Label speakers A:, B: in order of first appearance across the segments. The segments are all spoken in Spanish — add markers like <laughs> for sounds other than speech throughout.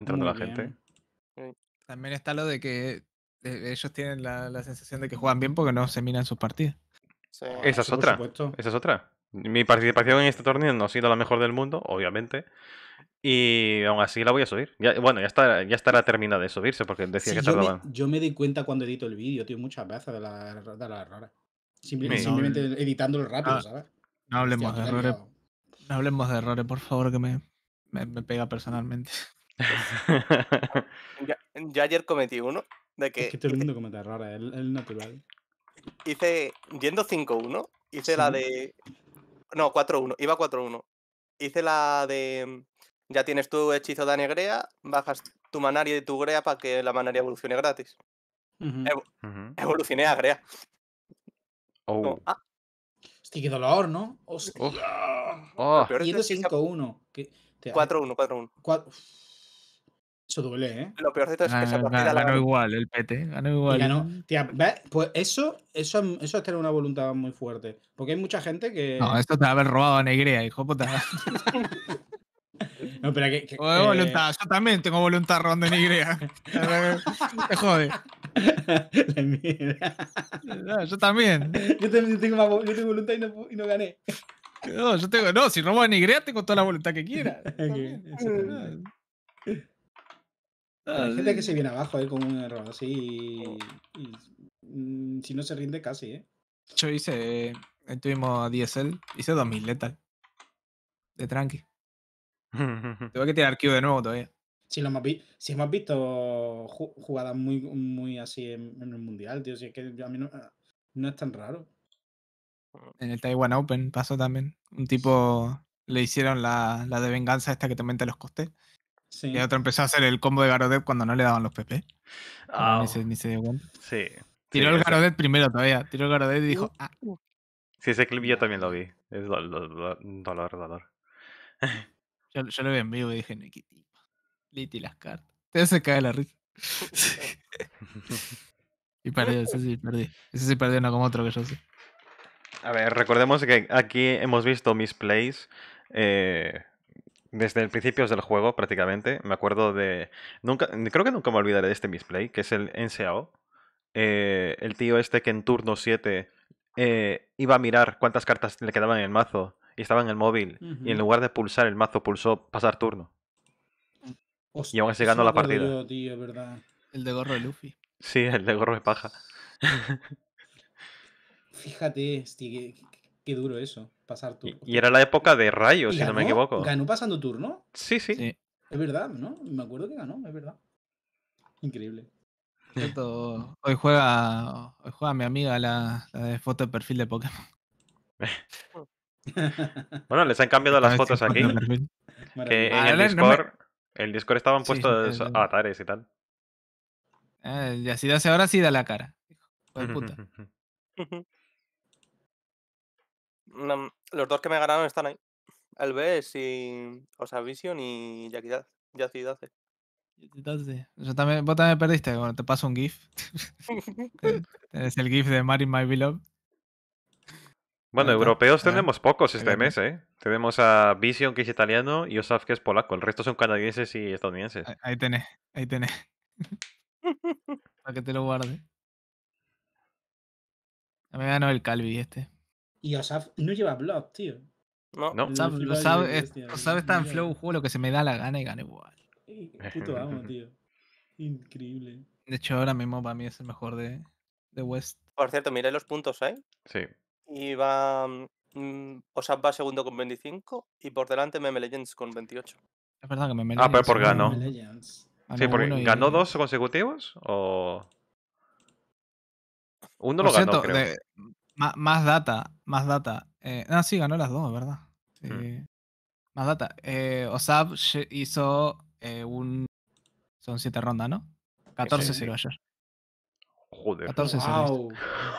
A: entrando la gente. Mm. También está lo de que eh, ellos tienen la, sensación de que juegan bien porque no se miran sus partidas Esa es otra.
B: Esa es otra. Mi participación en este torneo no ha sido la mejor del mundo, obviamente. Y aún así la voy a subir. bueno, ya está ya estará terminada de subirse porque decía que
C: Yo, me, di cuenta cuando edito el vídeo, tío, muchas veces de la, de errores. Simplemente, editándolo rápido, ¿sabes?
A: No hablemos de errores. No hablemos de errores, por favor, que me, me pega personalmente. <laughs>
C: yo ayer cometí uno de que. Es que todo el mundo comete errores, el, natural.
D: Hice, yendo 5-1, hice la de. No, 4-1, iba 4-1. Hice la de. Ya tienes tu hechizo de anegrea, bajas tu manaria y tu grea para que la manaria evolucione gratis. Uh Evolucioné a grea.
A: Oh. Como, ah. Hostia, qué dolor, ¿no? Hostia. Oh. 5-1. 4-1, 4-1. Eso duele, ¿eh? Lo peor de todo es que esa ah, partida ganó la igual, el PT, ganó igual. Tía,
C: pues eso, eso, eso es tener una voluntad muy fuerte. Porque hay mucha gente que. No, esto
A: te va a haber robado a Negrea, hijo puta. <laughs> <laughs> no, pero que. Eh, voluntad, yo también tengo voluntad robando a Negrea. <laughs> te jode. La mierda. yo también.
C: Yo también tengo, yo tengo voluntad y no, gané.
A: No, yo tengo. No, si robo a Negrea, tengo toda la voluntad que quiera
C: hay ah, gente que se viene abajo, ¿eh? Con un error así. Y, oh. mm, si no se rinde, casi, ¿eh?
A: Yo hice. Estuvimos eh, a DSL. Hice 2000 letal. De tranqui. <laughs> Tengo que tirar Q de nuevo todavía. Si,
C: hemos, visto jugadas muy, muy así en, el mundial, tío. Si es que a mí ah, no, es tan raro.
A: En el Taiwan Open pasó también. Un tipo le hicieron la, la de venganza esta que te los costes. Sí. Y otro empezó a hacer el combo de Garodet cuando no le daban los PP. Ah, ni, se, dio
B: Tiró el Garodet
A: primero todavía. Tiró el Garodet y dijo. Uh, ah. Uh.
B: Sí, ese clip yo también lo vi. Es dolor,
A: dolor. <laughs> yo, lo vi en vivo y dije, Niki, Liti las cartas. Te se cae la risa. <laughs> y perdí, ese sí perdí. Ese sí perdió uno como otro que yo sé.
B: A ver, recordemos que aquí hemos visto plays Eh, desde el principio del juego prácticamente. Me acuerdo de... Nunca, creo que nunca me olvidaré de este misplay, que es el NCAO. Eh, el tío este que en turno 7 eh, iba a mirar cuántas cartas le quedaban en el mazo y estaba en el móvil y en lugar de pulsar el mazo pulsó pasar turno.
C: y aún así ganó la partida. El de gorro de Luffy.
B: Sí, el de gorro de paja.
C: Fíjate, este, Qué duro eso, pasar turno.
B: Y, era la época de Rayo, si no me equivoco. ¿Ganó
C: pasando turno? Sí, sí, Es verdad, ¿no? Me acuerdo que ganó, es verdad. Increíble.
A: hoy juega, juega mi amiga la, foto de perfil de Pokémon. <laughs>
B: bueno, les han cambiado las fotos aquí. en ah, el Discord, el Discord estaban puestos avatares y tal.
A: Ah, y así de hace ahora sí da la cara. puta.
B: <laughs> <laughs> Mm, los dos que me ganaron
D: están ahí. El B y. O sea, Vision y Jackie Yakidaze.
A: O sea, también, vos también perdiste. Bueno, te paso un GIF. es <laughs> <laughs> el GIF de Marry My Beloved.
B: Bueno, europeos tenemos pocos este mes, ¿eh? Tenemos a Vision, que es italiano, y Osaf, que es polaco. El resto son canadienses y estadounidenses.
A: Ahí tenés, ahí tenés. <laughs> Para que te lo guarde. Me ganó el Calvi este.
C: Y Osaf no lleva blog, tío. No, no. está en flow,
A: juego lo que se me da la gana y gane igual.
C: Puto amo, tío.
A: Increíble. De hecho, ahora mismo para mí es el mejor de, West.
D: Por cierto, miré los puntos ahí. ¿eh? Sí. Y va. Mm, Osaf va segundo con 25 y por delante Meme Legends con 28.
A: Es verdad que Meme Legends. Ah, pero por ganó. Sí, porque ganó
B: dos consecutivos o. Uno lo ganó, creo.
A: Más data. Más data. ah, sí, ganó las dos, ¿verdad? Eh, más data. Eh, Osab hizo eh, un. Son siete rondas, ¿no? 14-0 ayer. Joder. 14 wow.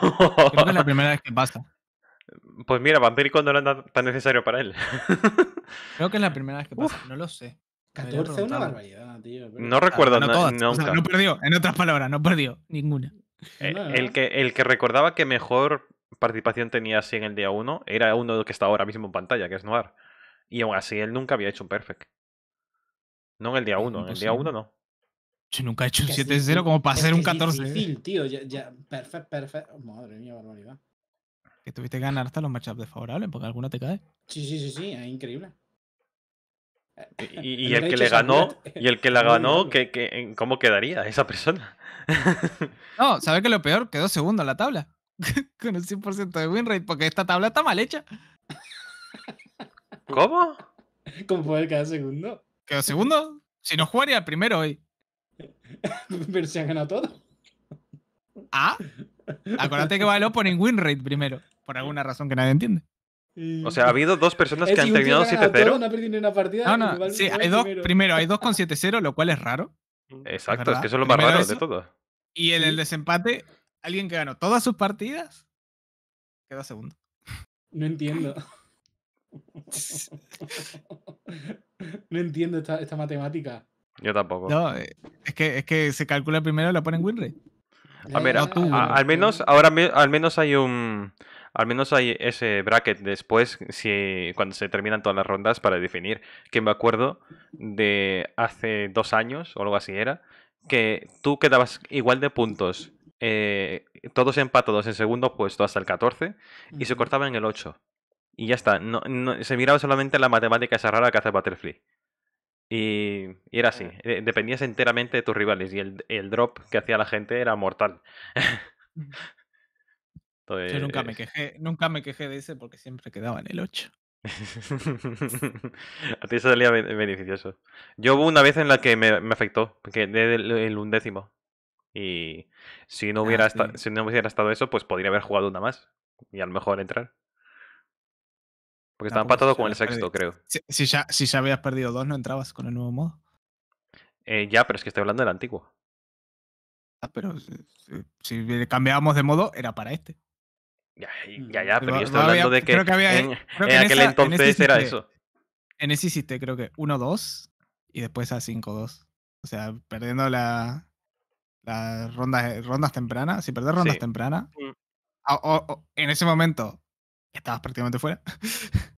B: <laughs> Creo que es la primera vez que pasa. Pues mira, cuando no era tan necesario para
A: él. <laughs> Creo que es la primera vez que pasa, no lo sé. 14 una barbaridad, tío. No recuerdo ah, nunca. no perdió, en otras palabras, no perdió ninguna. el, que, el
B: que recordaba que mejor participación tenía así en el día 1 era uno de los que está ahora mismo en pantalla, que es Noir. Y aún así él nunca había hecho un perfect. No en el día 1, en el día 1 no.
A: Yo nunca he hecho un 7-0 como para hacer un 14.
C: tío. Ya, perfect, perfect. Madre mía, barbaridad.
A: Que tuviste que ganar hasta los matchups desfavorables, porque alguna te cae. Sí, sí, sí, sí, es increíble.
C: Y, <laughs> el que le ganó,
A: y el que la <laughs> ganó,
B: ¿qué, qué, ¿cómo quedaría esa persona?
A: <laughs> no, ¿sabes que lo peor? Quedó segundo en la tabla. <laughs> con un 100% de winrate, rate porque esta tabla está mal hecha. <laughs> ¿Cómo? Con poder cada segundo? ¿Cada segundo? Si no jugaría primero hoy. <laughs> Pero se han ganado todo. Ah, acuérdate que Valor ponen win rate primero, por alguna razón que nadie entiende. O sea, ha habido dos personas que han terminado
C: 7-0. No, no, sí, hay dos, primero, hay
A: dos con 7-0, lo cual es raro. Exacto, es que eso es lo más raro de todo. Y en el desempate alguien que ganó todas sus partidas queda segundo. No entiendo.
C: <laughs> no entiendo esta, matemática. Yo tampoco. No,
A: eh, es que, es que se calcula primero y la ponen winrate. A ah, ver, ah, al
B: menos ahora al menos hay un al menos hay ese bracket después si cuando se terminan todas las rondas para definir que me acuerdo de hace dos años o algo así era que tú quedabas igual de puntos eh, todos empatados en segundo puesto hasta el 14 y se cortaba en el 8. Y ya está, se miraba solamente la matemática esa rara que hace Butterfly. Y, era así, ah. dependías enteramente de tus rivales y el, drop que hacía la gente era mortal. <laughs> Yo nunca me,
A: quejé, nunca me quejé de ese porque siempre quedaba en el 8.
E: <laughs>
B: a ti eso salía beneficioso. Yo hubo una vez en la que me, afectó, porque en el undécimo. Y si no hubiera, ah, si no estado eso, pues podría haber jugado una más. Y a lo mejor entrar. Porque ah, estaba pues empatado con el sexto, creo.
A: Si, ya, si habías perdido dos, no entrabas con el nuevo modo.
B: Eh, ya, pero es que estoy hablando del antiguo.
A: Ah, pero si, cambiábamos de modo, era para este.
F: Ya, ya,
B: mm, pero, yo estoy hablando de que, creo que en, aquel entonces
A: era eso. En ese hiciste, creo que 1-2 y después a 5-2. O sea, perdiendo la, las rondas, eh, rondas tempranas, si perdés rondas tempranas, mm. en ese momento estabas prácticamente fuera. <laughs>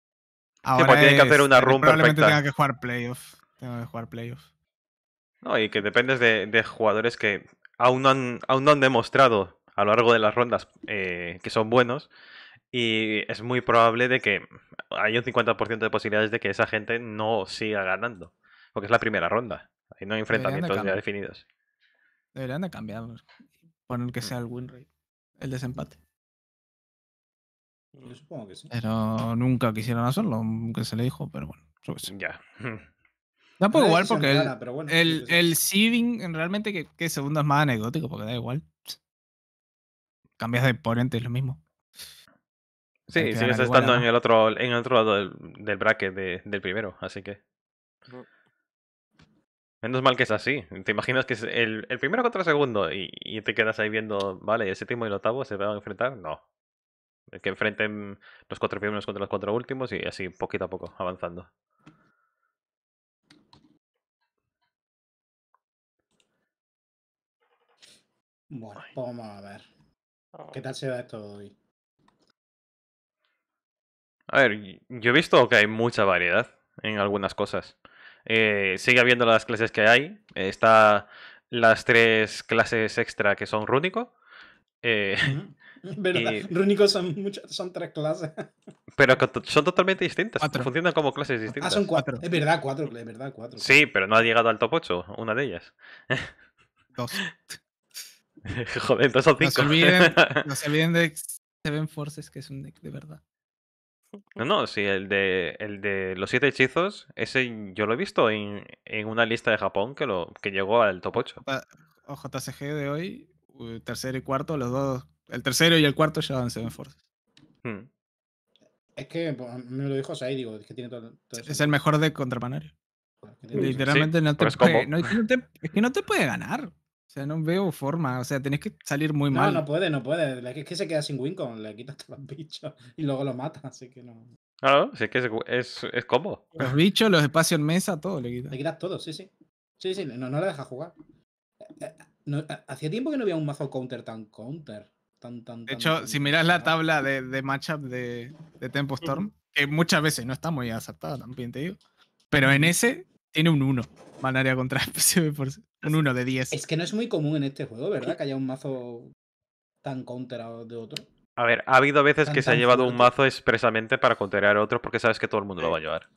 A: Ahora que hacer una eh, run probablemente tenga que jugar playoff. Tengo que jugar playoff. No,
B: y que dependes de, jugadores que aún no, han, aún no han demostrado a lo largo de las rondas eh, que son buenos. Y es muy probable de que hay un 50% de posibilidades de que esa gente no siga ganando. Porque es la primera ronda. Y no hay enfrentamientos ya definidos.
A: Deberían de cambiar. Poner que sea el win rate, el desempate.
C: Yo supongo que sí.
A: Pero nunca quisieron hacerlo, aunque mm, se le dijo, pero bueno. Ya. Tampoco igual porque el, el, seeding realmente que, segundo es más anecdótico, porque da igual. Cambias de ponente, es lo mismo. Sí, sigues estando en
B: el otro, en el otro lado del, bracket del primero, así que. Menos mal que es así. Te imaginas que es el, primero contra el segundo y, te quedas ahí viendo, vale, el séptimo y el octavo se van a enfrentar. No. Que enfrenten los cuatro primeros contra los cuatro últimos y así poquito a poco avanzando.
F: Bueno, vamos a ver. ¿Qué ah.
C: tal se va esto hoy?
B: A ver, yo he visto que hay mucha variedad en algunas cosas. Eh, sigue habiendo las clases que hay. Eh, está las tres clases extra que son rúnico. Eh, <laughs>
C: <laughs> rúnico son, muchas, son tres clases. <laughs>
B: Pero son totalmente distintas. Funcionan como clases distintas. Ah, son cuatro.
C: Es verdad, cuatro. Es verdad, cuatro.
B: Sí, pero no ha llegado al top 8, una de ellas. Dos. Joder, entonces son cinco. No se olviden,
A: no se olviden de Seven Forces, que es un deck de verdad.
B: No, <laughs> no, sí, el de, el de los siete hechizos, ese yo lo he visto en, en una lista de Japón que, lo, que llegó al top 8.
A: Ah, OJCG de hoy, tercero y cuarto, los dos, el tercero y el cuarto ya se Seven Forces.
B: Hmm.
C: Es que me lo dijo o digo, es que tiene todo, Es el
A: mejor de contrapanario. Literalmente no, te puede, es que no te puede ganar. O sea, no veo forma. O sea, tenés que salir muy mal. No, no
C: puede, no puede. Es que se queda sin Wincon, le quitas todos los bichos <laughs> y luego lo mata, así que no.
B: Claro, es que es,
C: es, Los
A: bichos, los espacios en mesa, todo le quitas.
C: Le quitas todo, sí, sí. Sí, sí, no, le dejas jugar. Eh, eh, eh, hacía tiempo que no había un mazo counter tan counter. Tan,
A: de hecho, si miras la ah. tabla de, matchup de, de Tempo Storm, que muchas veces no está muy acertada, también te digo. Pero en ese tiene un 1, manaria contra <laughs> un 1 de 10. Es que no es muy común en este juego, ¿verdad? Que
C: haya un mazo tan counter de otro.
B: A ver, ha habido veces que se ha llevado un mazo expresamente para counterar a otro porque sabes que todo el mundo lo va a llevar.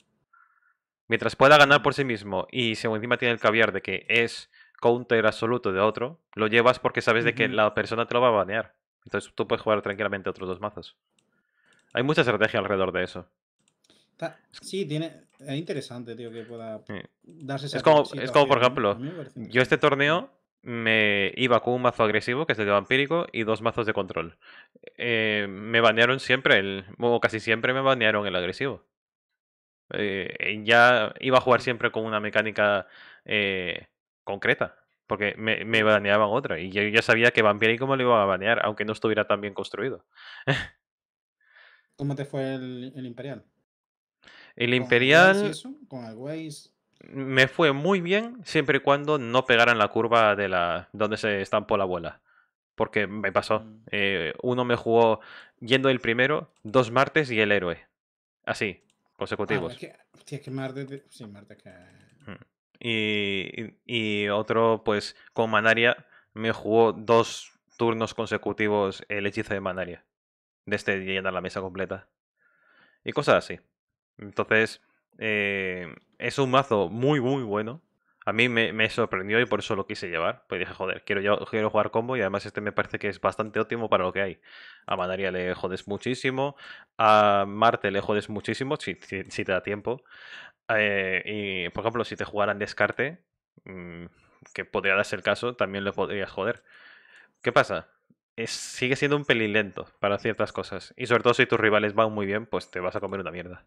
B: Mientras pueda ganar por sí mm. mismo y según encima tiene el caviar de que es counter absoluto de otro, lo llevas porque sabes de que la persona te lo va a banear. Entonces tú puedes jugar tranquilamente otros dos mazos. Hay mucha estrategia alrededor de eso.
C: Sí, tiene. Es interesante, tío, que pueda darse esa Es como, es como por ejemplo,
B: yo este torneo me iba con un mazo agresivo, que es el de vampírico, y dos mazos de control. Eh, me banearon siempre, el, o casi siempre me banearon el agresivo. Eh, ya iba a jugar mm. siempre con una mecánica eh, concreta, porque me, mm. baneaban otra, y yo ya sabía que vampírico me lo iba a banear, aunque no estuviera tan bien construido. <laughs>
C: ¿Cómo te fue el imperial?
B: El Imperial. Me fue muy bien siempre y cuando no pegaran la curva de la donde se estampó la abuela Porque me pasó. Mm. Eh, uno me jugó yendo el primero, dos martes y el héroe. Así, consecutivos.
C: martes ah, que.
B: Y, y, otro, pues, con Manaria, me jugó dos turnos consecutivos el hechizo de Manaria. De este llenar la mesa completa. Y cosas así. Entonces, eh, es un mazo muy, muy bueno. A mí me, sorprendió y por eso lo quise llevar. Pues dije, joder, quiero, quiero jugar combo y además este me parece que es bastante óptimo para lo que hay. A Manaria le jodes muchísimo, a Marte le jodes muchísimo si, te da tiempo. Eh, y por ejemplo, si te jugaran descarte, mm, que podría darse el caso, también le podrías joder. ¿Qué pasa? sigue siendo un pelín lento para ciertas cosas. Y sobre todo si tus rivales van muy bien, pues te vas a comer una mierda.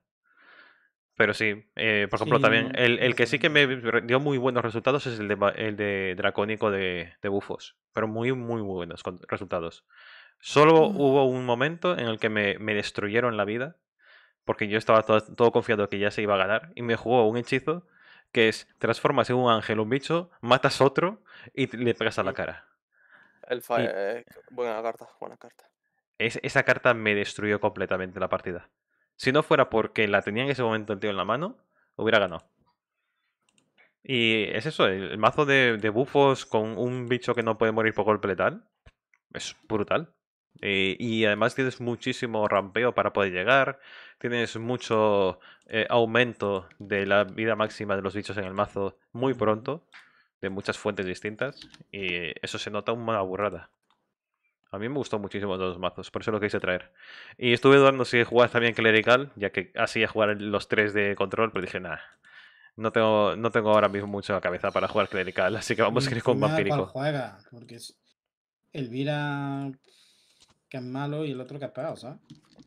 B: Pero sí, eh, por ejemplo, también el, que sí que me dio muy buenos resultados es el de, el de Dracónico de, de Bufos. Pero muy, muy buenos resultados. Solo mm. hubo un momento en el que me, destruyeron la vida. Porque yo estaba todo, confiado que ya se iba a ganar. Y me jugó un hechizo que es: transformas en un ángel un bicho, matas otro y le pegas a la cara.
D: El eh, buena carta, buena carta.
B: esa carta me destruyó completamente la partida. Si no fuera porque la tenía en ese momento el tío en la mano, hubiera ganado. Y es eso, el mazo de, bufos con un bicho que no puede morir por golpe letal es brutal. Eh, y además tienes muchísimo rampeo para poder llegar, tienes mucho eh, aumento de la vida máxima de los bichos en el mazo muy pronto, de muchas fuentes distintas, y eso se nota una burrada. A mí me gustó muchísimo los mazos, por eso lo que quise traer. Y estuve dudando si jugaba también Clerical, ya que hacía jugar los tres de control, pero dije, nada, no tengo, no tengo ahora mismo mucho la cabeza para jugar Clerical, así que vamos a ir con Vampírico.
C: juega, porque es Elvira que es malo y el otro que es peor, ¿sabes?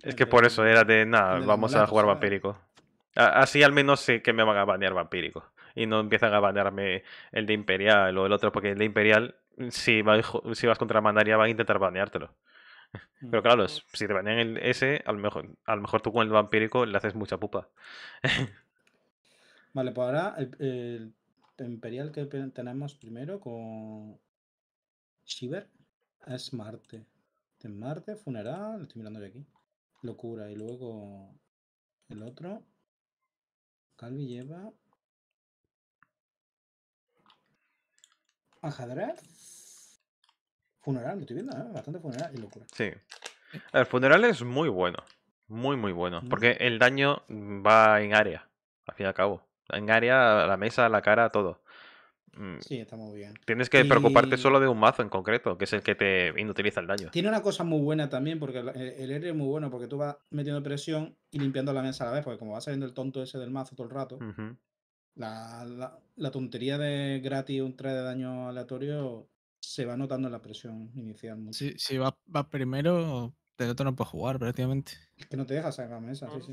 C: Es
B: que por eso era de, nada, vamos a jugar Vampírico. Así al menos sé que me van a banear Vampírico. Y no empiezan a banearme el de Imperial o el otro, porque el de Imperial si, vas contra Mandaria Va a intentar baneártelo. Mm, Pero claro, pues. si te banean el S, a lo mejor, a mejor tú con el vampírico le haces mucha pupa.
C: <laughs> Vale, pues ahora el, Imperial que tenemos primero con Shiver es Marte. Marte, funeral, estoy mirando de aquí. Locura. Y luego el otro. Calvi lleva ajedrez. Funeral, me estoy viendo, bastante funeral y locura.
B: Sí. El funeral es muy bueno. Muy, muy bueno. Porque el daño va en área, al fin y al cabo. En área, la mesa, la cara, todo. Mm.
C: Sí, está muy bien.
B: Tienes que preocuparte solo de un mazo en concreto, que es el que te inutiliza el daño. Tiene
C: una cosa muy buena también, porque el R es muy bueno, porque tú vas metiendo presión y limpiando la mesa a la vez, porque como va saliendo el tonto ese del mazo todo el rato, la, la, tontería de gratis un 3 de daño aleatorio se va notando en la presión inicial.
A: Si, vas va primero, te otro no puedes jugar prácticamente.
C: Es que no te dejas la mesa, sí, sí.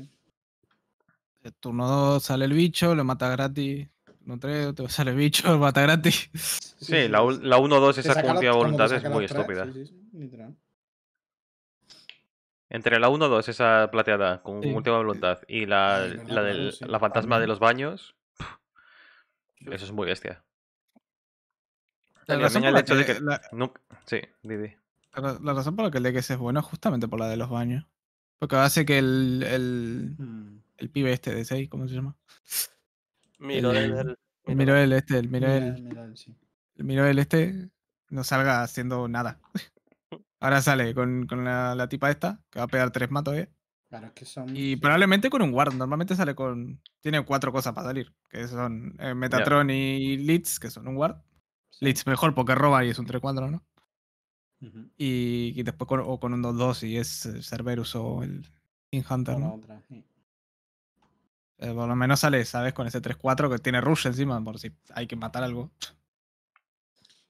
A: El eh, turno 2 sale el bicho, lo mata gratis. No 3, te sale el bicho, <laughs> mata gratis.
B: Sí, la, 1-2 esa con última voluntad es muy estúpida. Entre la 1-2, esa plateada, con última voluntad, y la, la fantasma de los baños, eso es muy bestia.
A: La razón por que, de que...
B: Sí, Didi.
A: La, razón por que el es bueno es justamente por la de los baños. Porque hace que el, el, mm. pibe este de 6, ¿cómo se llama? Miro el, el, el este, el Miroel. El este no salga haciendo nada. <laughs> Ahora sale con, la, la, tipa esta, que va a pegar tres matos, ¿eh? Y probablemente con un guard. Normalmente sale con. Tiene cuatro cosas para salir. Que son eh, Metatron y Leeds, que son un guard. Sí. mejor porque roba y es un 3-4, ¿no? y, después con, o con un 2-2 y es eh, Cerberus o el King Hunter ¿no? Eh, por lo menos sale, ¿sabes? Con ese 3-4 que tiene Rush encima, por si hay que matar algo.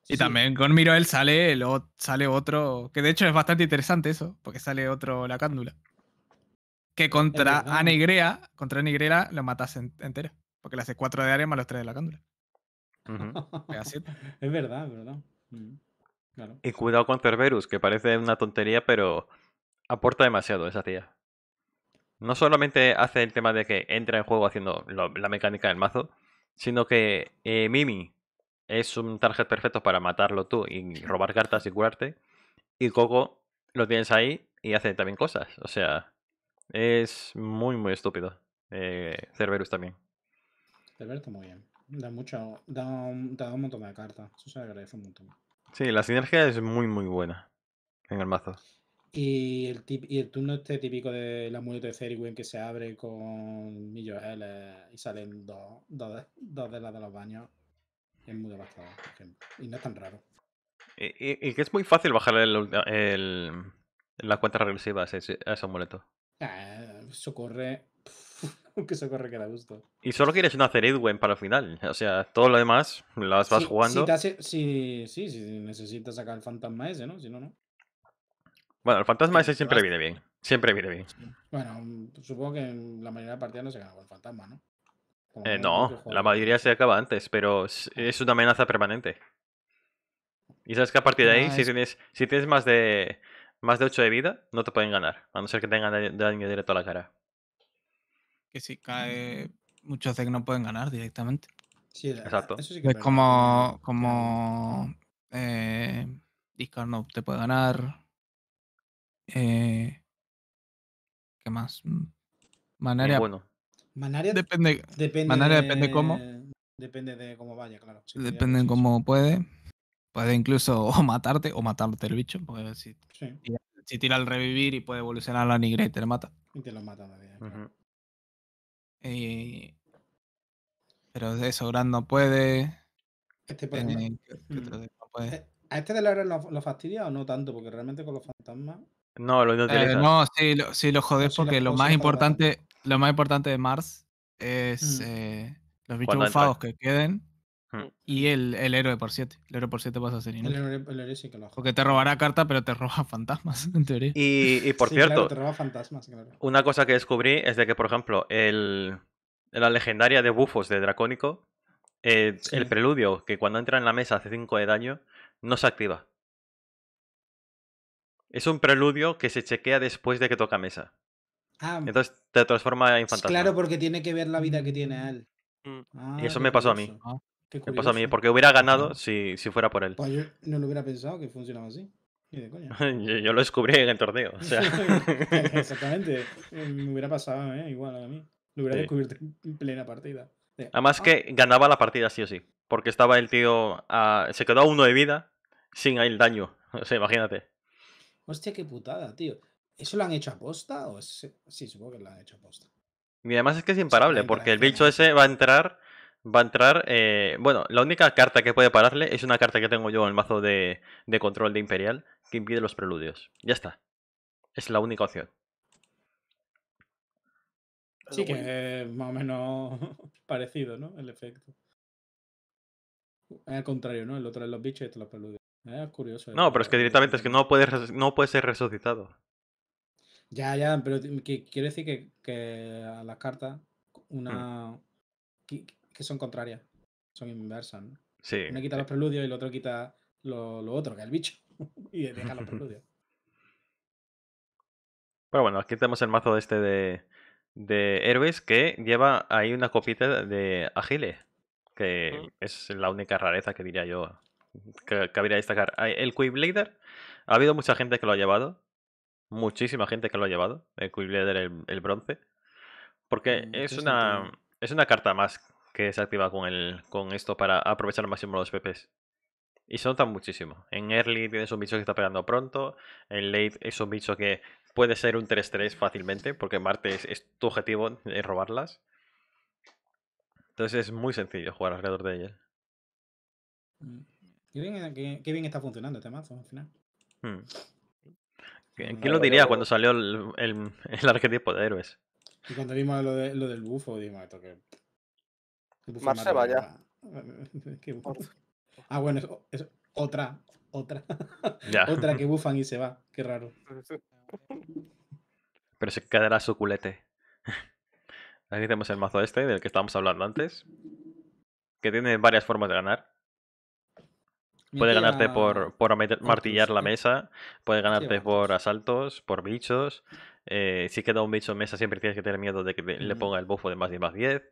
A: Y también con Miroel sale, el, sale otro, que de hecho es bastante interesante eso, porque sale otro la cándula. Que contra Anegrea, contra Anegrea lo matas entero. Porque le hace 4 de área más los 3 de la cándula. <laughs> es verdad, es verdad.
C: Mm,
B: y cuidado con Cerberus, que parece una tontería, pero aporta demasiado esa tía. No solamente hace el tema de que entra en juego haciendo la mecánica del mazo, sino que eh, Mimi es un target perfecto para matarlo tú y robar cartas y curarte. Y Coco lo tienes ahí y hace también cosas. O sea, es muy, muy estúpido. Eh, Cerberus también.
C: Cerberus está muy bien. Da mucho, da un, da un montón de cartas. Eso se agradece un montón.
B: Sí, la sinergia es muy, muy buena en el mazo.
C: Y el, y el turno este típico de la muerte de Zeriwen que se abre con millos L y salen dos, dos, de, de las de los baños es muy devastador, Y no es tan raro.
B: Eh, eh, y, que es muy fácil bajar el, el, las cuentas regresivas a ese, a ese amuleto.
C: Ah, socorre. <laughs> Aunque socorre que da gusto.
B: Y solo quieres una Edwin para el final. O sea, todo lo demás las vas jugando.
C: Si sí, sí, si necesitas sacar el fantasma ese, ¿no? Si no, no.
B: Bueno, el fantasma ese siempre viene bien. Siempre viene bien.
C: Bueno, supongo que en la mayoría de partidas no se gana con el fantasma, ¿no? Eh, no, la
B: mayoría se acaba antes, pero ah. es una amenaza permanente. Y sabes que a partir de ahí, ah, si, si tienes más de más de 8 de vida, no te pueden ganar, a no ser que tengan daño, directo a la cara.
A: Que si cae, muchos que no pueden ganar directamente. Exacto. es como, como eh, Discord no te puede ganar. Eh, ¿Qué más? Mm, manaria. Bueno. Manaria depende, Manaria depende de, cómo.
C: Depende de cómo vaya, claro. depende de
A: cómo puede. Puede incluso <laughs> matarte o matarte el bicho. Porque si, tira, si tira el revivir y puede evolucionar la nigre y te lo mata. Y te lo mata todavía. Eh, pero eso, Gran no puede. Este mm, puede. Eh,
C: ¿A este de la hora lo, fastidia o no tanto? Porque realmente con los fantasmas.
B: No,
A: lo eh, no, sí, lo, sí lo jodés porque lo, más importante, lo más importante de Mars es mm. los bichos bufados que queden Hmm. Y el, el, héroe por 7. El héroe por 7 pasa a ser inútil. El héroe, sí que lo Porque te robará carta, pero te <laughs> roba fantasmas, en teoría. Y, por cierto, te roba
C: fantasmas,
B: una cosa que descubrí es de que, por ejemplo, el, la legendaria de bufos de Dracónico, eh, el preludio, que cuando entra en la mesa hace 5 de daño, no se activa. Es un preludio que se chequea después de que toca mesa. Ah, Entonces te transforma en fantasma. Claro,
C: porque tiene que ver la vida que tiene él. Mm. y eso ah, me pasó a mí. ¿Qué pasó a mí, porque hubiera ganado
B: si, si fuera por él. Pues
C: yo no lo hubiera pensado que funcionaba así. de coña.
B: <laughs> yo, lo descubrí en el torneo. O sea. <laughs> <laughs>
C: Exactamente. Eh, me hubiera pasado, eh, Igual a mí. Lo hubiera descubierto en plena partida.
B: Además ah. que ganaba la partida sí o sí. Porque estaba el tío. Ah, se quedó a uno de vida sin el daño. O sea, imagínate.
C: Hostia, qué putada, tío. ¿Eso lo han hecho a posta? O Sí, supongo que lo han hecho a posta.
B: Y además es que es imparable, porque el bicho ese va a entrar va a entrar. Eh, bueno, la única carta que puede pararle es una carta que tengo yo en el mazo de, de control de Imperial que impide los preludios. Ya está. Es la única opción.
C: Sí, que es más o menos <laughs> parecido, ¿no? El efecto. Es al contrario, ¿no? El otro es los bichos y los preludios. Es curioso. ¿eh? No, pero es
B: que directamente es que no puede, no puede ser resucitado.
C: Ya, ya, pero quiero decir que, que a las cartas, una. Hmm que son contrarias, son inversas, ¿no? Uno quita eh. los preludios y el otro quita lo, otro, que es el bicho, <laughs> y deja los preludios.
B: Pero bueno, aquí tenemos el mazo de este de, de héroes que lleva ahí una copita de Agile, que mm. es la única rareza que diría yo que cabría destacar. El Quiblader, ha habido mucha gente que lo ha llevado, muchísima gente que lo ha llevado, el Quiblader el, el bronce, porque mm, es una, es una carta más que se activa con, el, con esto para aprovechar al máximo los PPs. Y se nota muchísimo. En early tienes un bicho que está pegando pronto. En late es un bicho que puede ser un 3-3 fácilmente, porque Marte es, tu objetivo, eh, robarlas. Entonces es muy sencillo jugar alrededor de ella.
C: Mm. Eh, qué bien, está funcionando este mazo al final.
B: Hmm. ¿Quién lo diría cuando salió el, el, arquetipo de héroes?
C: Y cuando vimos lo, lo del bufo, dijimos
A: esto que va ya.
C: <laughs> ah, bueno, es, otra, otra. <laughs> otra que bufan y se va. Qué raro.
A: <laughs>
B: Pero se quedará su culete. Aquí tenemos el mazo este del que estábamos hablando antes. Que tiene varias formas de ganar. Puede ganarte por, por martillar la mesa, puede ganarte por asaltos, por bichos. Eh, si queda un bicho en mesa siempre tienes que tener miedo de que le ponga el bufo de más de más 10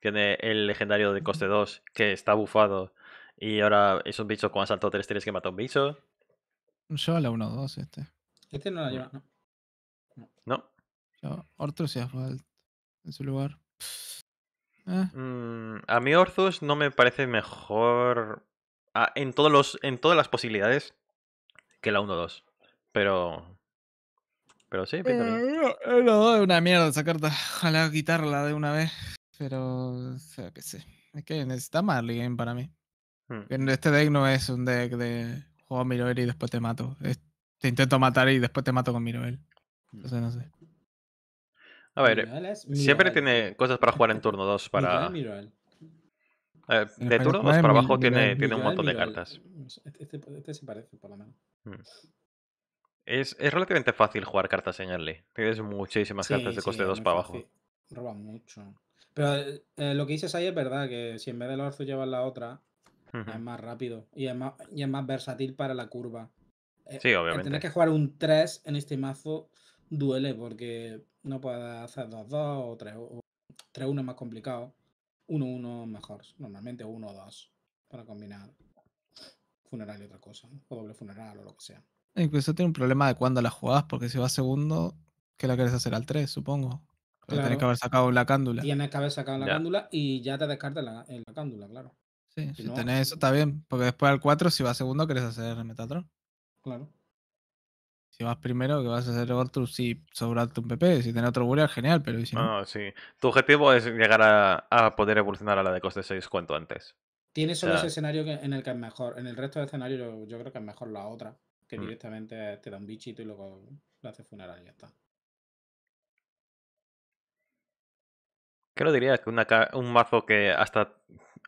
B: tiene el legendario de coste 2 que está bufado y ahora es un bicho con asalto 3-3 que mata a un bicho.
A: Yo la 1-2 este. Este no la lleva, ¿no? No. Yo, Orthus y Asphalt en su lugar.
F: Ah.
B: Mm, a mí Orthus no me parece mejor ah, en, todas las posibilidades que la 1-2. Pero pero sí, pinta eh,
A: bien. No, es una mierda esa carta. Ojalá quitarla de una vez. Pero, sea, que sé. Es que necesita early game para mí. Hmm. Este deck no es un deck de juego a Miroel y después te mato. te intento matar y después te mato con Miroel. Hmm. Entonces, no sé.
B: A ver, siempre tiene cosas para jugar en turno 2. Para... Eh, de turno 2 para abajo tiene, tiene un montón de cartas.
C: Mm, e-, este, este, se parece, por lo menos.
B: Hmm. Es, es, relativamente fácil jugar cartas en early. Tienes muchísimas cartas de coste 2 para abajo.
C: Roba mucho. Pero eh, lo que dices ahí es verdad, que si en vez del orzo llevas la otra, es más rápido y es más, versátil para la curva. Eh, sí, obviamente. tener que jugar un 3 en este mazo duele porque no puedes hacer 2-2 o 3-1 es más complicado. 1-1 mejor, normalmente 1-2 para combinar funeral y otra cosa, o doble funeral o lo que sea.
A: E incluso tiene un problema de cuándo la jugás, porque si vas segundo, ¿qué la querés hacer al 3, supongo? Tienes que haber sacado la cándula. Tienes
C: que haber sacado la cándula y ya te descartas la, la cándula, claro.
A: Sí, si, tenés eso está bien, porque después al 4, si vas segundo, querés hacer Metatron. Claro. Si vas primero, que vas a hacer otro si sobrarte un PP. Si tenés otro Burial, genial, pero si no.
B: Ah, sí. Tu objetivo es llegar a, poder evolucionar a la de coste 6 cuanto antes.
A: Tienes solo ese escenario en el que es mejor.
C: En el resto de escenario yo, creo que es mejor la otra, que mm. directamente te da un bichito y luego lo hace funeral y ya está.
B: ¿Qué lo diría? Que un mazo que hasta,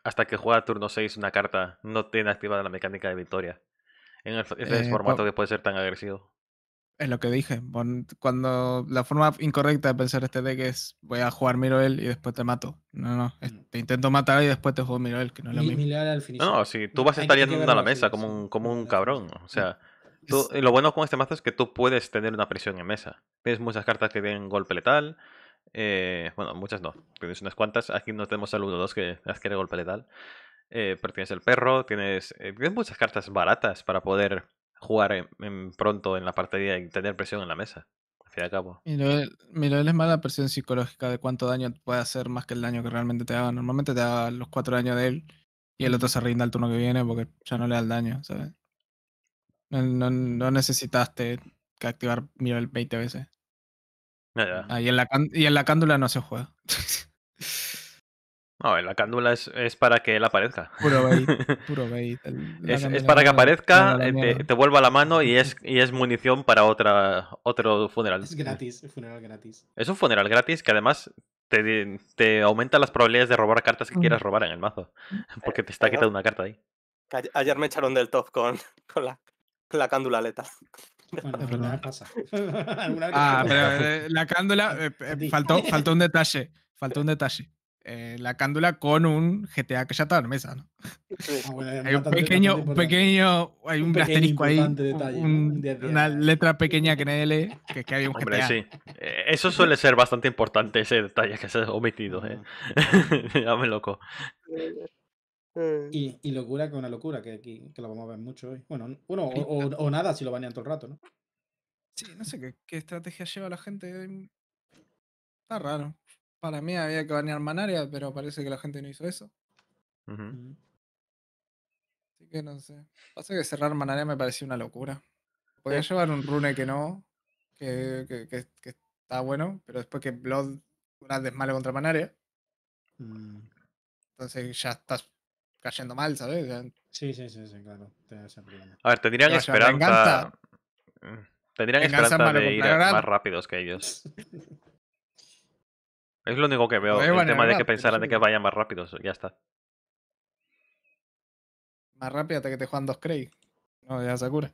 B: hasta que juega turno 6 una carta no tiene activada la mecánica de victoria. En el, ese eh, formato que puede ser tan agresivo.
A: Es lo que dije. Cuando la forma incorrecta de pensar este deck es voy a jugar Miroel y después te mato. No, no. Mm. Te intento matar y después te juego Miroel, que no es lo mismo. No, si tú vas a estar yendo a la mesa como
B: un, como un cabrón. O sea, lo bueno con este mazo es que tú puedes tener una presión en mesa. Tienes muchas cartas que tienen golpe letal, eh, bueno, muchas no, tienes unas cuantas. Aquí no tenemos al 1-2 que las quiere golpe letal. Eh, pero tienes el perro, tienes, eh, tienes muchas cartas baratas para poder jugar en, pronto en la partida y tener presión en la mesa. Al fin y al cabo.
A: Miroel es mala presión psicológica de cuánto daño puede hacer más que el daño que realmente te da Normalmente te da los 4 daños de él y el otro se rinda el turno que viene porque ya no le da el daño, ¿sabes? No, no, necesitaste que activar Miroel 20 veces y, en la y, en la cándula no se juega. <laughs>
B: No, en la cándula es, es, para que él aparezca.
A: Puro bait, <laughs> puro bait. es, para que aparezca, eh,
B: te, vuelva la mano y es, <laughs> y es munición para otra, otro funeral. Es
C: gratis, funeral gratis.
B: Es un funeral gratis que además te, te aumenta las probabilidades de robar cartas que quieras robar en el mazo. Porque te está quitando una carta ahí.
C: Ayer me
D: echaron del top con, con la, la cándula letal.
A: <laughs> Ah, eh, la cándula, eh, eh, faltó, <laughs> faltó un detalle, faltó un detalle. la cándula con un GTA que ya estaba en mesa, ¿no? Ah, hay un pequeño, pequeño, hay un, asterisco ahí, una letra pequeña que nadie lee, que, que había un GTA.
B: Eso suele ser bastante importante, ese detalle que se ha omitido, ¿eh? <laughs> loco.
C: Eh. Y, locura que una locura, que aquí que lo vamos a ver mucho hoy. Bueno, o, nada si lo banean todo el rato, ¿no?
A: Sí, no sé qué, estrategia lleva la gente. Mm, está raro. Para mí había que banear Manaria, pero parece que la gente no hizo eso. Mm. Así que no sé. Pasa que cerrar Manaria me parecía una locura. Podía llevar un rune que no, que, que, está bueno, pero después que Blood una desmale contra Manaria. Mm. Entonces ya estás cayendo mal, ¿sabes?
C: Sí, sí, sí, sí claro. A ver, tendrían esperanza.
B: Mm, tendrían esperanza de ir más rápidos que ellos. <laughs> es lo único que veo. Pues el tema de que pensaran de que vayan más rápidos, ya está.
A: Más rápido hasta que te juegan dos Craig. No, ya se cura.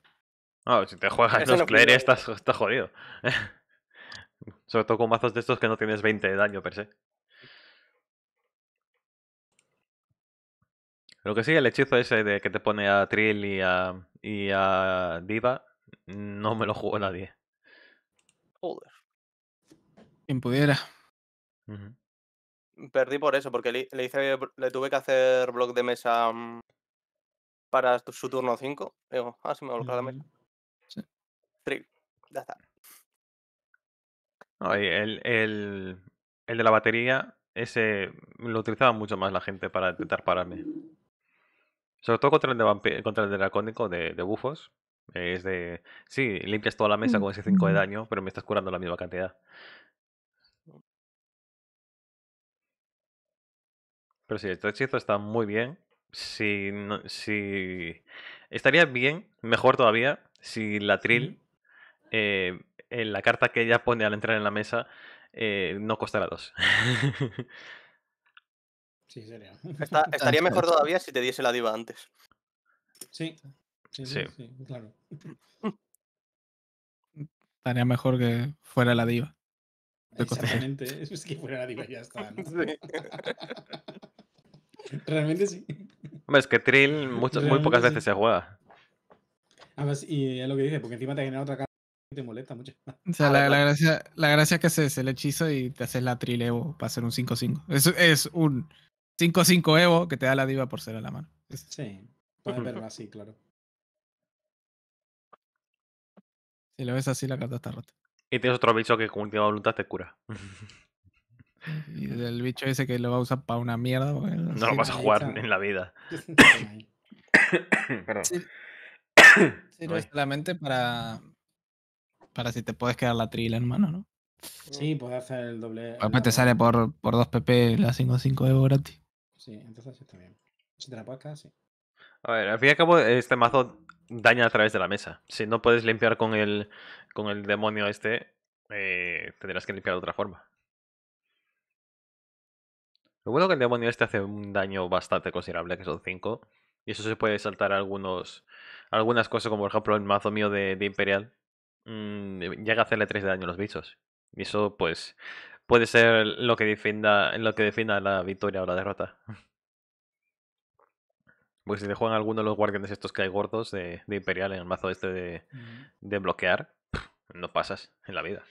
B: No, si te juegas dos estás, estás jodido. <laughs> Sobre todo con mazos de estos que no tienes 20 de daño per se. Lo que sí, el hechizo ese de que te pone a Trill y a, y a Diva, no me lo jugó nadie. Joder. Quien pudiera. Perdí
D: por eso, porque le, hice, le tuve que hacer block de mesa mm, para su turno 5. Digo, ah, sí me volcó la mesa. Trill, ya está.
B: el, el, el de la batería, ese lo utilizaba mucho más la gente para intentar pararme. Sobre todo contra el de, contra el de dracónico de, bufos. Es de. Sí, limpias toda la mesa mm, con ese 5 de daño, pero me estás curando la misma cantidad. Pero sí, este hechizo está muy bien. Si, no, si. Estaría bien, mejor todavía, si la trill, eh, en la carta que ella pone al entrar en la mesa, eh, no costará dos. <laughs>
C: Sí, sería.
A: <laughs> estaría mejor todavía
D: si te diese la diva antes.
A: Sí, sí, sí, claro. Estaría mejor que fuera la diva. Exactamente,
C: <laughs> es que fuera la diva ya está. Realmente sí.
A: Hombre, es
B: que Trill muchas, muy pocas veces se juega.
C: Ah, pues, y es lo que dije, porque encima te genera otra cara y te molesta mucho.
A: O sea, <laughs> ah, la, gracia, la gracia es que haces el hechizo y te haces la trilevo para hacer un 5-5. es un 5-5 Evo que te da la diva por ser a la mano. Sí,
C: puede verlo así, claro.
A: Si lo ves así, la carta está rota.
B: Y tienes otro bicho que con última voluntad te cura.
A: y el bicho dice que lo va a usar para una mierda. No lo vas a jugar en la vida. <laughs> <coughs> sí. Sirve <coughs> solamente para, para si te puedes quedar la trila en mano, ¿no? Sí, puedes hacer el doble. Después te sale por, por 2 PP la 5-5 Evo gratis.
C: Sí, entonces está bien. Si te la sí.
A: A ver, al fin y al cabo,
B: este mazo daña a través de la mesa. Si no puedes limpiar con el, con el demonio este, eh, tendrás que limpiar de otra forma. Lo bueno que el demonio este hace un daño bastante considerable, que son 5. Y eso se puede saltar algunos, algunas cosas, como por ejemplo el mazo mío de, Imperial. Mm, llega a hacerle 3 de daño a los bichos. Y eso, pues, puede ser lo que defina, lo que defina la victoria o la derrota. Porque si te juegan alguno de los guardianes estos que hay gordos de, Imperial en el mazo este de, de bloquear, no pasas en la vida.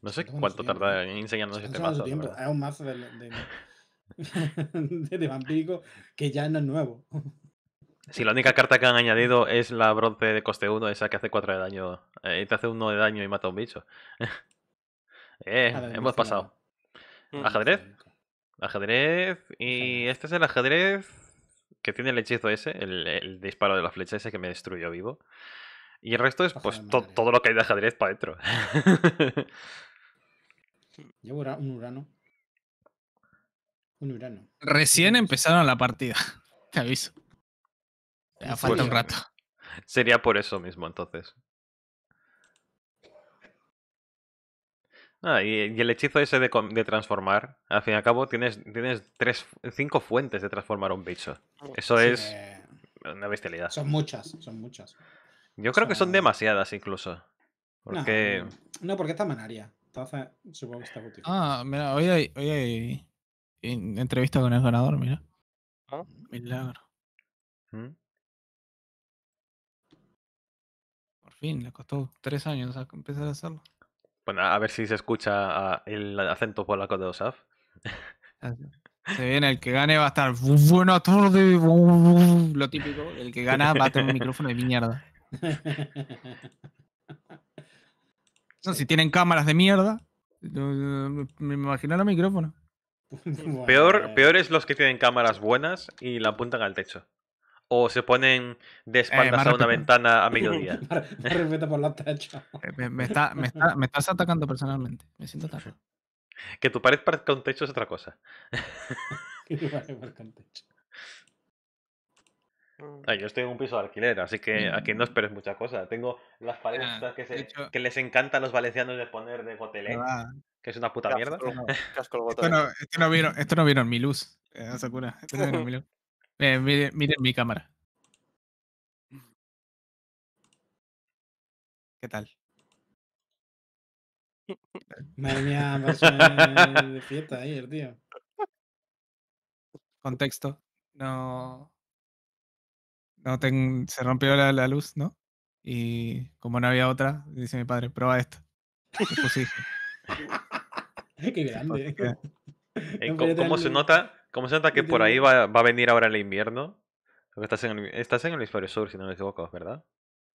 B: No sé cuánto tarda en enseñarnos este mazo.
C: Es de, <laughs> de vampiro que ya no es nuevo.
B: si la única carta que han añadido es la bronce de coste 1, esa que hace 4 de daño. Eh, y te hace 1 de daño y mata a un bicho. <laughs> Eh, hemos pasado. Mm, ajedrez. Ajedrez. Y este es el ajedrez que tiene el hechizo ese, el, disparo de la flecha ese que me destruyó vivo. Y el resto es pues todo lo que hay de ajedrez para adentro.
C: <laughs> Llevo un urano. Un Urano.
A: Recién empezaron la partida. <laughs> Te aviso. Pues falta un rato.
B: Sería por eso mismo, entonces. Ah, y, el hechizo ese de, transformar, al fin y al cabo, tienes, tres, cinco fuentes de transformar a un bicho. Eso es eh, una
C: bestialidad. Son muchas, son muchas.
B: Yo creo que son demasiadas incluso.
C: No, porque está manaria. Entonces, supongo que está útil.
A: Ah, mira, hoy hay entrevista con el ganador, mira.
C: Ah. Milagro. Mm.
A: Por fin, le costó tres años empezar a hacerlo.
B: Bueno, a ver si se escucha el acento polaco de Osaf. Se viene,
A: el que gane va a estar buena tarde lo típico. El que gana va a tener un micrófono de mierda. <laughs> si tienen cámaras de mierda, me imagino el micrófono <laughs> Peor,
B: peor es los que tienen cámaras buenas y la apuntan al techo. O se ponen de eh, espaldas a una ventana a mediodía.
A: me estás atacando personalmente. Me siento atacado. <laughs>
B: Que tu pared parezca un techo es otra cosa. <laughs>
C: que tu pared parezca un techo. Mm.
B: Ah, yo estoy en un piso de alquiler, así que aquí no esperes muchas cosas. Tengo las paredes que, les encanta a los valencianos de poner de gotelé, que es una puta mierda. No, esto,
A: no, vieron, esto no vieron mi luz, mi miren, mi cámara.
F: ¿Qué tal?
C: <laughs> Madre mía, vas pues, de fiesta ayer, tío.
A: Contexto. No, no se rompió la, luz, ¿no? Y como no había otra, dice mi padre, prueba esto. Pues <laughs>
C: Qué <laughs>
A: eh,
B: ¿cómo, se nota, ¿Cómo se nota que por ahí va, a venir ahora el invierno? estás en el, estás sur, si no me equivoco, ¿verdad?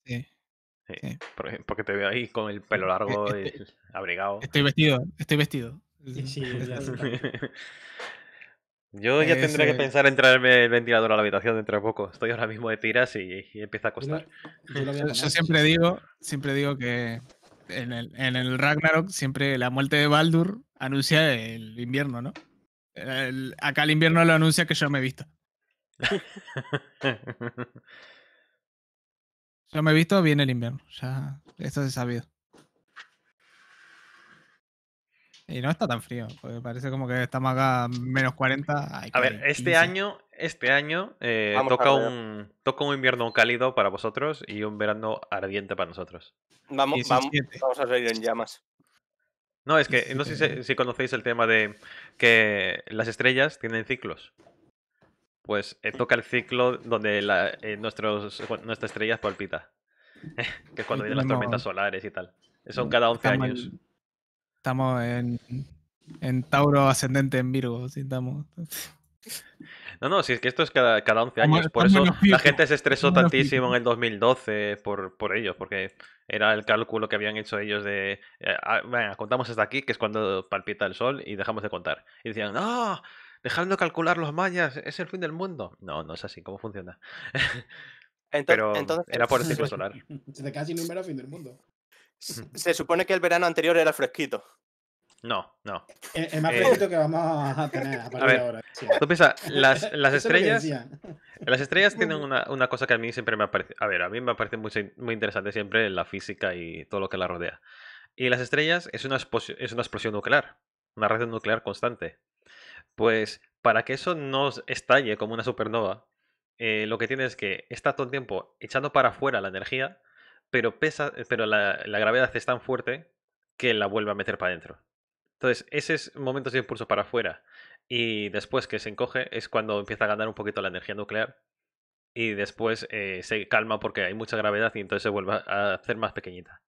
B: Sí. Porque te veo ahí con el pelo largo <laughs> y abrigado. Estoy
A: vestido, estoy vestido.
B: Yo ya tendré que pensar en traerme el ventilador a la habitación dentro de poco. Estoy ahora mismo de tiras y, empieza a costar.
A: Yo, siempre digo, siempre digo que en el, en Ragnarok siempre la muerte de Baldur anuncia el invierno, ¿no? acá el invierno lo anuncia que yo me he visto. <laughs> yo me he visto, viene el invierno. Ya, esto es sabido. Y no está tan frío, parece como que estamos acá menos 40. a ver,
B: este año, este año eh, toca, un, toca un invierno cálido para vosotros y un verano ardiente para nosotros. Vamos, a
D: salir en llamas.
B: No, es que no sé si, conocéis el tema de que las estrellas tienen ciclos. Pues eh, toca el ciclo donde eh, nuestros, nuestra estrella palpita. <laughs> que es cuando vienen las tormentas solares y tal. Son mm, cada 11 años.
A: Estamos en, Tauro ascendente en Virgo, sí, estamos.
B: No, no, si es que esto es cada, cada 11 años, por eso la gente se estresó tantísimo en el 2012 por, por ellos, porque era el cálculo que habían hecho ellos de, eh, ah, contamos hasta aquí, que es cuando palpita el sol y dejamos de contar. Y decían, no, dejando de calcular los mayas, es el fin del mundo. No, no es así, ¿cómo funciona? <laughs>
D: Pero era por el <laughs> ciclo solar.
C: <laughs> Se te cae sin número fin del mundo.
D: Se, supone que el verano anterior era
B: fresquito. No, no.
D: El más eh, fresquito
C: que vamos a tener a <laughs> partir ver, de ahora. Tú
D: piensas, <laughs> las,
B: las estrellas. Las estrellas tienen <laughs> una, una, cosa que a mí siempre me parecido... A ver, a mí me parece muy, muy interesante siempre la física y todo lo que la rodea. Y las estrellas es una, es una explosión nuclear, una reacción nuclear constante. Pues para que eso no estalle como una supernova, eh, lo que tienes es que está todo el tiempo echando para afuera la energía pero, pesa, eh, pero la, gravedad es tan fuerte que la vuelve a meter para adentro. Entonces, es momento de impulso para afuera y después que se encoge es cuando empieza a ganar un poquito la energía nuclear y después eh, se calma porque hay mucha gravedad y entonces se vuelve a hacer más pequeñita.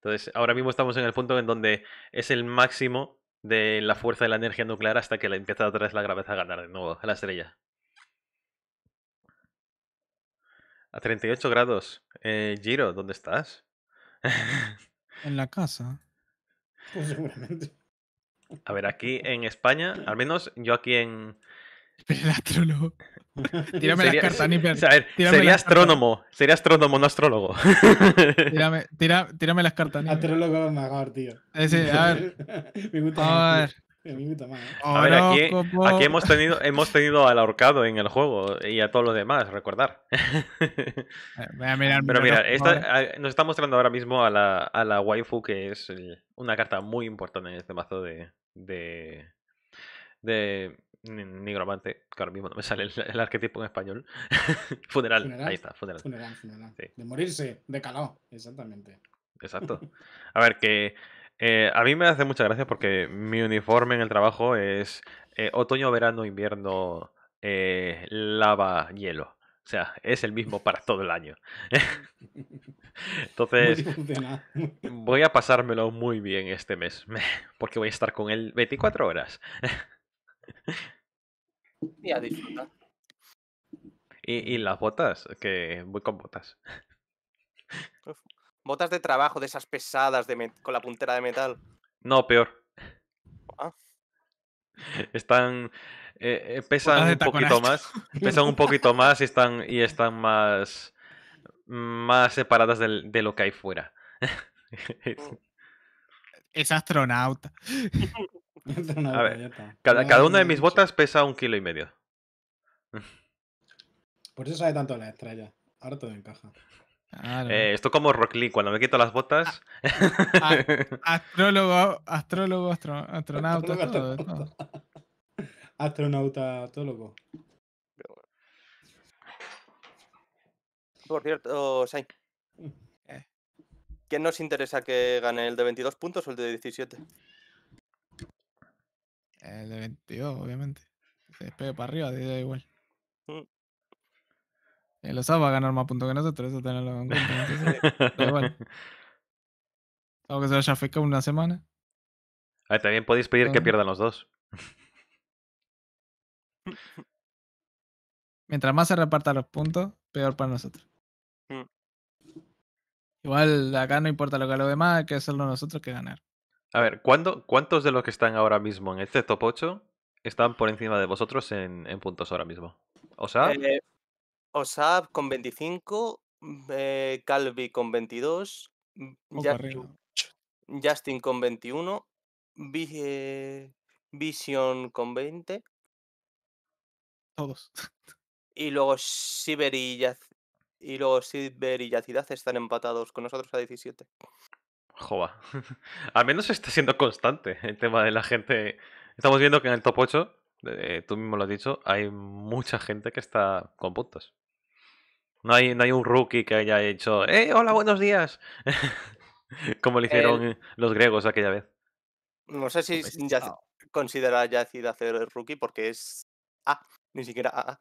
B: Entonces, ahora mismo estamos en el punto en donde es el máximo de la fuerza de la energía nuclear hasta que la empieza otra vez la gravedad a ganar de nuevo a la estrella. A 38 grados. Eh, Giro, ¿dónde estás?
C: <laughs> en la casa. Pues seguramente.
B: A ver, aquí en España, al menos yo aquí en. Espera, el astrólogo.
E: <laughs> Tírame las cartas, Nipper.
B: sería astrónomo. Sería astrónomo, no astrólogo.
A: Tírame, las cartas, Astrólogo es mejor, tío. a ver. <laughs> Me gusta. A ver. <laughs> A ver, aquí, hemos
B: tenido al ahorcado en el juego y a todo lo demás, recordar. <laughs> Eh, Pero mira, eh, nos está mostrando ahora mismo a la, waifu, que es una carta muy importante en este mazo de, de, de nigromante, que ahora mismo no me sale el, arquetipo en español. <laughs> funeral, ahí está, funeral. Funeral,
C: funeral. De morirse, de calor. exactamente. Exacto.
B: A ver, que eh, a mí me hace mucha gracia porque mi uniforme en el trabajo es eh, otoño, verano, invierno, eh, lava, hielo. O sea, es el mismo para todo el año. <laughs> Entonces, voy a pasármelo muy bien este mes, <laughs> porque voy a estar con él 24 horas. <laughs>
D: Y a disfrutar.
B: y las botas, que voy con botas.
D: Botas de trabajo de esas pesadas de con la puntera de metal.
B: No, peor. Ah. <laughs> Están. Eh, eh, pesan un poquito más. <laughs> Pesan un poquito más y están, y están más. Más separadas de, de lo que hay fuera. Mm.
A: <laughs> es astronauta.
B: cada, cada, una de mis botas pesa un kilo y medio.
C: Por eso sale tanto la estrella. Ahora todo encaja.
B: Claro. Eh, esto como Rock Lee, cuando me quito las botas. Ah, ah, <laughs>
A: astrólogo, astrólogo, astronauta, astronauta. Todo. <laughs>
D: Por cierto, Sain. ¿Quién nos interesa que gane el de 22 puntos o el de 17?
A: El de 22, obviamente. Se para arriba, da igual. El Osado va a ganar más puntos que nosotros, eso tenerlo en cuenta. Entonces, <laughs> bueno. Aunque se vaya a una semana.
B: A ah, también podéis pedir que pierdan los dos.
A: <laughs> Mientras más se repartan los puntos, peor para nosotros. Mm. Igual acá no importa lo que lo demás, hay que hacerlo nosotros que ganar.
B: A ver, ¿cuántos de los que están ahora mismo en este top 8 están por encima de vosotros en, puntos ahora mismo? O sea, eh,
D: Osab con 25, eh, Calvi con 22, mm, Justin, con 21, Vision con 20. Todos. Y luego Siber y, y Silver y Yacidaz están empatados con nosotros a 17.
B: Joba. <laughs> Al menos está siendo constante el tema de la gente. Estamos viendo que en el top 8, eh, tú mismo lo has dicho, hay mucha gente que está con puntos. No hay, un rookie que haya hecho, ¡eh, hola, buenos días! <laughs> Como le hicieron eh, los griegos aquella vez.
A: No sé si pues ya
D: considera a Yacid hacer el rookie porque es A, ah, ni siquiera A.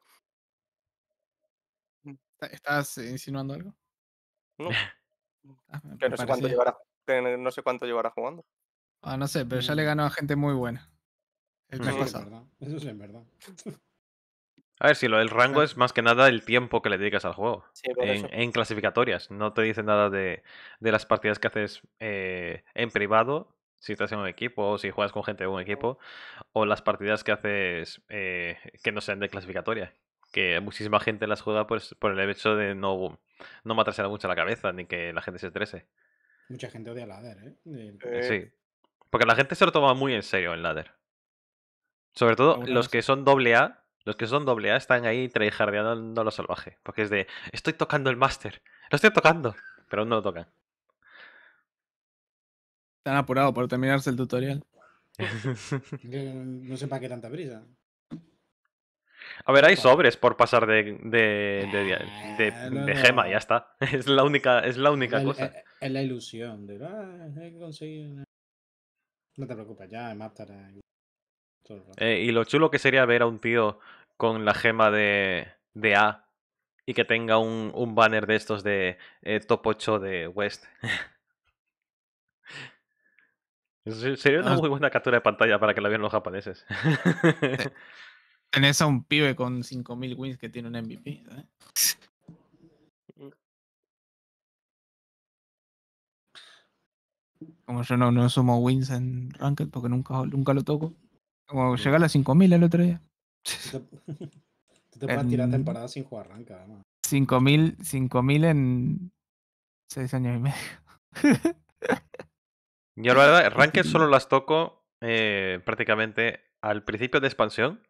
A: Mm, ¿Estás insinuando algo? No. <laughs> Ah,
D: no, sé cuánto llevará, no sé cuánto llevará jugando.
A: Ah, no sé, pero ya le mm. ganó a gente muy buena. Mm. Eso sí es verdad. <laughs>
B: A ver, si lo rango es más que nada el tiempo que le dedicas al juego. en, clasificatorias. No te dice nada de, las partidas que haces eh, en privado, si estás en un equipo, o si juegas con gente de un equipo, o las partidas que haces eh, que no sean de clasificatoria. Que muchísima gente las juega pues, por el hecho de no, no matarse mucho a la cabeza, ni que la gente se estrese.
C: Mucha gente odia ladder, ¿eh? Sí.
B: Porque la gente se lo toma muy en serio en ladder. Sobre todo los que son doble A los que son doble A están ahí no lo salvaje. Porque es de, estoy tocando el máster.
A: Lo estoy tocando. Pero no lo tocan. Están apurados por terminarse el tutorial.
C: <laughs> no sé para qué tanta prisa.
B: A ver, hay sobres por pasar de, de, ah, gema, ya está. <laughs> Es la única, es la única cosa.
C: Es, la ilusión de ah, No te preocupes, ya el máster.
B: Eh, y lo chulo que sería ver a un tío con la gema de, de A y que tenga un, un banner de estos de eh, top 8 de West. <laughs> sería una ah, muy buena captura de pantalla para que la vean los japoneses. <laughs>
A: En esa un pibe con 5000 wins que tiene un MVP. Mm. Como yo no, no sumo wins en Ranked porque nunca, nunca lo toco. Como llegar a las 5000 el otro día.
C: Tú te, <laughs> tirar temporada sin jugar
A: Cinco además. 5000, en 6 años y medio.
C: <laughs> Yo la verdad, <laughs> ranked
B: este solo las toco eh, prácticamente al principio de expansión.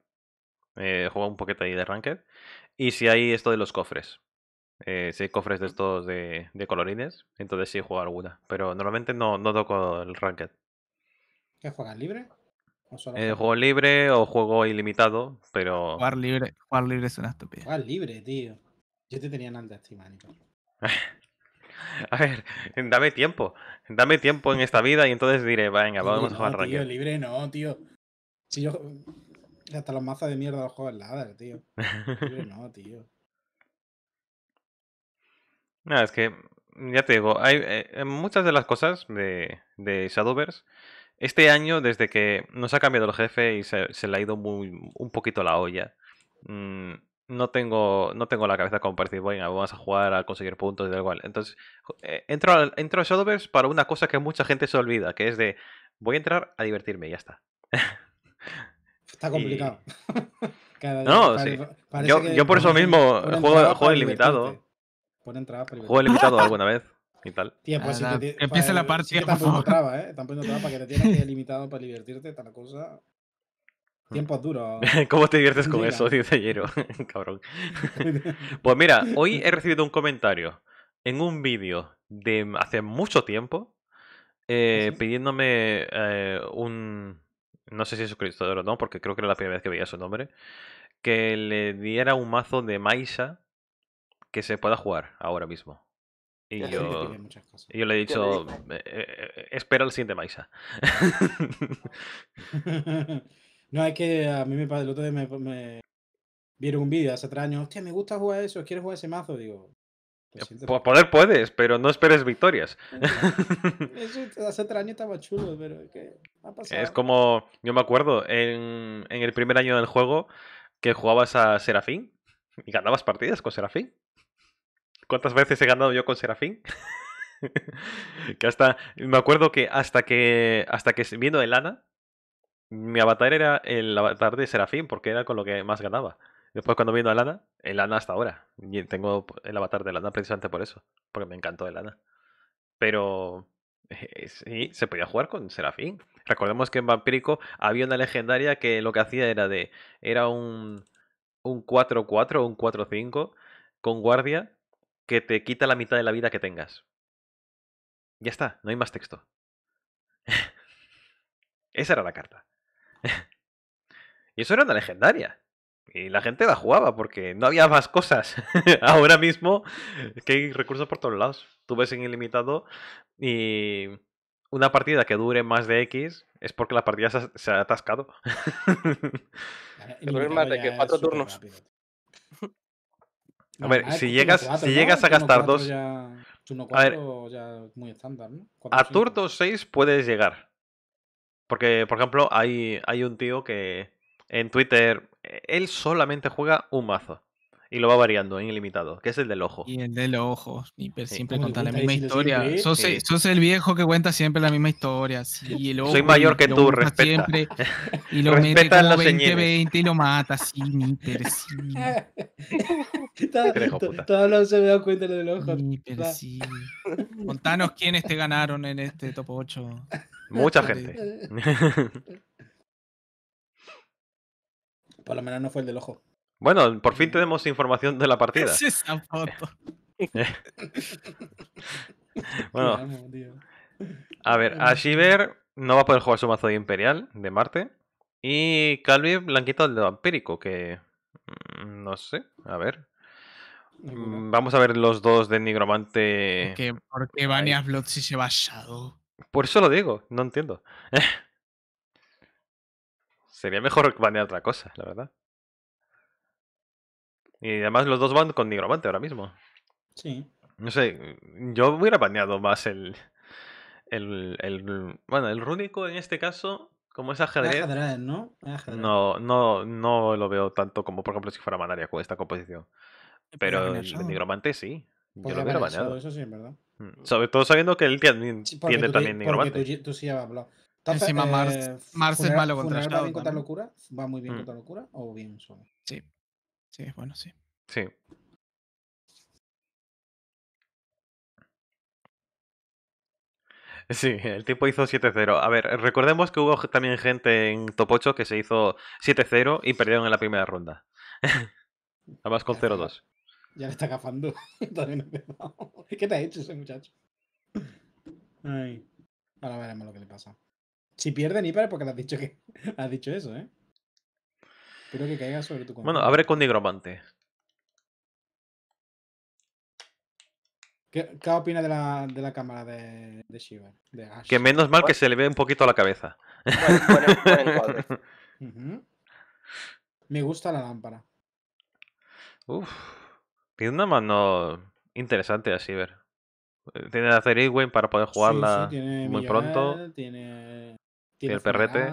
B: Eh, juego un poquito ahí de ranked. Y si hay esto de los cofres. Eh, si hay cofres de estos de, colorines, entonces sí juego alguna. Pero normalmente no, no toco el ranked.
A: ¿Qué juegas libre? Eh,
B: juego libre o juego ilimitado, pero. Jugar
A: libre, jugar libre es una estupidez. Jugar libre,
C: tío. Yo te tenía en alta <laughs>
B: A ver, dame tiempo. Dame tiempo en esta vida y entonces diré, venga, vamos a jugar tío,
C: libre no, tío. Si yo. Hasta los mazas de mierda los juego en tío. Libre <laughs> no, tío.
B: No, es que. Ya te digo, hay eh, muchas de las cosas de, de Shadowverse este año, desde que nos ha cambiado el jefe y se, le ha ido un poquito la olla, mm, no, tengo, no tengo la cabeza como para decir, bueno, vamos a jugar a conseguir puntos y tal cual. Entonces, eh, entro, entro a Shadowverse para una cosa que mucha gente se olvida, que es de, voy a entrar a divertirme y ya está. <laughs>
C: Está complicado. <laughs> no, sí. Yo, por eso mismo juego, juego ilimitado. Juego limitado
B: alguna vez y tal. Pues la,
C: que la parte. ¿eh? para que te tienes limitado para divertirte, tal cosa. <laughs> tiempo duro <laughs> ¿Cómo te diviertes con eso, <laughs>
B: dice Cabrón. pues mira, hoy he recibido un comentario en un vídeo de hace mucho tiempo eh, ¿Ah, pidiéndome eh, un. No sé si es suscriptor o no, porque creo que era la primera vez que veía su nombre. Que le diera un mazo de Maisa que se pueda jugar ahora mismo. Y yo, le he dicho, eh, eh, eh, espera el siguiente Maisa.
C: <laughs> no, es que a mí me el otro día me, vieron un vídeo hace tres años, hostia, me gusta jugar eso, ¿quieres jugar ese mazo? Digo, Pues
B: poder puedes, pero no esperes victorias. <laughs>
C: Eso hace tres años estaba chulo, pero Es
B: como, yo me acuerdo, en, en, el primer año del juego que jugabas a Serafín y ganabas partidas con Serafín. ¿Cuántas veces he ganado yo con Serafín? <laughs> que hasta. Me acuerdo que hasta que. Hasta que el lana Mi avatar era el avatar de Serafín, porque era con lo que más ganaba. Después cuando vino El lana hasta ahora. Y tengo el avatar de lana precisamente por eso. Porque me encantó lana. Pero. Eh, sí, se podía jugar con Serafín. Recordemos que en Vampírico había una legendaria que lo que hacía era de. Era un. Un 4-4, un 4-5 con guardia que te quita la mitad de la vida que tengas. Ya está, no hay más texto. <laughs> Esa era la carta. <laughs> y eso era una legendaria. Y la gente la jugaba porque no había más cosas. <laughs> Ahora mismo que hay recursos por todos lados. Tú ves en ilimitado y una partida que dure más de X es porque la partida se ha, atascado.
A: El problema es que cuatro turnos. A ver, si, llegas, si a gastar 2.
B: a ver,
C: muy estándar, a
B: 6 puedes llegar. Porque, por ejemplo, hay, hay un tío que en Twitter. Eh, él solamente juega un mazo. Y lo va variando en ilimitado, que es el del ojo.
A: Y el del ojo, pues siempre, siempre cuenta la misma historia. Sos, el viejo que cuenta siempre la misma historia. Soy mayor que tú, respeta. Siempre, y lo mete 20, 20 y lo mata, sí, níper, sí.
C: <laughs>
A: Todos los se me dan cuenta del ojo. Níper, sí. Contanos quiénes te ganaron en este top 8.
B: Mucha gente.
C: <laughs> Por lo menos no fue el del ojo.
B: Bueno, por fin mm. tenemos información de la partida. Es esa foto? <laughs> bueno, a ver, Ashiver no va a poder jugar su mazo de Imperial de Marte. Y Calvi Blanquito del de Vampírico, que. Mm, no sé, a ver. Mm, vamos a ver los dos de Nigromante. ¿Por
A: qué, por Blood si se va Shadow?
B: Por eso lo digo, no entiendo. <laughs> Sería mejor banear otra cosa, la verdad. Y además los dos van con Nigromante ahora mismo. Sí. No sé, yo hubiera baneado más el, el, el, bueno, el rúnico en este caso, como es ajedrez, ¿no? ¿no? No, no, lo veo tanto como, por ejemplo, si fuera Manaria con esta composición. Pero el, nigromante sí. Yo lo hubiera baneado. Eso, sí, es verdad. Mm, sobre todo sabiendo que él tiene, tiene también nigromante.
C: Tú, tú sí hablado. Encima Mars, eh, es malo contra ¿Va bien contra locura? ¿Va muy bien mm. contra locura o bien solo?
A: Sí. Sí, bueno, sí.
B: Sí. <laughs> Sí, el tipo hizo 7-0. A ver, recordemos que hubo también gente en Top 8 que se hizo 7-0 y perdieron en la primera ronda. <laughs> Además con 0-2.
C: Ya le está cafando. <laughs> ¿Qué te ha hecho ese muchacho? <clears throat> Ay. Ahora veremos lo que le pasa. Si pierde Níper, porque le has dicho que has dicho eso, ¿eh? que caiga sobre tu Bueno,
B: abre con nigromante.
C: ¿Qué, qué opinas de la, de la, cámara de, de que menos mal que se
B: le ve un poquito a la cabeza. <laughs>
C: Me gusta la lámpara.
B: Uf. Tiene una mano interesante a Shiver. Eh, tiene la Wayne para poder jugarla muy pronto.
C: Tiene, el perrete.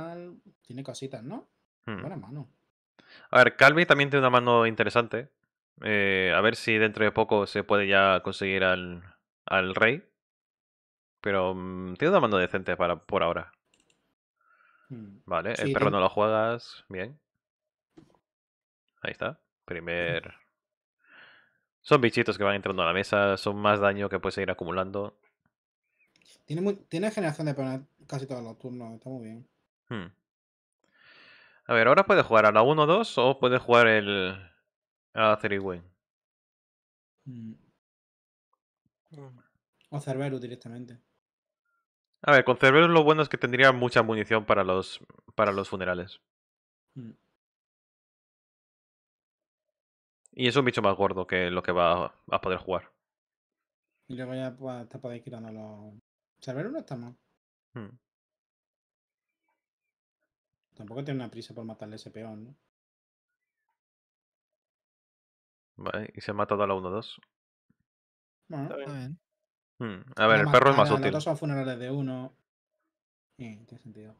C: Tiene cositas, ¿no? Hmm. Buena mano.
B: A ver, Calvi también tiene una mano interesante. Eh, a ver si dentro de poco se puede ya conseguir al, al rey. Pero mm, tiene una mano decente para, por ahora. Hmm. Vale, el perro no lo juegas. Bien. Ahí está. Primer. Son bichitos que van entrando a la mesa. Son más daño que puedes seguir acumulando.
C: Tiene, generación de casi todos los turnos. Está muy bien.
B: Hmm. A ver, ahora puede jugar a la 1-2 o puede jugar el. a 3
C: mm. O Cerberus directamente.
B: A ver, con Cerberus lo bueno es que tendría mucha munición para los, para los funerales. Mm. Y es un bicho más gordo que lo que va a, poder jugar.
C: Y luego ya está pues, te podéis ir a los. Cerberus no está mal. Mm. Tampoco tiene una prisa por matarle ese peón, ¿no?
B: Vale, y se ha matado a la 1-2.
C: bien.
B: Hmm, a ver, el perro es más útil. Los
C: son funerales de uno. Sí, tiene
F: sentido.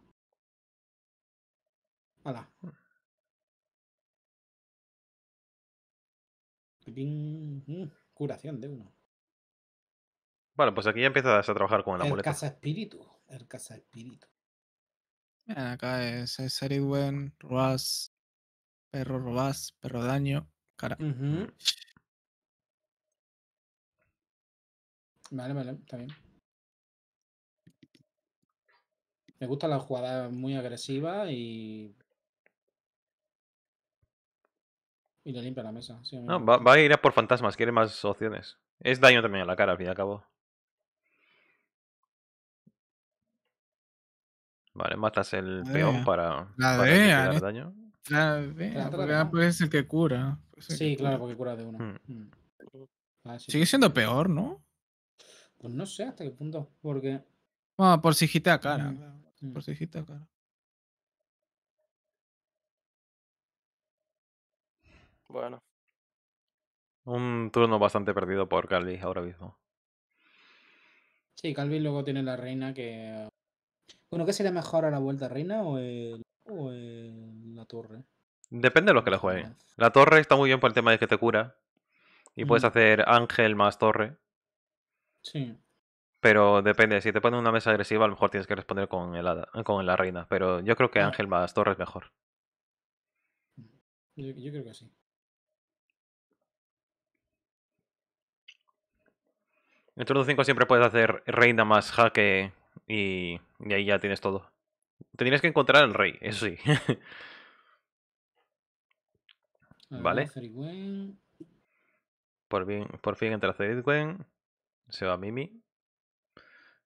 F: Hola.
C: Mm, curación de uno.
B: Bueno, pues aquí ya empiezas a trabajar con el,
C: el amuleto. El casa espíritu. El casa espíritu
A: acá es, Eriwen, Ruas, Perro Robás, Perro Daño, cara.
C: Vale, vale, está bien. Me gusta la jugada muy agresiva y. Y le limpia la mesa. no,
B: va, va, a ir a por fantasmas, quiere más opciones. Es daño también a la cara, al fin y al cabo.
A: Vale, matas el peón para, la para de, daño. La de, porque pues es el que cura. sí, claro, porque
C: cura de uno. Hmm. Hmm.
A: Ah, Sigue siendo peor, ¿no?
C: Pues no sé hasta qué punto, porque...
A: Ah, por si a cara. Mm, mm. Por si
F: a cara.
C: Bueno.
B: Un turno bastante perdido por Calvi ahora mismo.
C: Sí, Calvi luego tiene la reina que bueno, ¿qué sería mejor a la vuelta reina o, la torre?
B: Depende de lo que le jueguen. La torre está muy bien por el tema de que te cura. Y puedes hacer ángel más torre. Sí. Pero depende, si te ponen una mesa agresiva, a lo mejor tienes que responder con, la reina. Pero yo creo que ah. ángel más torre es mejor.
C: Yo, yo creo que sí.
B: En turno 5 siempre puedes hacer reina más jaque y y ahí ya tienes todo. Te tienes que encontrar al rey, eso sí. <laughs> vale. Por, por fin entra Zerigwen. Se va Mimi.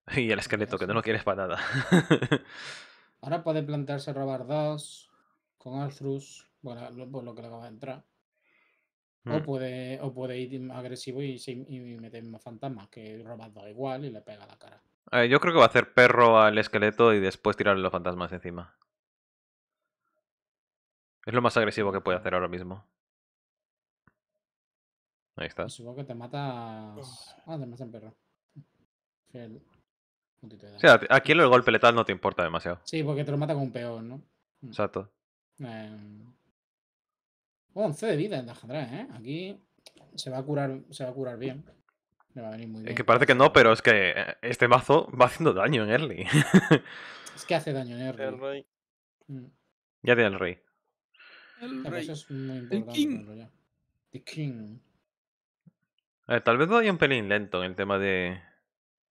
B: <laughs> Y el esqueleto, que no lo quieres para nada. <laughs>
C: Ahora puede plantearse robar dos con Altrus, bueno, por lo que le vamos a entrar. O, mm. puede, puede ir agresivo y, meter más fantasmas, que robas dos igual y le pega la cara.
B: Eh, yo creo que va a hacer perro al esqueleto y después tirarle los fantasmas encima. Es lo más agresivo que puede hacer ahora mismo. Ahí está. Pues
C: supongo que te matas. Ah, te matas en perro.
B: aquí el golpe letal no te importa demasiado.
C: Sí, porque te lo mata con un peón, ¿no? Mm. Exacto. 11 em, de vida en ¿eh? Aquí se va a curar, se va a curar bien va a venir muy bien. Es que parece
B: que no, pero es que eh, este mazo va haciendo daño en early.
C: es que hace daño en early. El rey.
B: Mm. Ya tiene el rey.
C: El pues rey. Eso es muy importante. King. El King.
B: A tal vez vaya un pelín lento en el tema de.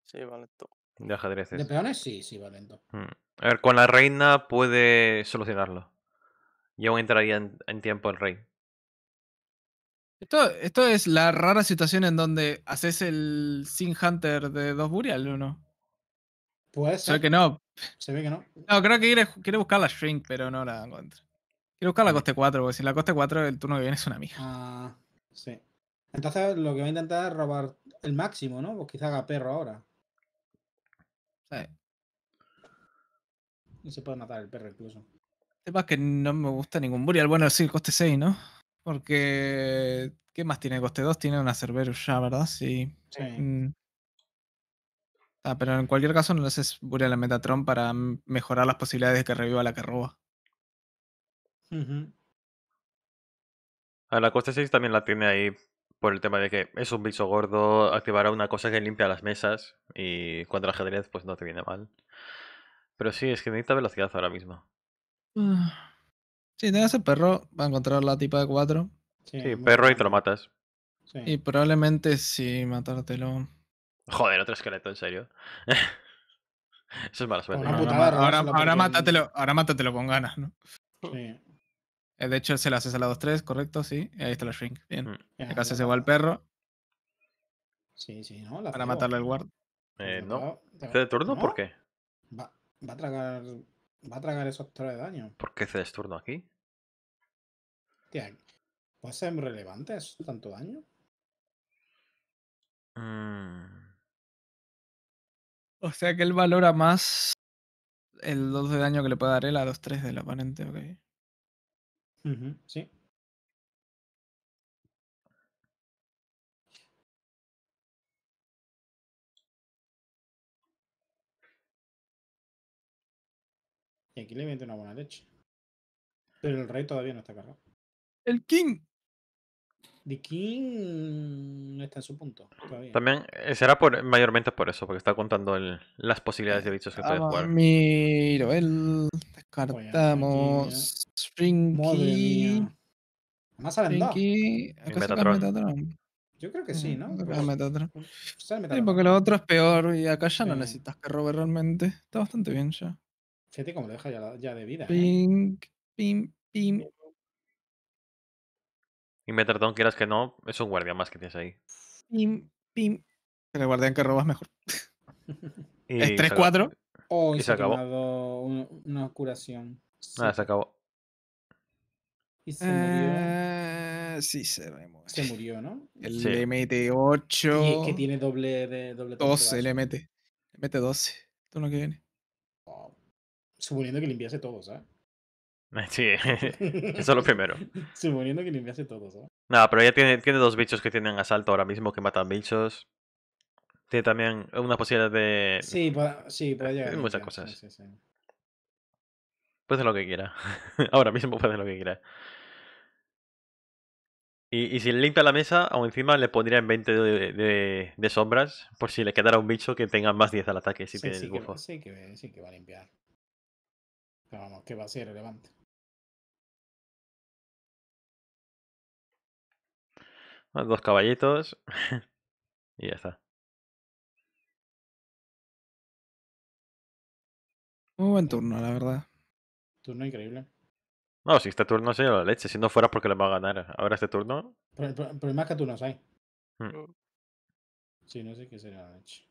C: Sí, va lento.
B: De ajedrezes. De
C: peones sí, sí, va lento.
B: Mm. A ver, con la reina puede solucionarlo. Y aún entraría en tiempo el rey.
A: Esto, es la rara situación en donde haces el Sin Hunter de Dos Burial, ¿o no? Pues. ser que no. Se ve que no. No, creo que quiere, buscar la Shrink, pero no la encuentro. Quiere buscar la coste 4, porque si la coste 4 el turno que viene es una mija. Ah, sí. Entonces lo que va a intentar es robar el máximo,
C: ¿no? Pues quizá haga perro ahora. Sí.
A: Y se puede matar el perro incluso. Sepas que no me gusta ningún Burial. Bueno, sí, el coste 6, ¿no? Porque. ¿Qué más tiene coste 2? Tiene una Cerberus ya, ¿verdad? Sí. sí. Mm. Ah, pero en cualquier caso no le haces a la Metatron para mejorar las posibilidades de que reviva la que roba.
E: Mhm.
B: A ah, la coste 6 también la tiene ahí por el tema de que es un bicho gordo, activará una cosa que limpia las mesas y cuando el ajedrez pues no te viene mal. Pero sí, es que necesita velocidad ahora mismo.
A: Ah. Si tengas el perro va a encontrar la tipa de cuatro.
B: Sí, perro y te lo matas. Y
A: probablemente si matártelo.
B: Joder, otro esqueleto, en serio. <laughs> Eso es mala suerte. ahora,
A: ahora, mátatelo, con ganas, ¿no? Sí. Eh, de hecho, se la haces a la 2-3, correcto, sí. Y ahí está la shrink. Bien. Mm. Acá se va el perro.
C: Sí, sí, ¿no? para matarle al guard. Eh, pues no. ¿Te ¿Este
B: de
A: turno? ¿Por qué?
C: Va, va a tragar Va a tragar esos 3 de daño.
B: ¿Por qué cedes este turno aquí?
C: Tía, ¿puede ser relevante eso, tanto daño?
B: Mm.
A: O sea que él valora más el 2 de daño que le puede dar él a los 3 del oponente, ok. sí.
C: Y aquí le mete una buena leche. Pero el rey todavía no está cargado. ¡El King! The King no está en su punto todavía.
B: También eh, será por, mayormente por eso, porque está contando las posibilidades de bichos que puede ah, jugar.
A: Miro, el. Descartamos. Spring Más
C: adelante.
A: Metatron. Yo creo que sí, ¿no? Pues, sí, porque lo otro es peor y acá ya no necesitas que robe realmente. Está bastante bien ya. Fíjate
C: como lo deja ya, ya de vida.
A: Ping, ¿eh? ping,
B: Y Metatron, quieras que no, es un guardián más que tienes ahí.
A: Pim, pim. El guardián que robas mejor. y es 3-4. y se, se acabó. Ha
C: una, una, curación.
A: Nada, ah, se acabó.
C: Y se eh, murió. Ah,
A: sí, se murió. Se murió, ¿no? El MT8. Y que tiene doble de doble 12, el MT. MT12. Tú no que viene.
C: Suponiendo que limpiase todos, ¿eh?
B: <laughs> Sí, <laughs>
C: eso es lo primero. Suponiendo que limpiase todos, ¿eh?
B: No, pero ya tiene, tiene dos bichos que tienen asalto ahora mismo que matan bichos. Tiene también una posibilidad de. Sí,
C: sí, llegar. <laughs> Muchas cosas. Sí, sí,
B: Puede hacer lo que quiera. ahora mismo puede hacer lo que quiera. Y, y, si limpia la mesa, aún encima le pondría en 20 de, de, sombras por si le quedara un bicho que tenga más 10 al ataque sí, sí sí, que,
C: sí que va a limpiar vamos, que va a ser relevante.
F: Dos caballitos <laughs> y ya está. Muy buen turno, la
C: verdad. Turno increíble.
B: No, si este turno sería la leche. Si no fuera porque le va a ganar. Ahora este turno.
C: Pero, el problema que turnos hay. Sí, no sé qué será la leche.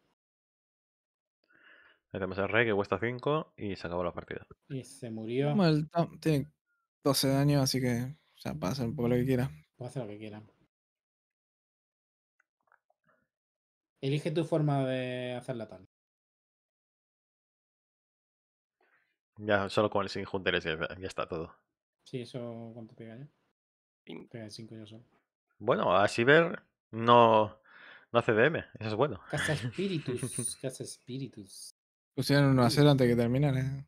B: Metemos al rey que cuesta 5 y se acabó la partida.
C: Y se murió.
A: Bueno, tiene 12 daño, así que sea, puede hacer un poco lo que quiera.
C: Puede hacer lo que quiera. Elige tu forma de hacer la tal.
B: Ya, solo con el sin Hunter ya, está todo.
C: Sí, eso cuánto pega ya. Pega 5 yo solo.
B: Bueno, a Siver no, no hace DM, eso es bueno. Casa <laughs> Espíritus, Casa Espíritus.
A: Pusieron 1 a 0 antes que terminar, ¿eh?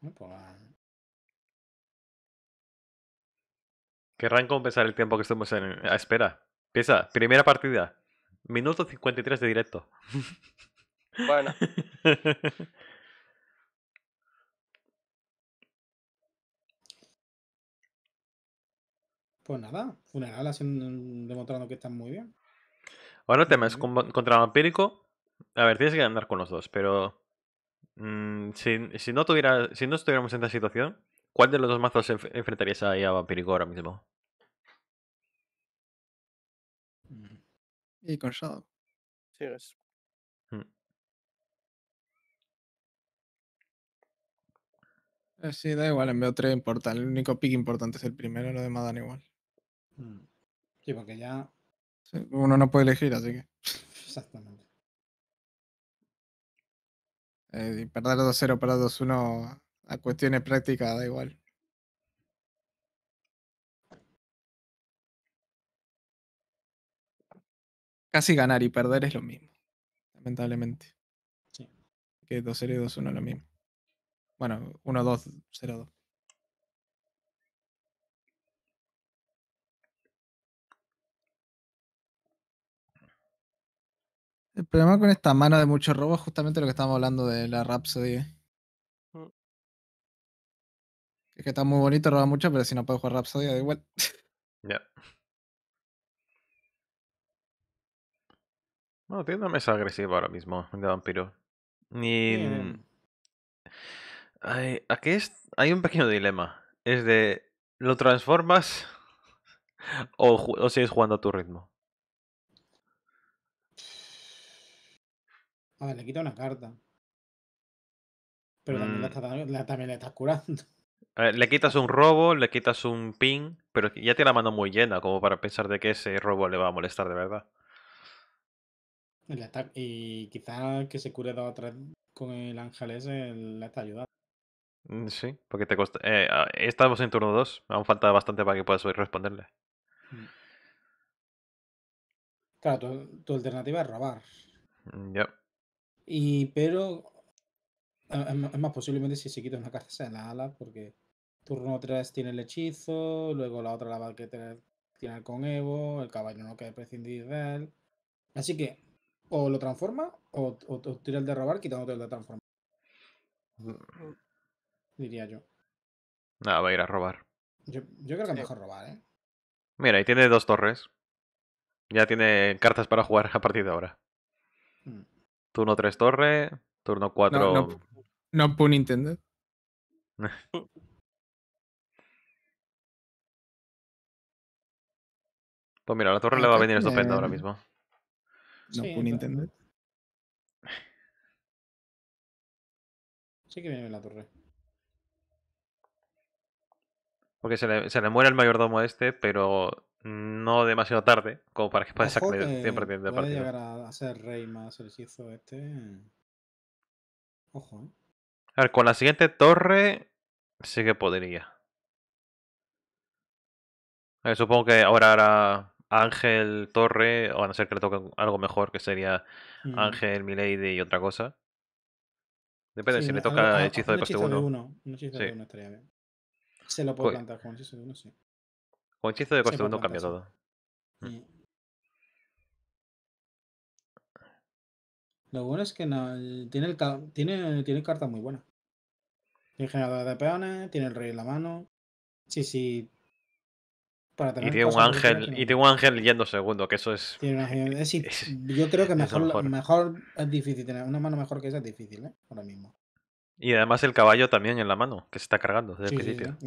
F: Pues, ah.
B: Querrán compensar el tiempo que estemos en, a espera. Empieza. primera partida. Minuto 53 de directo.
F: Bueno. <laughs>
C: pues nada, funeral haciendo, demostrando que están muy bien.
B: Bueno, el tema es contra vampírico. A ver, tienes que andar con los dos, pero. Mm, si, no tuviera, si no estuviéramos en esta situación, ¿cuál de los dos mazos enfrentarías ahí a Vampirico ahora mismo?
A: Mm. Y con Shadow. Sigues. Sí, mm. eh, Sí, da igual, en veo 3 importa. El único pick importante es el primero, lo demás dan igual. Sí, porque ya. uno no puede elegir, así que. Exactamente. Eh, perder 2-0 para 2-1 a cuestiones prácticas da igual. Casi ganar y perder es lo mismo, lamentablemente. Sí. Que 2-0 y 2-1 es lo mismo. Bueno, 1-2, 0-2. El problema con esta mano de muchos robo es justamente lo que estábamos hablando de la Rhapsody. Mm. Es que está muy bonito, roba mucho, pero si no puedo jugar Rhapsody, da igual. <laughs> Ya. No Bueno,
B: tiene una mesa agresiva ahora mismo de vampiro.
F: Ni.
B: aquí hay un pequeño dilema. Es de. ¿Lo transformas? <laughs> o, o sigues jugando a tu ritmo?
C: le quita una carta. Pero también, le mm. estás curando.
B: <laughs> A le quitas un robo, le quitas un pin, pero ya tiene la mano muy llena como para pensar de que ese robo le va a molestar de verdad.
C: Y quizás que se cure dos otra con el ángel ese le está ayudando.
B: Mm, sí, porque te costa. Eh, ah, estamos en turno 2. Aún falta bastante para que puedas responderle.
C: Mm. Claro, tu, alternativa es robar. Ya. Y pero es más posiblemente si se quita una carta sea la ala, porque turno 3 tiene el hechizo, luego la otra la va a tener, con Evo, el caballo no quiere prescindir de Así que o lo transforma o, tira el de robar quitándote el de transformar. Mm. Diría yo.
B: Nada, va a ir a robar.
C: Yo, creo que mejor robar, ¿eh?
B: Mira, y tiene dos torres. Ya tiene cartas para jugar a partir de ahora. Turno 3 torre, turno 4... No, no,
A: no <laughs> pues
F: mira, la torre le va a venir estupenda ahora mismo. No pun intended. Sí que viene la torre.
B: Porque se le, se le muere el mayordomo este, pero no demasiado tarde, como para que pueda sacar siempre tiene Puede llegar
C: a, ser rey más el hechizo este. Ojo, eh.
B: A ver, con la siguiente torre sí que podría. A ver, supongo que ahora hará Ángel Torre, o a no ser que le toque algo mejor, que sería mm. Ángel Milady y otra cosa. Depende si le toca a, a, hechizo de coste 1. Un hechizo de 1
C: estaría bien. Se lo puede pues plantar con hechizo de 1, sí.
B: Con hechizo de coste no cambia todo.
C: Lo bueno es que no, tiene, el, tiene, tiene carta muy buena. Tiene generador de peones, tiene el rey en la mano. Sí, sí. Para y tiene un ángel, y
B: tiene un ángel yendo segundo, que eso es.
C: <laughs> yo creo que mejor es, mejor. es difícil. Tener una mano mejor que esa es difícil, ¿eh? Ahora mismo.
B: Y además el caballo también en la mano, que se está cargando desde el principio.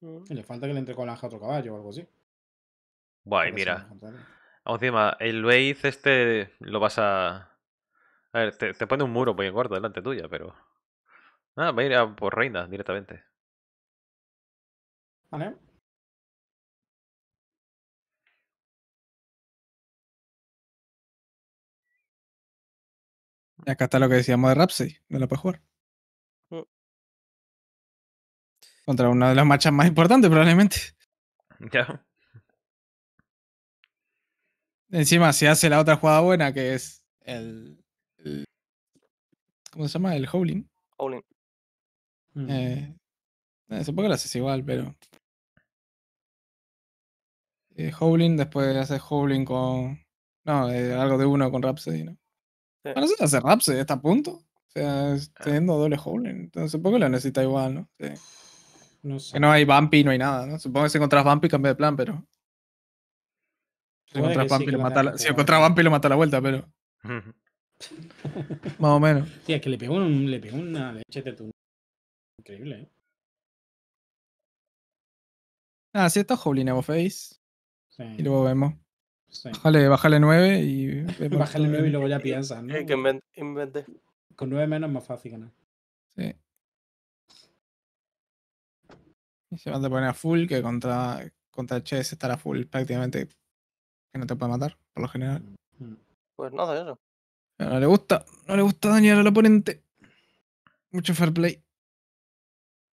C: Le falta que le entre colanja a otro caballo o algo así.
B: Guay, mira. Encima, el Waze este lo vas a... A ver, te, te pone un muro muy gordo delante tuya, pero... Ah, va a ir a por reina directamente.
F: Vale. Y acá está lo que decíamos de Rapsey, de la puedes jugar.
A: Contra una de las marchas más importantes, probablemente. Ya. Encima, si hace la otra jugada buena, que es el. ¿Cómo se llama? El Howling. Howling. Mm. Eh, eh, supongo que lo haces igual, pero. Eh, Howling, después hace Howling con. No, eh, algo de uno con Rhapsody, ¿no? Sí. hace Rhapsody, está a punto. O sea, ah. teniendo doble Howling. Entonces, supongo que lo necesita igual, ¿no? Sí. Que no hay Bumpy, no hay nada, ¿no? Supongo que si encontrás Bumpy cambia de plan, pero. Si encontrás Bumpy, lo mata la... Si lo a la vuelta, pero. <laughs> Más o menos.
C: Tío, es que le pegó, un, le pegó una leche de tu.
F: Increíble, ¿eh?
A: Ah, sí, está Holy Evo face. Y luego vemos. Sí. Bájale, bájale 9 y. bájale 9 y luego ya
C: piensas, ¿no? que Con 9 menos es más fácil ganar. ¿no?
A: Sí se van a poner a full, que contra, contra Chess estará full prácticamente. Que no te puede matar, por lo general.
D: Mm. Pues no eso.
A: no le gusta, no le gusta dañar al oponente. Mucho fair play.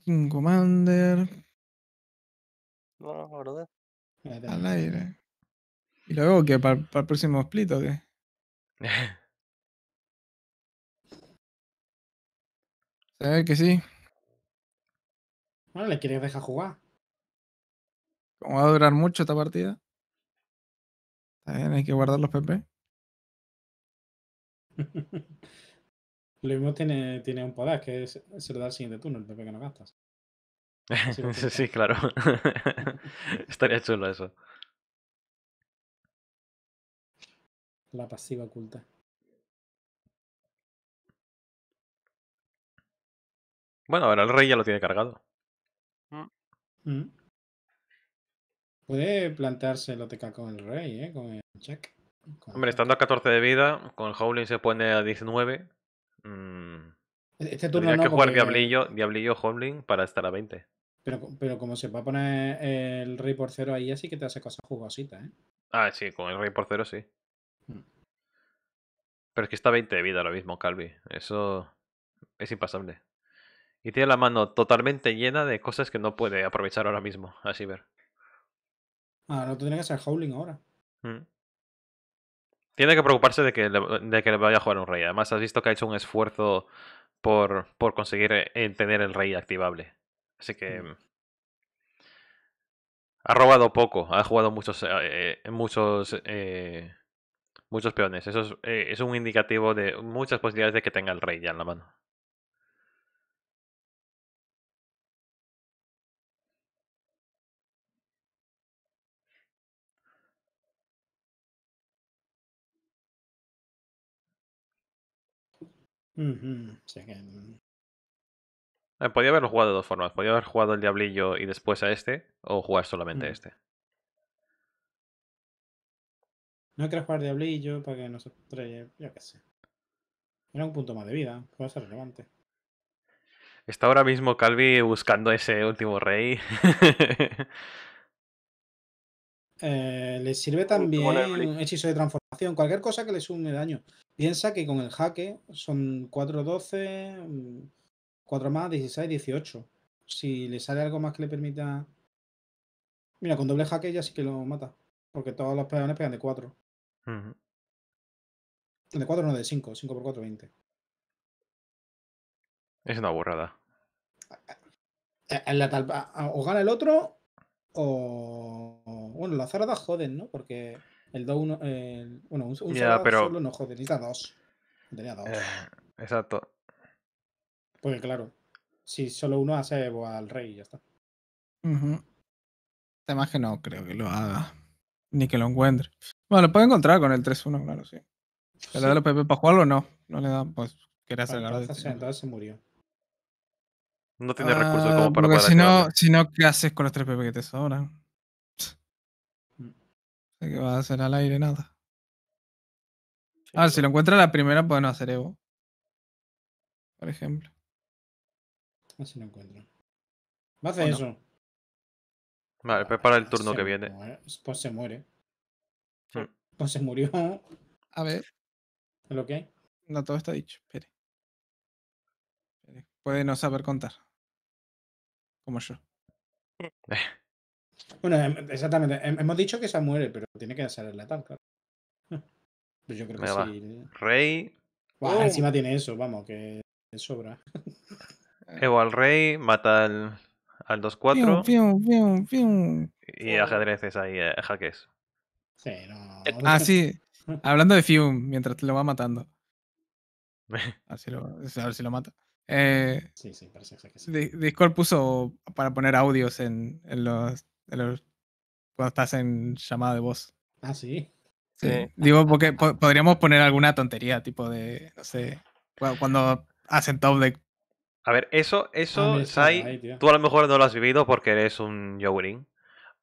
F: Commander.
D: No, no, verdad.
A: Al aire. ¿Y luego ¿qué? ¿Para, ¿Para el próximo split o qué? <laughs> Se que sí.
F: Bueno, le quieres dejar jugar. ¿Cómo va a durar mucho esta partida? También hay que guardar los PP.
C: <laughs> lo mismo tiene, tiene un poder, que es, se dar da el siguiente turno, el PP que no gastas.
B: <laughs> Sí, sí, claro. <laughs> Estaría chulo eso.
C: La pasiva oculta.
F: Bueno, ahora el
B: rey ya lo tiene cargado.
C: Puede plantearse el OTK con el rey, ¿eh? Con el check.
B: Hombre, estando a 14 de vida, con el Howling se pone a 19. Mm. Este turno Tendría no, que jugar Diablillo, Diablillo Howling para estar a 20.
C: Pero, pero como se va a poner el rey por cero ahí, así que te hace cosas jugosita ¿eh?
B: Ah, sí, con el rey por cero sí. Mm. Pero es que está a 20 de vida Lo mismo, Calvi. Eso es impasable. Y tiene la mano totalmente llena de cosas que no puede aprovechar ahora mismo, así ver.
C: Ah, no tendría que ser Howling ahora. Mm.
B: Tiene que preocuparse de que, le, de que le vaya a jugar un rey. Además, has visto que ha hecho un esfuerzo por, por conseguir eh, tener el rey activable. Así que. Mm. Mm, ha robado poco, ha jugado muchos. Eh, eh, muchos. muchos peones. Eso es un indicativo de muchas posibilidades de que tenga el rey ya en la mano.
F: Podría
B: ah, podía haberlo jugado de dos formas. Podía haber jugado el Diablillo y después a este, o jugar solamente a mm. este.
C: No quieres jugar Diablillo para que no se estrelle, yo qué sé. Era un punto más de vida, puede ser relevante.
B: Está ahora mismo Calvi buscando ese último rey. <laughs>
C: eh, le sirve también un hechizo de transformación, cualquier cosa que le sume daño. Piensa que con el jaque son 4, 12, 4 más, 16, 18. Si le sale algo más que le permita. Mira, con doble jaque ya sí que lo mata. Porque todos los peones pegan de 4. De 4 no, de 5. 5 por 4, 20.
B: Es una borrada.
C: En la O gana el otro, o. Bueno, la zarada joden, ¿no? Porque el 2, 1 bueno, un, solo, pero... no, joder, necesita dos. Tenía dos. Eh, exacto. Porque claro, si solo uno hace al rey y ya está.
A: Uh -huh. que no creo que lo haga. Ni que lo encuentre. Bueno, lo puede encontrar con el 3-1, claro, sí. ¿Se le da los PP para jugarlo o no? No le da, pues quería hacer la entonces,
C: se murió. No
A: tiene recursos ah, como para Porque si no, si no, ¿qué haces con los 3 PP que te sobran? que va a hacer al aire nada. A ver, si lo encuentra la primera, Puede no hacer Evo. Por ejemplo. A si lo encuentro. Va a hacer eso.
B: Vale, prepara pues el turno que viene.
A: Pues se muere. Mm. Pues se murió. A ver. ¿Lo que No, todo está dicho. Puede no saber contar. Como yo. <laughs> Eh. Bueno, em, exactamente. Em, hemos
C: dicho que esa muere, pero tiene que salir el letal, <laughs> pues
A: yo creo que sí. Rey.
C: Uh. Encima tiene eso, vamos, que sobra.
B: Evo eh. al rey, mata al, al
A: 2-4.
B: Y ajedrezes ahí, eh, Sí, no. Eh, ah, sí.
A: <laughs> Hablando de Fium, mientras lo va matando. <laughs> Así a ver si lo mata. sí, sí, parece que sí. Discord puso para poner audios en, en los cuando estás en llamada de voz. Ah, sí. Sí. Digo, porque podríamos poner alguna tontería, tipo de, no sé, cuando, hacen top de... A ver, eso, eso, ah,
B: Sai, tú a lo mejor no lo has vivido porque eres un yogurin,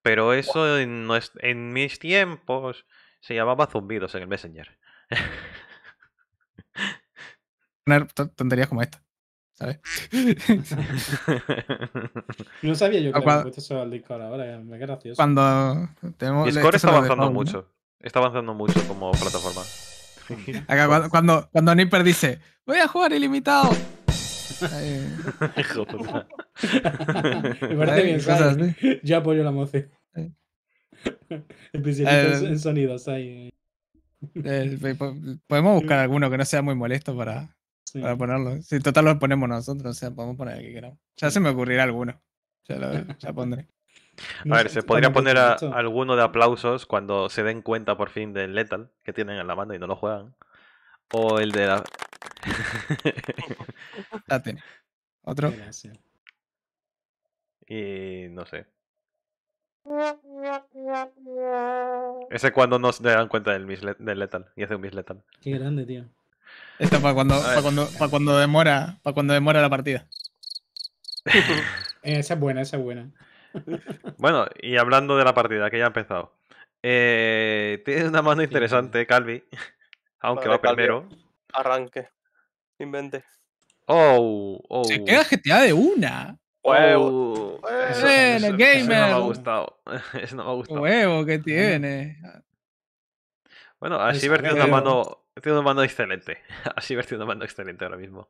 B: pero eso en, en mis tiempos se llamaba zumbidos en el Messenger.
A: <laughs> poner tonterías como esta. ¿sabes? <laughs> no sabía yo que cuando,
C: eso al Discord ahora, me eh, gracioso. Cuando
A: tenemos, Discord está avanzando mucho,
B: está avanzando mucho como plataforma. <laughs> Acá,
A: cuando, cuando, Nipper dice, voy a jugar ilimitado. Me parece bien, cosas,
C: Yo apoyo la moce. <laughs> en eh, sonidos ahí. Eh,
A: podemos buscar alguno que no sea muy molesto para, ponerlo. Si total lo ponemos nosotros, o sea, podemos poner el que queramos. Ya se me ocurrirá alguno. Ya lo pondré. <laughs> a ver, se podría poner
B: alguno de aplausos cuando se den cuenta por fin del Lethal que tienen en la mano y no lo juegan. O el de la. Date. <laughs> Otro. Y no sé. Ese cuando no se dan cuenta del, del Lethal y hace un Miss Lethal.
A: Qué grande, tío. Esta para cuando, para cuando, para cuando, demora, para cuando demora la partida. <laughs> esa es buena, esa es buena.
B: bueno, y hablando de la partida, que ya ha empezado. Eh, una mano interesante, Calvi. <laughs> Aunque vale, va primero.
D: Arranque. Invente.
B: Oh, oh. Se
A: queda GTA de una.
D: Huevo. Huevo. Oh. Eso, Eso no me ha
B: gustado. <laughs> Eso no me ha gustado.
D: Huevo
A: que tiene.
B: Bueno, así vertido una mano tiene un mando excelente. <laughs> así tiene un mando excelente ahora mismo.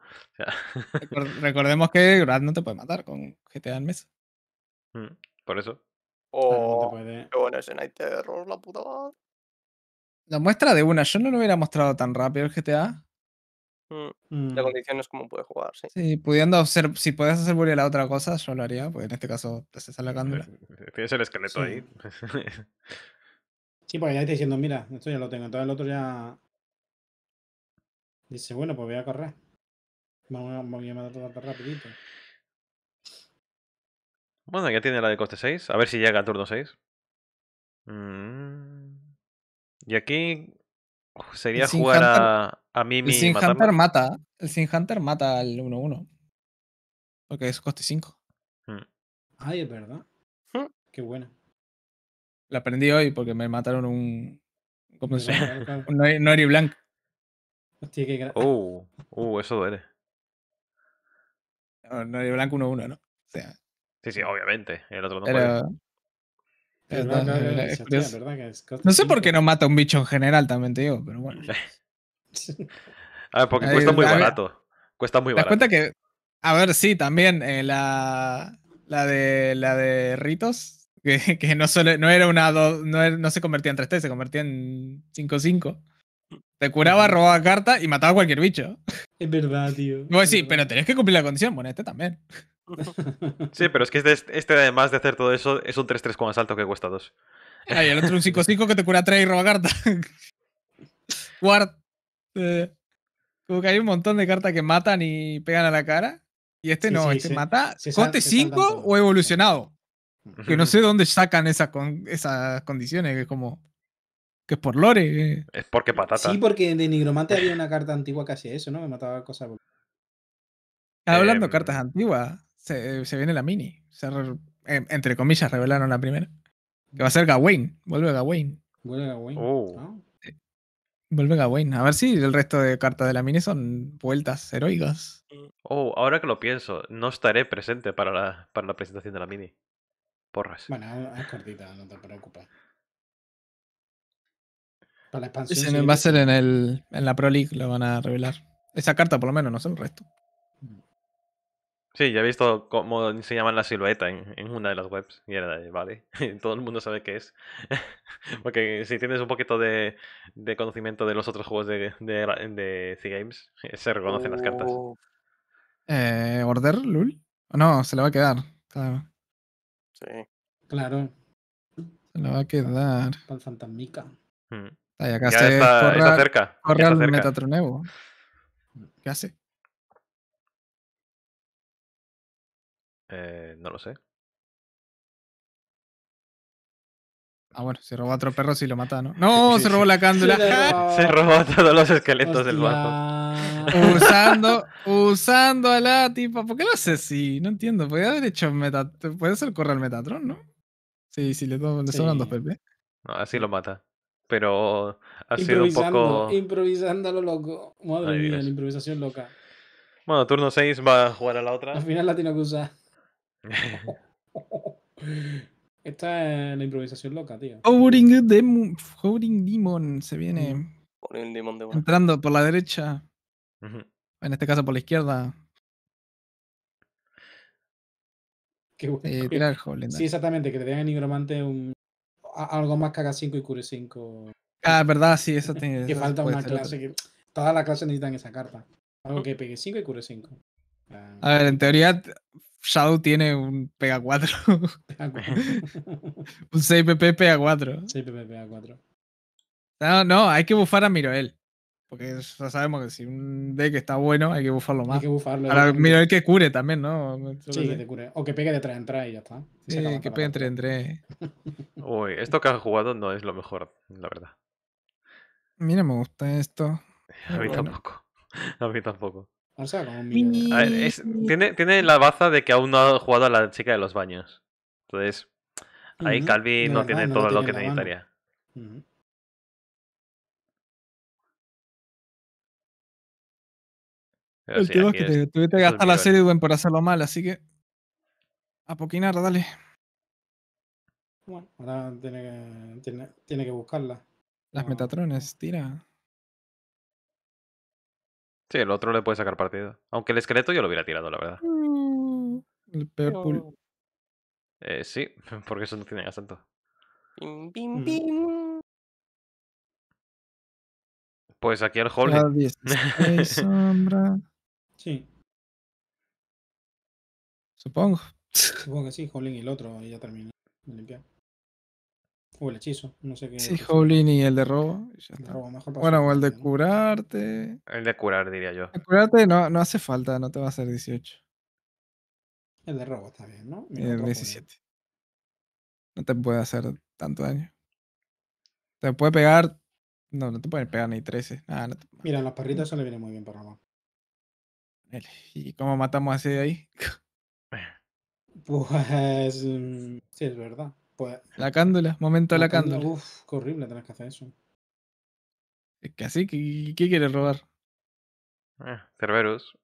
A: Recordemos que Grad no te puede matar con GTA en mesa.
B: Mm, por eso. O. Oh, bueno, ese Night
D: la puta madre.
A: La muestra de una, yo no lo hubiera mostrado tan rápido el GTA.
D: Mm, mm. La condición es como puede jugar, sí.
A: Sí, pudiendo ser, si puedes hacer bullying a otra cosa, yo lo haría, porque en este caso te se la cándula.
B: Tienes el esqueleto ahí. <laughs>
C: sí, porque ya está diciendo, mira, esto ya lo tengo, entonces el otro ya Dice, bueno, pues voy a correr. Voy a matar rapidito.
B: Bueno, ya tiene la de coste 6. A ver si llega a turno 6. Mm. Y aquí sería jugar a, a Mimi. El Sin Hunter
A: mata. El Sin Hunter mata al 1-1. Porque es coste 5. Ah, hmm. Ay, es verdad. Hmm. Qué buena. La aprendí hoy porque me mataron un. ¿Cómo se llama? un Nori Blanc. Hostia,
B: <laughs> Uh, uh, eso duele.
A: No hay blanco 1-1, ¿no?
B: Sí, sí, obviamente. El otro no puede.
C: no,
A: sé por qué no mata un bicho en general, también te digo, pero bueno. <laughs> <laughs>
B: a ver, porque cuesta muy barato. Cuesta muy barato. ¿Te cuenta que?
A: A ver, sí, también eh, la, de, la de Ritos, que, no, no se convertía en 3-3, se convertía en 5-5. Te curaba, robaba carta y mataba a cualquier bicho. Es verdad, tío. sí, pero tenés que cumplir la condición. Bueno, este también. <laughs>
B: Sí, pero es que este, además este de hacer todo eso, es un 3-3 con asalto que cuesta 2.
A: y el otro un 5-5 que te cura 3 y roba carta. <laughs> Guard. Eh, como que hay un montón de cartas que matan y pegan a la cara. Y este no, este mata. Conte 5 o evolucionado. Que no sé dónde sacan esas, esas condiciones, que es como. Que es por lore.
B: Es porque patata. Sí,
A: porque de Nigromante había una carta
C: antigua que hacía eso, ¿no? Me mataba cosas.
A: Hablando de em, cartas antiguas, se, viene la mini. entre comillas, revelaron la primera. Que va a ser Gawain. Vuelve Gawain.
C: Vuelve Gawain. Oh.
A: Vuelve Gawain. A ver si el resto de cartas de la mini son vueltas heroicas.
B: Oh, ahora que lo pienso, no estaré presente para la, para la presentación de la mini. Porras.
C: Bueno, es cortita, no te preocupes
A: va a ser en, el, en la Pro League, lo van a revelar. Esa carta, por lo menos, no sé el resto.
B: Sí, ya he visto cómo se llaman la silueta en, una de las webs. Y era de, vale, <laughs> todo el mundo sabe qué es. <laughs> Porque si tienes un poquito de, conocimiento de los otros juegos de, de, C Games, eh, se reconocen las cartas. Oh.
A: Eh, ¿Order, Lul? No, se le va a quedar. Claro.
C: Sí. Claro.
A: Se le va a quedar.
C: Para el hmm acá ya se está, está cerca. ¿Qué hace?
B: Eh, no lo sé.
A: Ah, bueno, se robó a otro perro si lo mata, ¿no? No, se robó la cándula. Se robó. a <laughs> todos los esqueletos del barco. Usando, usando a la tipa. ¿Por qué lo hace así? No entiendo. Podría haber hecho meta... Puede ser correr al Metatron, ¿no? Sí, sí, le, sobran dos pepe
B: No, así lo mata pero ha sido un poco.
C: Improvisando a lo loco. Madre mía, la improvisación loca.
B: Bueno, turno 6 va a jugar a la otra. Al final
C: la tiene que usar. <laughs> <laughs> Esta es la improvisación loca, tío.
A: Howling Demon, Demon se viene.
C: Mm.
A: Entrando por la derecha. En este caso por la izquierda. Qué bueno. Eh, <laughs> sí,
C: exactamente, que te tengan nigromante un algo más que haga 5 y cure 5.
A: Ah, verdad, sí, eso tiene. que falta una clase.
C: todas las clases necesitan esa carta. Algo que pegue 5 y cure 5. A
A: ver, en teoría, Shadow tiene un pega 4. <laughs> <laughs> un 6 PP pega 4. 6 PP pega 4. No, no, hay que bufar a Miroel. Porque ya sabemos que si un deck está bueno, hay que bufarlo más. Hay que bufarlo. Ahora, mira, hay que cure también, ¿no? sí, que cure. O que pegue de 3 en 3 y ya está. Sí, que pegue de 3 en 3. Uy, esto que has jugado
B: no es lo mejor, la verdad.
A: Mira, me gusta esto. A mí tampoco.
B: <laughs> A mí tampoco.
A: O sea,
C: como
B: tiene, tiene, la baza de que aún no ha jugado a la chica de los baños. Entonces, ahí Calvi no, tiene todo lo que necesitaría.
A: el que tuviste que gastar la serie buen por hacerlo mal, así que. A Poquinar, dale.
C: Bueno, ahora tiene que, tiene, que buscarla.
A: Las Metatrones, tira.
B: Sí, el otro le puede sacar partido. Aunque el esqueleto yo lo hubiera tirado, la verdad.
C: Mm,
E: el peor
B: Eh, sí, <laughs> porque eso no tiene asalto ¡Pim, pim, mm.
F: pim!
B: Pues aquí el Holy.
F: <laughs> sombra. Sí. Supongo.
C: Supongo que sí, Howling y el otro, y ya termina de limpiar. O el hechizo, no sé
A: qué. Sí, Howling y el de robo. robo mejor bueno, o el de curarte.
C: El de curar, diría yo. El
A: curarte no, no hace falta, no te va a hacer 18.
C: El de robo está bien, ¿no? el 17.
A: No te puede hacer tanto daño. Te puede pegar. No, no te pueden pegar ni 13. Mira, las perritos
C: son le viene muy bien para robar.
A: ¿Y cómo matamos a ese de ahí? <laughs>
C: Pues. Mm, sí, es verdad. Pues,
A: la cándula, momento de la cándula.
C: Uf, qué horrible tener que hacer eso.
A: Es que así, ¿qué, quieres robar? Ah,
F: Cerberus.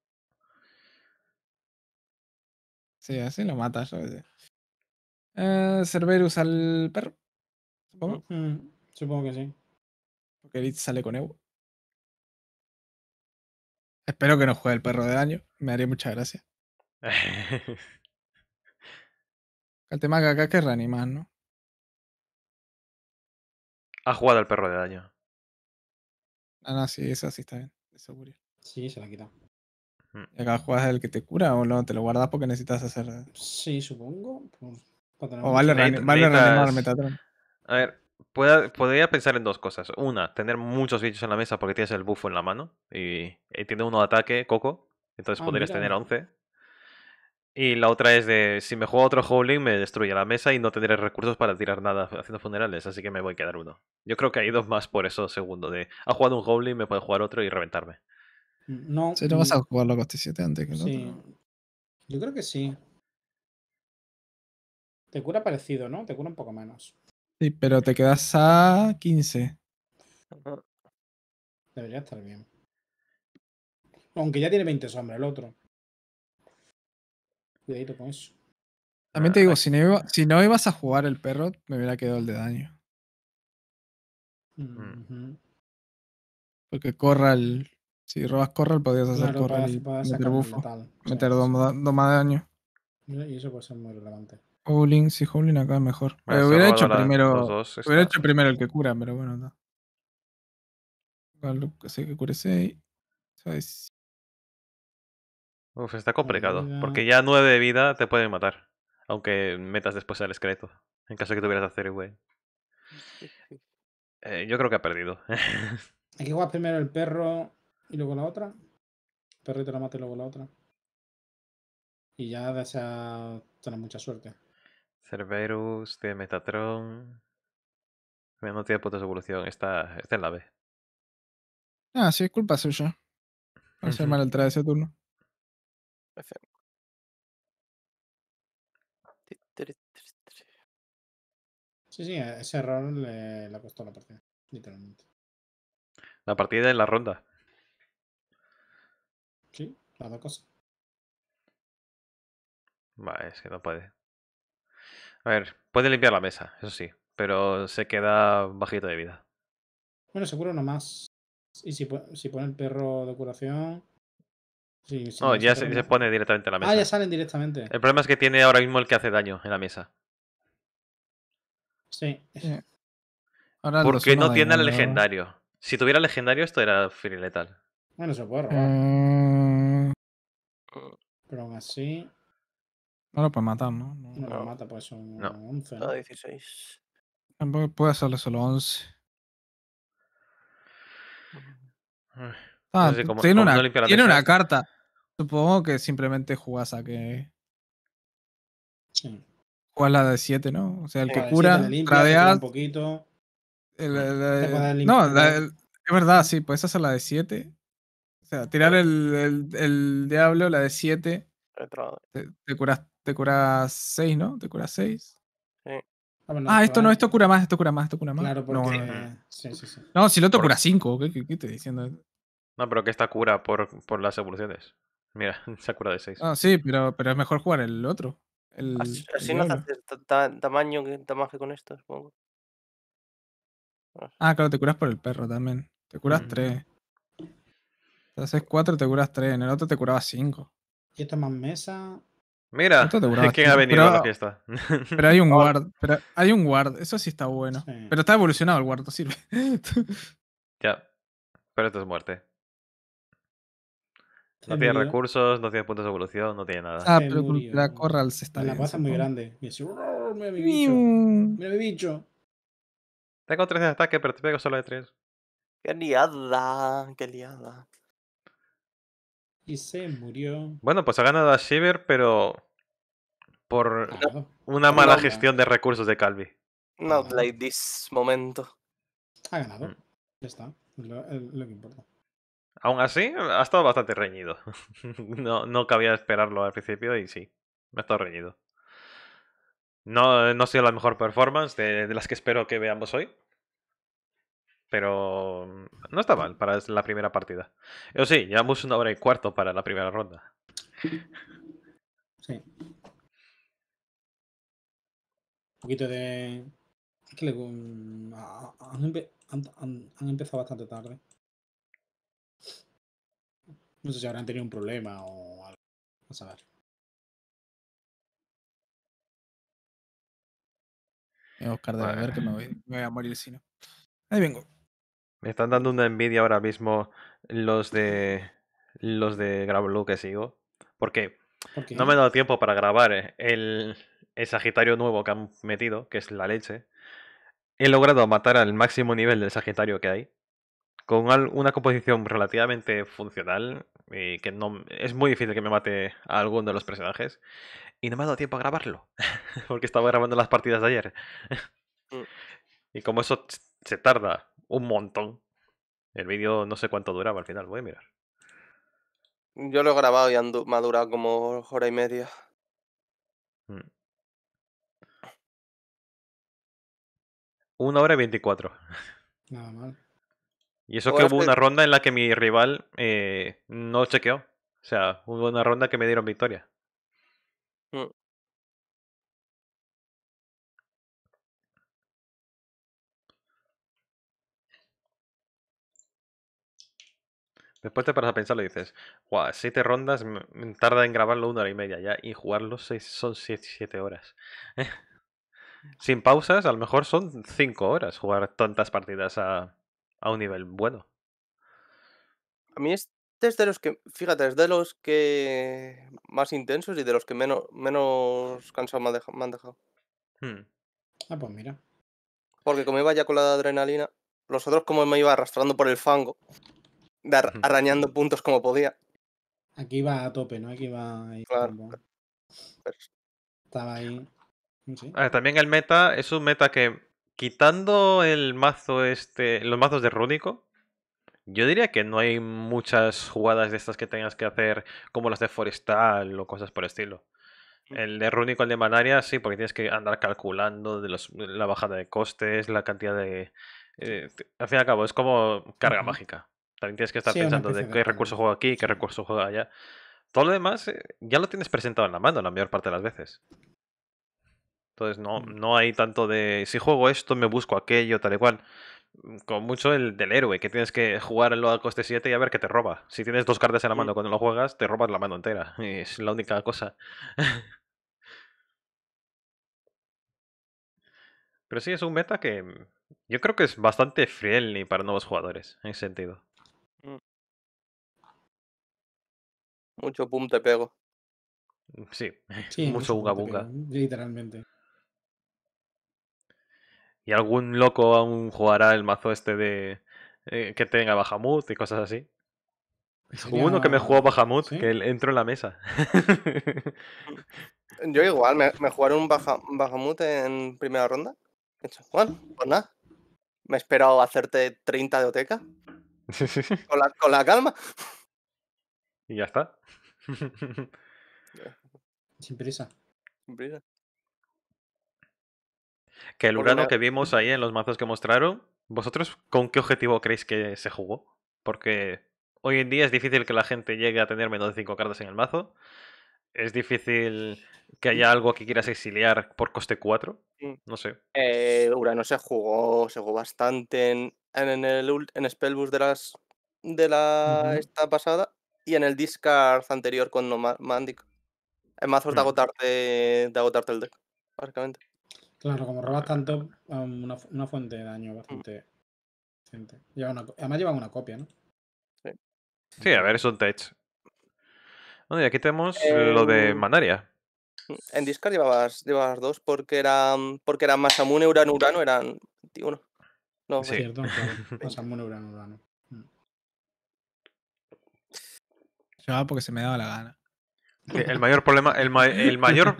A: Sí, así lo matas. Eh, Cerberus al perro. Supongo. Mm, supongo que sí. Porque él sale con Evo. Espero que no juegue el perro de daño. Me haría mucha gracia. el tema que acá que reanimar, ¿no?
B: Ha jugado al perro de daño.
A: Ah, no, sí, eso sí está bien.
B: Es seguro.
C: Sí, se la quita. Mm. ¿Y acá
A: juegas el que te cura o no? ¿Te lo guardas porque necesitas hacer.?
C: Sí, supongo. o vale, reanimar vale reanimar Metatron. A ver,
B: podría pensar en dos cosas. Una, tener muchos bichos en la mesa porque tienes el bufo en la mano y, tiene uno de ataque, Coco. Entonces ah, podrías tener 11. Y la otra es de si me juego otro Howling me destruye la mesa y no tendré recursos para tirar nada haciendo funerales, así que me voy a quedar uno. Yo creo que hay dos más por eso, segundo, de ha jugado un Howling, me puede jugar otro y reventarme.
C: No. Si no vas a mm. jugar antes Yo creo que sí. Te cura parecido, ¿no? Te cura un poco menos.
A: Sí, pero te quedas
F: a 15.
C: Debería estar bien. Aunque ya tiene 20 sombras el otro. Cuidadito con eso.
A: También te ah, digo, si no, si no ibas a jugar el perro, me hubiera quedado el de daño. Porque Corral, si robas Corral, podrías hacer Corral y meter bufo, meter dos, más daño. Y eso puede ser muy relevante. Howling, sí, Howling acá mejor. Ah, hubiera hecho primero. primero el que cura, pero bueno, no. Sé que cure 6.
B: Uf, está complicado. Porque ya nueve de vida te pueden matar. Aunque metas después al esqueleto. En caso de que tuvieras hacer, güey. <laughs> Eh, yo creo que ha perdido.
C: Hay <laughs> que jugar primero el perro y luego la otra. El perrito la mata y luego la otra. Y ya desea tener mucha suerte.
B: Cerberus, de este, Metatron. No tiene puntos de evolución, está, está en la B.
C: Ah, sí, es culpa suya.
F: Va a ser mal el de ese turno.
C: Sí, sí, e, ese error le, ha costado la partida, literalmente.
F: La partida en la ronda.
C: Sí, las dos cosas.
B: Va, es que no puede. A ver, puede limpiar la mesa, eso sí, pero se queda bajito de vida.
C: Bueno, seguro no más. Y si, si pone el perro de curación. Sí, no, ya se, pone directamente en la mesa. Ah, ya salen directamente. El
B: problema es que tiene ahora mismo el que hace daño en la mesa.
C: Sí. ¿Por qué Porque no tiene el legendario.
B: Si tuviera legendario, esto era free letal.
C: Bueno, se puede
A: robar. Eh.
C: Pero aún así.
A: No lo puede matar, ¿no? No,
C: no. lo mata, pues un no. 11. ¿no? 16.
A: Tampoco puede hacerle solo 11. Ah, tiene, una, tiene una carta. Supongo que simplemente jugás a que. Sí. la de 7, ¿no? O sea, el que cura, tradeas. Un poquito. El, no, es verdad, sí, puedes hacer la de 7. O sea, tirar el, el, diablo, la de 7. Te, te, curas, 6, ¿no? Te curas 6. Ah, ah, esto no, esto cura más, esto cura más, esto cura más. No, si el otro cura 5, ¿qué, qué, estoy diciendo? No, pero que esta cura
B: por, las evoluciones. Mira, <laughs> se cura de 6. Ah,
A: sí, pero, es mejor jugar el otro. así, el no
D: haces tamaño que con esto, supongo.
A: Ah, claro, te curas por el perro también. Te curas 3. Mm. Te haces 4, te curas 3. En el otro te curaba 5 que más mesa.
B: Mira, es que ha venido a la fiesta. Pero hay un guard,
A: <laughs> pero hay un guard, eso sí está bueno. Pero está evolucionado el guardo no sirve. <laughs>
B: ya, pero esto es muerte. No tiene recursos, no tiene puntos de evolución, no tiene nada. Ah, pero la
A: corral se está.
C: Ah, la pasa muy grande. me he mira mi bicho. Mira mi bicho.
B: Tengo tres de ataque, pero te pego solo de tres ¡Qué liada! ¡Qué liada! Y se murió. Bueno, pues ha ganado a Shiver, pero por una mala gestión de recursos de Calvi.
D: Not like this momento.
C: Ha ganado. Mm. Ya está. Lo, lo que importa. Aún
B: así, ha estado bastante reñido. <laughs> no, no cabía esperarlo al principio y sí, me ha estado reñido. No, no ha sido la mejor performance de las que espero que veamos hoy, pero mm, no está mal para la primera partida. Eso sí, llevamos una hora y cuarto para la primera ronda.
C: Sí. Un poquito de. han, empezado bastante tarde. No sé si habrán tenido un problema o algo. Vamos a ver.
F: Voy a
A: de ver que me voy, me voy a morir si no. Ahí
B: vengo. Me están dando una envidia ahora mismo los de los de Gravelu que sigo. Porque no me he dado tiempo para grabar eh, el, el, Sagitario nuevo que han metido, que es la leche. He logrado matar al máximo nivel del Sagitario que hay. Con una composición relativamente funcional. Y eh, que no es muy difícil que me mate a alguno de los personajes. Y no me ha dado tiempo a grabarlo. <laughs> porque estaba grabando las partidas de ayer. Mm. y como eso se tarda un montón. El vídeo no sé cuánto duraba al final, voy a mirar.
D: Yo lo he grabado y me ha durado como hora y media.
B: Mm. Una hora y veinticuatro. Nada mal. Y eso que hubo una ronda en la que mi rival eh, no chequeó. O sea, hubo una ronda que me dieron victoria. Mm. Después te paras a pensar y dices, guau, siete rondas tarda en grabarlo una hora y media ya y jugarlo son siete, horas. <laughs> Sin pausas, a lo mejor son cinco horas jugar tantas partidas a, a un nivel bueno.
D: A mí este es de los que, fíjate, es de los que más intensos y de los que menos, menos cansado me han dejado.
C: Hmm. Ah, pues mira.
D: Porque como iba ya con la adrenalina, los otros como me iba arrastrando por el fango. Arrañando arañando puntos como
C: podía. Aquí va a tope, ¿no? Aquí va. claro.
B: Estaba ahí. también el meta es un meta que, quitando el mazo este, los mazos de Rúnico, yo diría que no hay muchas jugadas de estas que tengas que hacer como las de Forestal o cosas por el estilo. Mm. El de Rúnico, el de Manaria, sí, porque tienes que andar calculando de la bajada de costes, la cantidad de... Eh, al fin y al cabo, es como carga mágica. También tienes que estar pensando de qué recurso juego aquí, qué recurso juego allá. Todo lo demás eh, ya lo tienes presentado en la mano la mayor parte de las veces. Entonces no, mm. no hay tanto de si juego esto, me busco aquello, tal y cual. Mm, con mucho el del héroe, que tienes que jugar jugarlo al coste 7 y a ver qué te roba. Si tienes dos cartas en la mano cuando lo juegas, te robas la mano entera. <laughs> es la única cosa. <laughs> Pero sí, es un meta que mm, yo creo que es bastante friendly para nuevos jugadores, en ese sentido.
D: Mucho pum te pego.
B: Mm, <laughs> sí, mucho buca
C: Literalmente.
B: Y algún loco aún jugará el mazo este de eh, que tenga bajamut y cosas así. uno que me jugó bajamut, que él entró en la mesa.
D: Mm, yo igual, me, me jugaron un Baja, en primera ronda. Juan, pues Me he esperado hacerte 30 de Oteca.
C: <laughs>
D: con, la, con la calma.
C: Y ya está. <laughs> Sin prisa.
D: Sin
B: prisa. Que el Urano que vimos ahí en los mazos que mostraron, ¿vosotros con qué objetivo creéis que se jugó? Porque hoy en día es difícil que la gente llegue a tener menos de 5 cartas en el mazo. Es difícil que haya algo que quieras exiliar por coste 4. No sé.
D: Eh, Urano se jugó, se jugó bastante en, en, el, en Spellbus de las de la esta pasada y en el discard anterior con Mandic Es mazos de agotarte, de agotarte el deck, básicamente.
C: Claro, como robas tanto, una, fuente de daño mm. bastante. una, además, llevan una copia, ¿no? Sí.
B: sí, a ver, es un tech. Bueno, y aquí tenemos lo de em, Manaria.
C: Mm, en Discard
D: llevabas, llevabas dos porque eran, porque eran Masamune, Urano, Urano, eran. 21
A: No, es cierto. <laughs> Masamune, Urano, Urano. porque se me daba la gana. el mayor problema, el, el mayor,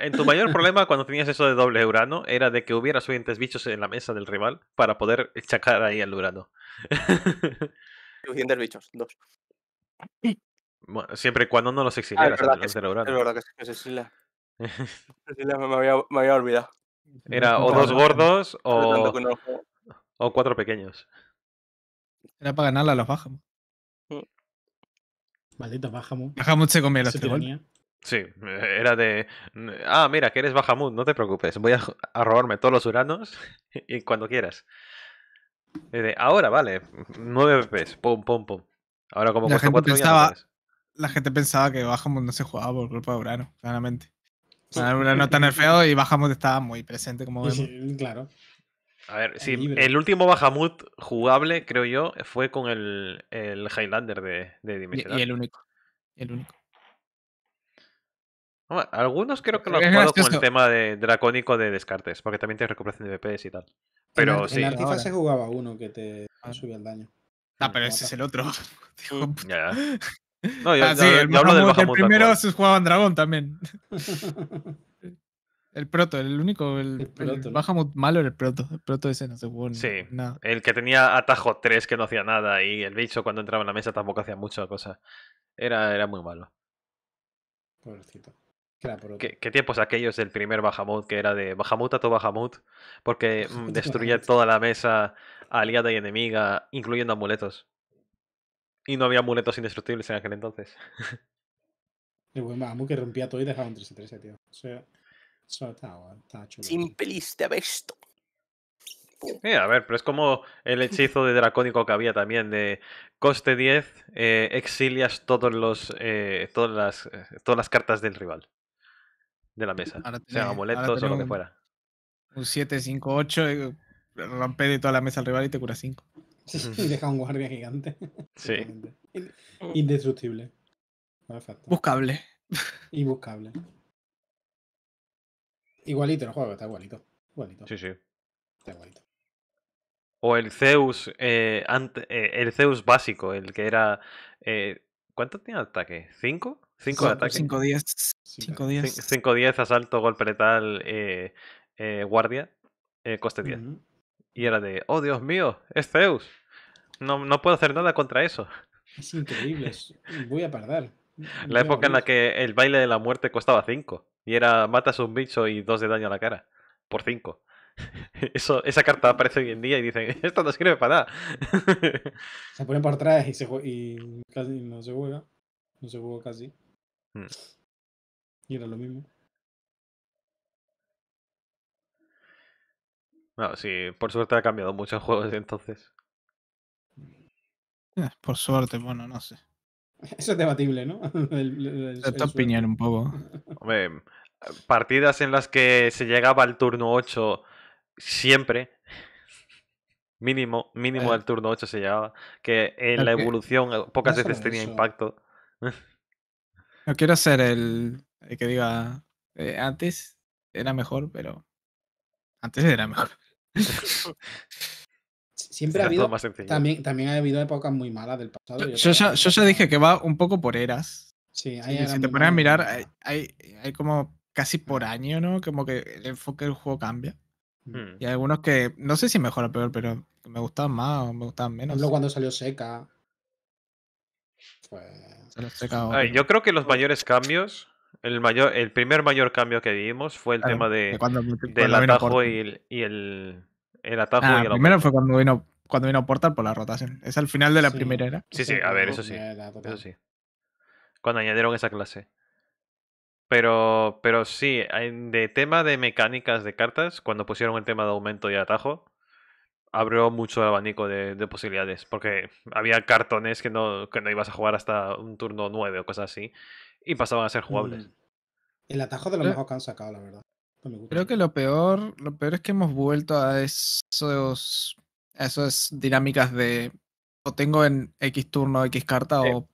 B: en tu mayor problema cuando tenías eso de doble Urano era de que hubiera suficientes bichos en la mesa del rival para poder chacar ahí al Urano. <laughs>
D: Suficientes bichos, dos.
B: siempre y cuando no los exigieras ah, es verdad que,
D: verdad que sí, <laughs> me, había, olvidado. Era o dos gordos o,
B: o cuatro pequeños.
A: Era para ganarla a los bajamos.
C: Maldito Bahamut. Bahamut se comía la
B: Sí, era de. Ah, mira, que eres Bahamut, no te preocupes. Voy a, robarme todos los uranos <laughs> y cuando quieras. ahora, vale. 9 PPs. Pum, pum, pum. Ahora, como la gente
A: La gente pensaba que Bahamut no se jugaba por culpa de Urano, claramente. Sí. Urano tan feo y Bahamut estaba muy presente, como <laughs> vemos. Sí, claro.
B: A ver, sí, el último Bahamut jugable, creo yo, fue con el, el Highlander de, de Dimensional. Y, el único. algunos creo que lo han jugado con el tema de dracónico de descartes, porque también tienes recuperación de BPS y tal. Pero sí. En
C: Artifa se jugaba uno que te subía el daño. Ah, pero ese es el otro. <laughs> ya,
A: El primero se jugaba en dragón también. <laughs> El proto, el único, el, malo era el proto. El proto ese no se jugó
B: Sí, el que tenía atajo 3 que no hacía nada y el bicho cuando entraba en la mesa tampoco hacía mucha cosa. Era, era muy malo. Pobrecito. ¿Qué, ¿Qué, tiempos aquellos del primer Bahamut que era de Bahamut a tu Bahamut? Porque <laughs> mm, destruía toda la mesa aliada y enemiga, incluyendo amuletos. Y no había amuletos indestructibles en aquel entonces. <laughs>
C: El buen Bahamut que rompía todo y dejaba un 3 y tío. O sea... Eso
B: a ver, pero es como el hechizo de dracónico que había también de coste 10, eh, exilias todos los, eh, todas, las, eh, todas las cartas del rival de la
C: mesa, sean o amuletos o lo que fuera.
A: Un 7, 5, 8, rompe de toda la mesa al rival y te cura 5. <laughs> y
C: deja un guardia gigante.
A: <laughs> Sí. Mm.
C: Indestructible. Buscable. Y buscable. Igualito el juego, está igualito. Igualito. Sí,
B: sí. Está igualito. O el Zeus, eh, eh, el Zeus básico, el que era. Eh, ¿Cuánto tiene ataque? ¿Cinco? ¿Cinco de ataque? 5 10
A: 5 10
B: 5 asalto, golpe letal, guardia, coste 10. Y era de, oh Dios mío, es Zeus. No, no puedo hacer nada contra eso.
C: Es increíble, voy a perder. La época en la
B: que el baile de la muerte costaba 5. Y era matas a un bicho y dos de daño a la cara. Por cinco. <laughs> Eso, esa carta aparece hoy en día y dicen, <laughs> esto no sirve para nada. <laughs>
C: Se ponen por atrás y, se, y casi no se juega. No se juega casi. Hmm. Y era lo mismo.
B: No, sí, por suerte ha cambiado mucho el juego desde entonces.
A: Eh, por suerte, bueno, no sé. <laughs> Eso es debatible, ¿no? <laughs> El, un poco.
B: <laughs> partidas en las que se llegaba al turno 8 siempre. Mínimo, mínimo eh. al turno 8 se llegaba. Que en la evolución eh, pocas veces tenía impacto.
A: No quiero ser el, que diga. Eh, antes era mejor, pero. Antes era mejor. Siempre ha habido. También, también ha habido épocas muy malas del pasado. Yo, yo, dije que va un poco por eras. Si te pones a mirar, hay, como casi por año, ¿no? Como que el enfoque del juego cambia. Mm. Hmm. Y hay algunos que, no sé si mejor o peor, pero me gustaban más o me gustaban menos. Por cuando salió Seca.
B: yo creo que los mayores cambios el, mayor, el primer mayor cambio que vimos fue el tema de, cuando, del atajo y el, el atajo ah, Primero
A: fue cuando vino, cuando vino Portal por la rotación. Es al final de la primera era. Sí, sí, a ver, eso
B: sí. Eso sí. Cuando añadieron esa clase. Pero, pero sí, de tema de mecánicas de cartas, cuando pusieron el tema de aumento y atajo, abrió mucho abanico de, posibilidades. Porque había cartones que no, no ibas a jugar hasta un turno 9 o cosas así. Y pasaban a ser jugables. Mm.
A: El atajo de lo eh. mejor que han sacado, la verdad. Creo que lo peor, lo peor es que hemos vuelto a esos, esas dinámicas de o tengo en X turno X carta o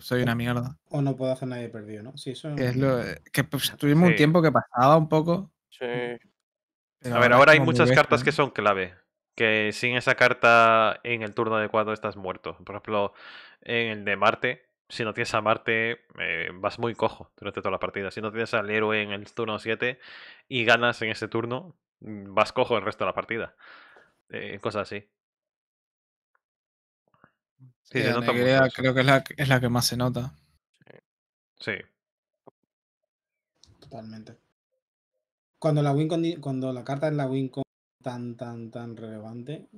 A: soy una mierda.
C: O no puedo hacer nadie perdido, ¿no? Sí, eso es lo, eh,
A: que pues, tuvimos un tiempo que pasaba un poco.
C: a
A: ver, ahora hay muchas cartas
C: que son clave. Que
B: sin esa carta en el turno adecuado estás muerto. Por ejemplo, en el de Marte, si no tienes a Marte, eh, vas muy cojo durante toda la partida. Si no tienes al héroe en el turno 7 y ganas en ese turno, mm, vas cojo el resto de la partida. Eh, cosas así. creo
A: que es la, que más se nota. Sí.
C: Totalmente. Cuando la, cuando la carta es la win con tan, tan, tan relevante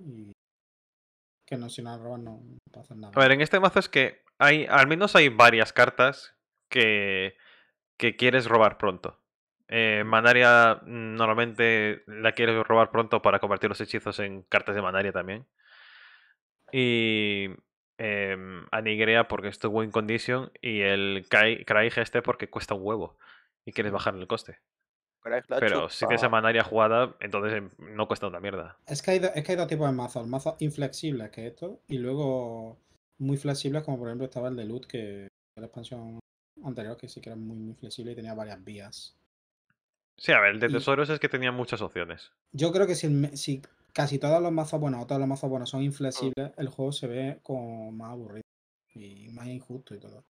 C: que no, si no roban no pasa nada. A
B: ver, en este mazo es que hay, al menos hay varias cartas que, que quieres robar pronto. Eh, Manaria mm, normalmente la quieres robar pronto para convertir los hechizos en cartas de Manaria también. Y em, Anigrea porque es tu win condition y el Craig este porque cuesta un huevo y quieres bajar el coste.
C: Pero si tienes a
B: Manaria jugada, entonces no cuesta una mierda.
C: Es que es que hay dos tipos de mazo, El mazo inflexible, que esto, y luego muy flexibles, como por ejemplo estaba el de Loot, que era la expansión anterior, que sí que era muy, muy flexible y tenía varias vías.
B: Sí, a ver, el de tesoros es que tenía muchas opciones.
C: Yo creo que si, casi todos los mazos buenos o todos los mazos buenos son mm. inflexibles, el juego se ve como más aburrido y más injusto y todo.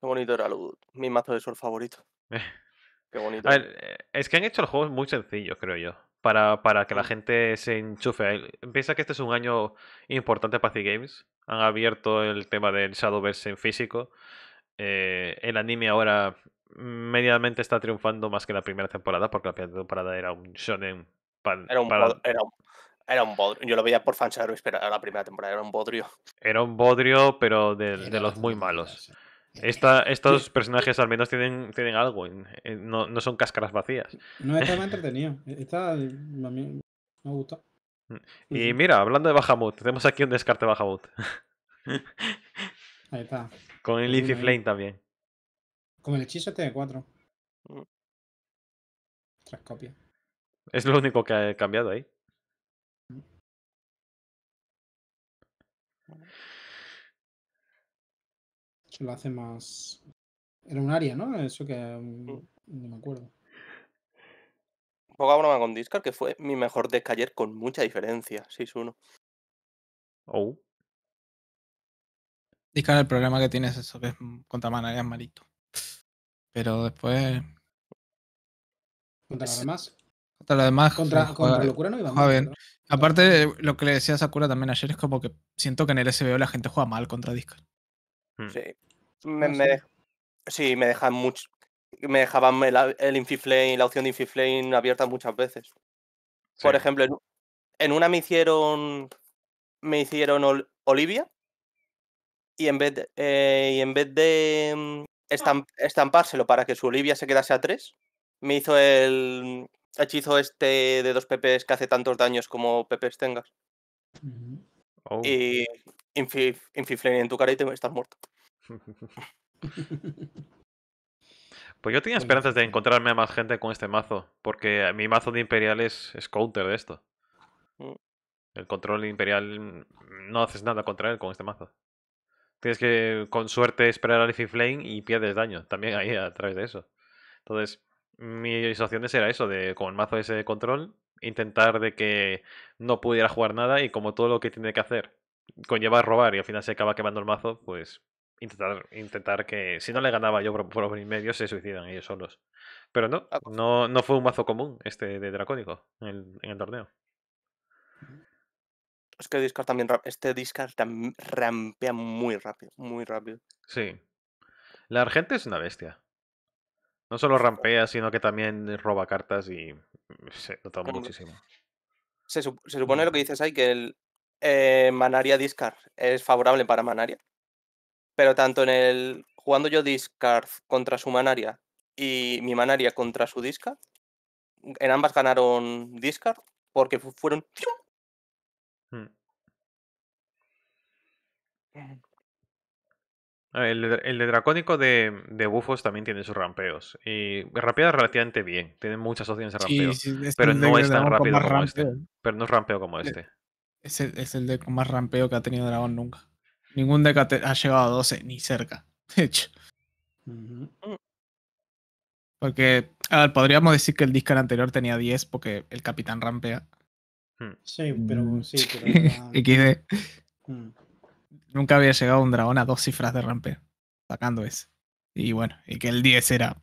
D: Qué bonito era Loot, mi mazo de sol favorito. <laughs> Qué
B: bonito. A eh, es que han hecho el juego muy sencillo, creo yo para, para que la gente se enchufe. Piensa que este es un año importante para C Games. Han abierto el tema del Shadowverse en físico. Eh, el anime ahora medianamente está triunfando más que la primera temporada, porque la primera temporada era un shonen. Pan, era, un
D: era, era, un bodrio. Yo lo veía por fanservice, pero la primera temporada era un bodrio.
B: Era un bodrio, pero de los muy malos. <laughs> estos personajes al menos tienen, tienen algo, no, no, son cáscaras vacías.
C: No, esta me ha entretenido. Esta a mí me gusta.
B: Mm. Y mira, hablando de Bahamut, tenemos aquí un descarte Bahamut. Ahí está. Con el Leafy Flame también.
C: Con el hechizo t este de 4. Mm. Tres
B: Es lo único que ha cambiado ahí.
C: lo hace más. Era un área, ¿no? Eso que. Mm, mm. No me acuerdo.
D: poco broma con Discar que fue mi mejor deck ayer con mucha diferencia, 6-1. Oh.
A: Discar, el problema que tienes es eso, que es contra que es malito. Pero después. ¿Contra lo demás? Contra lo demás. Contra, Locura no iba mal. Bien. Aparte, lo que le decía Sakura también ayer es como que siento que en el SBO la gente juega mal contra Discar. Hmm. Sí.
D: Me, sí, me dejan mucho. Me dejaban el, Infiflame, la opción de Infiflame abierta muchas veces. Por ejemplo, en, una me hicieron. Me hicieron Olivia. Y en vez de, eh, y en vez de mm, estampárselo para que su Olivia se quedase a tres me hizo el hechizo este de dos PPs que hace tantos daños como PPs tengas. Y oh. infiflame en tu cara y te, estás muerto.
B: <laughs> Pues yo tenía esperanzas de encontrarme a más gente con este mazo, porque mi mazo de Imperial es, counter de esto. Mm. El control Imperial mm, no haces nada contra él con este mazo. Tienes que, con suerte, esperar a Leafy Flame y pierdes daño también ahí a través de eso. Entonces, mis opciones era eso, de con el mazo ese control, intentar de que no pudiera jugar nada y como todo lo que tiene que hacer conlleva robar y al final se acaba quemando el mazo, pues intentar, intentar que si no le ganaba yo por, los y se suicidan ellos solos. Pero ah, pues no, no, fue un mazo común este de Dracónico en el, torneo.
D: Es que Discard también este Discard rampea muy rápido, muy rápido.
B: Sí. La Argente es una bestia. No solo rampea, sino que también roba cartas y se nota muchísimo.
D: Se, mm. supone lo que dices ahí, que el eh, Manaria Discard es favorable para Manaria. Pero tanto en el jugando yo Discard contra su Manaria y mi Manaria contra su Discard, mm, en ambas ganaron Discard porque fueron.
B: Hmm. El, de Dracónico de, de, Bufos también tiene sus rampeos. Y rampea relativamente bien. Tiene muchas opciones de rampeo. pero no es tan rápido como este. Pero no es rampeo como eh, este.
A: Es el, es el de más rampeo que ha tenido Dragón nunca. Ningún deca ha llegado a 12, ni cerca, <laughs> de hecho. Porque, a ver, podríamos decir que el disco anterior tenía 10 porque el capitán rampea. Hmm. Sí, pero mm. sí, pero... <laughs> XD. Mm. Nunca había llegado un dragón a dos cifras de rampea, sacando ese. Y bueno, y que el 10 era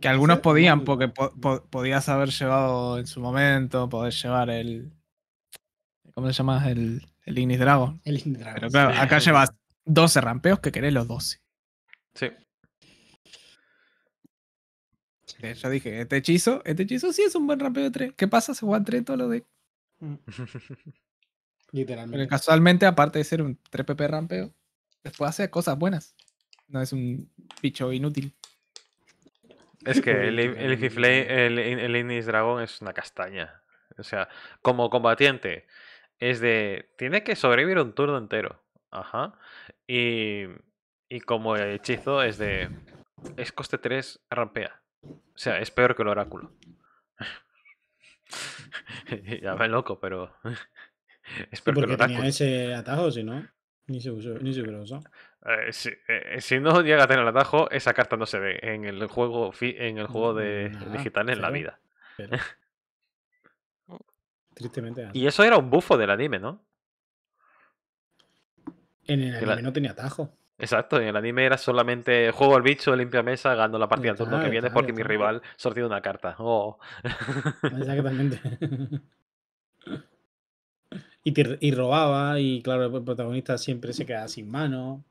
A: Que algunos podían, porque podías haber llevado en su momento, poder llevar el, ¿Cómo se llama? El, el Ignis Dragon. El Ignis Pero claro, acá llevas 12 rampeos que querés los 12. Sí. Eh, ya dije, este hechizo, este hechizo sí es un buen rampeo de 3. ¿Qué pasa? Se juega 3 todo lo de. Literalmente. Pero casualmente, aparte de ser un 3PP rampeo, después hace cosas buenas. No es un bicho inútil.
B: Es que <laughs> el, el, el Ignis Dragon es una castaña. O sea, como combatiente es de, tiene que sobrevivir un turno entero. Ajá. Y, y como el hechizo es de, es coste 3, rampea. O sea, es peor que el oráculo. <laughs> ya me loco, pero... <laughs> es peor que el oráculo. tenía
C: ese atajo, si no, ni se, usó, ni se eh, eh,
B: eh, si, no llega a tener el atajo, esa carta no se ve en el juego, en el juego mm, de, digital en la vida.
C: <laughs> Ah.
B: Y eso era un bufo del anime, ¿no?
C: En el anime no tenía atajo.
B: Exacto, en el anime era solamente juego al bicho, limpia mesa, gano la partida al turno que viene porque mi rival sortió una carta. Oh.
C: Exactamente. <laughs> Y, y, robaba, y claro, el protagonista siempre se quedaba sin mano.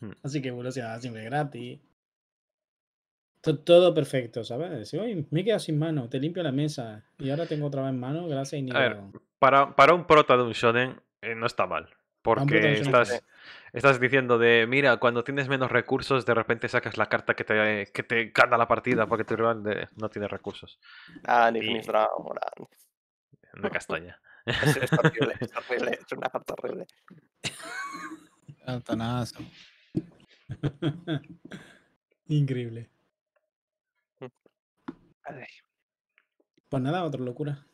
C: Hmm. Así que bueno, se daba siempre gratis. Todo perfecto, ¿sabes? me he quedado sin mano, te limpio la mesa y ahora tengo otra vez en mano, gracias. Y
B: para, para, un prota de un shonen eh, no está mal, porque estás, estás diciendo de, mira, cuando tienes menos recursos, de repente sacas la carta que te, que te gana la partida porque tu rival eh, no tiene recursos.
D: Ah, ni morado. Una castaña. es, es <laughs> una carta horrible.
A: <laughs> Increíble.
C: Pues nada, otra locura.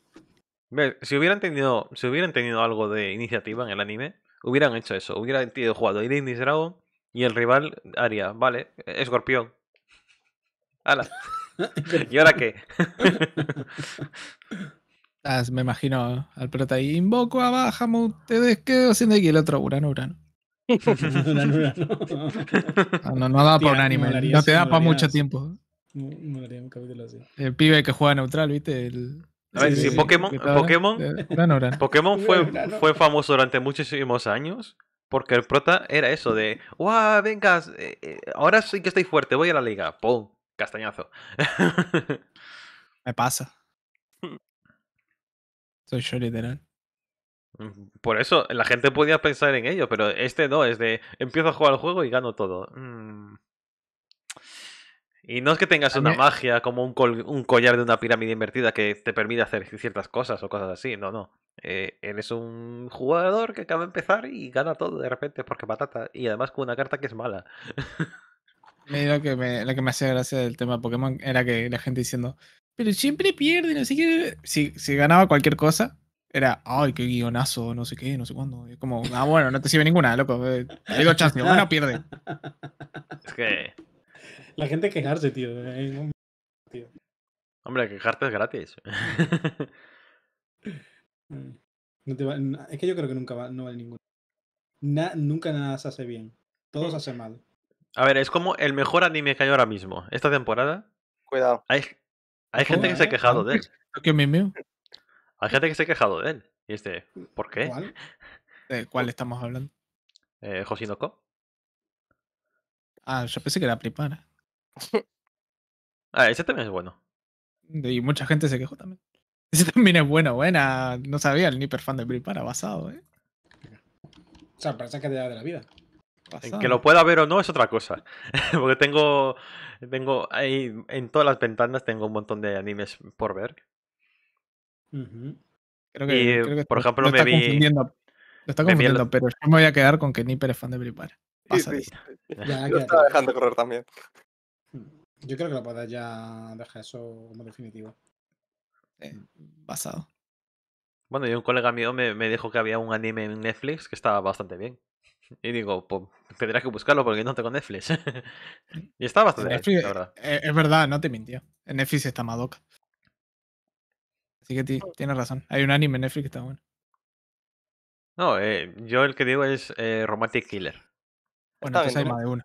B: Si hubieran tenido, si hubieran tenido algo de iniciativa en el anime, hubieran hecho eso. Hubieran jugado Irindis Dragon y el rival haría, vale, escorpión. ¡Hala! <laughs> ¿Y ahora qué? <laughs>
A: Ah, me imagino al prota y invoco a Bahamut, ustedes qué? Haciendo aquí el otro Urano Urano. <laughs> Ah, no, no, no para un anime, no te da para mucho tiempo
C: un capítulo así.
A: El pibe que juega neutral, ¿viste? El... A ver, si Pokémon, <laughs> Pokémon, fue,
B: fue famoso durante muchísimos años porque el prota era eso de, ¡guau, venga! Eh, eh, ahora sí que estoy fuerte, voy a la liga. ¡Pum! Castañazo.
A: Me pasa. <laughs> Soy yo literal. Mm,
B: por eso la gente podía pensar en ello, pero este no, es de empiezo a jugar el juego y gano todo. Mm. Y no es que tengas una magia como un, collar de una pirámide invertida que te permite hacer ciertas cosas o cosas así, no, no. Eh, eres un jugador que acaba de empezar y gana todo de repente porque patata. Y además con una carta que es mala.
A: Mira que me, lo que me hacía gracia del tema Pokémon era que la gente diciendo, pero siempre pierden, así que si, si ganaba cualquier cosa, era, ay, qué guionazo, no sé qué, no sé cuándo. Y como, ah, bueno, no te sirve ninguna, loco. digo chance, bueno, pierde. Es que la gente quejarse,
C: tío.
B: Hombre, quejarte es gratis. <laughs>
C: Mm. es que yo creo que nunca no vale ninguno. nunca
A: nada se hace bien. Todo se hace mal.
B: A ver, es como el mejor anime que hay ahora mismo. Esta temporada. Cuidado. Hay, hay gente que se ha quejado de él. ¿Qué Hay gente que se ha quejado de él. Y este, ¿por qué? ¿Cuál?
A: ¿De cuál estamos hablando?
B: Eh, Josinoko.
A: Ah, yo pensé que era Prepara. Ah,
B: ese también es bueno.
A: Y mucha gente se quejó también. <laughs> Ese también es bueno, buena. No sabía el Nipper fan de Bripara, basado, ¿eh? O sea, parece que te da
C: de la vida.
B: que lo pueda ver o no es otra cosa. <laughs> Porque tengo. Tengo. Ahí, en todas las ventanas tengo un montón de animes por ver.
A: creo,
D: que, por ejemplo, me vi. Lo
A: está confundiendo, pero yo me voy a quedar con que Nipper es fan de Bripara. Ya está Lo estaba
D: dejando correr también.
C: Yo creo que la ya dejar eso como definitivo. Mm.
A: basado.
B: Bueno, y un colega mío me, me, dijo que había un anime en Netflix que estaba bastante bien. <laughs> Y digo, pues tendrás que buscarlo porque no tengo Netflix. <laughs> y está bastante bien,
A: eh, Es, verdad, no te mintió. En Netflix está Madoka. Así que tienes razón. Hay un anime en Netflix que está bueno.
B: No, eh, yo el que digo es eh, Romantic
D: Killer.
A: Bueno, está hay más de uno.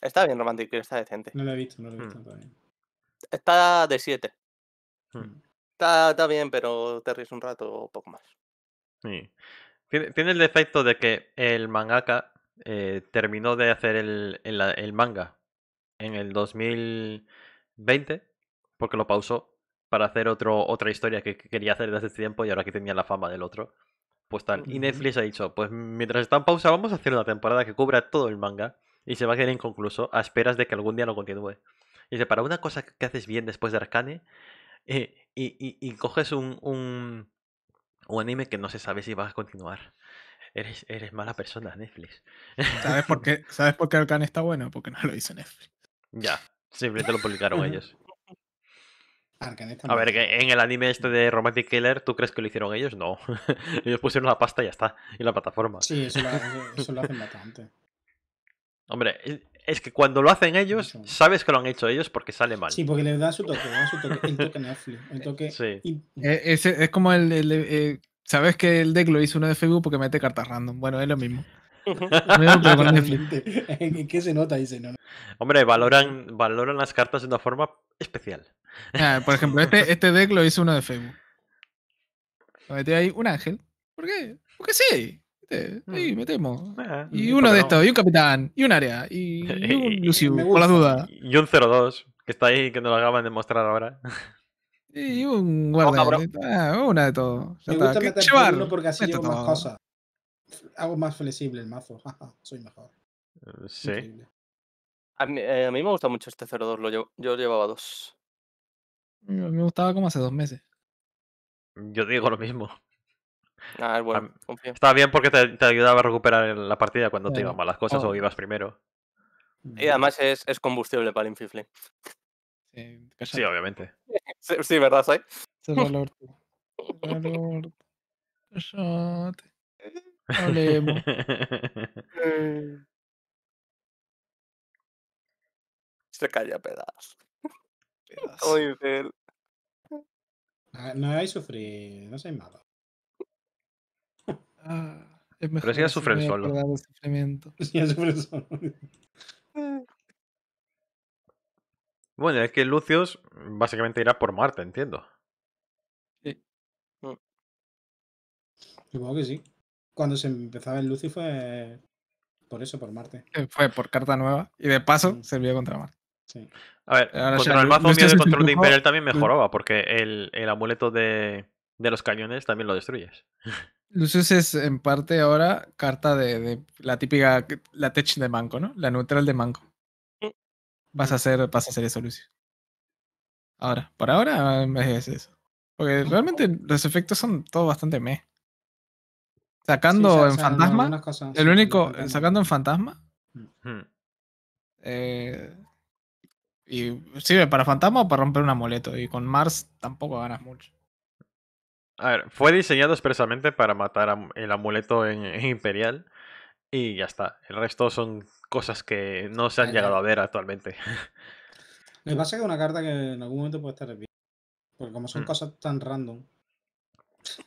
D: Está bien romántico, está decente. No lo he visto, no lo he hmm. visto
B: Está de 7.
D: Hmm. Está, está, bien, pero te ríes un rato o poco más.
B: Sí. Tiene el defecto de que el mangaka eh, terminó de hacer el, el, manga en el 2020 porque lo pausó para hacer otro, otra historia que quería hacer desde hace tiempo y ahora que tenía la fama del otro. Pues tal. Y Netflix ha dicho, pues mientras está en pausa vamos a hacer una temporada que cubra todo el manga y se va a quedar inconcluso a esperas de que algún día lo continúe. y Dice, para una cosa que haces bien después de Arcane eh, y, y, coges un, un, un, anime que no se sabe si va a continuar. Eres, eres mala persona, Netflix.
A: ¿Sabes por, qué, <laughs> ¿Sabes por qué Arcane está bueno? Porque no lo hizo Netflix.
B: Ya, simplemente lo publicaron <laughs> ellos.
A: A ver,
B: que en el anime este de Romantic Killer, ¿tú crees que lo hicieron ellos? No. <laughs> ellos pusieron la pasta y ya está. Y la plataforma. Sí, eso
C: eso lo hacen bastante.
B: Hombre, e, es que cuando lo hacen ellos, sabes que lo han hecho ellos porque sale
A: mal. Sí, porque le da su toque, su toque el Netflix. toque... Sí. Eh, es, es, como el, eh, Sabes que el deck lo hizo uno de Facebook porque mete cartas random. Bueno, es lo mismo. <laughs> ¿En qué se nota? Dice, no,
B: Hombre, valoran, valoran las cartas de una
A: forma especial. Ah, por ejemplo, este, <laughs> este deck lo hizo uno de Facebook. Lo metió ahí un ángel. ¿Por
F: qué? Porque
B: sí.
A: Mm. Eh, y uno de estos, y un capitán, y un área, y, <laughs> un
B: eh, Lucio con la duda. Y un 02, que está ahí, que nos lo acaban de mostrar ahora. <laughs>
A: Y un guarda. Ah, una de todo. Me llevar? porque así llevo más cosas.
C: Hago más flexible el mazo. <laughs> Soy mejor.
A: Eh, sí.
D: A mí, me gusta mucho este 0-2. Lo yo
B: llevaba dos.
A: Me gustaba como hace dos meses.
B: Yo digo lo mismo. Ah, está bien porque te, te, ayudaba a recuperar en la partida cuando te iban malas las cosas o oh. ibas primero.
D: Y además es, es combustible para el infifle.
B: sí, obviamente. <laughs> sí, ¿verdad, Soy.
A: valor. valor.
E: <laughs>
F: Se calla pedazos.
C: <laughs> No, no hay sufrir, no soy malo.
A: Ah, Pero si ya sufre el solo. <laughs>
E: <laughs>
B: Bueno, es que Lucius básicamente irá por Marte, entiendo.
F: Sí. Mm.
C: Supongo que sí. Cuando se empezaba el Lucius fue
A: por eso, por Marte. Eh, fue por carta nueva y de paso servía contra Marte. Sí. A ver, contra el mazo de control de Imperial también mm.
B: mejoraba, porque el, el amuleto de los cañones también lo destruyes.
A: <laughs> Lucius es en parte ahora carta de, la típica, la tech de Manco, ¿no? La neutral de Manco. Mm. Vas a hacer, vas a hacer eso, Lucius. Ahora, por ahora em, es eso. Porque mm. realmente los efectos son todos bastante meh. Sacando en fantasma, el único, sacando en eh, fantasma. y sirve para fantasma o para romper un amuleto. Y con Mars tampoco ganas mucho. A
B: ver, fue diseñado expresamente para matar el amuleto en, Imperial. Y ya está. El resto son cosas que no se han llegado a ver actualmente.
C: me pasa que es una carta que en algún momento puede estar bien. Porque como son mm. cosas tan random.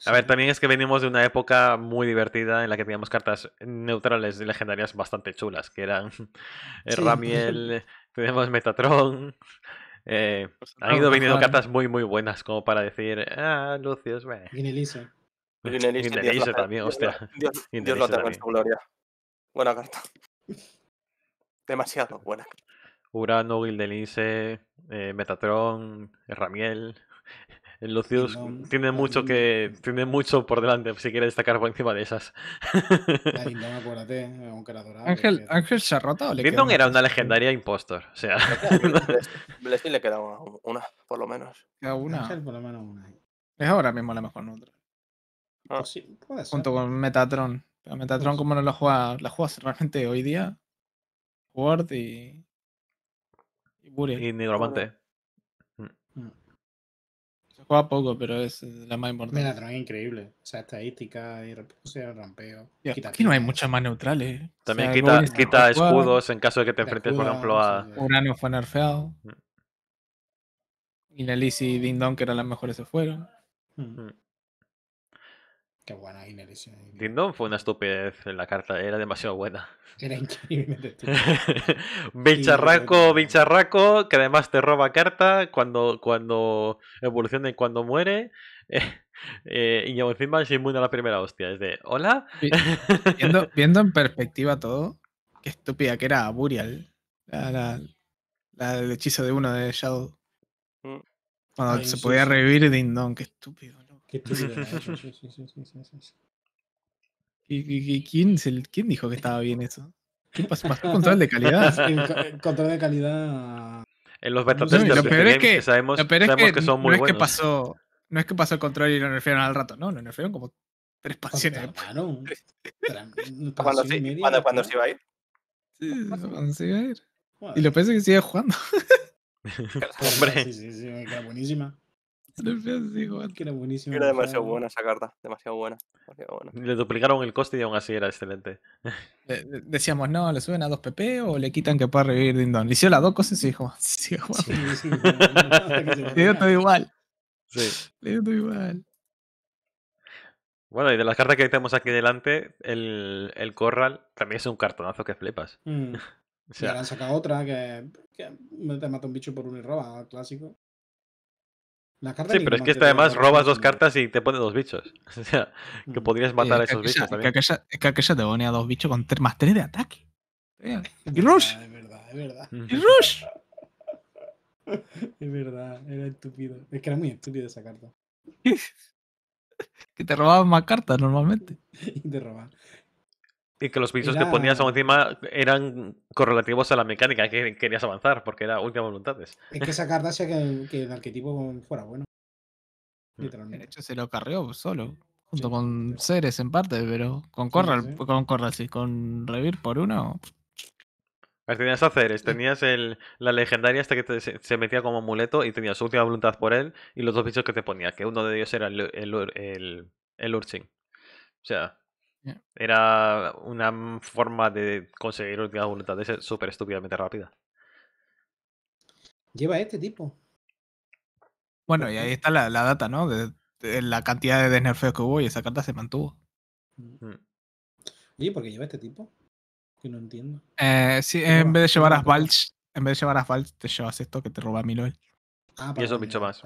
B: A ver, <laughs> también es que venimos de una época muy divertida en la que teníamos cartas neutrales y legendarias bastante chulas, que eran <laughs> Ramiel, <laughs> tenemos Metatron, eh, pues han ido viniendo cartas muy, muy buenas, como para decir, ah, Lucius,
D: también, hostia. Dios, lo <laughs> tenga en gloria. Buena carta. Demasiado buena.
B: Urano, Gildelise, eh, Metatron, Ramiel. El Lucius tiene mucho que tiene mucho por delante si quiere destacar por encima de esas.
C: acuérdate, un Ángel,
A: Ángel se ha roto. Kingdom era una legendaria
B: impostor, o sea.
D: Blessing le queda una, por lo menos.
A: Queda una. Ángel por lo menos una. Es ahora mismo la mejor neutra.
D: Ah. Pues sí, Junto
A: con Metatron. Pero Metatron pues como no la juega, la juegas realmente hoy día. Ward y y Negromante. Y Nigromante a poco, pero es la más importante. Mira, es
C: increíble. O sea, estadística y rompeo. rampeo. aquí no
A: hay muchas más neutrales. Eh. También quita, escudos en caso de que te enfrentes, por ejemplo, a. año fue nerfeado. Mm. Y Liz y Ding Dong, que eran las mejores, se fueron.
C: Mm. Mm. Qué buena
B: Dindon fue una estupidez en la carta, era demasiado buena. Era increíble. <laughs> bincharraco, bincharraco, que además te roba carta cuando, cuando evoluciona y cuando muere. <laughs> Eh, y encima inmune a la primera hostia. Es de, ¿hola? <laughs>
A: viendo, en perspectiva todo, qué estúpida que era Burial. La, la, hechizo de uno de Shadow. Mm. Cuando se podía revivir Dindon, qué estúpido quién, dijo que estaba bien eso? ¿Qué pasó? pasó control de <laughs> calidad? Eh, control de calidad.
C: En los beta testers
A: lo que, sabemos, que, son muy no buenos. Es que pasó, no es que pasó el control y lo nerfearon al rato, no, lo nerfearon como tres pasiones. ¿Cuándo
C: <laughs> cuando, se iba a ir.
A: Sí, cuando se iba a ir. Y lo peor es que sigue jugando. <laughs>
C: Hombre. Sí, sí, sí, me queda buenísima. <laughs> Que era buenísimo. Era demasiado buena esa
D: carta,
B: demasiado buena, buena. Le duplicaron el coste y aún así era excelente.
A: <laughs> decíamos, no, le suben a 2 PP o le quitan que pueda revivir Dindon. Le hicieron las dos cosas y dijo, <laughs> sí, Sí, sí, le dio todo igual. Sí. Le dio todo igual.
B: Bueno, y de las cartas que tenemos aquí delante, el, el Corral también es un cartonazo que flipas. Mm.
C: o sea, y ahora han sacado otra que, que te mata un bicho por un y roba, ah, clásico sí,
B: pero es que esta además robas dos cartas y te pone dos bichos. <laughs> O sea, que mm. podrías matar a esos bichos también.
A: Es que se te pone a dos bichos con más tres de ataque. Ah, eh, y Rush. Es
C: verdad,
B: es verdad. Y
C: Rush. <laughs> es verdad, era estúpido. Es que era muy estúpido esa carta.
B: <laughs>
A: que te robaban más cartas normalmente. y te robaban.
B: Y que los bichos que ponías encima eran correlativos a la mecánica que querías avanzar, porque era última voluntad. Es
A: que esa
C: carta que, el arquetipo fuera bueno. Mm. De hecho, se lo carrió solo.
A: Junto con seres Ceres en parte, pero con Corral, sí, con Revir por uno.
B: Pues tenías a Ceres, eh. tenías el, la legendaria hasta que se metía como amuleto y tenías última voluntad por él y los dos bichos que te ponías, que uno de ellos era el, el, el, el Urchin. O sea, era una mm, forma de conseguir de ser eh, súper estúpidamente rápida.
A: Lleva este tipo. Bueno, y ahí está la, la data, ¿no? De, la cantidad de desnerfeos que hubo y esa carta se mantuvo.
C: y mm. mm. Oye, ¿por qué lleva este tipo? Que no entiendo.
A: Eh, sí, en vez, de llevar a Valch, en vez de llevar a te llevas esto que te roba Miloel.
B: Ah, y eso mucho más.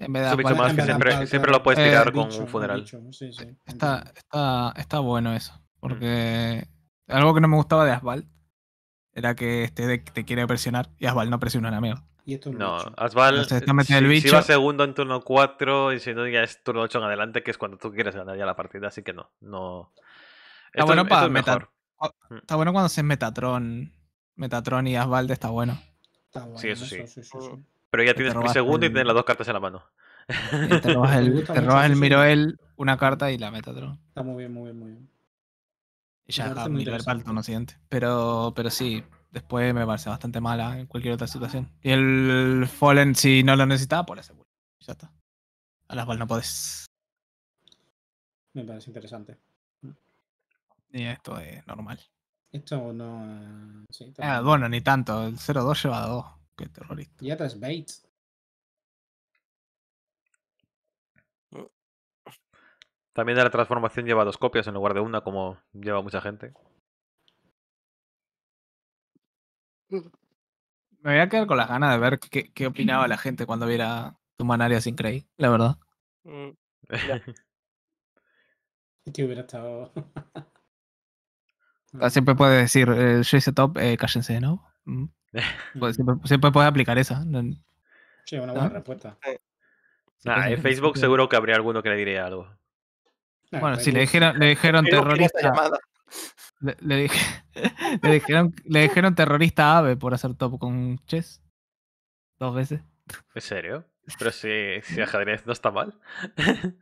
A: En vez de que siempre, lo puedes tirar con un funeral. Está, está, bueno eso. Porque mm. algo que no me gustaba de Asval era que este te quiere presionar y Asval no presiona a amigo. no, Asval si, va
B: segundo en turno 4 y si no ya es turno 8 en adelante, que es cuando tú quieres ganar ya la partida, así que no, no. está bueno mm.
A: Está bueno cuando haces Metatron. Metatron y Asbald está bueno.
B: Sí, eso, sí pero ya tienes un segundo y tienes las dos cartas en la mano. te robas el,
A: <laughs> Miroel, una carta y la Metatron. Está muy bien, muy bien, muy bien. Y ya está Miroel para el siguiente. Pero, pero sí, después me parece bastante mala en cualquier otra situación. Y el Fallen, si no lo necesitaba, por ese Ya está. A las balas no
C: podés. Me parece interesante. Y esto es normal. Esto no. Eh, ah,
A: bueno, ni tanto. El 0-2 lleva 2. Qué terrorista.
C: Y otras Bates.
B: Uh. También de la transformación lleva dos copias en lugar de una, como lleva mucha gente.
F: Me
A: voy a quedar con las ganas de ver qué, opinaba la gente cuando viera tu manaria sin Craig la verdad. Mm, <laughs>
C: hubiera estado.
A: Ah, siempre puede decir, eh, yo hice top, eh, cállense, ¿no? Mm. <laughs> Pues, siempre, siempre, puedes aplicar esa. Sí, una buena ah. respuesta. Pues,
B: ah, en Facebook seguro que habría alguno que le diría algo.
A: Ah, bueno, pues, si le dijeron, le dijeron terrorista. <laughs> Le, dijeron, le dijeron terrorista ave por hacer top con chess. Dos veces.
B: ¿En serio? Pero si, si ajedrez no está mal. <laughs>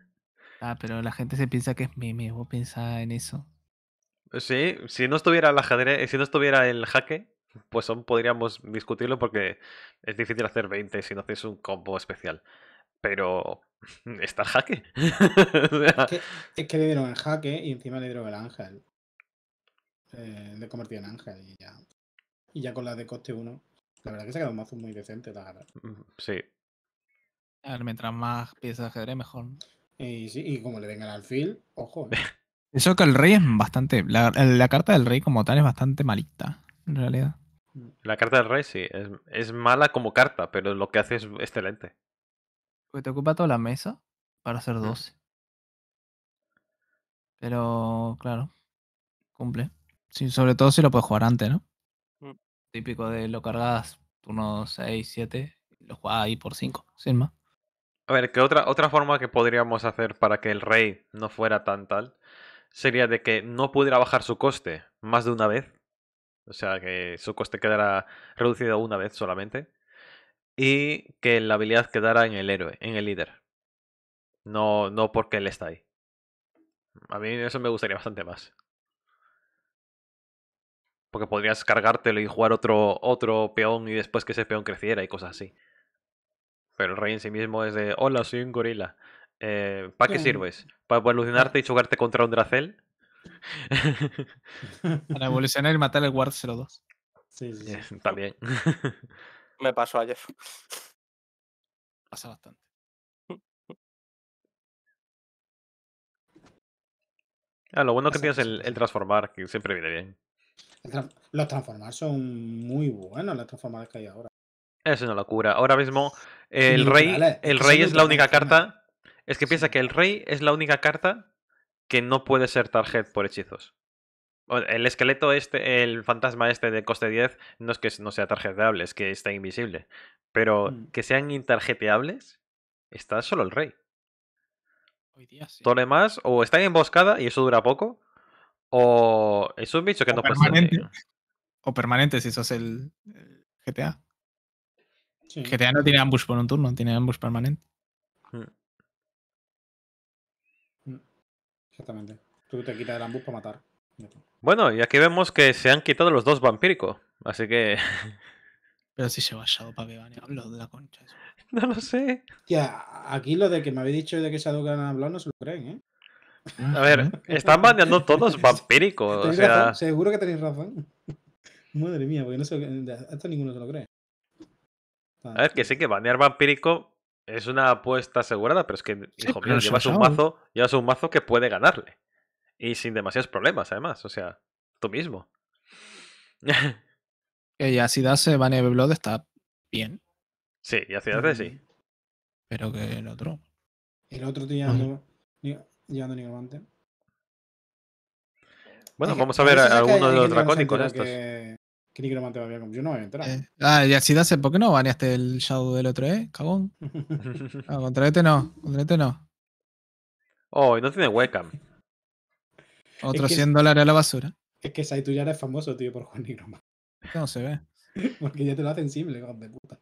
A: Ah, pero la gente se piensa que es meme, vos piensa en eso.
B: Sí, si no estuviera el ajedrez, si no estuviera el jaque, pues podríamos discutirlo porque es difícil hacer 20 si no haces un combo especial. Pero <laughs> está el jaque. <laughs>
C: es, que, le dieron el jaque y encima le dieron el ángel. Eh, le convertido en ángel y ya. Y ya con la de coste 1. La verdad que se ha quedado un mazo muy decente, la verdad.
A: Mm, sí. A ver, mientras más piezas de ajedrez, mejor.
C: Y, sí, y como le vengan al alfil, ojo. ¿eh? <laughs>
A: Eso que el rey es bastante. La, la, carta del rey como tal es bastante malita, en realidad.
B: La carta del rey sí,
C: es, mala
B: como carta, pero lo que hace es excelente.
A: Porque te ocupa toda la mesa para hacer 12. Pero, claro, cumple. Sí, sobre todo si lo puedes jugar antes, ¿no? Mm. Típico de lo cargas turno 6, 7, lo juegas ahí por 5, sin más. A ver, que otra, otra forma que podríamos
B: hacer para que el rey no fuera tan tal sería de que no pudiera bajar su coste más de una vez o sea que su coste quedará reducido una vez solamente. Y que la habilidad quedara en el héroe, en el líder. No, no porque él está ahí. A mí eso me gustaría bastante más. Porque podrías cargártelo y jugar otro, otro peón y después que ese peón creciera y cosas así. Pero el rey en sí mismo es de, hola, soy un gorila. Eh, ¿Para qué sirves? ¿Para evolucionarte y jugarte contra un dracel?
A: <laughs> Para <laughs> evolucionar y matar el Guard 02. Sí, <laughs> También. Me
D: pasó ayer. Pasa bastante.
B: Ah, lo bueno que tienes el, el transformar, que siempre viene
C: bien. los transformar son muy buenos, los transformar que hay ahora.
B: Es una locura. Ahora mismo, el rey, el rey es la única carta. Es que piensa que el rey es la única carta que no puede ser target por hechizos. El esqueleto este, el fantasma este de coste 10, no es que no sea tarjeteable, es que está invisible. Pero mm. que sean intargeteables, está solo el rey. Hoy día sí. o está en emboscada y eso dura poco, o es un
A: bicho que no permanente. O permanente si eso el, el GTA.
C: GTA no tiene ambush
A: por un turno, tiene ambush permanente.
C: Mm. Exactamente. Tú te quitas el ambus para matar. Bueno,
B: y aquí vemos que se han quitado los dos vampíricos. Así que. <laughs>
A: Pero si se va Shadow para que hablar de la concha.
C: No lo sé. Tía, aquí lo de que me habéis dicho de que Shadow han hablado no se lo creen, ¿eh?
B: A ver, están baneando todos <laughs> vampíricos. O sea...
C: seguro que tenéis razón. <laughs> Madre mía, porque no sé, hasta ninguno se lo cree.
B: A ver, que sí, que banear vampírico es una apuesta asegurada, pero es que, hijo mío, llevas un mazo, un mazo que puede ganarle. Y sin demasiados problemas, además. O sea, tú mismo.
A: y Acidas se eh, Bane Blood está
B: bien. Sí, y darse sí.
A: Pero que el otro.
C: El otro tenía ni Nigromante.
A: Bueno, vamos a ver algunos de los dracónicos
C: estos. ¿Qué va a como Yo no voy a entrar. Eh,
A: ah, y así hace, ¿por qué no baneaste el Shadow del otro, eh? Cabón. ah, <laughs> contra este no, contra este no.
B: Oh, y no tiene webcam.
A: Otro 100 dólares a la basura.
C: Es que ya es famoso, tío, por jugar nigromante. No se ve. <laughs> Porque ya te lo hacen simple, de puta.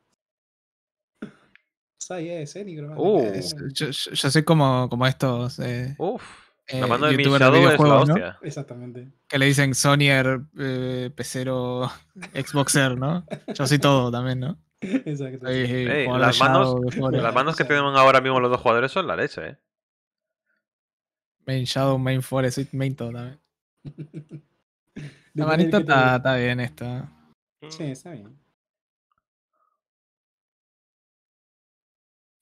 C: Sai es, eh, nigromante. Uh. yo,
A: sé soy como, como estos. Eh, Uf la mano eh, de es ¿no?
C: Exactamente.
A: Que le dicen Sonyer, eh, Pecero, <laughs> Xboxer, ¿no? Yo soy todo también, ¿no? Exacto. las, manos, las
B: manos que tienen ahora mismo los dos jugadores son la leche, ¿eh?
A: Main Shadow, Main Forest, Main todo también. <laughs>
C: la manita está,
A: está bien esta.
C: Mm. Sí, está bien.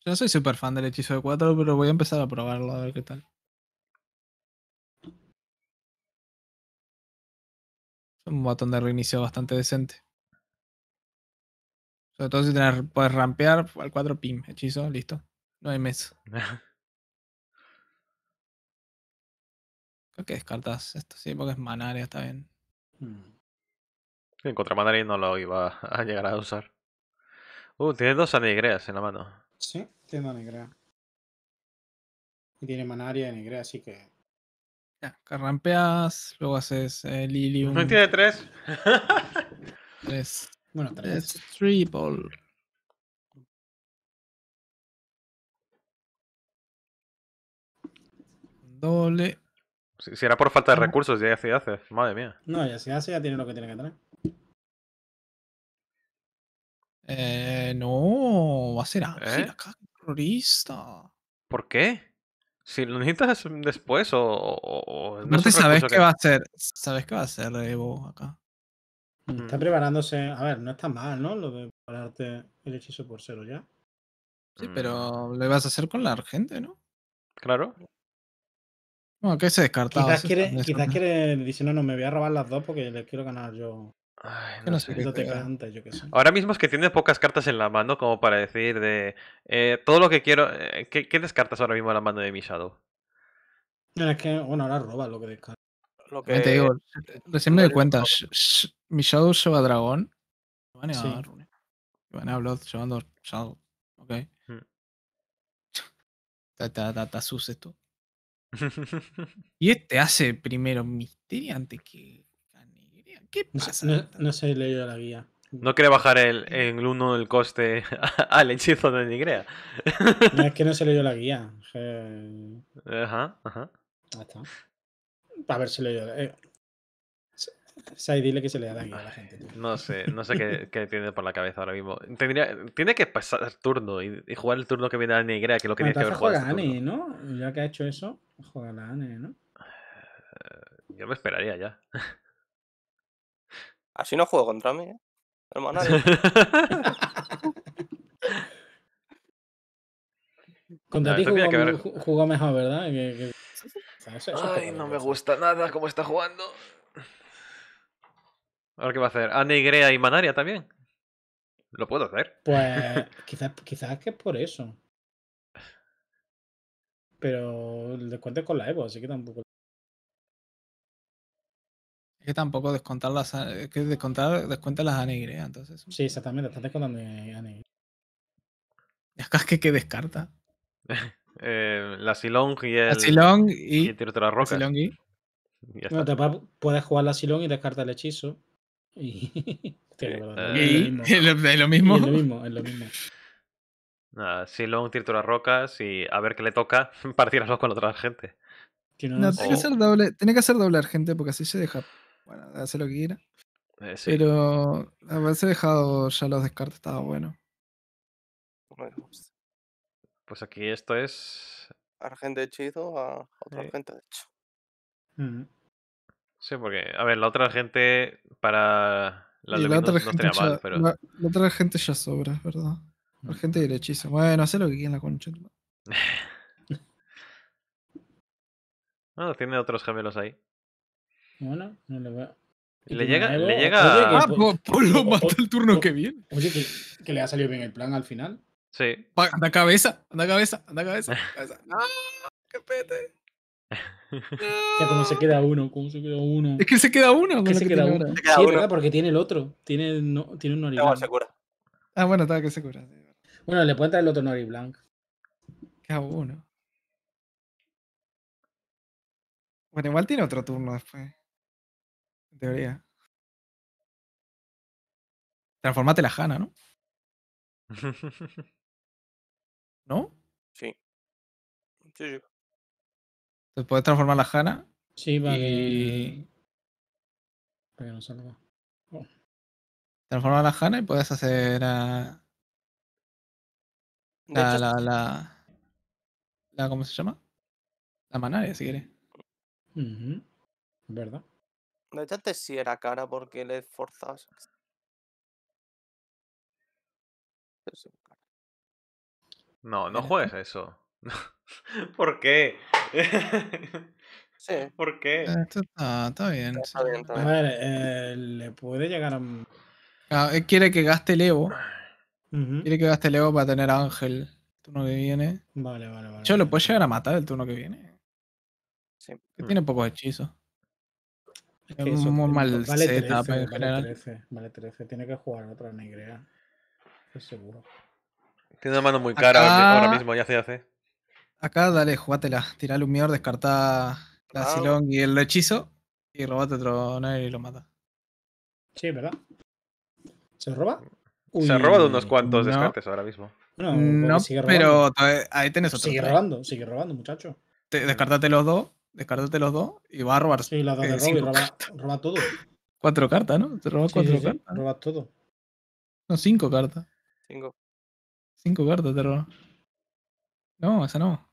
A: Yo no soy súper fan del hechizo de 4, pero voy a empezar a probarlo a ver qué tal. un botón de reinicio bastante decente. Sobre todo si puedes rampear al 4 pim, hechizo, listo. No hay mes. <laughs> Creo que descartas esto, sí, porque es manaria, está bien.
C: Mm.
B: En contra manaria no lo iba a llegar a usar. Uh, tiene dos anigreas en la mano.
C: Sí, tiene una Y tiene manaria y anigrea, así que
A: carrampeas, luego haces eh, Lilium. No pues tiene tres.
C: <laughs>
F: tres.
A: Bueno, tres. Triple.
C: Doble.
B: Si, era por falta de ah. recursos, ya se hace. Madre mía.
C: No, ya se hace, ya tiene lo que tiene que tener. Eh,
A: no, va a ser Ángel ¿Eh?
C: terrorista. ¿Por qué?
B: Si lo necesitas después o. o, no te sabes qué va a hacer.
A: Sabes qué va a
C: hacer Evo acá. Está preparándose. A ver, no está mal, ¿no? Lo de prepararte
A: el hechizo por cero ya. Sí, mm. pero lo ibas a hacer con la argente, ¿no? Claro. Bueno, que se
C: descartaba. Quizás, quiere, quizás quiere, dice, no, no, me voy a robar las dos porque les quiero ganar yo
B: Ahora mismo es que tienes pocas cartas en la mano como para decir de eh, todo lo que quiero. Eh, ¿qué, ¿qué, descartas ahora mismo en la mano de mi Shadow?
C: es que, bueno, ahora roba lo que descartas. Lo que... Te digo,
A: recién me doy cuenta, mi Shadow a dragón. Van a, sí. van a Blood, se van a Shadow. Ok. Está hmm. <laughs> y este hace primero Misterio antes que no, no, no sé, la guía.
B: No quiere bajar el, en uno el coste <laughs> al hechizo de Nigrea.
C: No, es que no <laughs> se le dio la guía.
B: Ajá, ajá.
C: A ver si le la guía. Eh, dile que se le da la guía a la gente.
B: No sé, no sé qué, <laughs> qué, tiene por la cabeza ahora mismo. Tendría, tiene que pasar turno y, jugar el turno que viene a Nigrea, que lo que tiene que jugar. Juega
C: Ani, ¿no? Ya que ha hecho eso, juega la Ani, ¿no?
B: Eh, yo me esperaría ya.
D: Así no juego contra mí, ¿eh? hermano. <laughs> <laughs>
C: Contra ti jugó, mejor, ¿verdad? Ay,
A: no me gusta nada cómo está jugando.
B: Ahora qué va a hacer. Ana ah, y Grea y Manaria también. Lo puedo hacer.
C: Pues <laughs> quizás quizás que es por eso. Pero el descuento con la Evo, así que tampoco.
A: Es que tampoco descontar las. Eh, que descontar, las anegres, entonces. Sí, exactamente, estás descontando anegre. Acá es que, descarta.
B: <laughs> Eh, la Silong y el. Silong y. tiro de las rocas. Bueno,
C: te puedes jugar la Silong y descarta el hechizo. Y. Es lo mismo. <laughs> ¿Es lo mismo? Es lo mismo,
B: Silong, tiro de las rocas y a ver qué le toca las <laughs> con otra gente. No, tiene que ser
A: doble, tiene que ser doblar gente porque así se deja bueno, hace lo que quiera. Eh, pero a Pero he dejado ya los descartes estaba bueno.
B: Pues aquí esto es. Argente hechizo a otra gente de hecho. Sí, porque, a ver, la otra gente para. La, otra no, gente ya, mal, pero... la,
A: otra gente ya sobra, ¿verdad? Mm. Argente hechizo. Bueno, hace lo que quiera la concha. Bueno,
B: <laughs> ah, tiene otros gemelos ahí.
A: Bueno,
C: no le va. Le llega, le llega. Oye, ah, pues, pues, lo mata el turno que bien. Oye, que, le ha salido bien el plan al final. Sí. Anda cabeza, anda cabeza, anda cabeza. cabeza. <laughs> ¡Ah! ¡Qué pete! O <laughs> como se queda uno, cómo se queda uno. Es que
A: se queda uno. que se, queda uno? sí, ¿verdad?
C: Porque tiene el otro. Tiene, no, tiene un Nori Ah, bueno, está que se cura. Bueno, le pueden entrar el otro Nori Blanc. Queda uno. Bueno, igual tiene otro turno después.
F: Teoría. Transformate la Jana, ¿no? <laughs> ¿No? Sí.
A: puedes transformar la Jana. Sí,
C: y... no oh.
A: Transforma la Jana y puedes hacer a. Ah, la, la, la, ¿Cómo se llama? La manaria, si quieres. ¿Verdad?
D: De hecho, antes era cara porque le forzabas.
B: No, no este juegues a eso. <laughs> ¿Por qué? sí. <laughs> ¿Por qué? Eh,
A: está, bien. A ver, eh, le puede llegar a. Ah, quiere que gaste el Evo. Quiere que gaste el para tener a Ángel el turno que viene. Vale, vale, vale. Yo lo llegar a matar el turno que viene. Sí. Mm. tiene pocos hechizos mal vale 13,
C: vale, 13, Tiene que jugar otra negrea. Es seguro.
B: Tiene una mano muy cara ahora mismo, ya se hace.
A: Acá dale, jugátela. Tira el mior, descarta la silón y el hechizo. Y robate otro negro y lo mata. Sí, ¿verdad? ¿Se roba? se han robado
B: unos cuantos descartes ahora mismo.
C: No, no pues sigue pero ahí tenés otro. Sigue robando, sigue robando, muchacho.
A: descartate los dos Descartate los dos y va a robar. Sí, la dos de eh, roba, todo. Cuatro cartas, ¿no? Te robas cuatro cartas. Robas todo. No, cinco cartas.
C: Cinco.
F: Cinco cartas te roba No, esa no.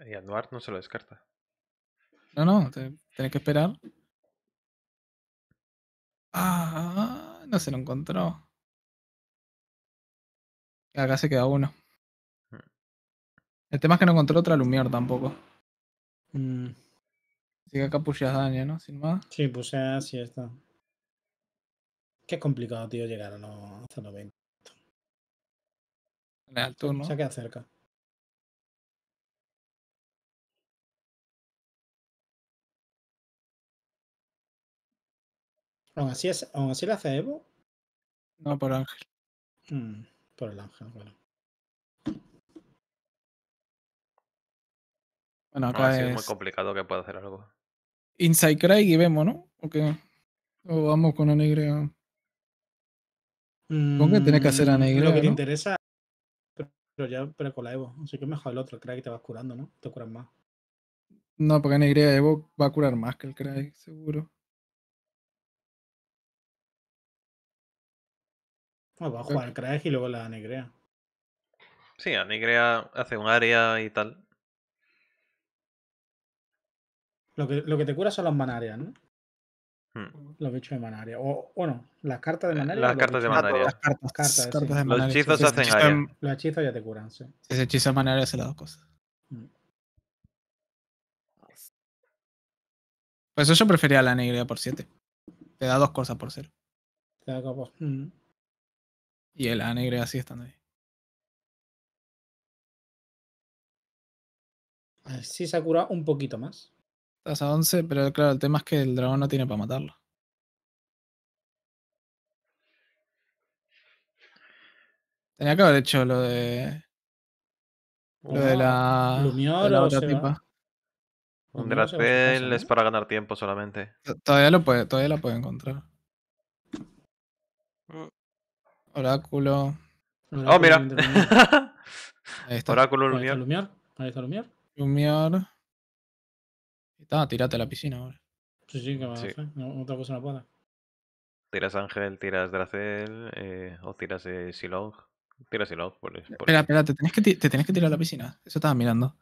F: Y Duarte no se lo descarta. No, no, tenés que esperar. Ah, no se lo encontró. Acá se queda uno.
A: El tema es que no encontré otra Lumiar tampoco. Mm. Así que acá a daño, ¿no? Sin más. Sí, puse así está.
C: Qué complicado, tío, llegar a los, hasta los 20.
F: En el turno. cerca. ¿Aún así, es, ¿Aún así le hace Evo? No, por Ángel. Mm, por el Ángel, bueno.
A: Bueno, acá es... muy
B: complicado que pueda
A: hacer algo. Inside Cry y vemos, ¿no? ¿O, qué? ¿O vamos con Anegrea? Supongo que tienes que hacer a mm, Lo que te interesa,
C: pero ya pero con la Evo. Así que mejor el otro, el Craig te vas curando, ¿no? Te curas más.
A: No, porque negra Evo va a curar más que el Cry,
C: seguro. Bueno, va a jugar el Craig y luego la Negrea.
B: Sí, la Negrea hace un área y tal.
C: Lo que, lo que te cura son las manarias, ¿no? Hmm. Los bichos de manaria. O, bueno, las cartas de eh, manaria. Ah, las cartas de manaria. Los hechizos Los ya te curan, sí.
A: Si se hechizo de manaria hace las dos cosas. Hmm. Pues eso yo prefería la negra por 7. Te da dos cosas por 0.
C: Te da hmm.
A: Y el A negra así estando ahí.
F: Así se ha curado un poquito más.
A: Estás a 11, pero claro, el tema es que el dragón no tiene para matarlo. Tenía que haber hecho lo de. Lo de la. Lumiora, de otra tipa.
B: es para ganar tiempo solamente.
A: Todavía lo puede, todavía la puede encontrar. Uh. Oráculo. oh, mira.
C: Oráculo <laughs> lumiar Ahí Está, tírate a la piscina ahora. Sí, sí, que va a hacer? No, otra cosa no puedo.
B: Tiras Ángel, tiras Dracel, eh, o tiras eh, Silog. Tiras Silog, por, Espera, espera, te
A: tenés, que tirar a la piscina. Eso estaba mirando.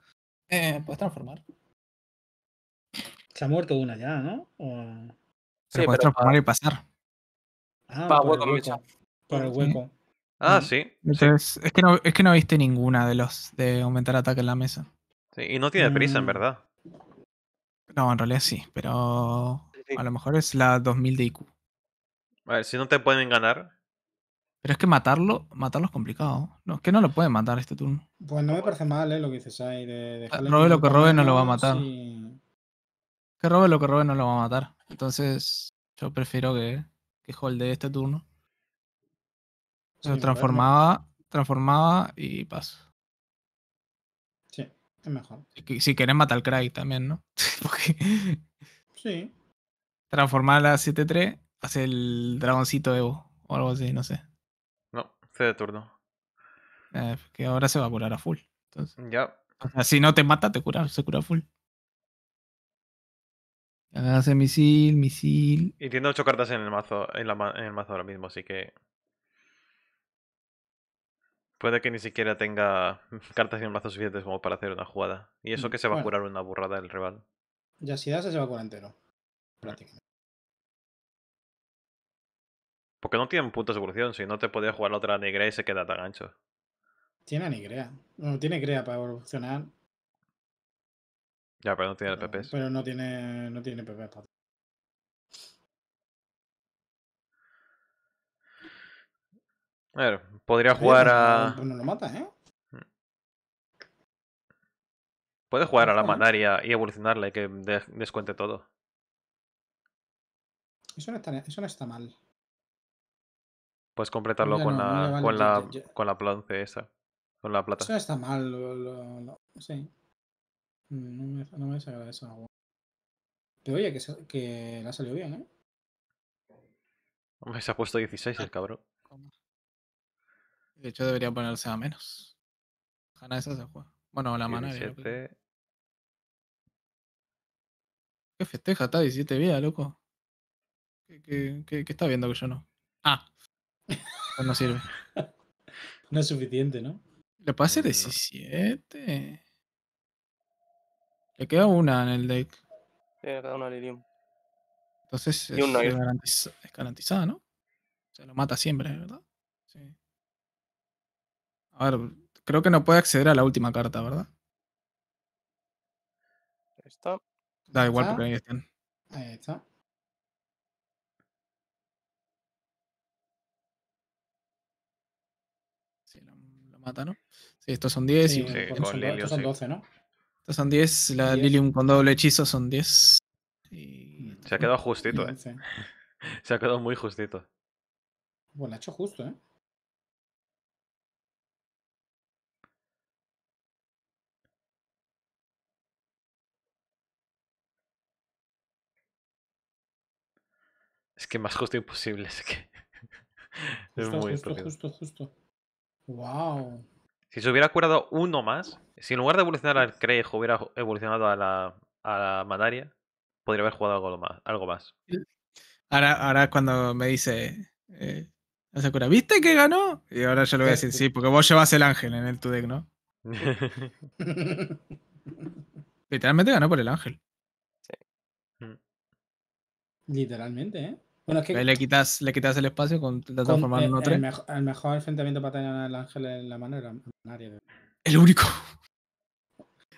C: Eh, puedes transformar. Se ha muerto una ya, ¿no? se puedes transformar y pasar. Ah, para hueco, el hueco.
A: Para el hueco. Ah, sí. Entonces, Es, que no, es que no viste ninguna de los de aumentar ataque en la mesa. Sí, y no tiene prisa, en mm. verdad. No, en realidad sí, pero a lo mejor es la 2000 de IQ.
B: A ver, si
C: no te pueden ganar.
A: Pero es que matarlo, matarlo es complicado. No, es que no lo pueden matar este turno.
C: Pues no me parece mal, eh, lo que dices ahí. De ah, robe lo que robe no lo va a matar. Que
A: robe lo que robe no lo va a matar. Entonces, yo prefiero que, que holde este turno. Se pues transformaba, transformaba y paso es mejor. Si, quieres matar al Cry también, ¿no? <laughs> Sí. Transformar a 7-3, hace el dragoncito Evo o algo así, no sé.
B: No, se de turno.
A: Eh, que ahora se va a curar a full.
B: Entonces. Ya.
A: O sea, si no te mata, te cura, se cura full. Hace misil, misil.
B: Y tiene ocho cartas en el mazo, en, en el mazo ahora mismo, así que Puede que ni siquiera tenga mm, cartas y un mazo suficientes como para hacer una jugada. Y eso mm, que se va a curar una burrada el rival.
C: Ya si das, se va a curar entero. Mm. Prácticamente.
B: Porque no tiene puntos de evolución. Si no te podía jugar la otra negra y se queda tan ancho.
C: Tiene Anigrea. No, tiene Crea para evolucionar.
B: Ya, pero no tiene el PP.
C: Pero no tiene, no tiene PP. Para...
B: A ver, podría pues, jugar a. Pues
C: lo ¿eh?
B: Puede jugar a la ¿eh? manaria y evolucionarla y que descuente todo.
C: Eso no está, eso está mal.
B: Puedes completarlo con, la, con, la, con, la, esa. Con la plata. Eso no
C: está mal. sí. No me, no eso. Pero oye, que, que la salió bien, ¿eh?
B: Hombre, se ha puesto 16 el ah. cabrón.
A: De hecho, debería ponerse a menos. esa se juega. Bueno, la mano. ¿Qué festeja? Está 17 vidas, loco. ¿Qué, está viendo que yo no? Ah. no sirve. <laughs> no es suficiente, ¿no? Le pase 17. Le queda una en el deck.
D: Sí, le queda una Lilium.
A: Entonces es, es, garantizada, ¿no? Se lo mata siempre, ¿verdad? A ver, creo que no puede acceder a la última carta, ¿verdad? Esto. Da igual porque ahí están. Ahí está. Sí, lo, mata, ¿no? Sí, estos son 10 sí, y son, estos son 12, ¿no? Estos son 10, la Lilium con doble hechizo son 10.
B: Se ha quedado justito, ¿eh? <laughs> Se ha quedado muy justito.
C: Bueno, ha hecho justo, ¿eh?
B: que más justo imposible. Es que. <laughs> justo, justo,
C: justo, justo. ¡Wow!
B: Si se hubiera curado uno más, si en lugar de evolucionar al Craig hubiera evolucionado a la, a Madaria, podría haber jugado algo más. Algo más.
A: Ahora, ahora cuando me dice eh, ¿viste que ganó? Y ahora yo le voy a decir, sí, <laughs> porque vos llevas el ángel en el deck, ¿no? <laughs> Literalmente ganó por el ángel.
E: Sí.
C: Mm. Literalmente, ¿eh?
A: Bueno, le, quitas, el espacio con, de transformar en otro.
C: el, mejor enfrentamiento para tener al ángel en la mano era El único. <laughs>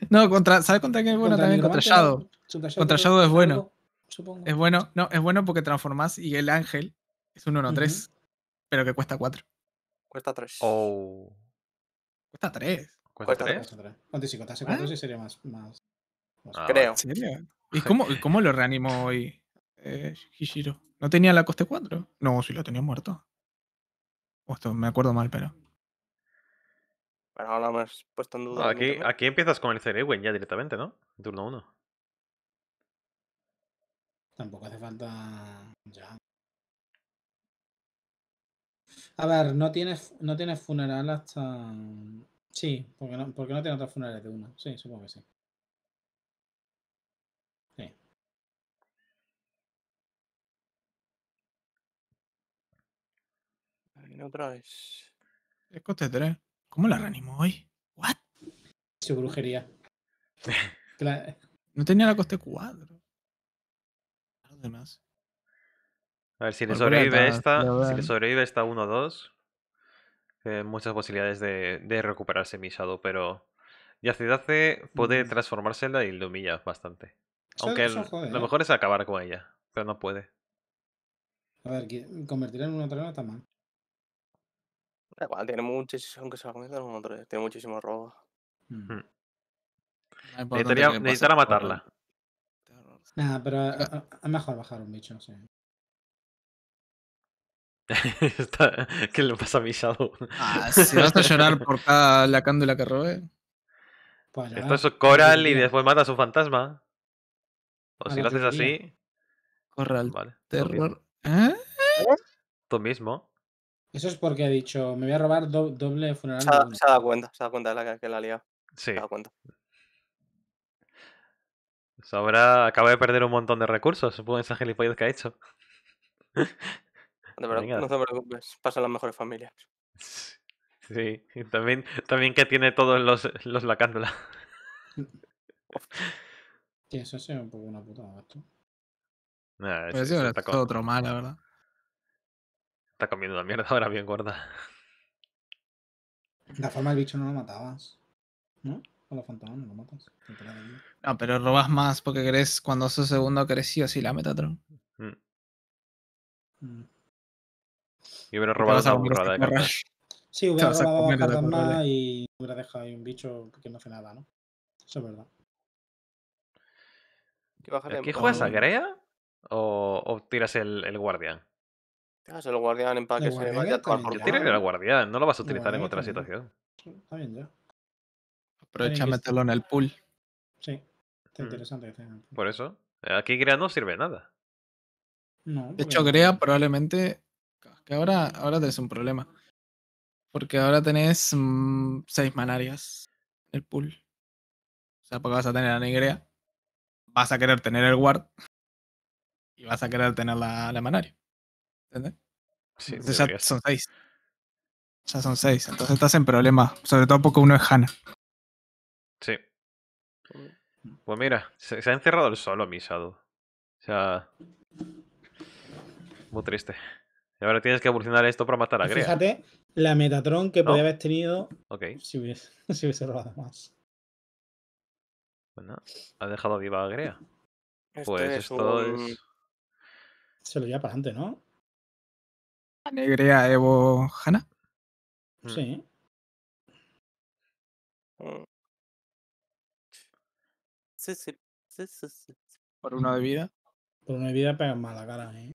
A: No, contra, ¿sabes contra quién es bueno también? Contra Shadow. Contra Shadow es bueno. Es bueno, no, es bueno porque transformás y el ángel es un 1-3, pero que cuesta 4.
D: Cuesta 3.
C: Oh. Cuesta 3. ¿Cuesta 3? Cuesta si costase 4 sí sería más. más, más. Creo. Ah,
A: ¿Y cómo, lo reanimó hoy eh, Hishiro? ¿No tenía la coste 4? No, si la tenía muerto. me acuerdo mal, pero. Bueno, ahora me
D: has puesto en duda. aquí,
B: empiezas con el Cerewen ya directamente, ¿no? En turno 1.
C: Tampoco hace falta. Ya. A ver, no tienes, no tienes funeral hasta. Sí, porque no, porque no tiene otros funerales de uno. Sí, supongo que sí.
D: otra vez.
A: Es coste 3. ¿Cómo la reanimo hoy? ¿What?
C: Su brujería.
A: <laughs> No tenía la coste 4.
C: además A ver, si le sobrevive esta,
B: si le sobrevive esta 1-2, muchas posibilidades de, recuperarse mi Shadow, pero Yacidace puede mm. transformársela y lo humilla bastante. Aunque lo ¿eh? mejor es acabar con ella, pero no puede.
C: A ver, convertirla en una otra está mal. Da igual,
D: tiene muchísimo, aunque se tiene muchísimo robo. Mm. Mm. Necesitará matarla.
C: Nada, ah, pero <laughs> ah. Ah, es mejor bajar un bicho,
A: <laughs> ¿Qué le pasa a mi Shadow? <laughs> si vas a llorar por cada la cándula que robe. Esto es Coral y
B: después matas a un fantasma.
C: O si lo haces así.
A: Coral. Terror. ¿Eh? ¿Eh?
B: Tú mismo.
C: Eso es porque ha dicho, me voy a robar doble funeral. Se ha,
D: dado cuenta, se ha dado cuenta de la que, la ha liado.
B: Sí. Se ha dado cuenta. Sobra, acaba de perder un montón de recursos, supongo, esa gilipollas que ha hecho.
D: No, <laughs> verdad, no te preocupes, pasan las mejores familias.
B: Sí, y también, también que tiene todos los, los lacándola.
C: Tío, eso es un poco una putada,
B: ah, esto. es, es, otro mal, la verdad. Está comiendo la mierda ahora bien gorda.
C: la forma el bicho no lo matabas. ¿No? Con la fantasma no lo matas.
A: No, pero robas más porque crees... cuando sos segundo creció así la Metatron.
C: Mm. Mm. Y Mm. hubiera robado esa burrada de Sí, hubiera robado cartas más y hubiera dejado ahí un bicho que no hace nada, ¿no? Eso es
D: verdad. ¿Qué, juegas a
B: Grea? ¿O, tiras el, el guardián?
D: se el guardián en se vaya a Tienes guardián, no lo vas a utilizar
C: en otra situación. Está bien,
D: ya.
A: Aprovecha a meterlo en el pool. Sí,
C: está
B: hmm. interesante Por eso. Eh, aquí Grea no sirve nada.
A: de pues hecho, Grea probablemente. Que ahora, ahora tenés un problema. Porque ahora tenés mm, seis manarias el pool. O sea, porque vas a tener a negrea, vas a querer tener el guard y vas a querer tener la, la manaria. ¿Entendés? Sí, son seis. Ya son seis. Entonces estás en problema Sobre todo porque uno es Hanna.
B: Sí. Pues mira, se, ha encerrado el solo, mi O sea. Muy triste. Y ahora tienes que evolucionar esto para matar a pues Grea. Fíjate
C: la Metatron que podía haber tenido si, hubiese, <laughs> si robado más.
B: Bueno, ha dejado viva a Grea.
F: Este pues esto es. Se lo lleva para adelante, ¿no? Negrea Evo Hanna. Mm. Oh. Sí. Sí, sí,
C: Por una bebida. Por una bebida vida pegas mala cara, ¿eh?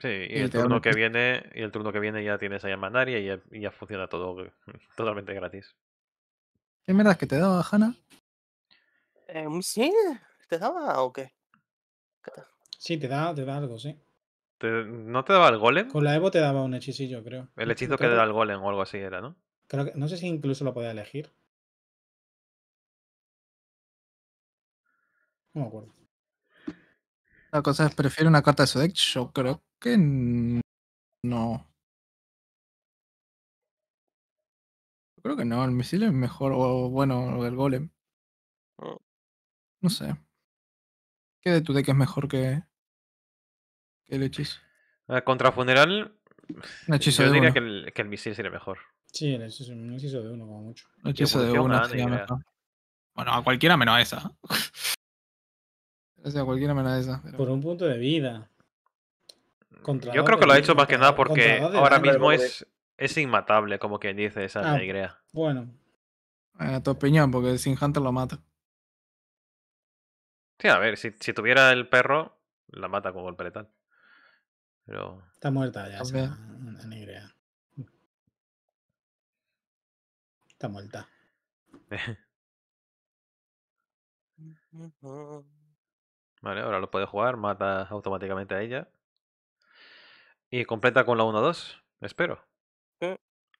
B: Sí, y, el turno que viene, y el turno que viene ya tienes a Yamanari y ya, y ya funciona todo <laughs> totalmente gratis.
A: ¿Es verdad que te daba, Hanna? Em, sí, ¿te daba o qué?
C: sí, te da, te da algo, sí. ¿No te daba el golem? Con la Evo te daba un hechicillo, creo. El hechizo que te da
B: el golem o algo así era, ¿no?
C: Creo que, no sé si incluso lo podía elegir. No me acuerdo.
A: La cosa es, ¿prefiere una carta de su deck? Yo creo que no. Yo Creo que no, el misil es mejor,
F: o bueno, el golem. Ah. No sé. ¿Qué de tu
A: deck es mejor que, el hechizo.
B: Ah, contra funeral. yo diría Que, el, que el misil sería mejor.
C: Sí, el hechizo, un hechizo de uno, como mucho.
B: Un hechizo de uno
C: ah,
A: Bueno, a cualquiera menos a esa.
C: o a cualquiera menos a esa. Por un punto de vida. yo creo que lo ha hecho más que nada porque
B: ahora mismo es, es inmatable, como quien dice esa ah,
A: Bueno. A tu opinión, porque sin Hunter lo mata.
B: Sí, a ver, si, si tuviera el perro, la mata con golpe pero...
A: Está muerta ya
C: Está muerta.
B: <laughs> vale, ahora lo puede jugar, mata automáticamente a ella. Y completa con la 1-2, espero. o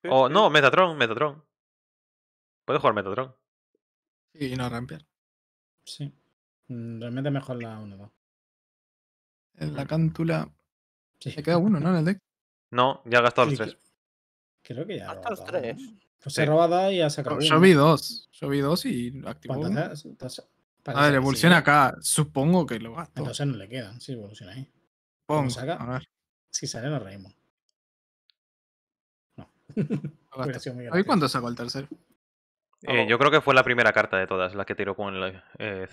B: oh, no, Metatron, Metatron. Puede jugar
F: Metatron. Y no Rampier. Sí. Mm, realmente mejor la 1-2.
A: Eh, la cántula Sí. Se queda uno, ¿no? En el deck. No, ya
B: ha gastado los tres.
C: creo que ya. gastó los tres.
A: Pues se se robada y ha sacado. yo vi dos. Yo vi dos y activó.
C: A
A: ver, evoluciona acá. Supongo que lo
C: gastó. Entonces no le quedan, sí, evoluciona ahí. Pong, saca? Si sale, nos reímos.
F: No. <laughs>
C: ¿Y cuándo sacó el tercero?
B: Eh, yo creo que fue la primera carta de todas, la que tiró con el eh,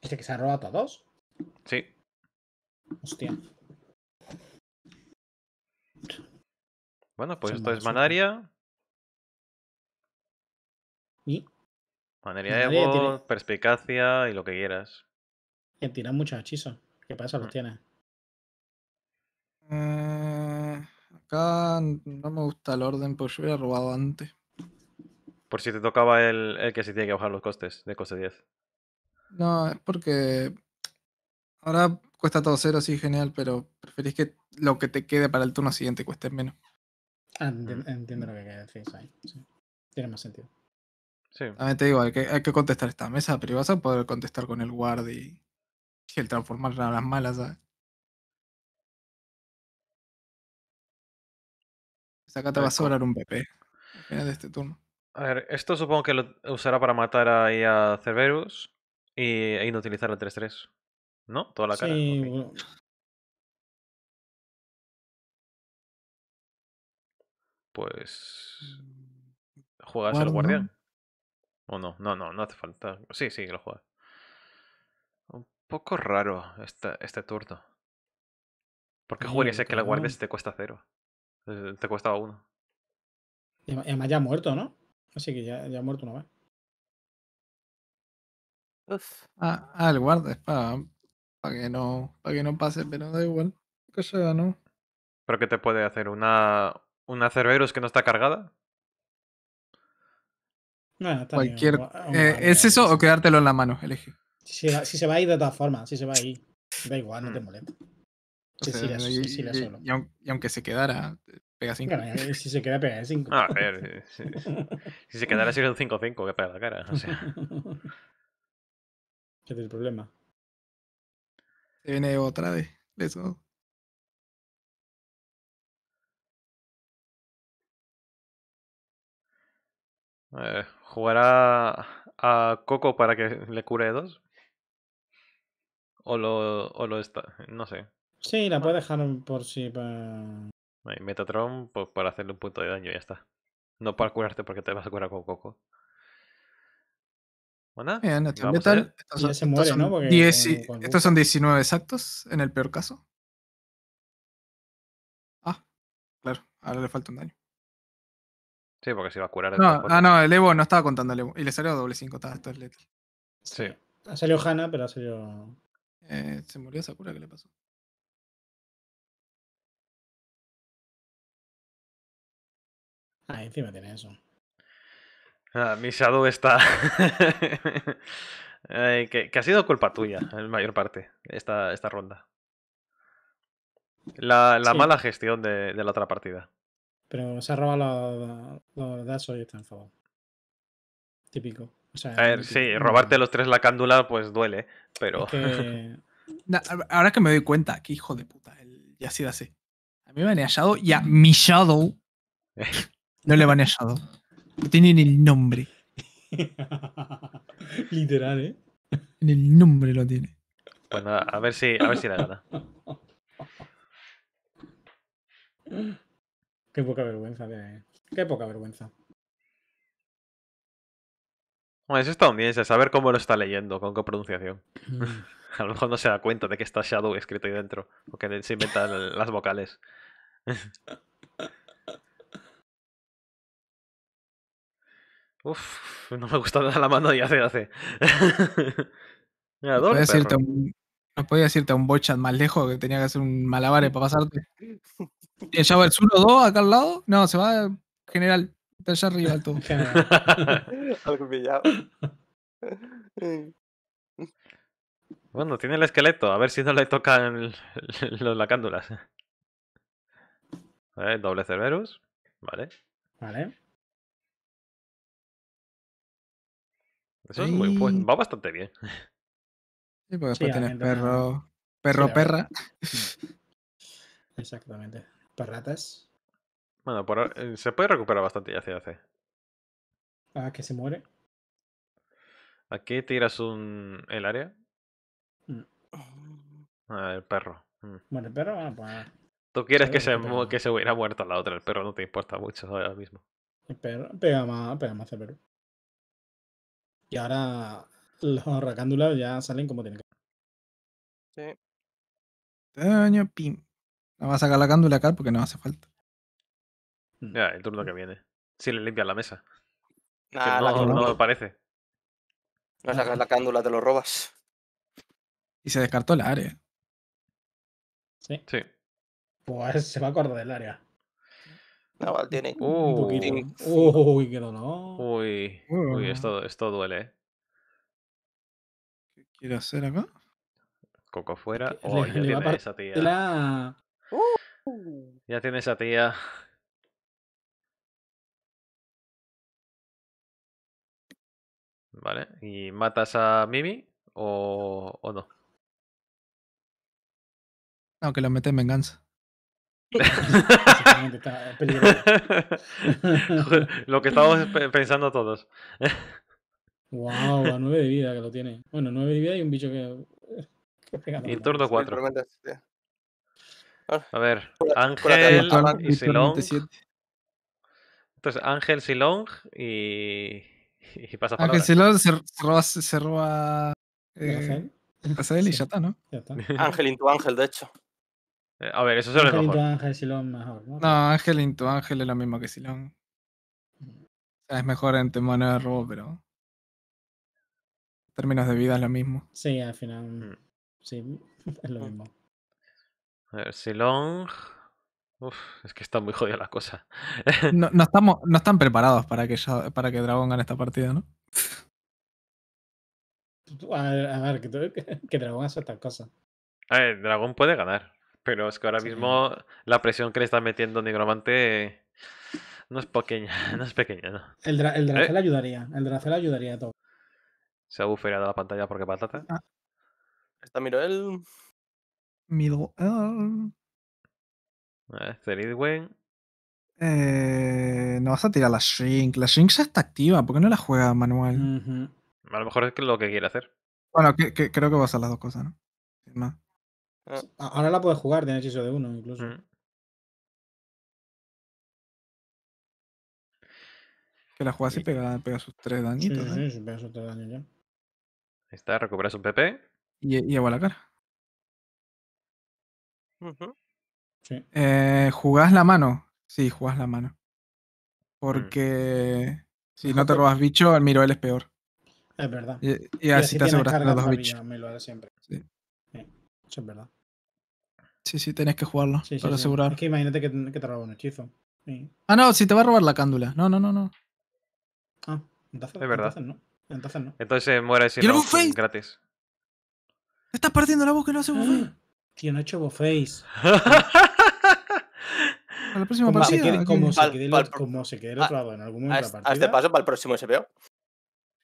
C: ¿Este que se ha robado a dos?
B: Sí. Hostia.
F: Bueno, pues esto es Manaria.
B: ¿Y? Manaria, de Evo, perspicacia y lo que quieras.
C: Que tiran muchos hechizos. ¿Qué pasa? ¿Los mm. tienes?
A: Eh, acá no me gusta el orden, pues yo hubiera robado antes.
B: Por si te tocaba el, el que se tiene que bajar los costes de coste 10.
A: No, es porque Ahora cuesta todo cero, sí, genial, pero preferís que lo que te quede para el turno siguiente cueste menos.
C: entiendo lo que queda, decir.
A: sí. Tiene más sentido. Sí. ver, te digo, hay que, contestar esta mesa, pero vas a poder contestar con el guard y, el transformar a las malas, ¿sabes?
F: Pues acá te va a sobrar un PP al
A: final de este turno.
B: A ver, esto supongo que lo usará para matar ahí a Cerberus y, e inutilizar el 3-3. ¿No? Toda la cara.
F: Sí, Pues. Mm,
B: ¿Juegas al guardián? ¿O no? No, no, no hace falta. Sí, sí, lo juegas. Un poco raro este, este turno. ¿Por qué ese que la guardes te cuesta cero? Eh, te cuesta uno.
C: Y además ya ha muerto, ¿no? Así que ya, ya ha muerto una
A: vez. Ah, ah, el guardián... Para que no, que no pase, pero da igual. Que ¿Pero
B: qué te puede hacer? ¿Una, una Cerberus que no está cargada?
A: Cualquier. Eh, ¿Es eso o quedártelo en la mano? Elige.
C: Si, si, se va a ir de todas formas, si se va ahí Da igual, no te mm. molesta. si, y,
A: Y, aunque se quedara,
C: pega 5. Eh, si se queda, pega 5. Ah,
B: si, se quedara, sería un 5-5 <laughs> que pega la cara. O <laughs>
C: es el problema.
A: Se viene otra de eso.
B: ¿Jugará a, Coco para que le cure dos? ¿O lo, o lo está? No sé.
C: Sí, la puede dejar por si. para...
B: Metatron pues, para hacerle un punto de daño y ya está. No para curarte porque te vas a curar con Coco.
C: Bueno,
A: Bien, metal, estos son, 19 exactos, en el peor caso.
F: Ah, claro, ahora le falta un daño.
B: Sí, porque se iba a curar. No, ah,
A: no, el Evo no estaba contando el Evo. Y le salió doble 5, esto es letal. Sí. Ha salido Hanna, pero ha salido. Eh, se murió Sakura, ¿qué le pasó?
F: Ah, encima
B: tiene eso. Ah, mi Shadow está. <laughs> que, ha sido culpa tuya, en mayor parte, esta, esta ronda. La, mala gestión de, la otra partida.
C: Pero se ha robado
A: los datos y está favor. Típico. O a ver, sí, robarte
B: los tres la cándula, pues duele, pero.
A: <laughs> ahora que me doy cuenta, que hijo de puta, ha sido así. A mí me han Shadow y a mi Shadow <laughs> no le van a Shadow tiene en el nombre. <laughs> Literal, ¿eh? En el nombre lo tiene.
B: Bueno, a ver si, a ver si la gana.
C: Qué poca vergüenza, de... qué poca vergüenza.
B: Bueno, es estadounidense, saber cómo lo está leyendo, con qué pronunciación. <laughs> a lo mejor no se da cuenta de que está Shadow escrito ahí dentro, Porque se inventan las vocales. Uf, <laughs> no me gusta dar la mano y hace hace. Mira, dos
A: decirte un, no podía a un más lejos que tenía que hacer un malabar para <laughs> pasarte. ¿Y allá el suelo 2 acá al lado? No, se va general. Está allá arriba el <laughs>
D: Algo pillado.
B: Bueno, tiene el esqueleto. A ver si no le tocan los lacándulas. doble Cerberus. Vale.
F: Vale. Eso es muy, pues, va bastante bien.
A: Sí, porque después tienes perro, perro, perra. <laughs>
C: Exactamente. Perratas.
B: Bueno, eh, se puede recuperar bastante ya hace.
C: ¿A que se muere?
B: aquí tiras un, el área? Mm. A Ah, el perro. Mm.
C: Bueno, el perro, ah,
B: Tú quieres que se, que se hubiera muerto la otra, el perro no te importa mucho ahora mismo.
C: El perro pega más, pega más el perro. Y ahora los racándulas ya salen como
A: tienen que. Sí. Daño, este pim. No a sacar la cándula acá porque no hace falta.
B: Mm. Ya, el turno que viene. Si sí, le limpias la mesa. Ah, no, lo no me parece. No sacas la cándula, te
A: lo robas. Y se descartó el área.
C: Sí. Sí. Pues se va a del área uy, qué dolor.
B: Uy, esto, esto duele. ¿eh?
C: ¿Qué quiere hacer acá?
B: Coco fuera. Oh, ya tiene esa tía.
F: Uh.
B: Ya tiene esa tía.
F: Vale, ¿y matas a Mimi
B: o, o no?
A: No, que lo mete en venganza. <laughs>
B: lo que estábamos pensando todos.
C: wow, a 9 de vida que lo tiene. Bueno, nueve de vida y un bicho que. y turno
D: 4.
B: A ver, Ángel y Silong. Entonces, Ángel, Silong y. Y pasa Ángel Silong se,
A: roba. Se roba eh, y ya está, ¿no? <laughs> Ángel
B: into Ángel, de hecho. Eh,
C: a ver, eso es lo mejor.
A: Ángel y tu ¿no? Ángel es lo mismo que Silón. es mejor en términos de robo, pero. En términos de vida es lo mismo. Sí, al final. Sí, <laughs> es lo mismo.
B: A ver, Silón. Uf, es que está muy jodida la cosa.
A: <laughs> no, estamos, no están preparados para que, para que Dragon gane esta partida, ¿no?
C: A ver, que, <laughs> que Dragón hace estas cosas.
B: A ver, Dragón puede ganar. Pero es que ahora mismo la presión que le está metiendo Negromante no es pequeña, <laughs> no es pequeña, ¿no?
C: El, el eh. Dracel ayudaría, el Dracel ayudaría a todo.
B: Se ha bufeado la pantalla porque patata. Ah. Está Miroel.
A: Miroel. Eh, Ceridwen. Eh, no vas a tirar la Shrink. La Shrink ya está activa. ¿Por qué no la juega manual?
C: A lo mejor es lo que quiere hacer.
A: Bueno, que, que, creo que va a ser las dos cosas, ¿no?
C: Sin más. Ah. Ahora la puedes jugar, tiene hechizo de
F: uno incluso. Mm.
A: Que la juegas y pega, pega sus tres Sí, ¿eh? pega sus tres daños Ahí
B: está, recuperas un PP.
A: Y, y agua la cara. eh, ¿Jugás la mano? Sí, jugás la mano. Mm. Porque si no te robas bicho, el miro él es peor.
C: Es verdad. Y, así, te aseguras los dos bichos. lo Siempre. Sí. Sí, es verdad.
A: Sí, sí, tenés que
C: jugarlo para asegurar. Es que imagínate que, que, te roba un hechizo.
A: Ah, no, si te va a robar la cándula. No, no, no,
C: no. Ah, entonces, es verdad. entonces no. Entonces no.
B: Entonces muere si
C: gratis. estás partiendo la voz que no hace buffet. Ah, tiene tío, no hecho buffet. <laughs> a la próxima partida. como, se quede, ah, otro lado en algún momento. A, este partida.
B: este paso para el próximo SPO.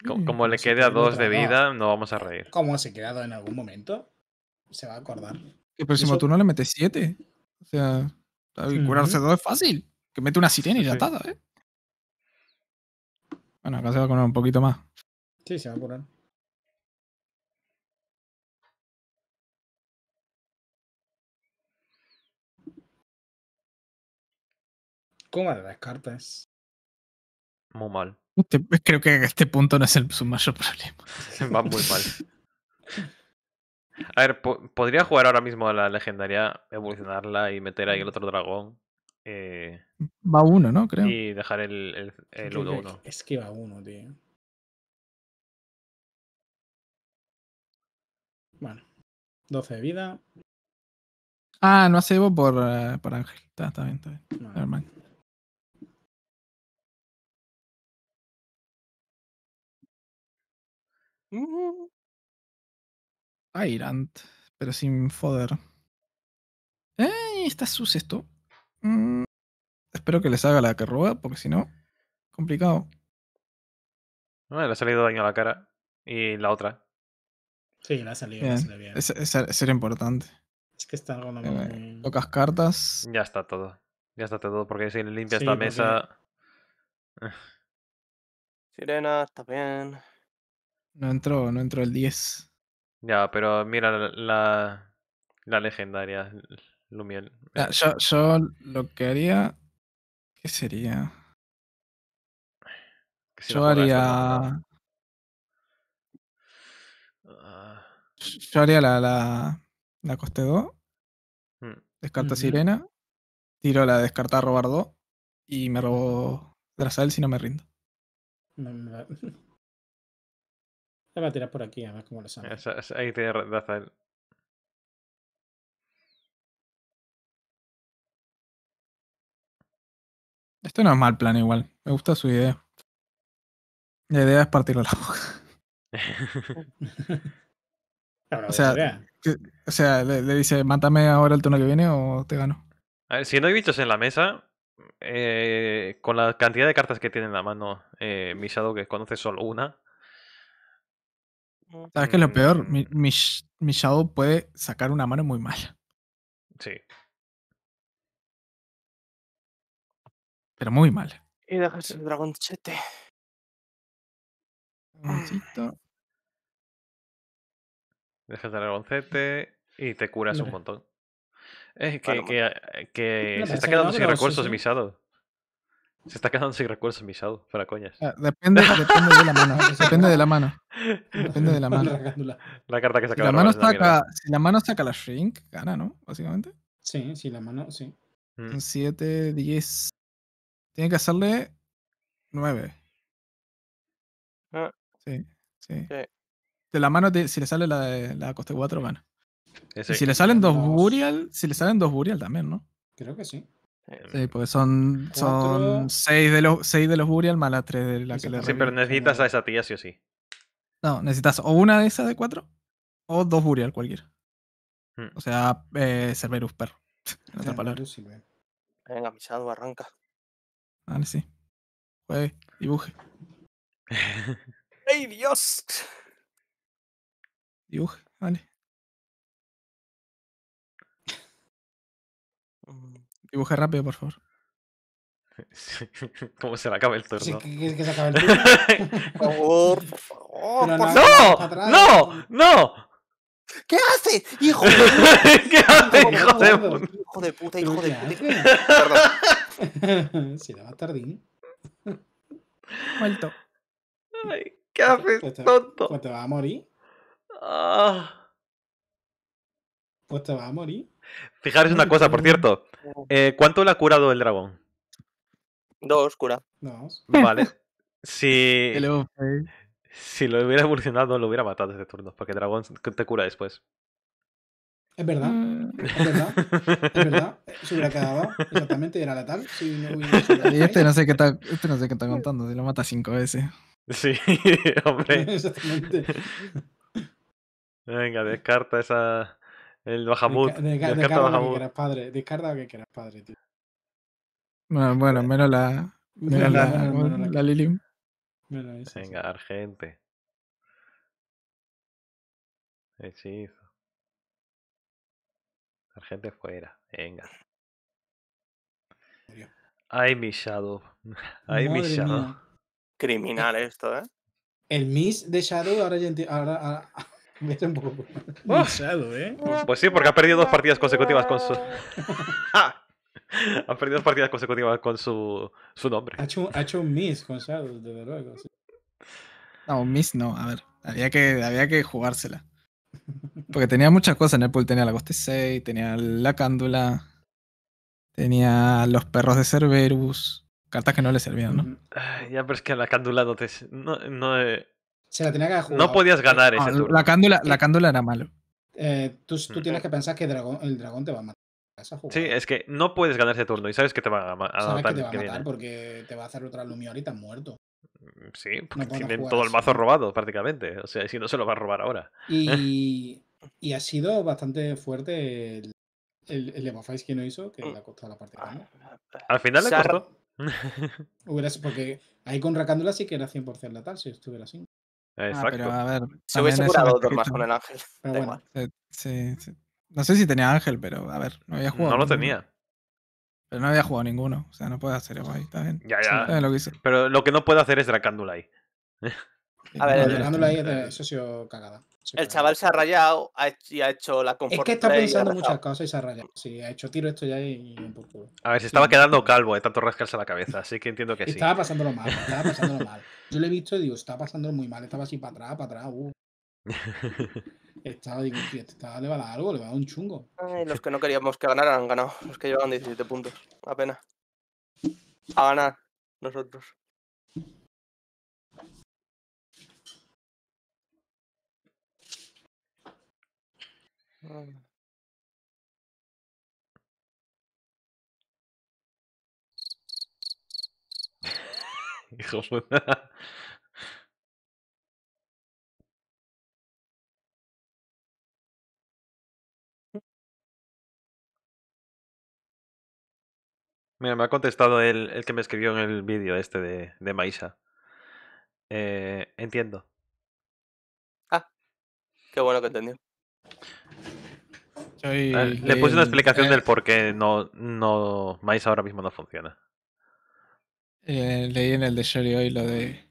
B: Como, como le quede a dos de vida, no vamos a
A: reír.
C: Como se quedado en algún momento, se va a acordar.
A: El próximo tú turno le mete 7. O sea, curarse 2 es fácil. Que mete una sirena y ya está, ¿eh? Bueno, acá se va a curar un poquito más.
C: Sí, se va a curar.
F: cómo de las cartas.
A: Muy mal. Este, creo que este punto no es el, su mayor <laughs> problema. Va muy mal.
B: <laughs> A ver, podría jugar ahora mismo a la legendaria, evolucionarla y meter ahí el otro dragón. Eh, va uno, ¿no? Creo. Y dejar el, el, el 1.
C: Es que va uno, tío. Bueno. 12 de vida.
F: Ah, no hace Evo por, eh, por Ángel. Está, está bien, está bien. Vale.
A: Tyrant, pero sin foder. Eh, está sucio esto. Mm, espero que les haga la que roba, porque si no, complicado.
B: No, le ha salido daño a la cara. Y la otra. Sí,
C: le ha salido, bien.
A: Es, importante. Es que está algo eh, cartas.
B: Ya está todo. Ya está todo, porque si le limpias mesa.
A: Sirena, está bien. No entró, no entró el 10.
B: Ya, pero mira la, la legendaria Lumiel.
A: Ah, eh. yo, lo que haría. ¿Qué sería?
E: yo haría. Ah.
A: Yo haría la, la, la coste 2. Mm, descarta Sirena. Tiro la descarta robar 2. Y me robo Drasal si no me rindo.
C: <laughs> va a tirar por aquí, a ver cómo
F: lo sale. ahí tiene Esto no es mal plan igual. Me gusta su
A: idea. La idea es partirlo. la boca.
F: <laughs>
A: o sea, o sea le, dice, mátame ahora el turno que viene o te gano.
B: A ver, si no hay bichos en la mesa, eh, con la cantidad de cartas que tiene en la mano, eh, Misado, que conoce solo una,
A: ¿Sabes qué es lo peor? Mi, Shadow puede sacar una mano muy mal. Sí. Pero muy mal.
F: Y dejas el dragoncete. Dragoncito. Mm.
B: Dejas el dragoncete y te curas un montón. Es que, que se está quedando sin recursos, mi Shadow. Se está quedando sin recursos misado Shadow, coñas.
A: Ah, depende, <laughs> depende, de la mano. Depende de la mano. Depende de la mano.
B: La carta que saca la, mano saca,
A: Si la mano saca la shrink, gana, ¿no? Básicamente. Sí, si la mano, sí. 7, 10. Tiene que hacerle 9. Sí, sí, De la mano, si le sale la, la coste 4, gana. si le salen dos Burial, si le salen dos Burial también, ¿no?
C: Creo que sí. Em,
A: sí, porque son, son seis, de los, seis de los Burial más las tres de la que le le Sí, pero necesitas
B: a esa tía sí o sí.
A: No, necesitas o una de esas de cuatro o dos Burial cualquiera. Hmm. O sea, eh, Cerberus perro. <laughs> En otras palabras.
D: Venga, misado, arranca.
A: Vale, sí. Juegue,
F: dibuje.
D: ¡Ey, Dios!
F: Dibuje, vale.
A: Mm. Dibuja rápido, por favor.
B: <laughs> <laughs> ¿Cómo se le acaba el turno?
C: Sí, que, que se acabe
E: el <laughs> turno. por favor, No, no, no. ¿Qué haces, Hijo de puta. ¿Qué haces hijo de puta? Hijo
C: de puta, hijo de puta. Perdón. Si va tardín. Muerto. Ay, ¿Qué haces, pues tonto? Pues te vas a morir. Ah. Pues te vas a morir. Fijaros una cosa, por
D: cierto.
B: Eh, ¿Cuánto le ha curado el dragón?
D: Dos, cura. Dos.
B: Vale. <laughs> Si, si lo hubiera evolucionado, lo hubiera matado desde turno porque el dragón te cura después.
C: Es verdad, mm. es verdad,
A: es verdad. <laughs> Se hubiera quedado, exactamente, era Si <laughs> y este no, sé qué está, este no sé
C: qué está contando, si lo mata cinco veces.
A: Sí, hombre. Exactamente.
B: Venga, descarta esa, el Bahamut. descarta
C: que padre. Descarta que eras padre, tío.
A: Ah, bueno, menos la. <laughs> Menos la, la, Lilium.
C: eso, Venga, Argente.
B: Hechizo. Argente fuera. Venga. Ay, mi Shadow. <laughs>
C: Ay, mi Shadow.
B: Criminal esto, ¿eh?
C: El Miss de Shadow, ahora, ya entiendo. ahora, un ah. ¿eh?
B: Pues sí, porque ha perdido dos partidas consecutivas con su. <laughs> ha perdido dos partidas consecutivas con su, su nombre. Ha
C: hecho, un miss con Shadow, desde luego.
A: No, un miss no, a ver. Había que, había que jugársela. Porque tenía muchas cosas en el pool. Tenía la Ghost 6, tenía la cándula, tenía los perros de Cerberus. Cartas que no le servían, ¿no?
B: Ya, pero es que la cándula no te. No, eh,
C: se la tenía que jugar. No podías ganar ese turno. La cándula, la eh,
A: cándula era malo. Eh,
C: tú, tienes que pensar que el dragón, te va a matar. sí,
B: es que no puedes ganar ese turno y sabes que te va a, matar.
A: porque te va a hacer otra lumia y te muerto. Mm,
B: sí, porque tienen todo el mazo robado prácticamente. O sea, si no se lo va a robar ahora.
C: Y, <laughs> y ha sido bastante fuerte el, el, el que no hizo, que le ha costado la parte Al final le costó. <laughs> Porque ahí con Racándula sí que era 100% letal si estuviera así. Ah, Exacto. a ver, Se
E: hubiese curado más con el
A: ángel. <laughs> No sé si tenía ángel, pero a ver, no había jugado. No lo tenía. Pero no había jugado ninguno. O sea, no puede hacer eso ahí. Está bien. Ya, ya. Pero lo
B: que no puede hacer es Dracándula ahí.
C: A ver, ahí <laughs> cagada. El
D: chaval se ha rayado y ha hecho la confort Es que está pensando muchas
C: cosas y se ha rayado. Sí, ha hecho tiro esto ya y un poco.
B: A ver, se estaba quedando calvo de eh, tanto rascarse la cabeza, así que entiendo que sí. Estaba pasándolo mal, estaba pasándolo
C: mal. Yo le he visto y digo, estaba pasándolo muy mal, estaba así para atrás, para atrás, uh". <laughs> Estaba, digo, tío, estaba, le va a algo, le va a un chungo.
D: los que no queríamos que ganaran han ganado. Los que llevaban 17 puntos, apenas. A ganar, nosotros.
F: <laughs>
B: Mira, me ha contestado el, el que me escribió en el vídeo este de, de Maisa. Eh, entiendo. Ah, qué
D: bueno que mm. entendió.
B: Ah, le puse una explicación eh del por qué no, no ahora mismo no funciona.
A: Eh, leí en el de Sherry hoy lo de,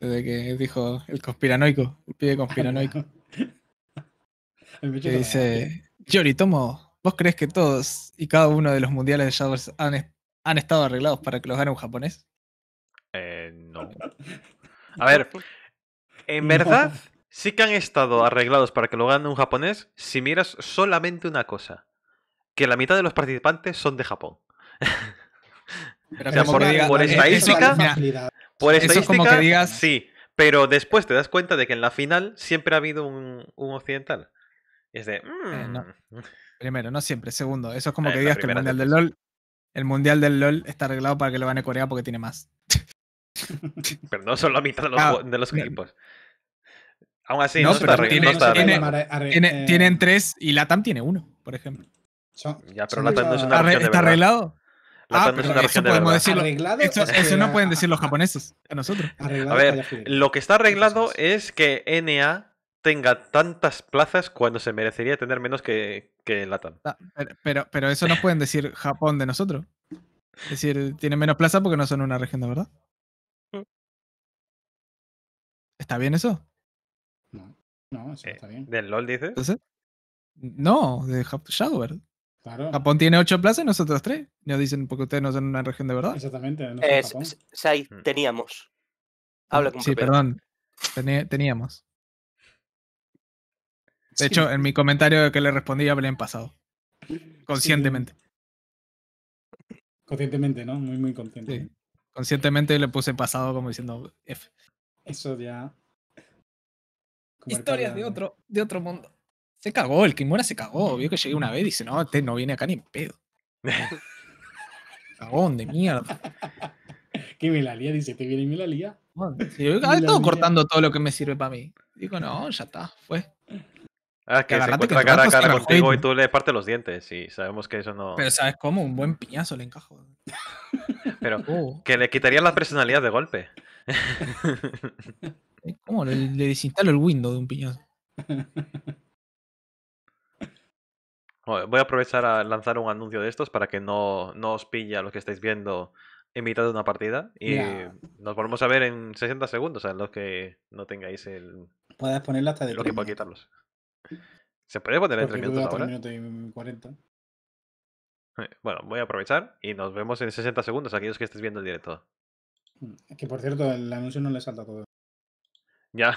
A: de, que dijo el conspiranoico, el pibe conspiranoico. <laughs> que dice, eh. Yori, Tomo, ¿vos crees que todos y cada uno de los mundiales de Shadows han, han estado arreglados para que los gane un japonés? Eh,
B: no. <laughs>
A: A ver, en verdad,
B: sí que han estado arreglados para que lo gane un japonés si miras solamente una cosa. Que la mitad de los participantes son de Japón. <laughs> o sea, por, esa eh, estadística, eso, por estadística es sí. Pero después te das cuenta de que en la final siempre ha habido un, occidental. Es de... Eh, mm".
A: Primero, no siempre. Segundo, eso es como ah, que digas que el Mundial del LOL... El Mundial del LOL está arreglado para que lo gane Corea porque tiene más. <laughs>
B: Pero no son la mitad de los ah, equipos. Aún así, no, pero
A: tienen tres y Latam tiene uno, por ejemplo. ya, pero Latam no es una región ¿Está arreglado? Ah, no es eso podemos eso no pueden decir los japoneses a nosotros. a ver,
B: lo que está arreglado es que NA tenga tantas plazas cuando se merecería tener menos que, que Latam. Ah,
A: pero, pero, eso no pueden decir Japón de nosotros. Es decir, tienen menos plazas porque no son una región de verdad. Mm. ¿Está bien eso?
F: No, eso eh, está bien.
D: ¿Del LOL dices?
A: no, de Shadowverse. Claro. Japón tiene ocho plazas nosotros tres. Nos dicen porque ustedes no son una región de verdad. Exactamente. No
D: mm. teníamos.
A: Habla con Sí, perdón. teníamos. De hecho, en mi comentario que le respondí hablé en pasado. Conscientemente.
C: Conscientemente, ¿no? Muy, muy consciente.
A: Conscientemente le puse pasado como diciendo F. Eso ya. Historias de otro, de otro mundo. Se cagó, el Kimura se cagó. Vio que llegué una vez y dice, no, este no viene acá ni en pedo. <laughs> Cagón de mierda. que lía dice, ¿te viene milalia? yo cortando todo lo que me sirve para mí. Digo, no, ya está, fue. es
B: ah, que se encuentra cara a cara contigo y tú le partes los dientes y sabemos que eso no... Pero
A: ¿sabes cómo? Un buen piñazo le encajo.
B: Pero uh. que le quitaría la personalidad de golpe.
A: <laughs> ¿Cómo le, desinstalo el Windows de un piñazo? <laughs>
B: Voy a aprovechar a lanzar un anuncio de estos para que no, no os pilla lo los que estáis viendo en mitad de una partida. Y nos volvemos a ver en 60 segundos, a los que no tengáis el.
C: Puedes ponerlo hasta Lo pueda
B: quitarlos. Se puede poner en ahora. 40. Eh, bueno, voy a aprovechar y nos vemos en 60 segundos aquellos que estéis viendo el directo.
C: Mm, que por cierto, el anuncio no le salta todo ya.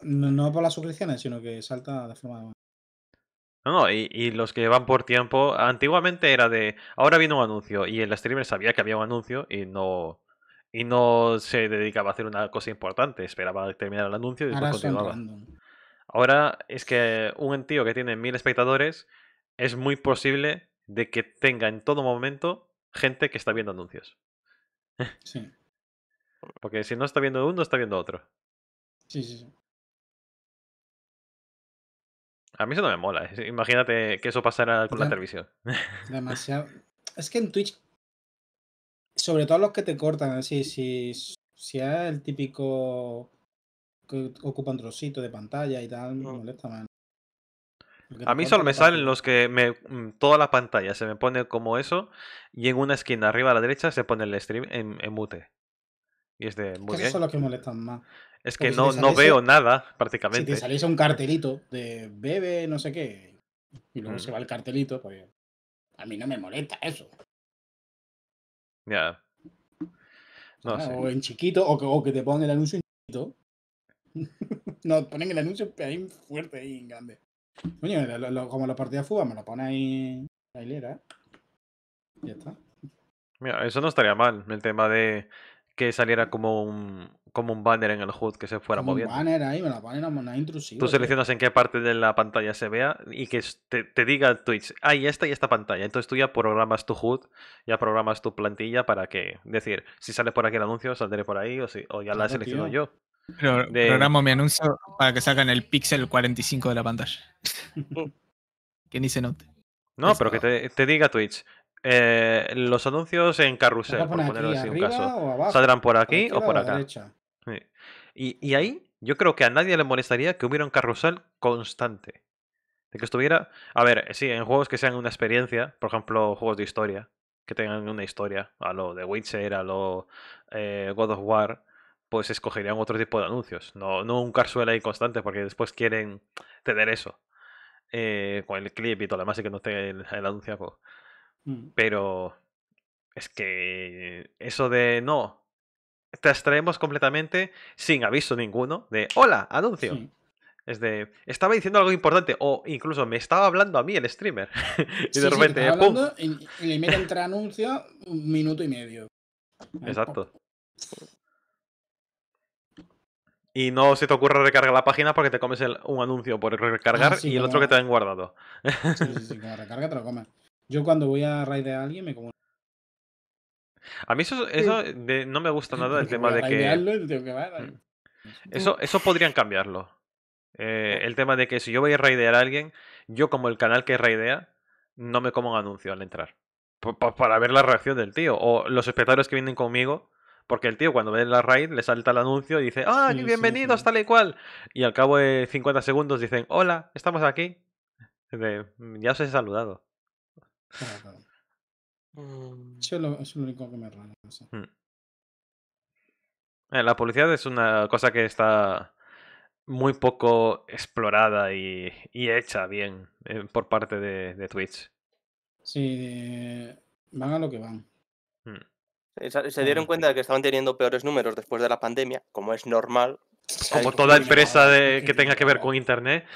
C: no, por las suscripciones, sino que salta de forma No,
B: no, y, los que van por tiempo, antiguamente era de, ahora viene un anuncio y el streamer sabía que había un anuncio y no y no se dedicaba a hacer una cosa importante, esperaba terminar el anuncio y después continuaba. Ahora es que un tío que tiene mil espectadores es muy posible de que tenga en todo momento gente que está viendo anuncios. Sí. Porque si no está viendo uno, está viendo otro. Sí, sí, sí. A mí eso no me mola. Eh, imagínate que eso pasara con la televisión.
C: <laughs> Demasiado. Es que en Twitch, sobre todo los que te cortan, así, si, si es el típico que ocupa un trocito de pantalla y tal, me mm. molesta más. A mí solo me salen
B: los que me mm, toda la pantalla se me pone como eso y en una esquina arriba a la derecha se pone el stream en, en mute. Y es de muy es que son los que
C: molestan más. Es que no, no veo nada, prácticamente. Si te saliese un cartelito de bebe, no sé qué, y luego se va el cartelito, pues a mí no me molesta eso. Ya. o, en chiquito, o que, te pongan el anuncio en chiquito. <laughs> no, ponen el anuncio ahí fuerte, ahí en grande. Coño, como la partida de fuga me lo pone ahí la hilera. Ya está.
B: Mira, eso no estaría mal, el tema de que saliera como un, como un banner en el HUD que se fuera moviendo. Tú seleccionas en qué parte de la pantalla se vea y que te, diga Twitch, hay esta y esta pantalla. Entonces tú ya programas tu HUD, ya programas tu plantilla para que, decir, si sale por aquí el anuncio, saldré por ahí o, si, o ya la la seleccionado yo.
A: programo mi anuncio para que en el pixel 45 de la pantalla. <laughs> que ni se note.
B: No, pero que te diga Twitch, eh, los anuncios en carrusel, por ponerlo así un caso. Saldrán por aquí o por acá. Y, ahí yo creo que a nadie le molestaría que hubiera un carrusel constante. De que estuviera. A ver, sí, en juegos que sean una experiencia, por ejemplo, juegos de historia, que tengan una historia, a lo de Witcher, a lo eh, God of War, pues escogerían otro tipo de anuncios. No, no un carrusel ahí constante, porque después quieren tener eso. Eh, con el clip y todo lo demás y que no esté el, anuncio anunciado. Mm. Pero es que eso de no, te extraemos completamente sin aviso ninguno de hola, anuncio. Es de, estaba diciendo algo importante o incluso me estaba hablando a mí el streamer. <laughs> y de repente, ¡pum!
C: entre anuncio un minuto y medio. Exacto.
B: Y no se te ocurre recargar la página porque te comes un anuncio por ah, recargar y el otro que te han guardado. <laughs> te
C: lo comes. Yo cuando voy a raidear a alguien me como.
B: A mí eso, no me gusta <laughs> nada el tema de que. Mm. eso, eso podrían cambiarlo. Eh, el tema de que si yo voy a raidear a alguien, yo como el canal que raidea, no me como un anuncio al entrar. para ver la reacción del tío. O los espectadores que vienen conmigo. Porque el tío cuando ve la raid le salta el anuncio y dice, ¡ah, bienvenidos, tal y cual! Y al cabo de 50 segundos dicen, hola, estamos aquí. ya os he saludado es
C: mm. lo único que me hmm.
B: eh, La publicidad es una cosa que está muy poco explorada y, hecha bien eh, por parte de, Twitch.
C: Sí, van a lo que van. Hmm. Eh,
D: se, dieron cuenta de que estaban teniendo peores números después de la pandemia, como es normal. Como toda empresa
C: que
B: tenga que ver con Internet.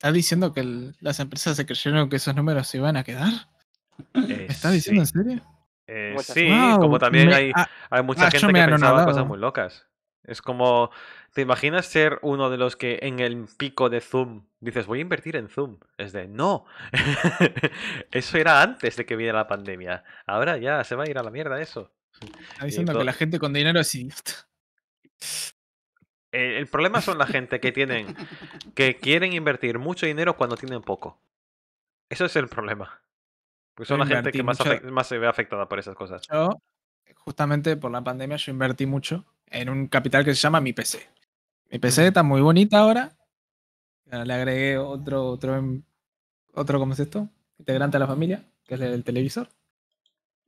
A: ¿Estás diciendo que las empresas se creyeron que esos números se iban a quedar? Eh, estás diciendo en
E: serio?
B: Eh, sí, como también hay, hay, mucha ah, gente que pensaba cosas muy locas. Es como, ¿te imaginas ser uno de los que en el pico de Zoom dices, voy a invertir en Zoom? Es de, no, <laughs> eso era antes de que viniera la pandemia. Ahora ya se va a ir a la mierda eso.
A: Está diciendo que la gente con dinero es
B: eh, el, problema son la gente que tienen, que quieren invertir mucho dinero cuando tienen poco. Eso es el problema. pues son la gente que más, se
A: ve afectada por esas cosas. Yo, justamente por la pandemia, yo invertí mucho en un capital que se llama mi PC. Mi PC está muy bonita ahora. Le agregué otro, otro, em, otro, ¿cómo es esto? Integrante a la familia, que es el televisor.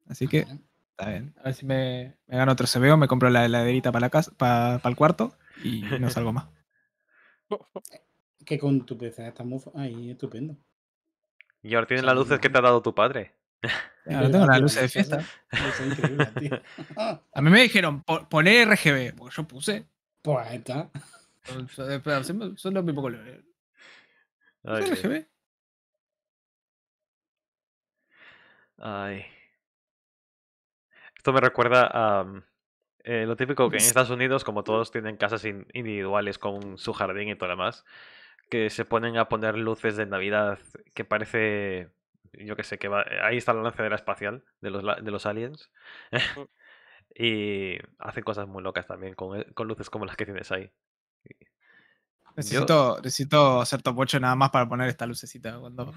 A: Así que, está bien. A ver si me, me gano otro CBO, me compro la heladerita para la casa, para, para el cuarto y <laughs> no salgo más.
C: Que con tu PC está muy ahí estupendo.
B: Y ahora tienes las luces que te ha dado tu padre.
C: Ahora tengo las luces de fiesta.
A: A mí me dijeron, poner RGB, Pues yo puse. Pues ahí está. Eh, son los mismos colores.
E: RGB.
B: Ay. Esto me recuerda a. Mm, eh, lo típico que en Estados Unidos, como todos tienen casas individuales con su jardín y todo lo demás, que se ponen a poner luces de Navidad que parece, yo que sé, que va, eh, ahí está la lanzadera espacial de los, de los aliens. <laughs> y hacen cosas muy locas también con, e, luces como las que tienes ahí.
A: Necesito, necesito hacer nada más para poner esta lucecita cuando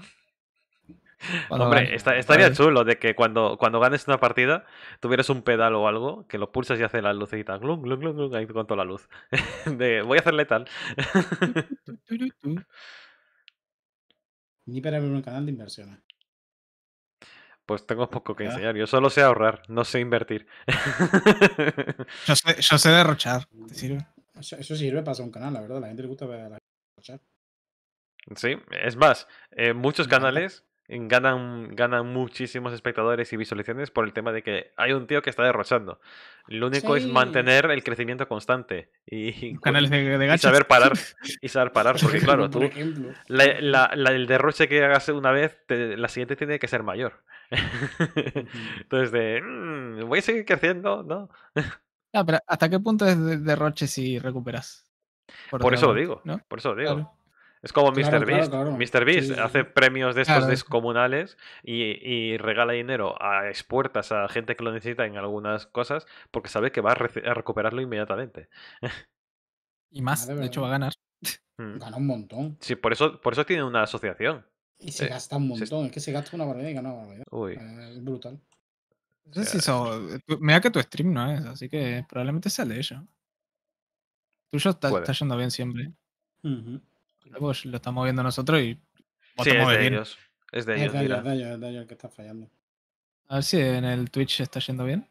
A: Hombre, está, estaría
B: chulo de que cuando, cuando ganes una partida tuvieras un pedal o algo que lo pulsas y hace la lucecita. Glum, glum, glum, glum ahí con toda la luz. <laughs> De, voy a hacerle tal. <laughs>
C: Ni para ver un canal de inversiones.
B: Pues tengo poco que enseñar. Yo solo sé ahorrar, no sé invertir. yo,
A: sé, derrochar. Mm,
C: eso, sirve para hacer un canal, la verdad. La gente le gusta ver a la derrochar.
B: Sí, es más, eh, muchos canales ganan, ganan muchísimos espectadores y visualizaciones por el tema de que hay un tío que está derrochando. Lo único es mantener el crecimiento constante y, saber parar. <laughs> Y saber parar, porque claro, tú, el derroche que hagas una vez, la siguiente tiene que ser mayor. <laughs> Entonces, de, mm, voy a seguir creciendo, ¿no? <laughs>
A: Ah, ¿hasta qué punto es derroche si recuperas? Por, eso lo digo,
B: por eso lo digo. Es como MrBeast Mr. Beast. hace premios de estos descomunales y, regala dinero a expuertas a gente que lo necesita en algunas cosas porque sabe que va a, recuperarlo inmediatamente.
C: Y más, de hecho va a ganar. Mm. Gana un montón.
B: Sí, por eso, por eso tiene una asociación. Y se eh, gasta
A: un montón, es que se gasta una barbaridad y gana una barbaridad.
B: Uy. Eh, es
A: brutal. No sé eso, mira que tu stream no es, así que probablemente sea el de ella. Tuyo está, yendo bien siempre. mhm lo estamos viendo nosotros y. Sí, es de, ellos. es de ellos. Es
C: de ellos. el que está fallando.
A: A ver si en el Twitch está yendo bien.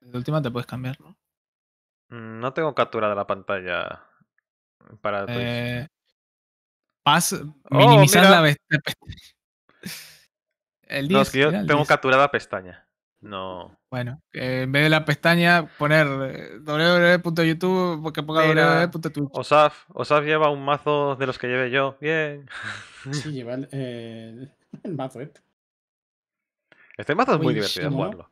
A: De última te puedes cambiar, ¿no?
C: Mm,
B: no tengo captura de la pantalla para Twitch. Eh,
A: pas, oh, minimizar la pestaña.
F: <laughs>
B: no, es tengo capturada pestaña. No.
A: Bueno, eh, en vez de la pestaña, poner eh, www.youtube, porque ponga www.twitch.
B: Osaf, Osaf lleva un mazo de los que lleve yo. Bien.
C: Sí, <laughs> lleva el, mazo este.
B: este. mazo es muy divertido jugarlo.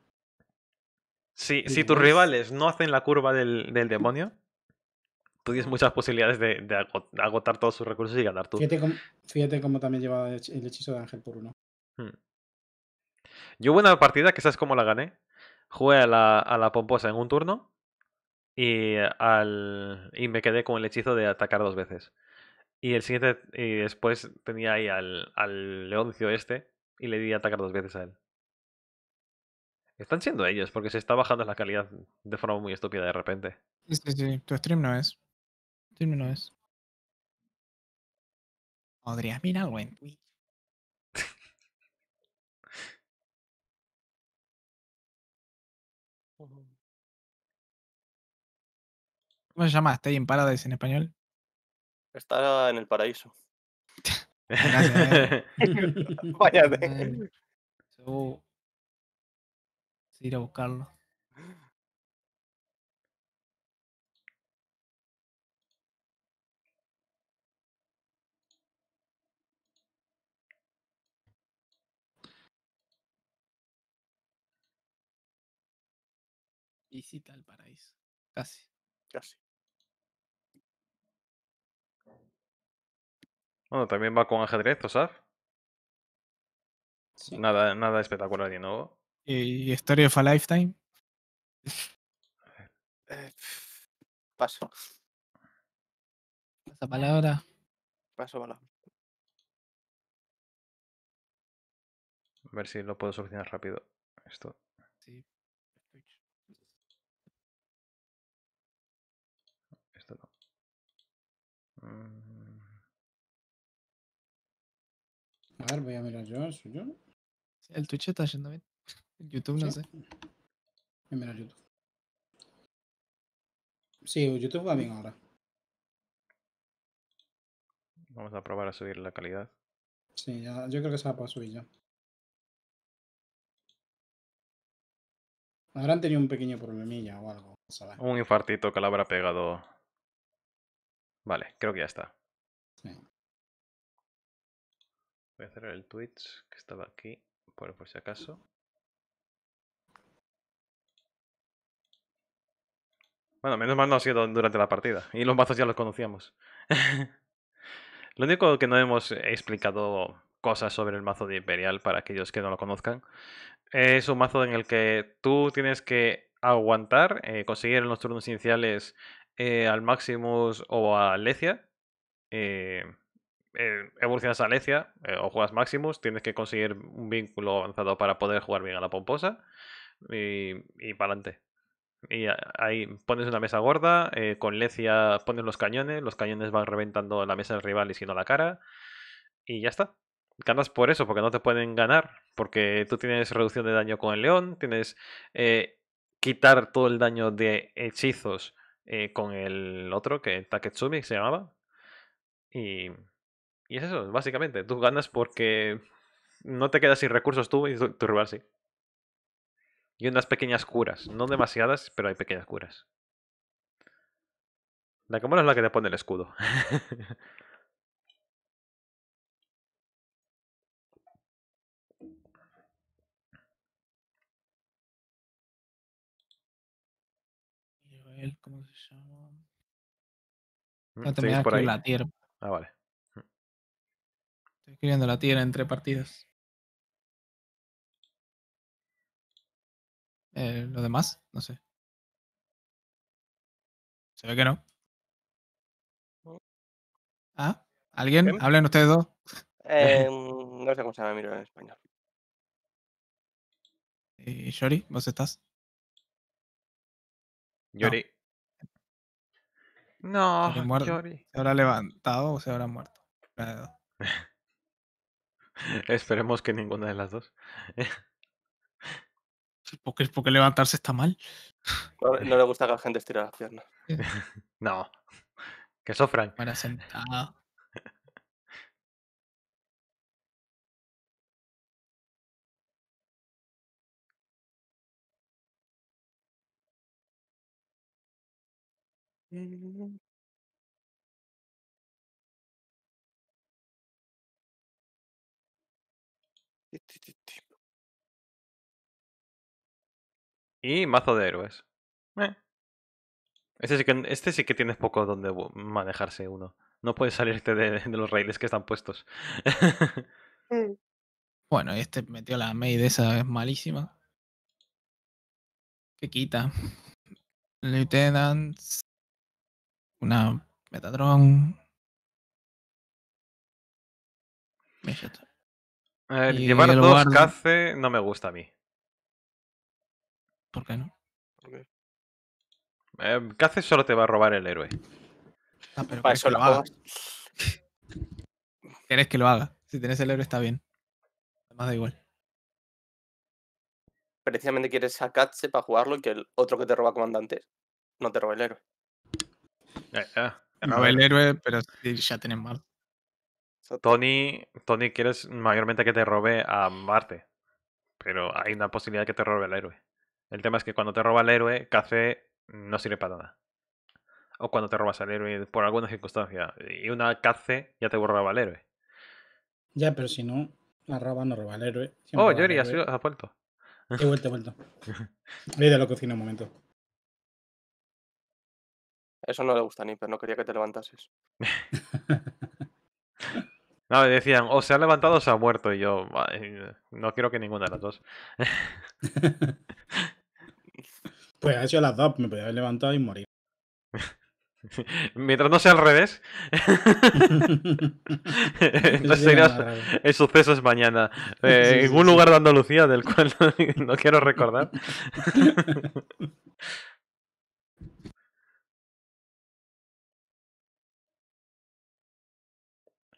B: Si, si tus rivales no hacen la curva del, demonio, tú tienes muchas posibilidades de, agotar todos sus recursos y ganar tú.
C: Fíjate cómo, también lleva el hechizo de Ángel por uno.
B: Hmm. Yo hubo una partida que sabes cómo la gané. Jugué a la, a la pomposa en un turno y, al, y me quedé con el hechizo de atacar dos veces. Y el siguiente, y después tenía ahí al, al Leoncio este y le di atacar dos veces a él. Están siendo ellos, porque se está bajando la calidad de forma muy estúpida de repente.
A: Sí, sí, sí. Tu stream no es. Tu stream no es.
F: Podrías mirar algo en
A: ¿Cómo se llama? ¿Stay en Paradise en español?
D: Estará en el paraíso. <laughs>
A: Gracias. Eh. <laughs> de ir a buscarlo. Visita el paraíso. Casi. Casi.
B: Bueno, también va con ajedrez, sabes? Nada, nada espectacular de nuevo.
A: ¿Y Story of a Lifetime?
B: Eh, paso.
A: Pasa palabra.
D: Paso palabra.
B: A ver si lo puedo solucionar rápido.
F: Esto. Sí. Esto no. Mm.
C: A ver, voy a mirar yo el suyo.
A: El Twitch está yendo bien. <laughs> YouTube no sé.
C: Voy a mirar YouTube. Sí, YouTube va bien ahora.
B: Vamos a probar a subir la calidad.
C: Sí, ya, yo creo que se va a poder subir ya. Habrán tenido un pequeño problemilla o algo.
B: Un infartito que le habrá pegado. Vale, creo que ya está. Sí. Voy a cerrar el Twitch que estaba aquí, por, si acaso. Bueno, menos mal no ha sido durante la partida. Y los mazos ya los conocíamos. <laughs> lo único que no hemos explicado cosas sobre el mazo de Imperial para aquellos que no lo conozcan. Es un mazo en el que tú tienes que aguantar, eh, conseguir los turnos iniciales eh, al Maximus o a Lecia. Eh, eh, evolucionas a Lecia eh, o juegas Maximus, tienes que conseguir un vínculo avanzado para poder jugar bien a la pomposa y, y para adelante. Y ahí pones una mesa gorda, eh, con Lecia pones los cañones, los cañones van reventando la mesa del rival y si la cara, y ya está. Ganas por eso, porque no te pueden ganar, porque tú tienes reducción de daño con el león, tienes quitar todo el daño de hechizos con el otro, que Taketsumi se llamaba, y y es eso, básicamente. Tú ganas porque no te quedas sin recursos tú y tu, rival sí. Y unas pequeñas curas. No demasiadas, pero hay pequeñas curas. La cámara es la que te pone el escudo. <laughs>
F: ¿Cómo se llama? Mm, no por ahí. la tierra. Ah, vale escribiendo la tierra entre partidas. Eh, ¿Lo demás? No sé. Se ve que no. ¿Ah? ¿Alguien? Hablen ustedes dos. Em, <laughs> no sé cómo se llama, miro en español.
A: ¿Y eh, Yori? ¿Vos estás? Yori. No, Yori. ¿Se habrá levantado o se habrá muerto? <laughs>
B: <laughs> Esperemos que ninguna de las dos.
A: porque, porque levantarse está mal.
D: <laughs> No, le gusta que la gente estire las piernas. <laughs> no.
A: Que sofran. Para sentada.
F: Mm.
B: Y mazo de héroes. Este, sí que, este que tienes poco donde manejarse uno. No puedes salirte de, los raíles que están puestos.
A: <laughs> Mm. bueno, este metió la maid esa, es malísima. Que quita. Lieutenant.
F: Una Metatron.
B: llevar dos cace no me gusta a mí. ¿Por qué no? Em, ¿Qué solo te va a robar el héroe. Ah, Para eso lo hagas.
A: Tienes <laughs> que lo haga. Si tienes el héroe está bien. Además da igual
D: precisamente quieres a Katze para jugarlo y que el otro que te roba comandante no te robe el héroe.
A: te eh, eh, el héroe, pero ya tienes mal.
B: Tony, Tony, quieres mayormente que te robe a Marte, pero hay una posibilidad que te robe el héroe. El tema es que cuando te roba el héroe, KC no sirve para nada. O cuando te robas al héroe por alguna circunstancia. Y una KC ya te borraba al héroe.
C: Ya, pero si no, la roba no roba al héroe. oh, Yuri, has, vuelto. He vuelto, he vuelto. <laughs> Voy de la cocina un momento.
D: Eso no le gusta ni, pero no quería que te levantases.
C: <laughs> no,
B: me decían, o se ha levantado o se ha muerto. Y yo, no quiero que ninguna de las dos. <laughs>
C: Pues ha sido las dos, me podía haber levantado y morir.
B: <laughs> Mientras no sea al revés. <laughs> Entonces suceso es es mañana. Eh, en un lugar de Andalucía del cual <laughs> no, quiero recordar.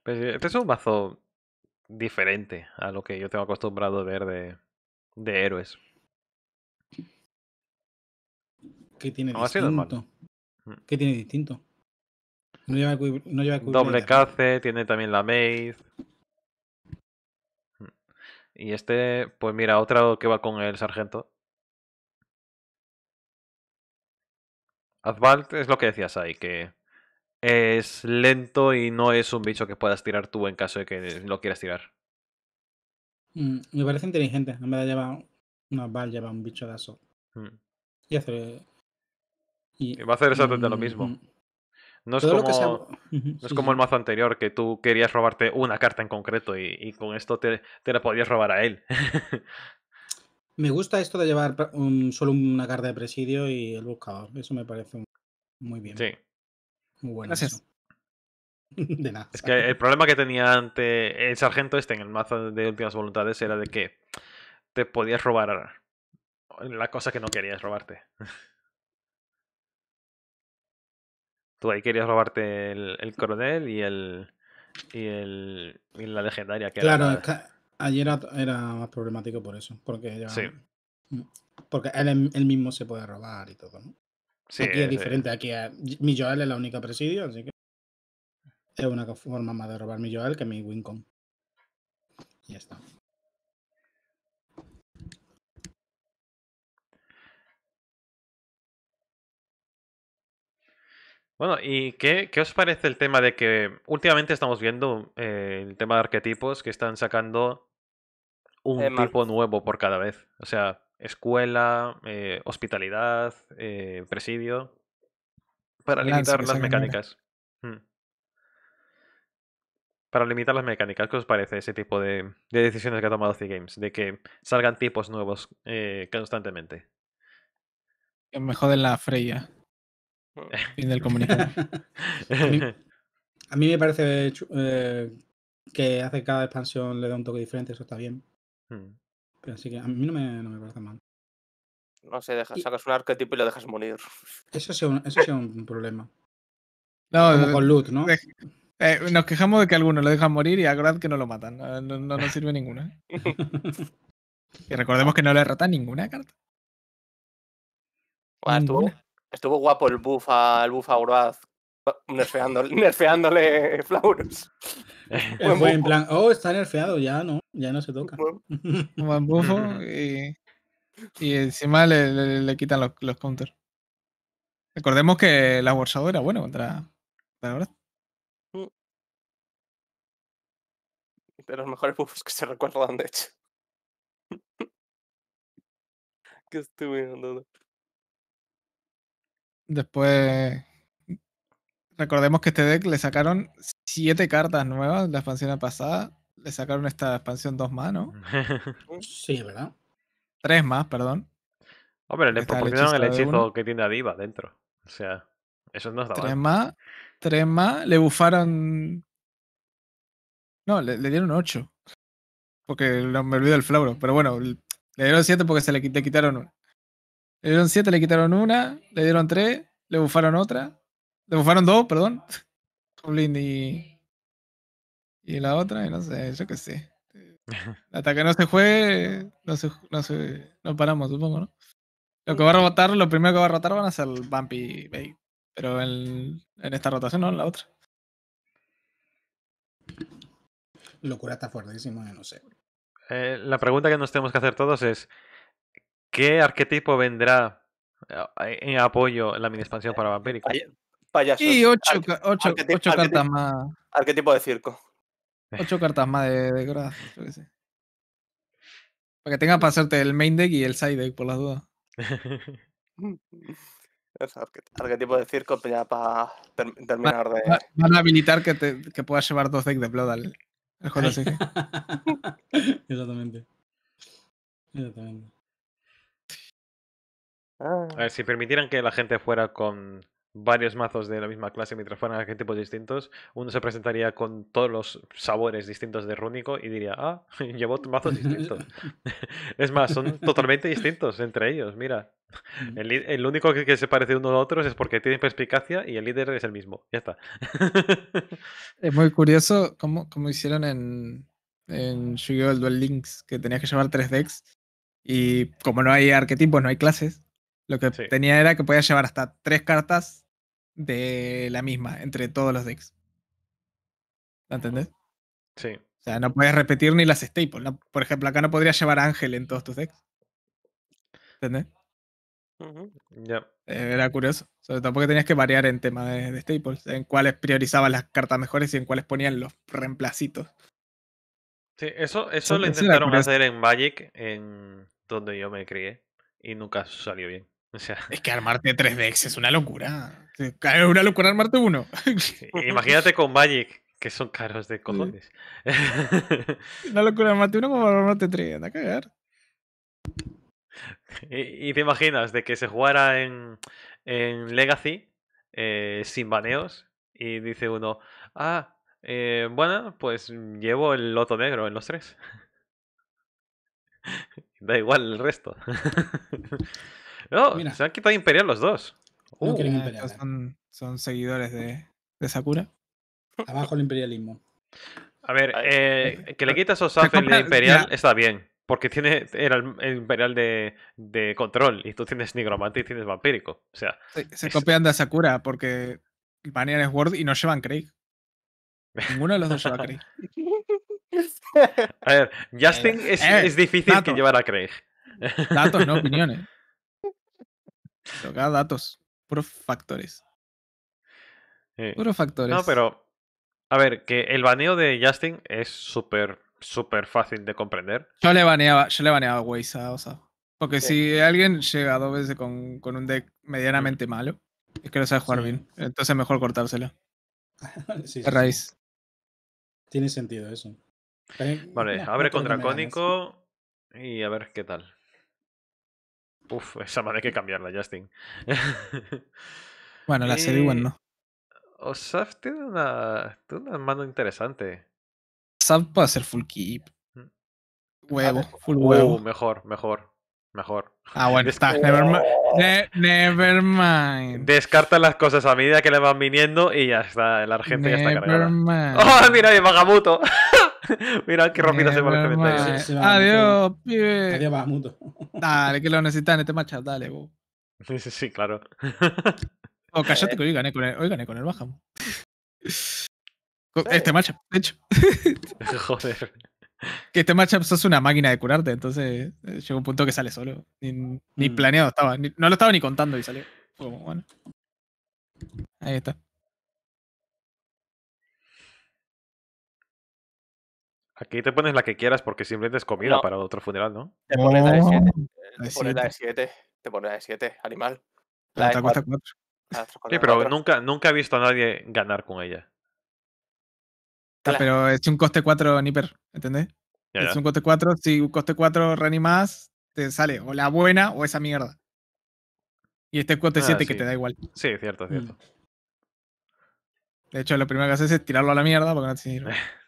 F: Pues, eh, este es un
B: mazo diferente a lo que yo tengo acostumbrado a ver de, de héroes.
C: ¿Qué tiene distinto? Mm. ¿Qué tiene distinto? No lleva, no lleva Doble
B: cace, tiene también la maze. Mm. Y este, pues mira, otro que va con el sargento. Azbalt es lo que decías ahí, que es lento y no es un bicho que puedas tirar tú en caso de que lo quieras tirar.
C: Mm, me parece inteligente. No me da llevar una lleva un bicho de aso. Y hace
B: y, va a hacer exactamente lo mm, mismo. Mm. No es, como, <laughs> no es como el mazo anterior, que tú querías robarte una carta en concreto y, con esto te, te, la podías robar a él.
C: <laughs> me gusta esto de llevar solo una carta de presidio y el buscador. Eso me parece muy bien. Sí. Muy bueno. <laughs> De nada. Es que el
B: problema que tenía ante el sargento este en el mazo de últimas voluntades era de que te podías robar la cosa que no querías robarte. Tú ahí querías robarte el, el coronel y el. Y, el, y la legendaria que Claro, era...
C: ayer era, más problemático por eso. Porque mm, Porque em, él, mismo se puede robar y todo, ¿no? Sí, aquí es diferente. Aquí a mi Joel es la única presidio, así que. Es una forma más de robar mi Joel que mi Wincom. Y ya está.
B: Bueno, ¿y qué, qué, os parece el tema de que últimamente estamos viendo eh, el tema de arquetipos que están sacando
D: un eh, tipo
B: nuevo por cada vez? O sea, escuela, eh, hospitalidad, presidio, para limitar las mecánicas. Hmm. Para limitar las mecánicas, ¿qué os parece ese tipo de, de decisiones que ha tomado C-Games? De que salgan tipos nuevos constantemente.
A: Que me joden la freya.
C: Fin del <laughs> a, mí, me parece eh, que hace cada expansión le da un toque diferente, eso está bien. Hmm. Pero así que a mí no me, parece mal.
D: No sé, deja sacas un arquetipo y lo dejas morir.
A: Eso sí, eso es un problema. No, eh, con loot, ¿no? Eh, nos quejamos de que algunos lo dejan morir y acordad que no lo matan. No, nos sirve ninguna. <laughs> y recordemos que no le rota ninguna carta.
D: Estuvo guapo el buff al buff a nerfeándole, <laughs> nerfeándole <laughs> en
A: plan, oh, está nerfeado, ya no, ya no se toca. <laughs> Un buen bufo y, y encima le, quitan los, los counters. Recordemos que la Warsaw era buena contra, la verdad.
D: Mm. De los mejores buffos que se recuerdan, de hecho. que estuve viendo.
A: Después, recordemos que este deck le sacaron 7 cartas nuevas de la expansión pasada. Le sacaron esta expansión dos más, ¿no?
C: <laughs>
A: sí, ¿verdad? 3 más, perdón.
B: Hombre, le proporcionaron el hechizo que tiene a Diva dentro. O sea, eso
A: no está Tres más, tres más, le bufaron. No, le, dieron 8. Porque me olvido el flauro. Pero bueno, le dieron 7 porque se le, quitaron le dieron siete, le quitaron una, le dieron tres, le bufaron otra, le bufaron dos, perdón. Goblin <laughs> y. Y la otra, y no sé, yo qué sé. <laughs> Hasta que no se juegue, no se, no, paramos, supongo, ¿no? Lo que va a rotar, lo primero que va a rotar van a ser el Bumpy Bay. Pero en, en esta rotación, no en la otra.
C: Locura está fuertísima, no sé.
B: Eh, la pregunta que nos tenemos que hacer todos es: ¿Qué arquetipo vendrá ah, en apoyo en la mini expansión para Vampírica?
D: Y
A: ocho, cartas más.
D: Arquetipo de circo.
A: Ocho cartas más de, de Para que tenga para hacerte el main deck y el side deck, por las dudas.
D: <laughs> arquetipo de circo pues ya para terminar de.
A: Van, a habilitar que, que puedas llevar dos decks de Blood al, <laughs>
D: Exactamente. Exactamente.
F: Ah.
B: si permitieran que la gente fuera con varios mazos de la misma clase mientras fueran arquetipos distintos, uno se presentaría con todos los sabores distintos de Rúnico y diría, ah, <laughs> llevo mazos distintos. <laughs> <laughs> es más, son totalmente distintos entre ellos, mira. Mm. El, único que, se parece uno a otros es porque tiene perspicacia y el líder es el mismo. Ya está.
A: es muy curioso cómo, hicieron en, en el Duel Links, que tenías que llevar tres decks y como no hay arquetipos, no hay clases, lo que tenía era que podías llevar hasta tres cartas de la misma entre todos los decks. ¿Lo entendés? Sí. O sea, no podías repetir ni las staples. por ejemplo, acá no podrías llevar ángel en todos tus decks. ¿Entendés? Ya. era curioso. Sobre todo porque tenías que variar en tema de, staples, en cuáles priorizaban las cartas mejores y en cuáles ponían los reemplacitos.
B: Sí, eso, eso, eso lo intentaron hacer en Magic, en donde yo me crié, y nunca salió bien sea. Es que armarte 3 decks es una locura.
A: <laughs> Es una locura armarte uno. E imagínate
B: con Magic, que son caros de cojones.
A: <laughs> una <laughs> locura armarte uno como armarte 3, anda a cagar.
B: ¿Y, te imaginas de que se jugara en, en Legacy eh, sin baneos? Y dice uno, ah, eh, bueno, pues llevo el loto negro en los tres. da igual el resto. No, se han quitado Imperial los dos.
A: Uh. Eh. Son, seguidores de, Sakura. Abajo el imperialismo.
B: A ver, eh, que le quitas Osafen el Imperial está bien. Porque tiene, era el, Imperial de, control. Y tú tienes nigromante y tienes vampírico. O sea.
A: Se, copian de Sakura porque manean es Word y no llevan Craig. Ninguno de los dos lleva Craig.
B: <laughs> a ver, Justin eh, es, difícil que llevar a Craig. Datos, no opiniones.
A: Toca datos, puros factores.
B: Puros factores. No, pero. A ver, que el baneo de Justin es súper, súper fácil de comprender.
A: Yo le baneaba, yo le baneaba a Waze ah, a Porque si alguien llega dos veces con, con un deck mm. medianamente malo, es que no sabe jugar bien. Entonces mejor cortárselo.
C: <laughs> sí, raíz.
A: Tiene sentido eso.
B: vale, abre contra Cónico y a ver qué tal. Uf, esa madre hay que cambiarla, Justin. bueno, la serie igual no. Osaf tiene una, tiene una mano interesante.
A: Osaf puede ser full keep. Mm. Huevo, full uh, huevo.
B: mejor, mejor, mejor.
A: Ah, bueno, está.
B: Never, mind. Descarta las cosas a medida que le van viniendo y ya está. el argente ya está cargada.
A: <laughs>
B: ¡Oh, mira, el vagabuto! <laughs> Mira qué rápido se va el comentario. Adiós,
A: pibe. Adiós, <laughs> dale, que lo necesitan este matchup, dale, vos. Sí, sí, sí, claro. <laughs> o oh, callate que hoy gané con el, hoy gané con el Bajam. Este matchup, de hecho. Joder. Que este matchup sos una máquina de curarte, entonces eh, llegó un punto que sale solo. Ni, mm. planeado estaba, no lo estaba ni contando y salió. Como, bueno.
F: Ahí está.
B: Aquí te pones la que quieras porque simplemente es comida para otro funeral, ¿no? Te pones la de 7.
E: Ah, te pones la de
B: 7. Te pones la de 7, animal. Ah, la, de 4. Sí, pero nunca, nunca he visto a nadie ganar con ella.
A: Ah, pero es un coste 4 Nipper, ¿entendés? Es un coste 4. Si un coste 4 reanimas te sale o la buena o esa mierda. Y este coste 7 que te da
B: igual. Sí, cierto, cierto.
A: Mm. De hecho, lo primero que haces es tirarlo a la mierda porque no te sirve. <laughs>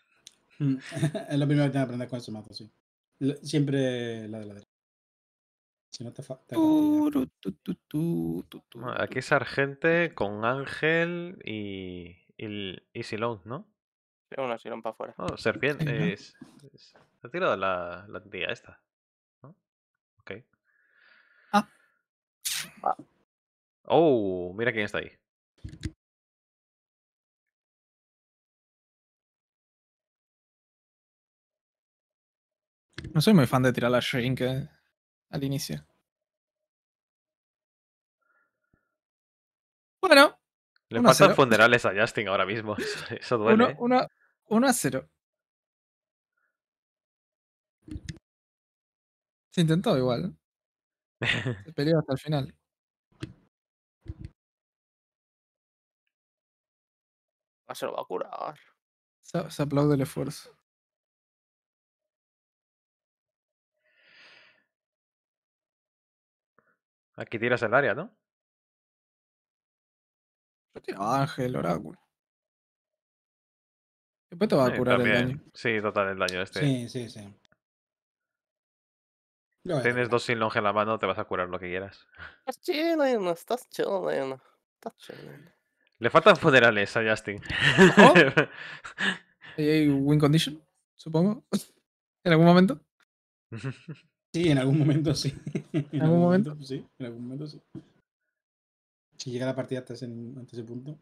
A: Mm.
C: <laughs> es lo primero que tienes que aprender con ese mato sí. Siempre la de la derecha. Si no te,
B: Aquí es Argente con Ángel y, y, Silón, ¿no?
D: Sí, una Silón para afuera. Oh, serpiente.
B: <laughs> ha tirado la, la tía esta. ¿No? Ok. ah. ah. Oh, mira quién está ahí.
F: No soy muy fan de tirar la Shrink eh, al inicio. Bueno. Le
B: pasan funerales a Justin ahora mismo. <laughs> Eso duele.
A: 1 eh. a 0. Se intentó igual.
F: ¿eh? <laughs> Se peleó hasta el final. se lo va a curar. Se, se aplaude el esfuerzo. Aquí tiras el área, ¿no? Yo tiro Ángel, Oráculo. Después te va a curar el daño.
B: Sí, total, el daño este. Sí, sí, sí. Tienes dos sin longe en la mano, te vas a curar lo que quieras.
D: Estás estás no. estás
B: Le faltan funerales a Justin.
A: ¿Y <laughs> ¿Hay win condition? Supongo. <laughs> ¿En algún momento? <laughs> Sí, en algún momento sí. <laughs> ¿En, algún momento?
C: Sí, en algún momento sí. Si llega la partida hasta ese, punto.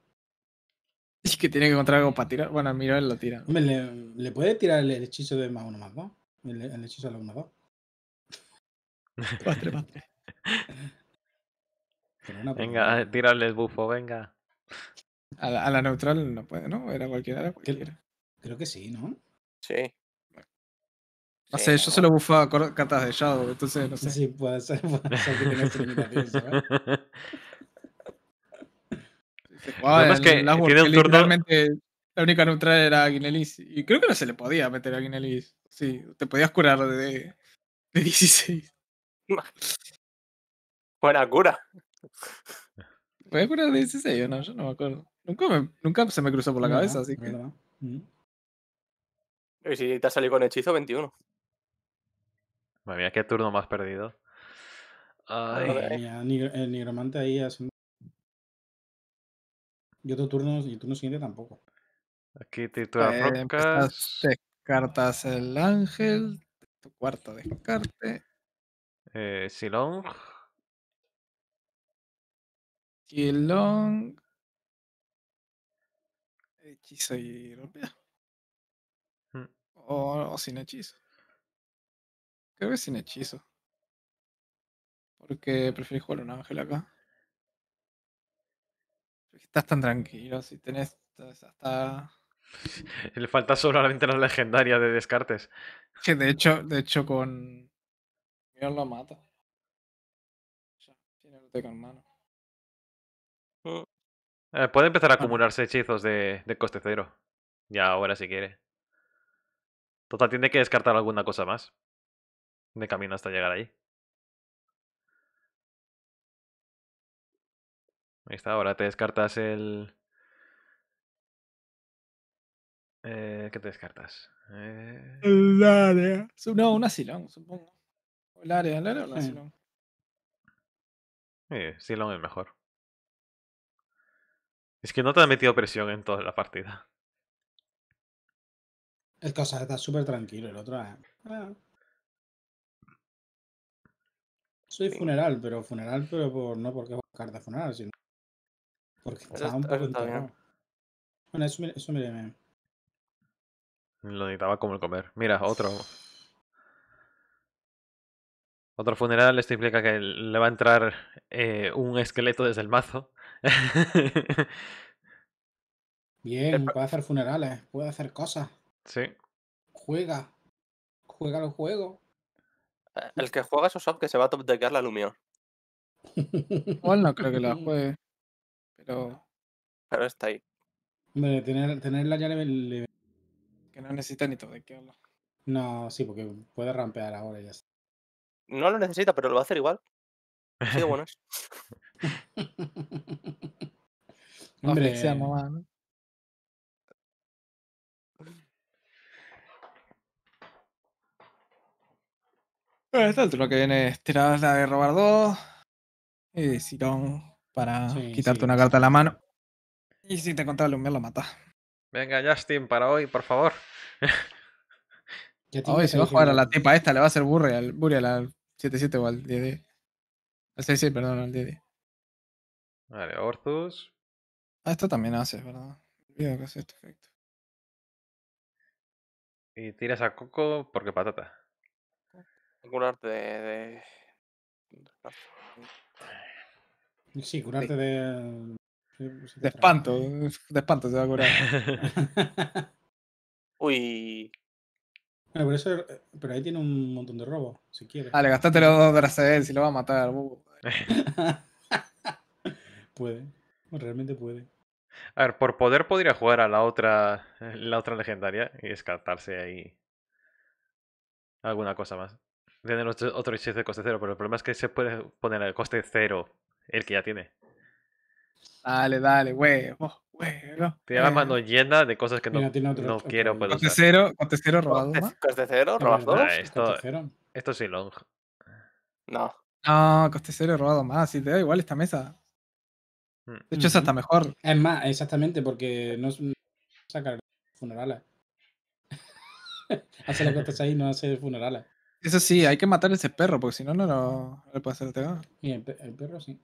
C: Es que tiene que encontrar algo para tirar. Bueno, mira, él lo tira. Hombre, le, puede tirar el, hechizo de más uno más dos. El, hechizo de la uno más dos. Pastre, <laughs> <laughs>
B: pastre. Venga, tirarle el bufo, venga.
A: A la, neutral no puede, ¿no? Era cualquiera, era cualquiera. creo que sí, ¿no? Sí. Yo se yo solo bufaba cartas de Shadow, entonces no sé. Sí, puede ser, puede ser que tengas Además <laughs> que la única neutral era Aguinelis. Y creo que no se le podía meter a Aguinelis. Sí, te podías curar de, de 16. <laughs> Buena cura. ¿Puedes curar de 16 o no? Yo no me acuerdo. Nunca, nunca se me cruzó por la cabeza, así que... Mm.
B: Y si te ha salido con hechizo, 21. Me qué turno más perdido.
D: el
C: nigromante ahí haciendo. Y otro turno, y turno siguiente tampoco.
B: Aquí te rocas.
C: Descartas el ángel. Tu cuarto descarte.
B: Eh, Silong.
F: Silong. Hechizo y rompida. Hmm.
A: o sin hechizo. Creo que sin hechizo. Porque mm. prefieres jugar un ángel acá. estás tan tranquilo, si
B: tenés hasta... <laughs> Le falta solamente la legendaria de Descartes.
A: Que de hecho, de hecho con...
B: Mira, lo mata.
A: Ya, tiene en mano. Mm.
F: Eh, puede
B: empezar a acumularse hechizos de, de coste cero. Ya ahora si quiere. Total, tiene que descartar alguna cosa más de camino hasta llegar ahí.
F: Ahí está, ahora te descartas el... Eh, ¿Qué te descartas? Eh,
A: el área. No, un asilón, supongo. El área, el área o el asilón.
B: Sí, Silon es mejor. Es que no te ha metido presión en toda la partida.
F: Es cosa, está súper
C: tranquilo el otro. Ah. Ah. soy funeral, pero funeral, pero no porque es carta funeral, sino porque estaba un poco Bueno, eso, eso Lo
B: necesitaba como el comer. Mira, otro. Otro funeral, esto implica que le va a entrar eh, un esqueleto desde el mazo. <laughs>
C: Bien, puede hacer funerales, puede hacer cosas. Sí. Juega. Juega los juegos.
D: Eh, el que juega esos que se va a top la Lumion.
A: Igual no <laughs> creo que la
C: juegue. Pero. Pero está ahí. Hombre, tener, tenerla ya level, Que no necesita ni top No, sí, porque puede rampear ahora ya
D: No lo necesita, pero lo va a hacer igual. Sí, bueno. <laughs> <laughs>
C: Hombre,
A: ¿no? Bueno, el altura que viene tirada la de robar dos. Y Sirón para quitarte una carta a la mano. Y si te un Lumier lo matas.
B: Venga, Justin, para hoy, por favor.
A: <laughs> hoy se va a jugar a la tipa esta, le va a hacer burre al 7-7 o al DD Al 6-6, perdón, al DD
B: Vale, Orthus.
A: Ah, esto
F: también haces, ¿verdad? Olvido que hace este
B: Y tiras a Coco porque patata
D: curarte de.
A: Sí, curarte de. de espanto, de espanto se va a curar. <laughs>
C: Uy. por eh, pero ahí tiene un montón de robo, si quieres. Dale, le gastaste los
A: dos si lo va a matar.
C: <laughs> puede, realmente puede.
B: A ver, por poder podría jugar a la otra, la otra legendaria y descartarse ahí alguna cosa más. Tiene otro, otro hechizo de coste cero, pero el problema es que se puede poner al coste cero el que ya tiene.
A: Dale, dale, huevo,
B: huevo. Tiene la mano eh. llena de cosas que no, no quiero. Coste, cero,
A: coste cero, robado. Coste,
D: coste
B: cero,
A: robado.
D: más? Ah, esto,
B: esto es long. No.
A: No, coste cero, robado más. Si te da igual esta mesa.
C: Mm. De hecho, es hasta mejor.
A: Es más, exactamente, porque no sacar funerales. <laughs> hace las cosas ahí, no hace funerales. Eso sí, hay que matar a ese perro, porque si no, no lo, no puede hacer el Y el, perro sí.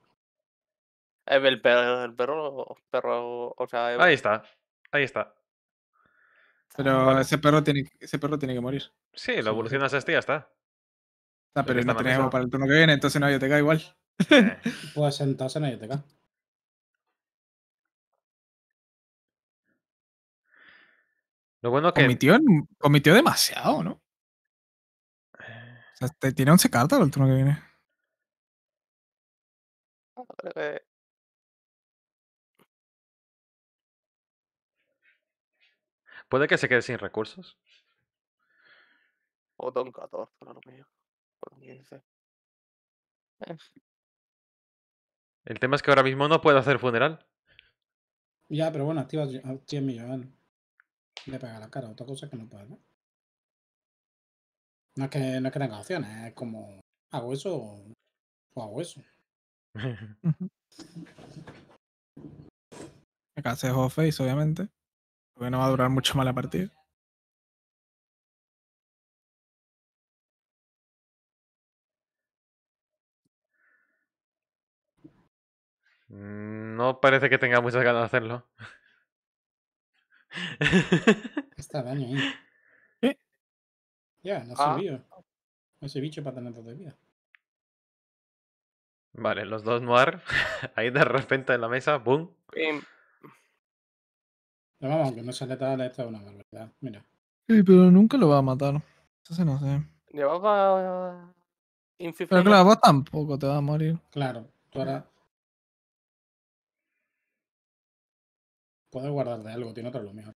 D: Eh, el, perro, el perro, perro
B: o sea, eh, Ahí está, ahí está.
A: Pero ese, perro tiene, ese perro tiene que morir.
B: Sí, la evolucionas a este y ya está.
A: Ah, pero, no tenemos para el turno que viene, entonces no OTK igual.
C: puedes sentarse en OTK.
F: Lo bueno que... cometió comitió demasiado, ¿no? tiene 11 cartas el turno que viene.
B: Puede que se quede sin recursos.
E: O don 14, lo mío. O 15. Eh.
B: El tema es que ahora mismo no puedo hacer funeral.
C: Ya, pero bueno, activa 100 millones. Le pega la cara, otra cosa que no puede. No es que, no es que tenga opciones, es como hago eso o, hago eso.
A: Acá <laughs> de face, obviamente. Porque no va a durar mucho más la partida.
B: Mm, no parece que tenga muchas ganas de hacerlo.
C: Está daño, ¿eh? Ya, no ah. Ese bicho para tener de vida.
B: Vale, los dos noir. <laughs> Ahí de repente en la mesa, boom. Em.
C: vamos, que no sale de esta una barbaridad. Mira.
A: Sí, pero nunca lo va a matar. Eso se no sé.
C: Llevaba. Pero claro, vos
A: tampoco te vas a morir. Claro,
D: tú ahora.
C: Puedes guardar de algo, tiene otro lo mejor.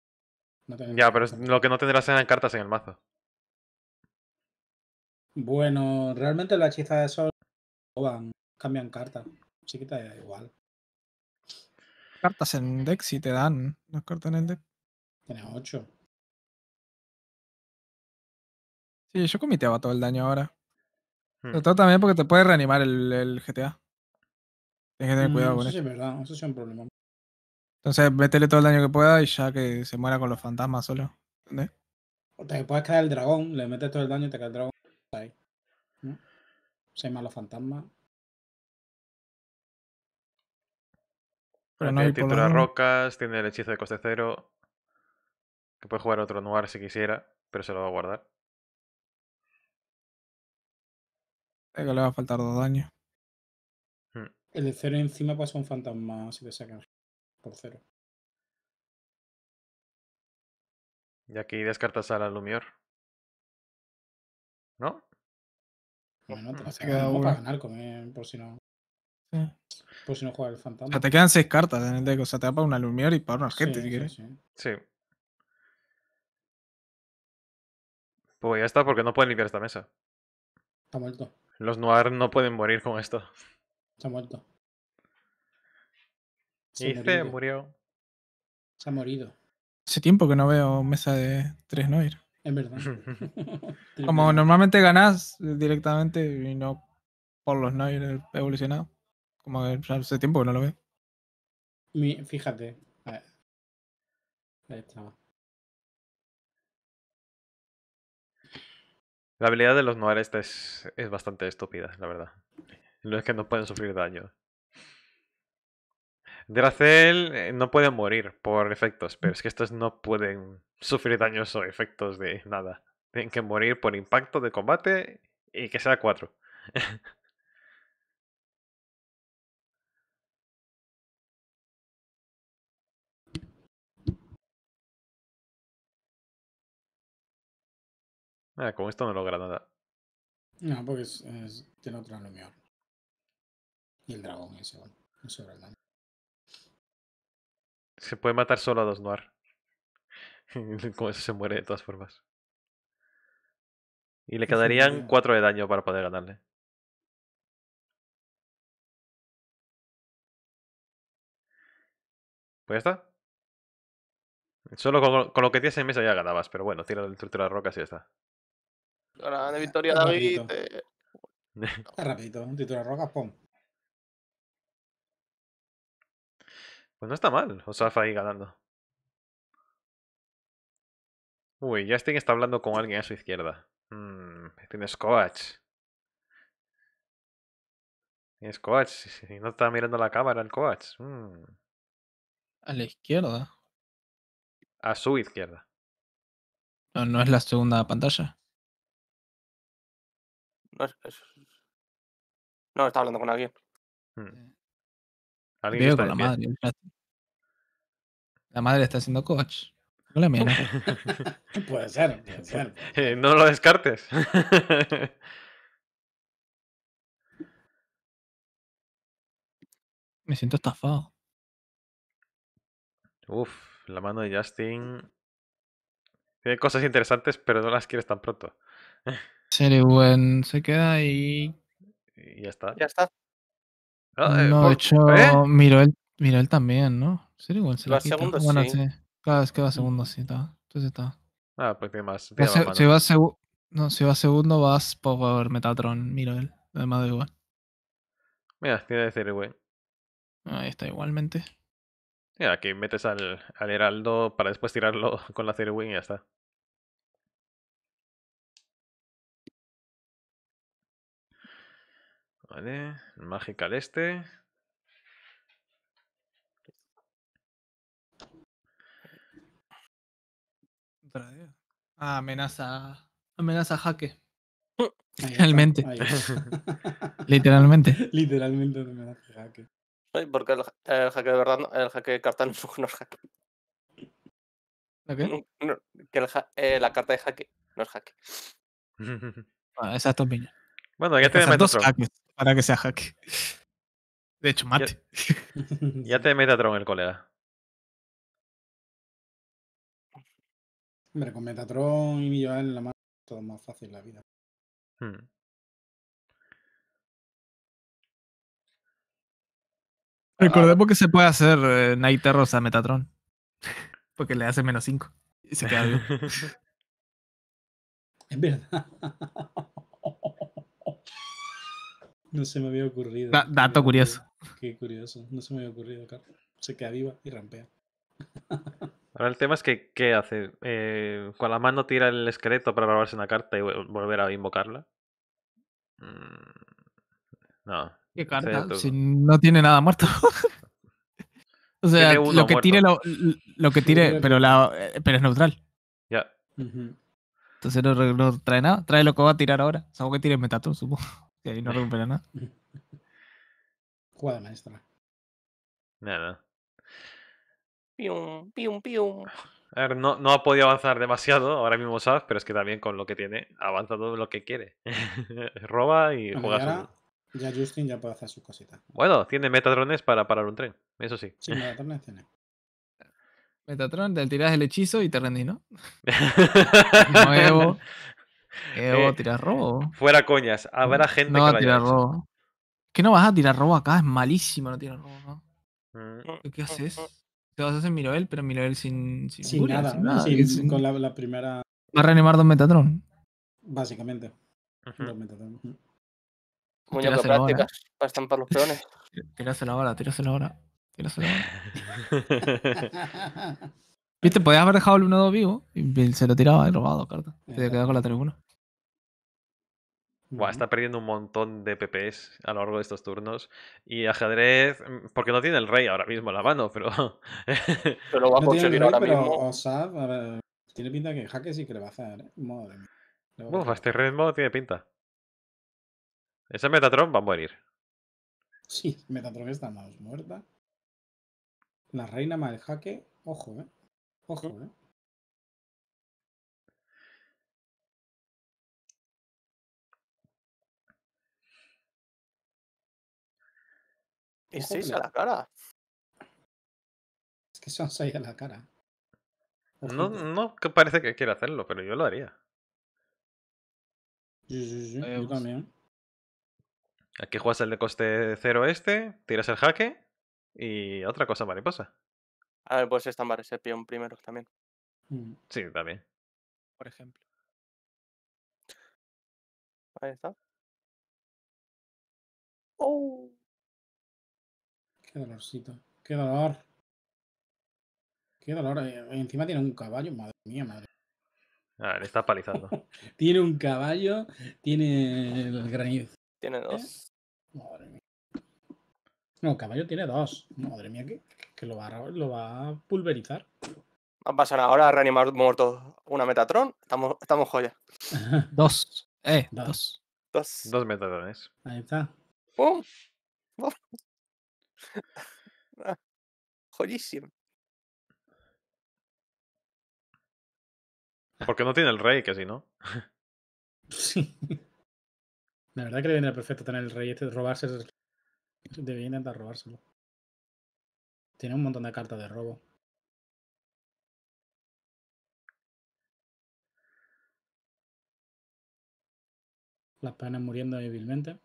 B: ya, pero lo que no tendrás serán cartas en el mazo.
C: Bueno, realmente las hechizas de sol van, cambian cartas, Chiquita da igual. Cartas en deck
F: si te dan las cartas en el Tienes ocho.
A: Sí, yo comiteaba todo el daño ahora. Pero hmm. todo también porque te puede reanimar el, GTA. Tienes que tener cuidado mm, eso. Sí,
C: es verdad, eso es un problema.
A: Entonces, métele todo el daño que pueda y ya que se muera con los fantasmas solo.
C: ¿Entendés? O te puedes caer el dragón, le metes todo el daño y te cae el dragón ahí ¿No? Seis malos fantasmas. Pero no tiene
B: rocas, tiene el hechizo de coste cero. Que puede jugar otro noir si quisiera, pero se lo va a guardar.
F: Es que le va a faltar dos daños. Hmm.
C: El de cero encima pasa un fantasma si te sacas por cero.
F: Y aquí descartas a la Lumior.
C: ¿no? Bueno, mm, te un con él por si no. Por si no juega el fantasma. O sea, te quedan
A: seis cartas O sea, te da para una Lumière y para una gente, si quieres.
C: Sí.
B: Pues ya está, porque no pueden limpiar esta mesa. Está muerto. Los Noir no pueden morir con esto.
C: Está muerto. Se y murió.
A: Se ha morido. Hace tiempo que no veo mesa de tres Noir. En verdad. <laughs> Como normalmente ganas directamente y no por los no evolucionados. Como hace tiempo que no lo ve. Mi, fíjate.
B: La habilidad de los Noir es, es bastante estúpida, la verdad. No es que no pueden sufrir daño. Dracel eh, no puede morir por efectos, pero mm. es que estos no pueden sufrir daños o efectos de nada. Tienen que morir por impacto de combate y que sea 4. <laughs>
F: Ah, con esto no logra nada. No, porque es, tiene otra mejor Y el dragón ese, bueno. no el daño.
B: Se puede matar solo a dos Noir. <laughs> Como eso se muere de todas formas. Y le quedarían 4 de daño para poder ganarle. Pues ya está. Solo con, con lo que tienes en mesa ya ganabas, pero bueno, tira el título de las rocas y ya
D: está. de victoria, David.
C: Rapidito. Eh. <laughs> un título de rocas, pum.
B: Pues, no está mal, Osafa ahí
F: ganando. Uy, Justin está hablando con alguien a su
B: izquierda. tienes coach. Tienes coach. Si no está mirando la cámara el coach. Mm. A
F: la izquierda.
B: A su izquierda.
A: No, no es la segunda
F: pantalla. No, está hablando
D: con alguien. Mm. Eh, ¿Alguien está con la madre.
A: La madre está haciendo coach. No la mía. <laughs>
B: puede ser, <laughs> eh, no lo descartes. <laughs>
F: Me siento estafado.
B: Uf, la mano de Justin. Tiene cosas interesantes, pero no las quieres tan pronto.
A: Seriwen se queda ahí.
B: Y ya está. Ya está.
A: Ah, eh, no, no oh, ¿eh? miro el Mira, él también, ¿no? ¿Sería igual? va segundo, sí. que va segundo, sí, está. Entonces está.
B: Ah, pues qué más. si, va
A: no, si va segundo, vas por pues, Metatron, mira él. Además de igual.
B: Mira, tiene de ser
A: Ahí está igualmente.
B: Mira, aquí metes al, al Heraldo para después tirarlo <laughs> con la Zero y ya está.
F: Vale,
A: Magical este. Ah, amenaza, amenaza jaque. Mm. Realmente. <laughs> Literalmente. <laughs>
C: Literalmente amenaza jaque.
D: porque el, el, jaque de verdad, el jaque de carta <laughs> no, es jaque. ¿La mm, que eh, la carta de jaque no es jaque.
B: Bueno,
A: ah, esa es tu opinión. Bueno, ya te meto dos para que sea jaque.
B: De hecho, mate. Ya, te mete a el colega.
C: Hombre, con Metatron y Millo en la mano, es todo más fácil la vida. Hmm.
A: Ah, ah, Recordemos ah. que se puede hacer eh, Night Terrors a Metatron. <laughs> Porque le hace menos 5. Y se queda vivo. <laughs> <laughs> es verdad.
C: no se me había ocurrido. dato curioso. Qué curioso. No se me había ocurrido, Carlos. Se queda viva y rampea.
B: Ahora el tema es que, ¿qué hace? Eh, ¿Con la mano tira el esqueleto para robarse una carta y volver a invocarla? Mm, no.
A: ¿Qué carta? Si no tiene nada muerto. <laughs> o sea, lo que, tire, lo, que tire pero, la, eh, pero es neutral. Ya.
D: Entonces
A: no, no, trae nada. Trae lo que va a tirar ahora. Salvo que tire Metatron, supongo. <laughs> Que ahí no <laughs> recupera nada.
C: Jugada maestra. Nada.
A: Pium, pium, pium.
B: A ver, no, no ha podido avanzar demasiado ahora mismo sabes, pero es que también con lo que tiene avanza todo lo que quiere. <laughs> Roba y juega ahora,
C: Ya Justin ya puede hacer sus cositas.
B: Bueno, tiene metatrones para parar un tren, eso sí. Sí,
C: metatrones tiene. <laughs>
A: Metatron, te tiras el hechizo y te rendís, ¿no? <laughs> Nuevo. Evo, eh, tirar robo. Fuera
B: coñas, habrá gente que va a tirar
A: robo. ¿Qué no vas a tirar robo acá, es malísimo no tirar robo. ¿no? Mm. ¿Qué haces? Te vas a hacer Miroel, pero Miroel sin, sin, nada, sin nada. Con la, primera. Va a reanimar Don Metatron.
C: Básicamente. Don Metatron.
A: para
C: estampar los peones.
A: <laughs> Tíraselo ahora, tíraselo ahora. Tíraselo ahora. <laughs> Viste, podías haber dejado el 1-2 vivo y se lo tiraba y robado, carta. Te quedas con la 3
B: está perdiendo un montón de PPs a lo largo de estos turnos. Y ajedrez, mm, porque no tiene el rey ahora mismo la mano, pero. <laughs> pero va a conseguir mismo.
C: tiene pinta que jaque sí que le va a hacer, ¿eh? Madre
B: este tiene pinta. Ese Metatron va a morir.
C: Sí, Metatron está más muerta. La reina mal jaque,
F: ojo, eh. Ojo, eh. Es 6 a la cara. Es que son 6 a la cara.
B: No, no parece que quiera hacerlo, pero yo lo haría.
D: Sí, sí, sí, eh, pues, también.
B: Aquí juegas el de coste cero este, tiras el jaque y otra cosa mariposa.
D: A ver, pues estambar el peón primero también.
B: Mm. Sí, también.
D: Por ejemplo.
F: Ahí está. ¡Oh!
C: Qué dolorcito. Qué dolor. Qué dolor. Eh, encima tiene un caballo. Madre mía, madre.
B: A le está palizando.
C: <laughs> tiene un caballo, tiene el granizo. Tiene dos. ¿Eh? Madre mía. No, caballo tiene dos. Madre mía, que, lo, va a, lo va a pulverizar.
D: Va a pasar ahora reanimar muerto una Metatron, estamos, estamos joya. <laughs>
C: dos. Eh, dos.
D: Dos. Dos Metatrones. Ahí está. ¡Pum!
F: ¡Pum! ¿por ah, Porque no tiene el rey, que si no. Sí.
C: La verdad que le viene perfecto tener el rey este, robarse. Debe intentar robárselo. Tiene un montón de cartas de robo. Las panas muriendo débilmente.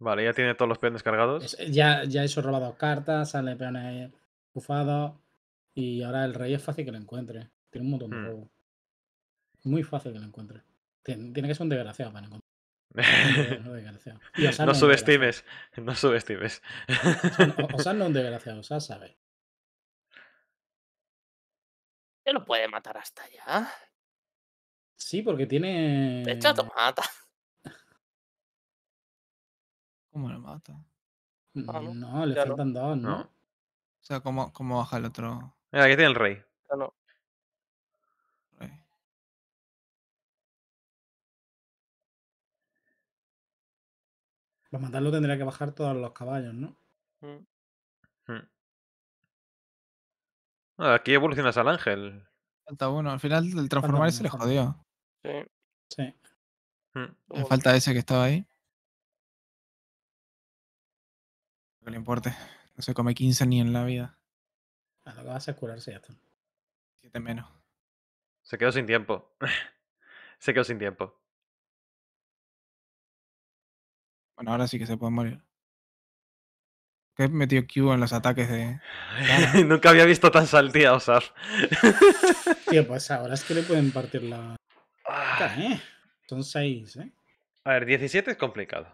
B: Vale, ya tiene todos los peones cargados. ya,
C: ya eso robado cartas, sale peones bufados. Y ahora el rey es fácil que lo encuentre. Tiene un montón de hmm. Muy fácil que lo encuentre. Tiene, que ser un desgraciado para encontrar. <laughs> no, subestimes,
B: no subestimes. sea, no
C: es un desgraciado, sea, sabe.
F: Se lo puede matar hasta allá.
B: Sí, porque
A: tiene. te mata ¿Cómo lo mata? no, le faltan dos, ¿no? O sea, ¿cómo, ¿cómo, baja el otro?
F: Mira, aquí tiene el rey. Para matarlo tendría que bajar
A: todos los caballos, ¿no? Mm.
B: Hmm. Ah, aquí evolucionas al ángel.
A: Falta uno. Al final, el transformar se le jodió. Sí. Sí. Me hmm. falta ese que estaba ahí. No le importe. No se come 15 ni en la vida.
C: Ah, lo vas a curarse ya está. 7 menos.
B: Se quedó sin tiempo.
A: <laughs>
B: se quedó
F: sin tiempo.
A: Bueno, ahora sí que se puede morir. ¿Qué metió Q en los ataques de.?
B: <laughs> Nunca había visto tan saltía usar <laughs>
C: Tío, pues ahora es que le pueden partir la. Ah. ¿eh? Son 6, ¿eh? A ver, 17 es complicado.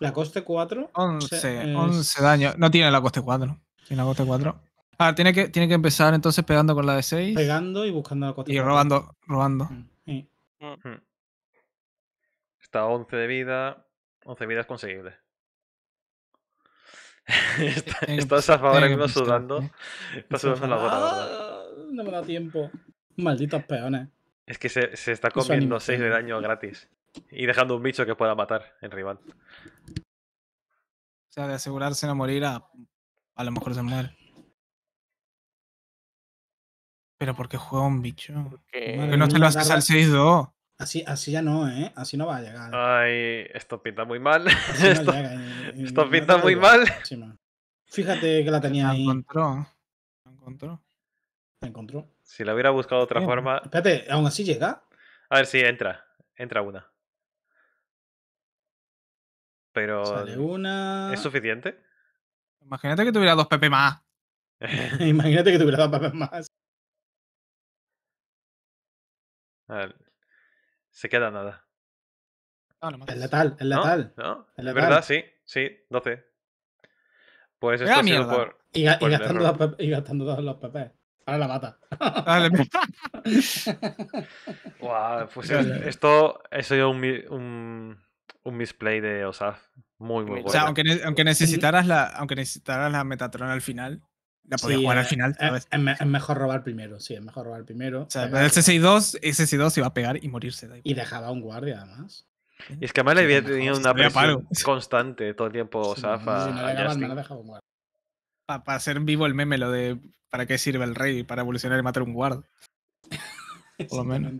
A: La coste 4. 11, 11 daño. No tiene la coste 4. Tiene la coste 4. Ah, tiene que, empezar entonces pegando con la de 6. Pegando y buscando la coste Y 4. robando. robando. Mm,
B: ah. hmm. Está 11 de vida. 11 vidas conseguibles. <laughs> está, estás a favor sudando. ¿eh? Está sudando la gota, ah, No
C: me da tiempo. Malditos peones. Es que
B: se está comiendo 6 de daño gratis. Y dejando un bicho que pueda matar en rival.
A: O sea, de asegurarse no morir a, a lo mejor se muere. Pero ¿por qué juega un bicho? Que no te lo haces
C: al 6-2. Así, así ya no, ¿eh? Así no va a llegar.
B: Ay, esto pinta muy mal. <laughs> esto, eh, eh, pinta muy mal.
C: Fíjate que la tenía ahí. Encontró. La encontró. La
B: encontró. Si la hubiera buscado de otra forma.
C: Espérate, ¿aún así llega?
B: A ver si entra. Entra una pero. ¿Es suficiente?
A: Imagínate que tuviera dos PP más. <laughs> Imagínate que tuviera dos PP más.
B: Se queda nada.
C: Ah, es letal, es letal.
B: No, es verdad, sí, sí, 12. Pues esto ha por, y,
C: gastando dos los PP. Ahora la mata. Dale,
B: wow, <laughs> es, pues esto un, un misplay de Osaf.
A: Muy, muy bueno. O sea, aunque, pues necesitaras la, aunque necesitaras la Metatron al final, la podías jugar al eh, final. Eh, es, mejor robar primero, sí, es mejor robar primero. O sea, el CC2, ese C2 iba a pegar y morirse. y dejaba un guardia además.
B: Y es que además le había tenido una presión <laughs> constante todo el tiempo Osaf para, ser
A: hacer vivo el meme, lo de para qué sirve el rey, para evolucionar y matar un guard. <laughs> Por lo menos.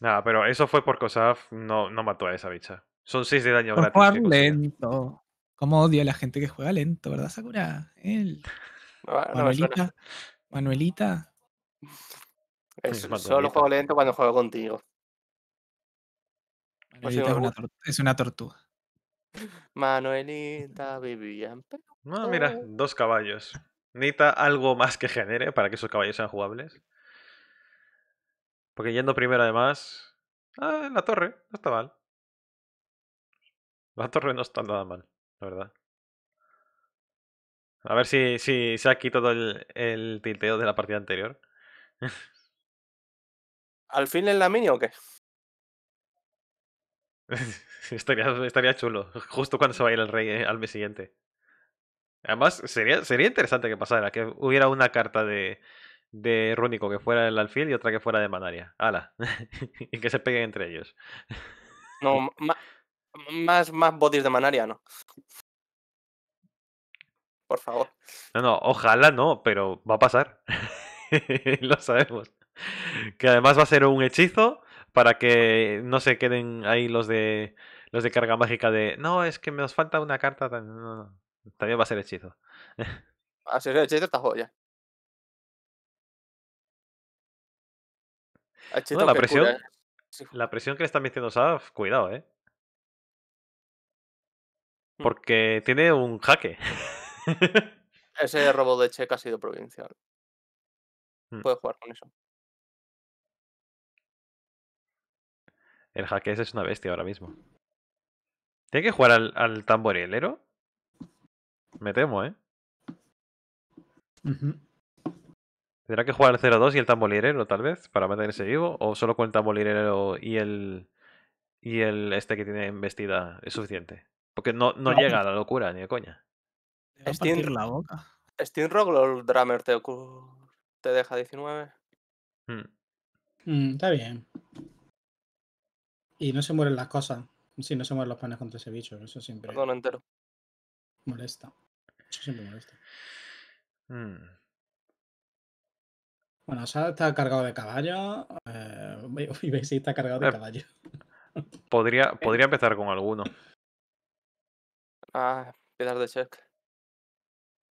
B: Nada, pero eso fue por Osaf no, no mató a esa bicha. Son 6 de daño por gratis.
A: Jugar lento. Cómo odio a la gente que juega lento, ¿verdad, Sakura? Manuelita. Manuelita. solo
D: juego lento cuando juego contigo.
A: es, una tortuga.
B: Manuelita vivía No, mira, dos caballos. Necesita algo más que genere para que esos caballos sean jugables. Porque yendo primero además... Ah, la torre, no está mal. La torre no está nada mal, la verdad. A ver si, si se ha quitado el, el tilteo de la partida anterior. ¿Al fin en la mini o qué? <laughs> estaría, estaría chulo, justo cuando se va a ir el rey eh, al mes siguiente. Además, sería, sería interesante que pasara, que hubiera una carta de, de Rúnico que fuera el alfil y otra que fuera de Manaria. ¡Hala! <laughs> y que se peguen entre ellos. no, <laughs> más, más bodies de Manaria, no. Por favor. No, no, ojalá no, pero va a pasar. <laughs> Lo sabemos. Que además va a ser un hechizo para que no se queden ahí los de los de carga mágica de no, es que me nos falta una carta. también va a ser hechizo. Va a ser hechizo esta joya. Ah, la presión. La presión que le están metiendo Saf, cuidado, eh. Hmm. Porque tiene un jaque.
D: <laughs> Ese robo de cheque ha sido provincial. Hmm. Puede jugar con eso.
B: El jaque ese es una bestia ahora mismo. ¿Tiene que jugar al, al tamborilero? Me temo, ¿eh? ¿Tendrá que jugar el 0-2 y el tambolirero tal vez para mantenerse vivo? ¿O solo con el tambolirero y el, y el este que tiene vestida es suficiente? Porque no, no llega a la locura, ni de coña.
C: Steam, la boca.
D: o el Drummer te, te deja 19.
F: Hmm.
C: Mm, está bien. Y no se mueren las cosas. Sí, no se mueren los panes contra ese bicho. Eso siempre. Perdón, entero. Molesta. Eso siempre molesta. Hmm. Bueno, sea, está cargado de caballo. Eh, <laughs> y si está cargado de eh, caballo.
B: <laughs> Podría, eh, podría empezar con alguno.
D: Ah, empezar de check.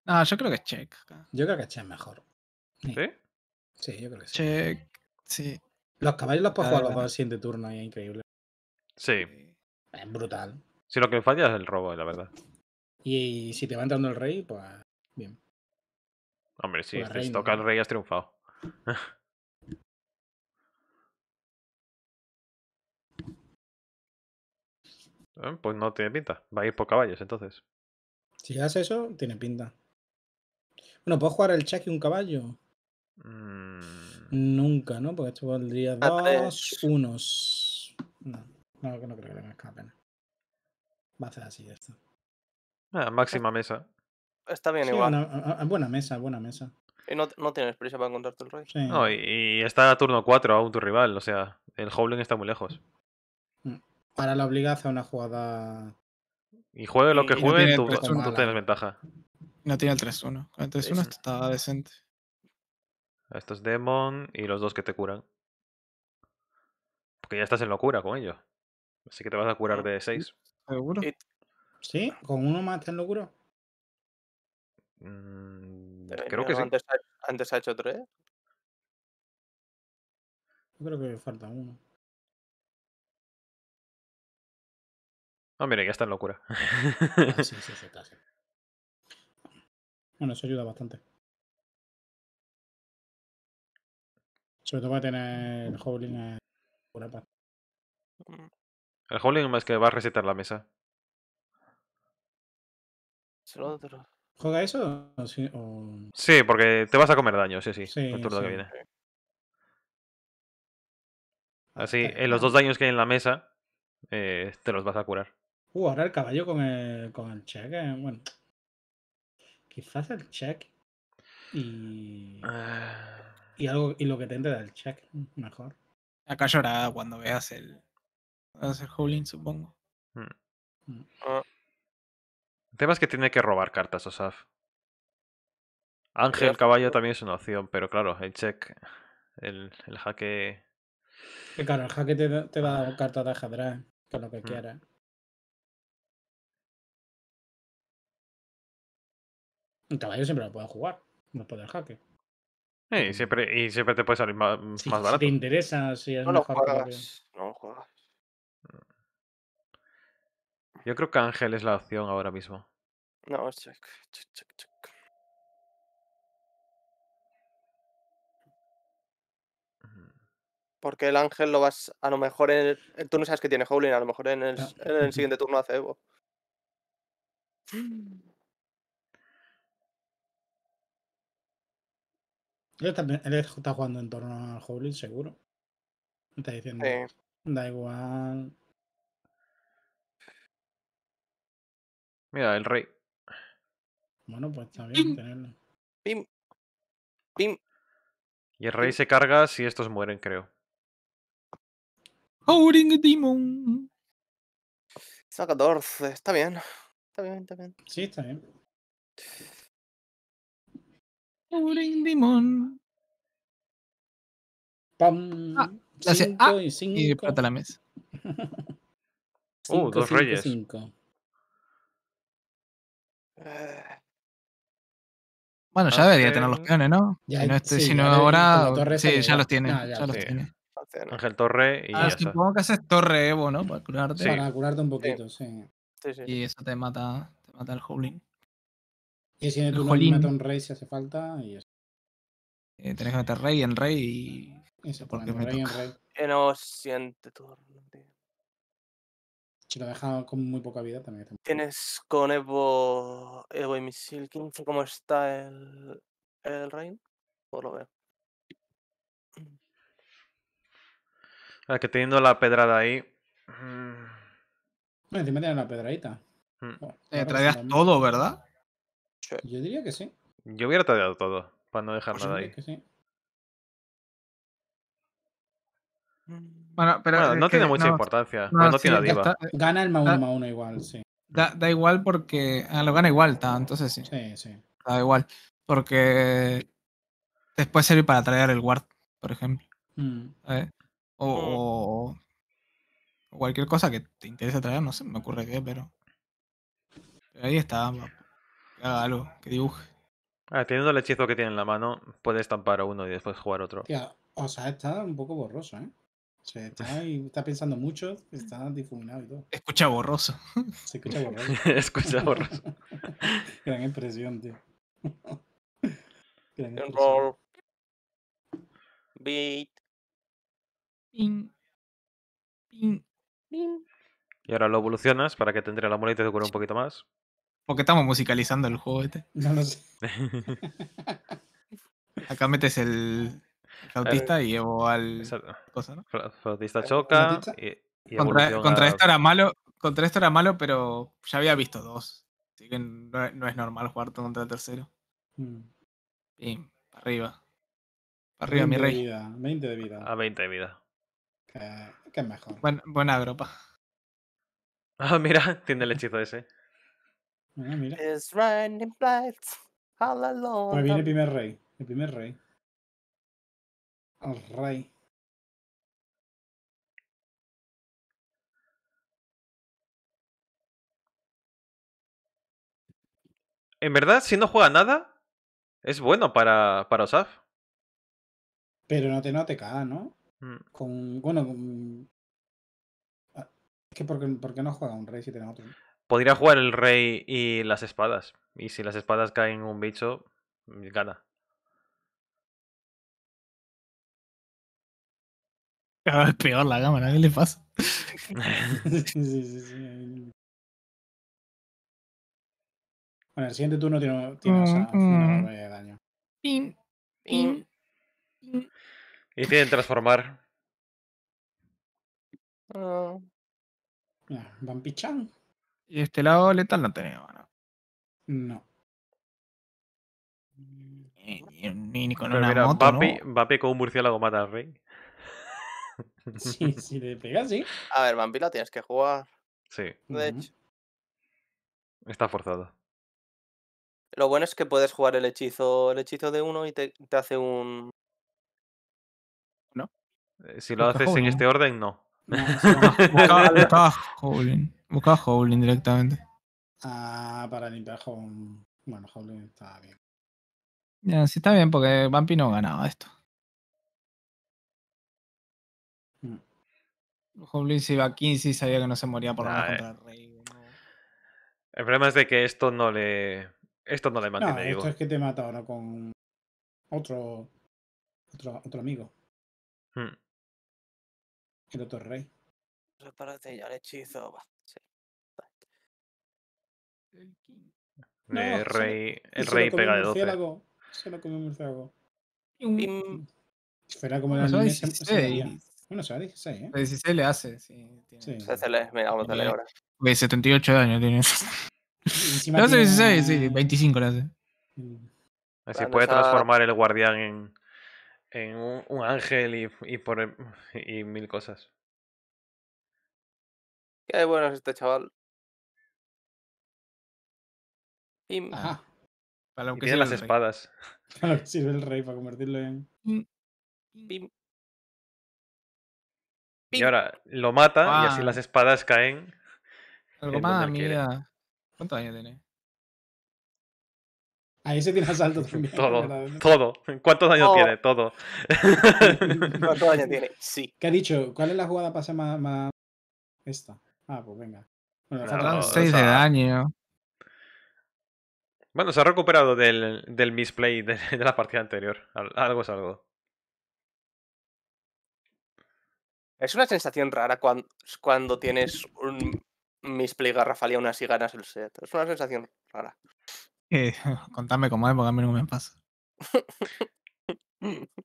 C: Ah, yo creo que es check. Yo creo que es check mejor. Sí. ¿Sí? yo creo que sí. Check, sí. Los caballos los puedo jugar los dos al siguiente turno y es increíble. Sí. Es brutal.
B: Si lo que falla es el robo, la verdad.
C: Y, si te va entrando el rey, pues bien.
B: Hombre, si te toca el rey, has triunfado. <laughs> Ah, pues no tiene pinta. Va a ir por caballos entonces.
C: Si haces eso, tiene pinta. Bueno, ¿puedo jugar el check y un caballo? Mm. Nunca, ¿no? Porque esto valdría ah, dos, unos. No, no, no creo que le merezca la pena. Va a hacer así esto.
B: Ah, máxima mesa. Está
D: bien igual.
C: buena mesa, buena mesa. Y
D: no, no tienes prisa para encontrarte el rey.
B: y, está a turno 4 aún tu rival, o sea, el Hoblin está muy lejos.
C: Para mm. la obligas
A: a una jugada. Y juegue lo que juegue, no tú, tú, tienes ventaja. No tiene el 3-1. El 3-1 está decente.
B: Esto es Demon y los dos que te curan. Porque ya estás en locura con ello. Así que te vas a curar mm. de 6.
C: ¿Seguro? ¿Sí? ¿Con uno más te en locura?
F: Mm, creo que antes, Ha, antes ha hecho tres. creo que falta uno. Ah, mire, ya está en locura. Ah, bueno, eso ayuda bastante. Sobre todo va a tener el Howling mm.
B: El Howling más que va a recetar la mesa.
D: otro.
C: ¿Juega eso?
B: sí, porque te vas a comer daño, sí, sí. el turno que viene. Así, en los ah. dos daños que hay en la mesa, eh, te los vas a curar.
C: Uh, ahora el caballo con el, con el check. Eh, bueno, quizás el check y. Y, ah. algo, y lo que te entra del
A: check, mejor. Acá llorada cuando veas el. Cuando el Howling, supongo.
B: Hmm. Mm. Ah. El tema es que tiene que robar cartas, Osaf. Ángel Caballo también es una opción, pero claro, el check, el, el jaque.
C: claro, el jaque te, te va a dar cartas de ajedrez, con lo que quiera quieras. El caballo siempre lo puede jugar, no puede el jaque.
B: Sí, y siempre, y siempre te puede salir más, barato. Si te
C: interesa, si es no lo
D: No lo
B: yo creo que Ángel es la opción ahora mismo.
D: No, check, check, check, Porque el ángel lo vas. A lo mejor en el. Eh, tú no sabes que tiene Howling, a lo mejor en el, ah. siguiente turno hace Evo.
C: Él, también, está jugando en torno al Howling, seguro. Está diciendo. Da igual. Mira, el rey. Bueno, pues está bien tenerlo. Pim. Pim.
B: Y el rey se carga si estos mueren, creo.
D: ¡Auring Demon. Está 14. Está bien.
B: Está bien, está bien. Sí, está bien.
F: Holding Demon.
A: Pam. Ah, ah <laughs> uh, cinco y cinco. Y plata la mesa. uh, dos reyes. Bueno, ya debería tener los peones, ¿no? si no sí, sino ahora. Sí, ya, los tiene. ya, los Ángel Torre Ah, supongo que haces Torre Evo, ¿no? Para curarte. Para curarte un poquito, sí. Y eso te mata, te mata el Howling. Y si tu mata un rey
C: si hace falta. Y eso.
A: Eh, tenés que meter rey en rey y. Eso, porque me rey toca.
D: en rey. no, siente turno, tío.
A: Si
C: lo deja con muy poca vida también.
D: Tienes con Evo, Evo y Misil 15 cómo está el, el Rain, por lo veo. Es
B: <clears throat> ah, que teniendo la pedrada ahí.
C: Bueno, encima tiene la pedradita. Mm. Eh,
B: todo, ¿verdad? Yo diría que sí. Yo hubiera traído todo, para no dejar pues nada ahí. Que sí.
A: Mm. Bueno, no tiene mucha importancia. No, tiene diva.
C: gana el más uno más uno igual, sí.
A: Da, igual porque. Ah, lo gana igual, entonces sí. Sí, sí. Da igual. Porque después sirve para traer el guard, por ejemplo. Mm. ¿eh? Mm. O, cualquier cosa que te interese traer, no sé, me ocurre qué, pero. ahí está. Que haga algo, que dibuje.
B: Ah, teniendo el hechizo que tiene en la mano, puede estampar a uno y después jugar otro.
A: o sea,
C: está un poco borroso, ¿eh? está, pensando mucho, está difuminado y todo.
A: Escucha borroso. <laughs> Se escucha borroso. <laughs> escucha borroso.
C: <laughs> Gran impresión, tío. Gran impresión.
A: Beat. Ping. Ping. Ping.
B: Y ahora lo evolucionas para que tendría la muleta y te un poquito más.
A: Porque estamos musicalizando el juego este. No lo sé. Acá metes el, Flautista y llevó
B: al. Cosa, eh, choca. contra, esto era
A: malo, contra esto era malo, pero ya había visto dos. Así que no, es normal jugar contra el tercero. Mm. para arriba. Para arriba, mi rey. Vida, 20 de
B: vida. A 20 de vida.
A: Qué mejor. buena gropa. <laughs>
B: Ah, mira, tiene el hechizo ese.
A: Ah, mira, mira.
D: all Pues viene el primer
B: rey. El primer rey rey.
F: En verdad, si no juega
C: nada,
B: es bueno para, para Osaf.
C: Pero no te no te cae, ¿no? Mm. Con. Bueno, con. Ah, qué porque, no juega un rey si tiene otro.
B: Podría jugar el rey y las espadas. Y si las espadas caen en un bicho, gana.
F: Es peor la cámara, ¿qué le pasa?
C: <laughs> Bueno, el siguiente turno tiene, tiene
F: mm, o sea, de daño. Mm. Pin,
B: Y tienen transformar.
F: Ah. Van
A: Vampichan. Y este lado letal no tenía, ¿no? No. Ni, con una mira,
B: con un murciélago mata al rey. <laughs> Sí, <laughs> sí le pegas, sí.
D: A ver, vampila tienes que jugar. Sí.
B: Está forzado.
D: Lo bueno es que puedes jugar el hechizo, el hechizo de uno y te, hace un. ¿No?
A: Eh, si lo haces en este orden, no. <laughs> Buscaba Howling. Howling directamente.
C: Ah, para limpiar Howling. Bueno, Howling está
A: bien. sí está bien, porque Vampi no ganaba esto. Hoblin se iba a 15 y sabía que no se moría por nada contra el rey. ¿no?
B: El problema es de que esto no le. Esto no le mantiene no, Esto digo. es
C: que te mata ahora con otro. Otro, otro amigo. Hmm. El otro rey.
F: Prepárate ya el hechizo. Va. Sí. El no, el rey, se, el rey pega
C: de 12. Se lo comió un murciélago.
A: Fuera como la niña, se, se 16, ¿eh? 16 le hace, sí. Tiene. sí.
D: se <laughs> le, mira, ahora.
A: 78 daño tiene. hace 16, sí, 25 le hace.
B: Así puede transformar el guardián en, un, ángel y, por, y mil cosas.
D: Qué bueno es este
F: chaval. Y... Ajá. Para lo que
C: tiene las espadas. <laughs> Para lo que sirve el rey, para convertirlo en.
D: Pim.
B: Y ahora lo mata y así las espadas caen.
A: Algo más, ¿Cuántos años tiene? Ahí se tiene asalto <laughs> también. Todo, todo. ¿Cuántos daño oh. tiene? Todo. <laughs> ¿Cuánto
C: daño tiene? Sí. ¿Qué ha dicho? ¿Cuál es la jugada para más, Esta. Ah, pues venga.
B: Bueno, 6 de
A: daño.
B: Bueno, se ha recuperado del, del misplay de la partida anterior. Algo es algo.
D: Es una sensación rara cuando, tienes un misplay Garrafalía y así ganas el set. Es una sensación rara.
A: Eh, <laughs> contame cómo es, porque a mí no me pasa.
D: <laughs>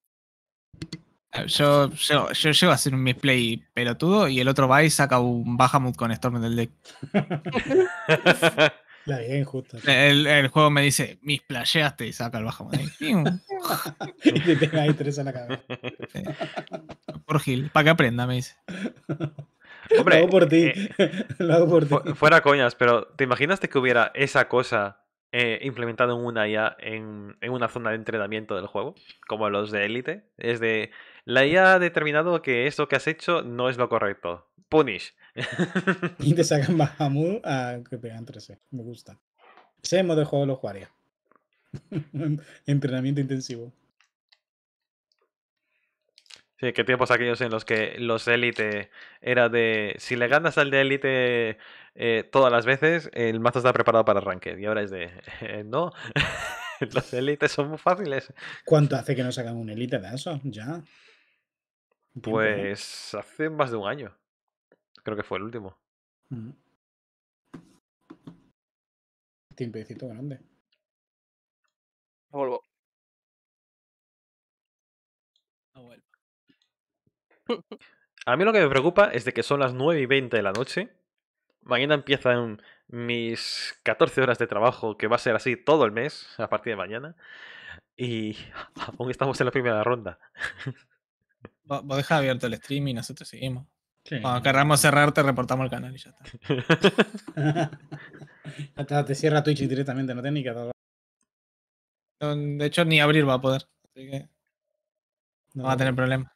A: Yo, llego a hacer un misplay pelotudo y el otro va y saca un Bahamut con Storm del deck. <laughs> El, juego me dice, mis playeaste y saca el bajo
C: <laughs> y la
A: cabeza. Por Gil, para que aprenda, me dice. Hombre, lo hago por ti. Eh, <laughs> por
B: Fuera coñas, pero ¿te imaginaste que hubiera esa cosa eh, implementada en una IA en, una zona de entrenamiento del juego? Como los de élite. Es de, la IA ha determinado que esto que has hecho no es lo correcto. Punish.
C: <laughs> y te sacan Bahamut a ah, que pegan 13. Me gusta. Ese modo de juego lo jugaría. <laughs> Entrenamiento intensivo.
B: Sí, qué tiempos aquellos en los que los élite era de. Si le ganas al de élite eh, todas las veces, el mazo está preparado para ranked Y ahora es de. <laughs> Eh, no.
C: los élites son muy fáciles. ¿Cuánto hace que no sacan un élite de eso? Ya. Pues
B: hace más de un año. Creo que fue el último.
C: Mm. grande.
F: vuelvo. No vuelvo.
B: A mí lo que me preocupa es de que son las 9 y 20 de la noche. Mañana empiezan mis 14 horas de trabajo, que va a ser así todo el mes, a partir de mañana. Y <laughs> aún estamos en la primera ronda.
A: Vos dejar abierto el stream y nosotros seguimos. Cuando querramos cerrar, te reportamos el canal y ya
C: está. <laughs> te cierra Twitch directamente, no tiene ni que De hecho, ni abrir va a poder. Así que no, va a tener problema.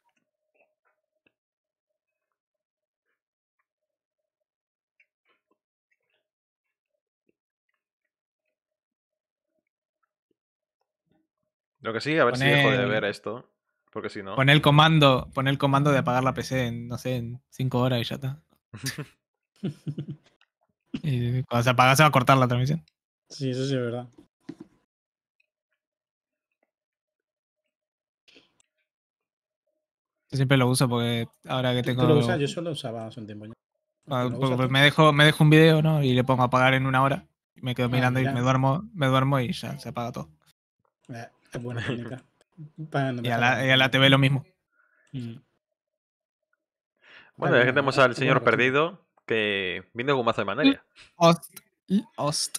B: Lo que sí, a ver si dejo de ver esto. Porque si no. Pon el
A: comando, pon el comando de apagar la PC en, no sé, en 5 horas y ya está. <laughs> y cuando se apaga se va a cortar la transmisión.
C: Sí, eso sí es verdad.
A: Yo siempre lo uso porque ahora que tengo. Lo usas? Yo
C: solo usaba hace un tiempo ya.
A: Ah, me dejo, me dejo un video, ¿no? Y le pongo a apagar en una hora. Y me quedo ah, mirando y me duermo, me duermo y ya se apaga todo. Eh, es buena técnica y, a la, TV lo mismo. Mm. Bueno, ya tenemos al señor
B: perdido, que viene con más de manera.
A: Ost.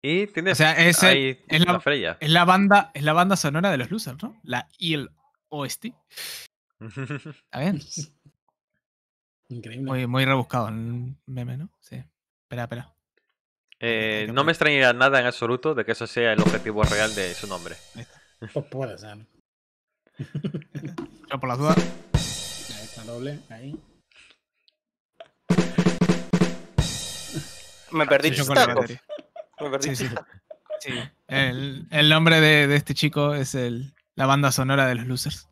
A: Y tiene o sea, ese, es, la, Freya. Es la, banda, es la banda sonora de los Losers, ¿no? La IL OST. <laughs> Está bien. <laughs> Increíble. Muy, muy rebuscado el meme, ¿no? Sí. Espera, espera.
B: Eh, no me extrañaría nada en absoluto de que eso sea el objetivo real de su nombre.
A: Pues puede ser. ¿eh? Yo por la duda.
C: Ahí está doble, ahí. Me
A: perdí sí, Chistaco.
C: Me perdí sí, sí. sí.
A: El, el, nombre de, de, este chico es el, la banda sonora de los losers.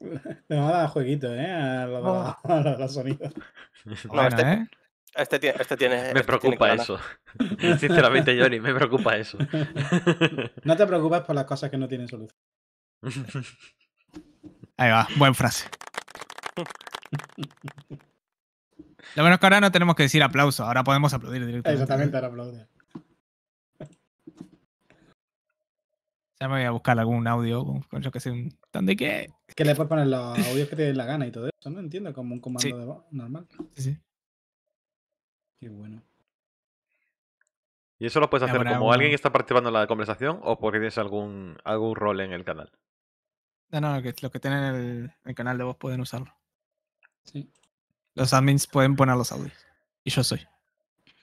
C: <laughs> Le va a dar jueguito, ¿eh? A oh. los, oh. sonidos. No, bueno, este... ¿eh? Este, este, tiene, este tiene. Me
A: preocupa eso. <laughs>
C: Sinceramente, Johnny, me preocupa
A: eso. <laughs>
C: No te preocupes por las cosas que no tienen solución. <laughs>
A: Ahí va, buen frase. Lo menos que ahora no tenemos que decir aplauso, ahora podemos aplaudir directamente. Exactamente, ahora aplaudir. Ya me voy a buscar algún audio, con yo que sé, un ¿Dónde qué. Que le puedes poner los
C: audios que te la gana y todo eso, ¿no? Entiendo, como un comando de voz normal.
E: Sí, sí.
B: Qué bueno. ¿Y eso lo puedes hacer como alguien que está participando en la conversación o porque tienes algún, algún rol en el canal?
A: No, no, los que, lo que tienen el, canal de voz pueden usarlo. Sí. Los admins pueden poner los audios. Y yo soy.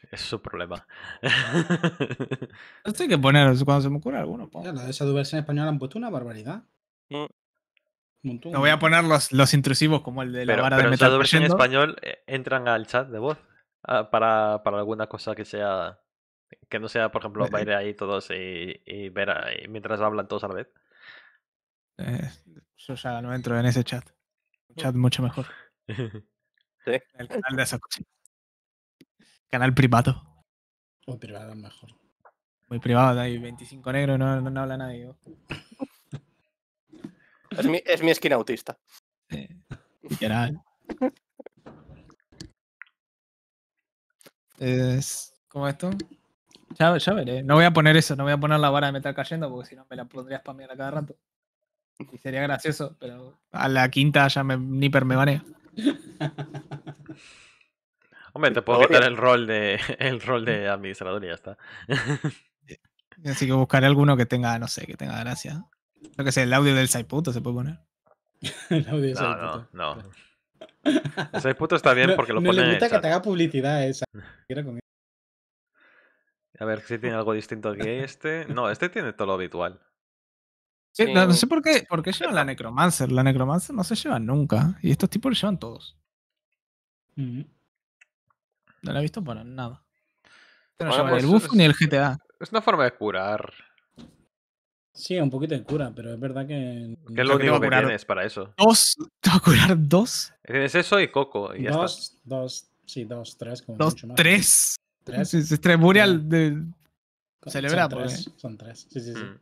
B: Es su problema.
A: no hay que poner cuando se me ocurre alguno.
C: Ya, la de esa duversión española han puesto una barbaridad.
B: Mm. no voy a poner
C: los,
A: los intrusivos como el de la pero, vara pero de metal. Pero en español
B: eh, entran al chat de voz. Ah, para, para alguna cosa que sea que no sea, por ejemplo, eh, eh. ir ahí todos y, y ver mientras hablan todos a la vez.
A: Eh, no entro en ese chat. Un mm. chat mucho mejor. <laughs>
C: <laughs> El canal de esa
A: Canal privado.
C: muy privado mejor.
A: Muy privado, hay 25 negros, no, no, habla nadie.
C: Es mi, es mi esquina autista. Eh,
A: <laughs> Es esto. Ya, ya, veré. No voy a poner eso, no voy a poner la vara de metal cayendo porque si no me la pondrías para a cada rato. Y sería gracioso, pero a la quinta ya me, Nipper me banea.
B: <laughs> Hombre, te puedo quitar el rol de <laughs> el rol de administrador y ya está. <laughs>
A: Así que buscaré alguno que tenga, no sé, que tenga gracia. Lo que sé, el audio del Saiputo se puede poner. el audio del no,
B: No, no ese puto está bien porque lo no, le gusta que
C: te haga publicidad esa.
A: <laughs>
B: A ver si tiene algo distinto aquí este. No, este tiene todo lo
A: habitual. No, sé por qué, por llevan la Necromancer. La Necromancer no se lleva nunca. Y estos tipos llevan todos. No la he visto para nada. No ni el buff ni el GTA. Es una forma de curar.
C: Sí, un poquito de cura, pero es verdad que. ¿Qué es lo único que, que tienes para eso? Dos. ¿Te va a
A: curar dos?
C: Tienes eso y Coco. Y ya dos, está. dos. Sí, dos, tres. Como mucho más. tres. Tres. Se
A: tres de. Celebra, son pues.
C: tres, son tres. Sí, sí, sí. Mm.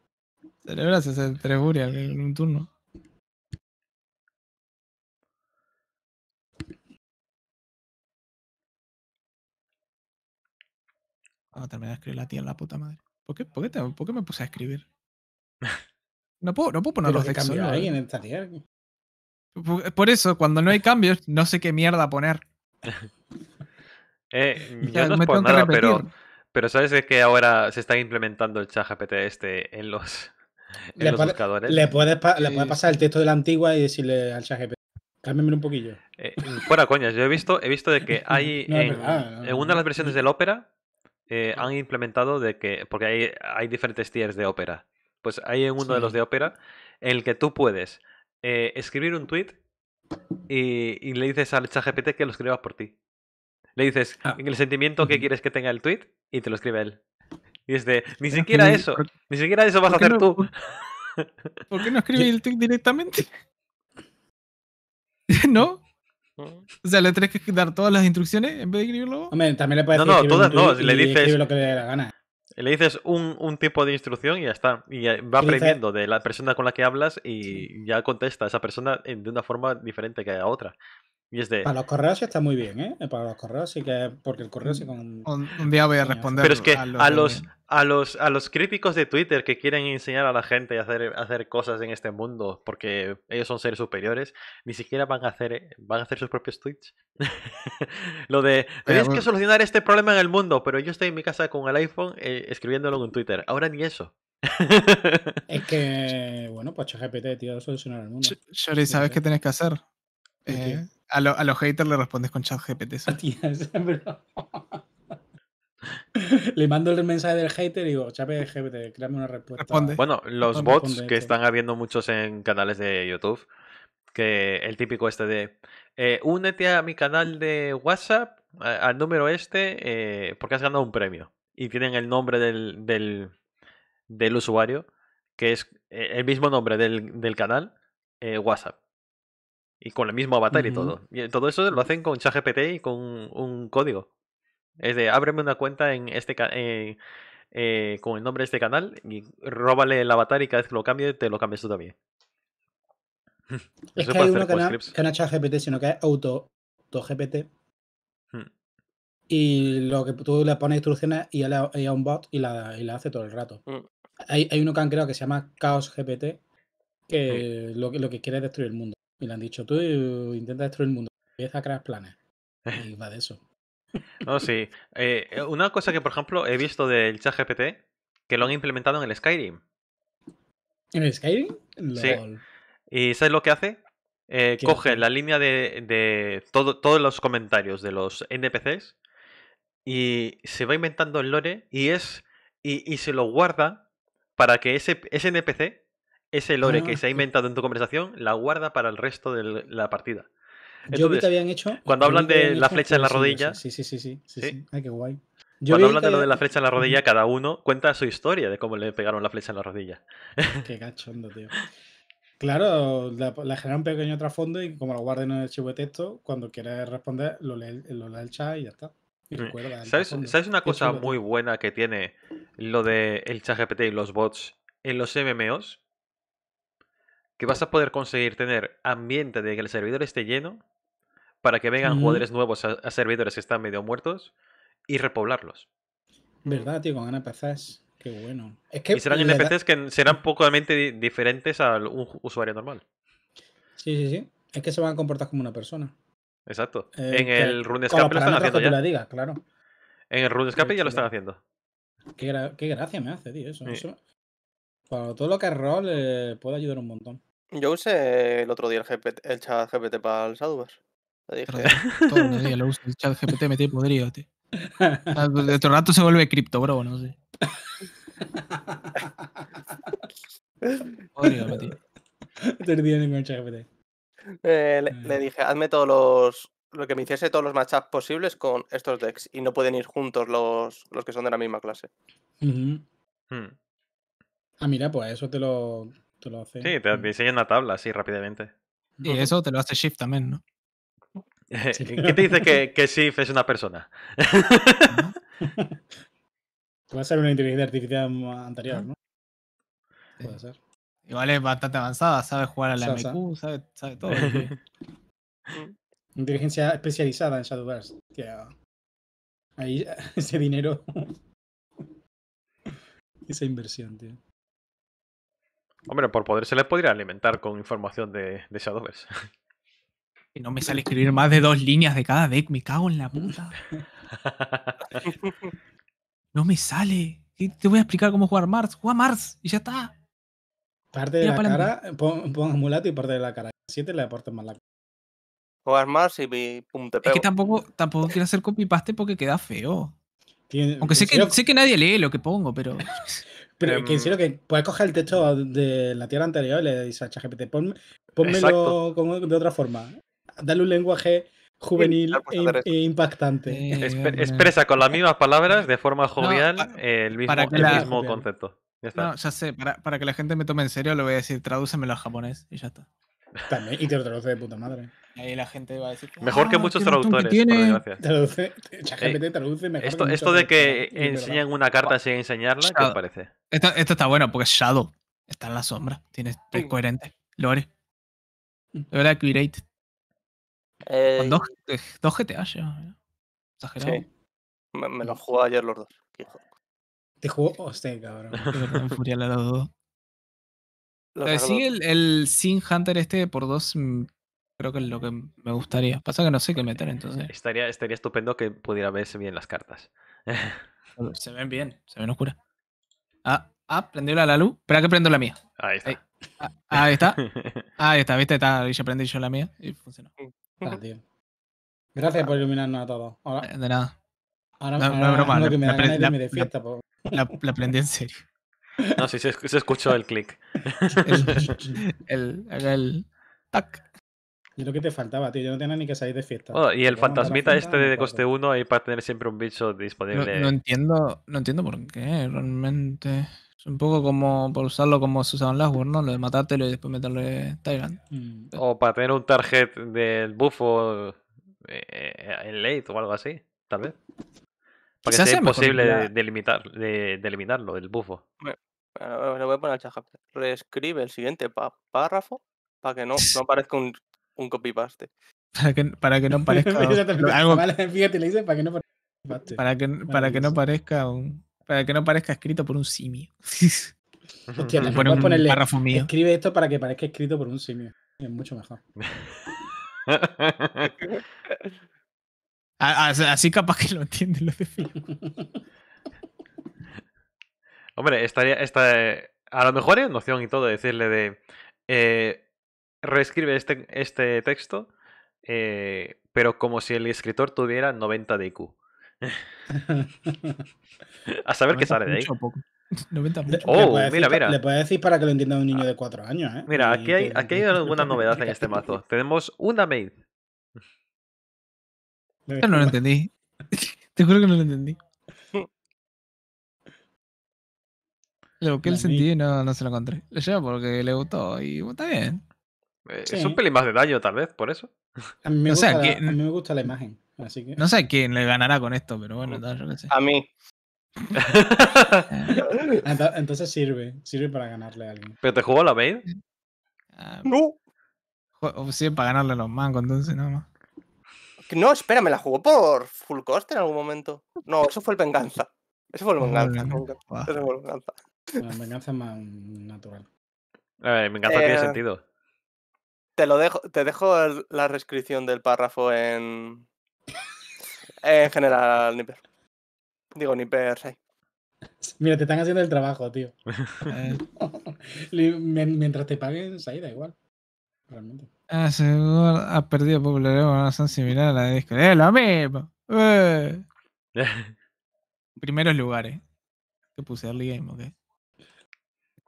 A: Celebra, se en un turno. Vamos a terminar de escribir la tía en la puta madre. ¿Por qué, por qué, por qué me puse a escribir? No puedo, no puedo poner los de cambio. en Por, eso, cuando no hay cambios, no sé qué mierda poner.
C: <laughs> Eh,
A: no nada, pero,
B: pero ¿sabes que ahora se está implementando el chat GPT este en los, en le buscadores? Le puedes,
C: pasar el texto de la antigua y decirle al chat GPT. un poquillo.
B: Eh, fuera coñas, yo he visto, he visto de que <laughs> hay en, una de las versiones del ópera eh, ah. han implementado de que, porque hay, hay diferentes tiers de ópera pues hay en uno de los de ópera en el que tú puedes eh, escribir un tweet y, le dices al GPT que lo escribas por ti. Le dices ah, el sentimiento que quieres que tenga el tweet y te lo escribe él. Y es de, ni ah, siquiera eso, ni siquiera eso vas a hacer tú.
A: ¿Por qué no <laughs> escribes el tweet directamente? <laughs> <laughs> ¿No? O sea, le tienes que dar todas las instrucciones en vez de escribirlo. también le puedes No, no, todas no. Le dices. Lo que le dé la gana.
B: Le dices un, un, tipo de instrucción y ya está. Y va aprendiendo de la persona con la que hablas y ya contesta a esa persona de una forma diferente que a otra. Y Para los correos
C: sí está muy bien, ¿eh? Para los correos sí que. Porque el correo sí
A: mm, con. Un, día voy a responder. Pero es que a los,
B: a los, a, los, críticos de Twitter que quieren enseñar a la gente a hacer, hacer cosas en este mundo porque ellos son seres superiores, ni siquiera van a hacer, van a hacer sus propios tweets. <laughs> Lo de. Tienes que solucionar este problema en el mundo, pero yo estoy en mi casa con el iPhone eh, escribiéndolo en Twitter. Ahora ni eso.
C: <laughs> es que, bueno, pues GPT, tío, solucionar el mundo. ¿sabes qué tienes
A: que hacer? Eh, a, los haters le respondes con chat GPT. <laughs> Le mando el mensaje del hater
C: y digo, chat GPT, créame una respuesta. Bueno, los bots que
B: están habiendo muchos en canales de YouTube, que el típico este de, eh, únete a mi canal de WhatsApp, al número este, eh, porque has ganado un premio. Y tienen el nombre del, del, usuario, que es eh, el mismo nombre del, canal, WhatsApp. Y con el mismo avatar y todo. Y todo eso lo hacen con ChatGPT y con un código. Es de, ábreme una cuenta en este eh, eh, con el nombre de este canal y róbale el avatar y cada vez que lo cambie, te lo cambies tú también.
C: <laughs> Es que hay uno que no, es ChatGPT, sino que es auto, GPT. Hmm. Y lo que tú le pones instrucciones y a, un bot y la, hace todo el rato. Hmm. Hay, uno que han creado que se llama Chaos GPT, que hmm. lo que quiere es destruir el mundo. Y le han dicho, tú eh, intenta destruir el mundo, empieza a crear planes. Y va de eso.
B: <laughs> No, sí. Eh, una cosa que, por ejemplo, he visto del chat GPT, que lo han implementado en el Skyrim.
C: ¿En el Skyrim? Sí.
B: ¿Y sabes lo que hace? Eh, coge la línea de, de todos los comentarios de los NPCs y se va inventando el lore y es y, se lo guarda para que ese, ese NPC ese lore que ah, se ha inventado en tu conversación la guarda para el resto de la partida. yo vi que habían hecho. Cuando hablan de la flecha en la rodilla.
C: Sí, sí, sí, sí. Ay, qué guay. cuando hablan de lo de la flecha en la rodilla,
B: cada uno cuenta su historia de cómo le pegaron la flecha en la rodilla.
C: <laughs> Qué cachondo, tío. Claro, la genera un pequeño trasfondo y como lo guarden en el archivo de texto, cuando quieres responder, lo lee, lo el chat y ya está.
E: Mm.
B: ¿Sabes, una cosa muy buena que tiene lo de el chat GPT y los bots en los MMOs? que vas a poder conseguir tener ambiente de que el servidor esté lleno para que vengan jugadores nuevos a, servidores que están medio muertos y repoblarlos.
C: ¿Verdad, tío? Con NPCs. Qué bueno. y serán NPCs
B: que serán pocoamente diferentes a un usuario normal.
C: Sí, sí, sí. Es que se van a comportar como una persona.
B: Exacto. Eh, en el RuneScape lo están haciendo ya. La claro. En el
C: RuneScape ya lo están haciendo. Qué, gracia me hace, tío, eso. Para todo lo que es rol eh, puede ayudar un montón.
D: Yo usé el otro día el, el chat GPT para el Sadubers. Todo
C: el
A: día lo uso. El chat GPT me podrido, tío. Ah, de otro rato se vuelve cripto, bro, no sé.
C: <laughs> Podrido, me tío. <laughs> ningún chat GPT. Eh, le,
D: le, eh. dije, hazme todos los. Lo que me hiciese todos los matchups posibles con estos decks. Y no pueden ir juntos los, los que son de la misma clase. Hmm.
C: Ah, mira,
A: pues eso te lo, lo Sí,
C: te
B: diseña una tabla así rápidamente.
A: Y eso te lo hace Shift también, ¿no? <laughs> ¿Qué te dice
B: que, <laughs> que Shift es una persona? Va
C: <laughs> Puede ser una inteligencia artificial anterior, ¿no?
A: Puede ser. Igual es bastante avanzada, sabe jugar a la MQ, sabe, todo.
C: inteligencia especializada en Shadowverse.
A: Ah, ahí
C: ese dinero. Esa inversión, tío.
B: Hombre, por poder se les podría alimentar con información de, de <laughs>
A: Y No me sale escribir más de dos líneas de cada deck, me cago en la puta. <laughs> no me sale. Te voy a explicar cómo jugar Mars. Juega Mars y ya está. Parte de la cara,
C: pon, pon y parte de la cara. Siete le aportas más la cara.
D: Jugar Mars y pum, te pego. Es que
A: tampoco, tampoco quiero hacer copy-paste porque queda feo. Aunque sé que, sé que nadie lee lo que pongo, pero... <laughs> Pero em, que que puedes coger el
C: texto de la tierra anterior y le dices a ChatGPT, ponmelo de otra forma. Dale un lenguaje juvenil e, e, impactante. expresa
B: con las mismas palabras, de forma jovial, el mismo, concepto. Ya está.
A: ya sé, para, que la gente me tome en serio, le voy a decir tradúcemelo a japonés y ya está. También, y te lo traduce de puta madre la gente va a decir. Mejor que ah, muchos traductores. Eh, esto, de que enseñan una carta sin enseñarla, ¿qué os parece? Esto, está bueno porque Shadow está en la sombra. Tiene es coherente. Lore. Lore mm. verdad, Eh, Con dos, dos GTA eh. Exagerado. Me, lo
D: los jugó ayer los dos.
A: Te jugó hostia, cabrón. la a los dos. Eh, sigue el, el Sin Hunter este por dos mm, Creo que es lo que me gustaría. Pasa que no sé qué meter, entonces.
B: Estaría, estaría estupendo que pudiera verse bien las cartas.
A: se ven bien, se ven oscuras. Ah, ah, prendió la, luz. Espera que prendo la mía. Ahí está. Ahí, ah, está. <laughs> Ahí está, viste, está, y yo prendí yo la mía y funcionó.
C: Ah, <laughs> Gracias por iluminarnos a todos.
A: Eh, de nada. Ahora, no,
B: es broma, me la, la,
A: la, prendí en serio.
B: No, sí, se, escuchó el clic.
C: <laughs> el, el tac. Yo lo que te
A: faltaba, tío. Yo no tenía ni que salir de fiesta. y el fantasmita
B: este de coste 1 ahí para tener siempre un bicho disponible. No,
A: entiendo, no entiendo por qué, realmente. Es un poco como por usarlo como se usaba ¿no? Lo de matártelo y después meterle Tyrant. Mm.
B: O para tener un target del buffo eh, eh, en late o algo así, tal vez. Para que sea imposible delimitar, de, eliminarlo, el buffo.
D: Bueno, lo voy a poner al chat. Reescribe el siguiente párrafo para que no, no <laughs> un un copy-paste.
A: <laughs> Para que, para que no <laughs> parezca
C: Fíjate, le dicen para que no parezca... Para que,
A: para que no parezca un... Para que no parezca escrito por un simio. <laughs> Hostia, un ponerle,
C: Escribe esto para que parezca escrito por un simio. Es mucho mejor.
A: Así capaz que lo entienden los de
B: Hombre, estaría, eh, a lo mejor es noción y todo decirle de eh, reescribe este, este texto, eh, pero como si el escritor tuviera 90 de IQ. <laughs> a saber qué sale de ahí. 90 <laughs> Oh, mira, mira. Le puedes
C: decir para que lo entienda un niño ah. de 4 años, ¿eh? Mira, aquí hay,
B: aquí hay alguna novedad en este mazo. Tenemos una maid.
C: Yo no lo entendí. <laughs> Te juro que no lo entendí.
A: Lo que él sentí no, se lo encontré. Lo lleva porque le gustó y está bien. Eh, es un
C: pelín más de daño, tal vez, por eso. A mí me, gusta, la, imagen. No
A: sé quién le ganará con esto, pero bueno, mm. tal, A mí.
C: <laughs> Entonces sirve, sirve para ganarle a alguien.
B: ¿Pero te jugó la Bade?
A: Ah, no. O oh, sí, para ganarle a los mangos, entonces nada más.
D: No, espera, me la jugó por full cost en algún momento. No, eso fue el venganza. Eso fue el venganza. fue el venganza.
C: venganza es más natural.
B: A ver, venganza tiene eh, sentido.
D: Te lo dejo, te dejo la rescripción del párrafo en. En general, Nipper.
C: Digo, Nipper Mira, te están haciendo el trabajo, tío. Eh. <laughs> Mientras te paguen, ahí da igual. Realmente.
A: Ah, seguro ha perdido popularidad una son similar a la de disco. ¡Es ¡Eh, lo mismo! ¡Eh! <laughs> Primeros lugares. Te ¿eh? puse? ¿Early Game ¿ok?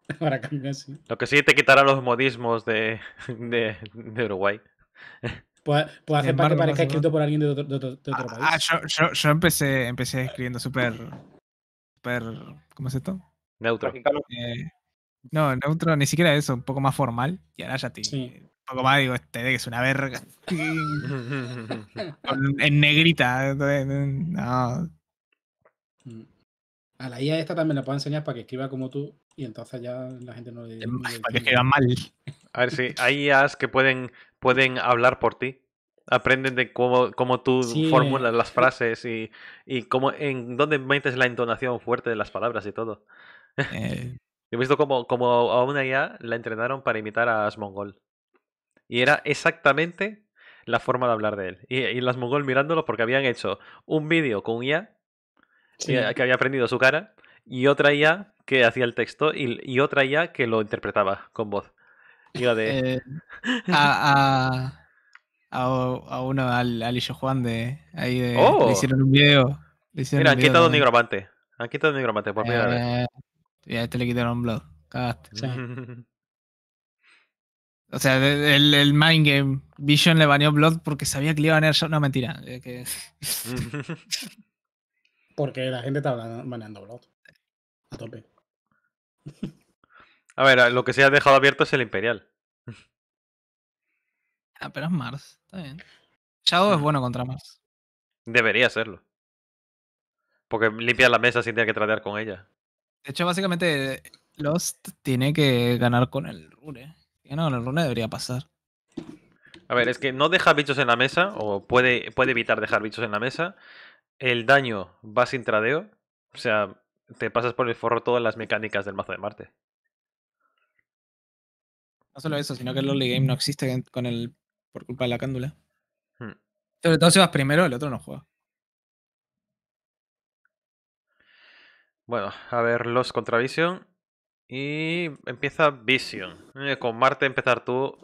A: <laughs>
B: Lo que sí te quitará los modismos de, de, Uruguay.
A: Puede, hacer para que parezca escrito por alguien de otro, ah, país. Ah, yo, yo, empecé, empecé escribiendo súper. Super, ¿Cómo es esto? Neutro. Eh, no, neutro, ni siquiera eso, un poco más formal. Y ahora ya te. Sí. Un poco más, digo, este que es una verga. <laughs> en negrita. No.
C: Mm. A la IA esta también la puedo enseñar para que escriba como tú y entonces ya la gente
A: no le. No para que escriba mal.
B: A ver, si hay IAs que pueden, pueden hablar por ti. Aprenden de cómo, cómo tú formulas las frases y, cómo, en dónde metes la entonación fuerte de las palabras y todo. Eh. <laughs> He visto como, como a una IA la entrenaron para imitar a Asmongol. Y era exactamente la forma de hablar de él. Y, y las Mongol mirándolo porque habían hecho un vídeo con IA eh, que había aprendido su cara, y otra ya que hacía el texto, y, y otra ya que lo interpretaba con voz. de... Eh,
A: <laughs> a, a, a, a, uno, al, al Juan de... Ahí de, le oh.
B: hicieron un video. Mira, han quitado un Nigromante. Han quitado Nigromante por primera
A: eh, este le quitaron Blood. <laughs> O sea, el, el mind game. Vision le baneó Blood porque sabía que le iba a ganar. No, mentira.
C: Que... <laughs> Porque la gente está manejando Blood. A tope. A
B: ver, lo que se ha dejado abierto es el Imperial.
A: Ah, pero es Mars. Está bien. Shadow es bueno contra Mars.
B: Debería serlo. Porque limpia la mesa sin tener que tratar con ella.
A: De hecho, básicamente, Lost tiene que ganar con el Rune. que no, el Rune debería pasar.
B: A ver, es que no deja bichos en la mesa, o puede, puede evitar dejar bichos en la mesa, el daño va sin tradeo. O sea, te pasas por el forro todas las mecánicas del mazo de Marte.
A: No solo eso, sino que el early game no existe con el, por culpa de la cándula. Hmm. Sobre todo si vas primero, el otro no juega.
B: Bueno, a ver, los contra Vision. Y empieza Vision. Eh, con Marte empezar tú.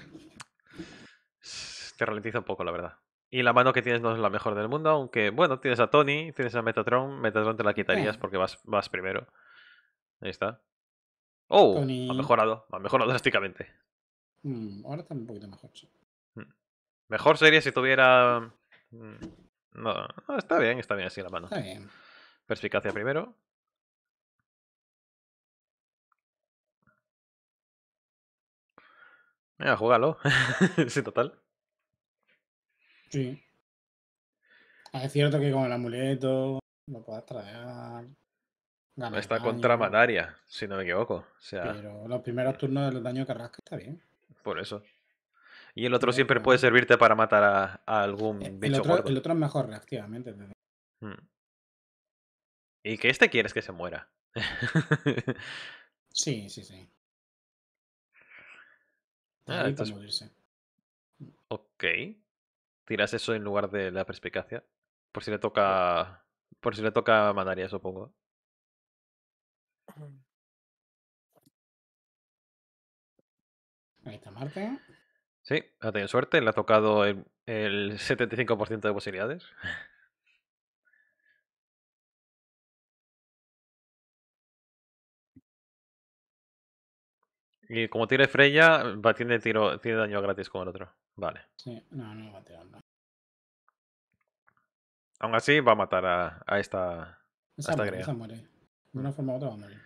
B: Te ralentiza un poco, la verdad. Y la mano que tienes no es la mejor del mundo, aunque bueno, tienes a Tony, tienes a Metatron, Metatron te la quitarías porque vas, vas primero. Ahí está. Oh, ha mejorado, ha mejorado <laughs> drásticamente.
C: Mm, ahora está un poquito mejor. Sí. Mm.
B: Mejor sería si tuviera... Mm, no, está bien, está bien así la mano. Está bien. Perspicacia primero. Mira, júgalo. <laughs> sí, total.
C: Sí. Ah, es cierto que con el amuleto lo puedes traer. no está contra
B: mataria si no me equivoco. O sea... Pero los
C: primeros turnos los daño que rasca está bien.
B: Por eso. Y el otro siempre puede servirte para matar a, algún eh, el, bicho. El otro,
C: es mejor reactivamente.
B: Hmm. Y que este quieres que se muera. <laughs>
C: sí, sí, sí. Ah, entonces...
B: morirse. Ok tiras eso en lugar de la perspicacia. Por si le toca. Por si le toca
F: Manaria, supongo.
C: Ahí está Marte.
B: Sí, ha tenido suerte, le ha tocado el, el 75% de posibilidades. Y como tire Freya, va, tiene, tiro, daño gratis con el otro. Vale.
F: Sí, no, no va a tirar nada.
B: Aún así, va a matar a, a esta.
C: esta muere, muere. De una forma u otra va a morir.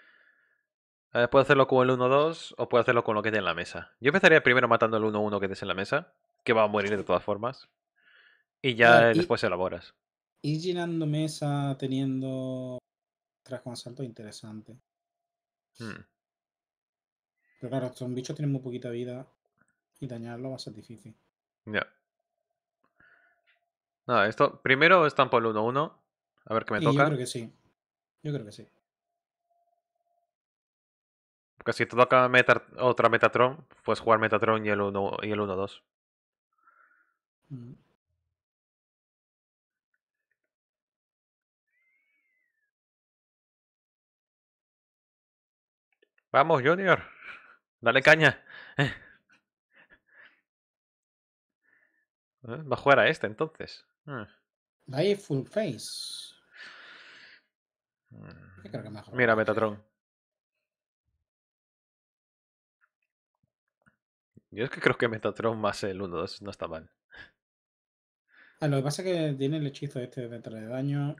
B: Eh, puede hacerlo con el 1-2 o puede hacerlo con lo que tiene en la mesa. Yo empezaría primero matando el 1-1 que tienes en la mesa, que va a morir de todas formas. Y ya después elaboras.
C: Y llenando mesa teniendo. Tras con asalto interesante. Hmm. Pero claro, estos bichos tienen muy poquita vida y dañarlo va a ser difícil.
B: Ya. Nada, esto primero están por el 1-1. A ver qué me toca. Yo creo que
C: sí. Yo creo que sí.
B: Porque si te toca otra Metatron, puedes jugar Metatron y el 1-2. Y el
F: mm. Vamos, Junior.
B: Dale caña. Eh. Eh, va a jugar a este entonces.
C: Ah. Ahí full face. Mm, creo que mejor.
B: Mira, Metatron. Yo es que creo que Metatron más el 1-2 no está mal.
C: Ah, lo que pasa es que tiene el hechizo este de de daño.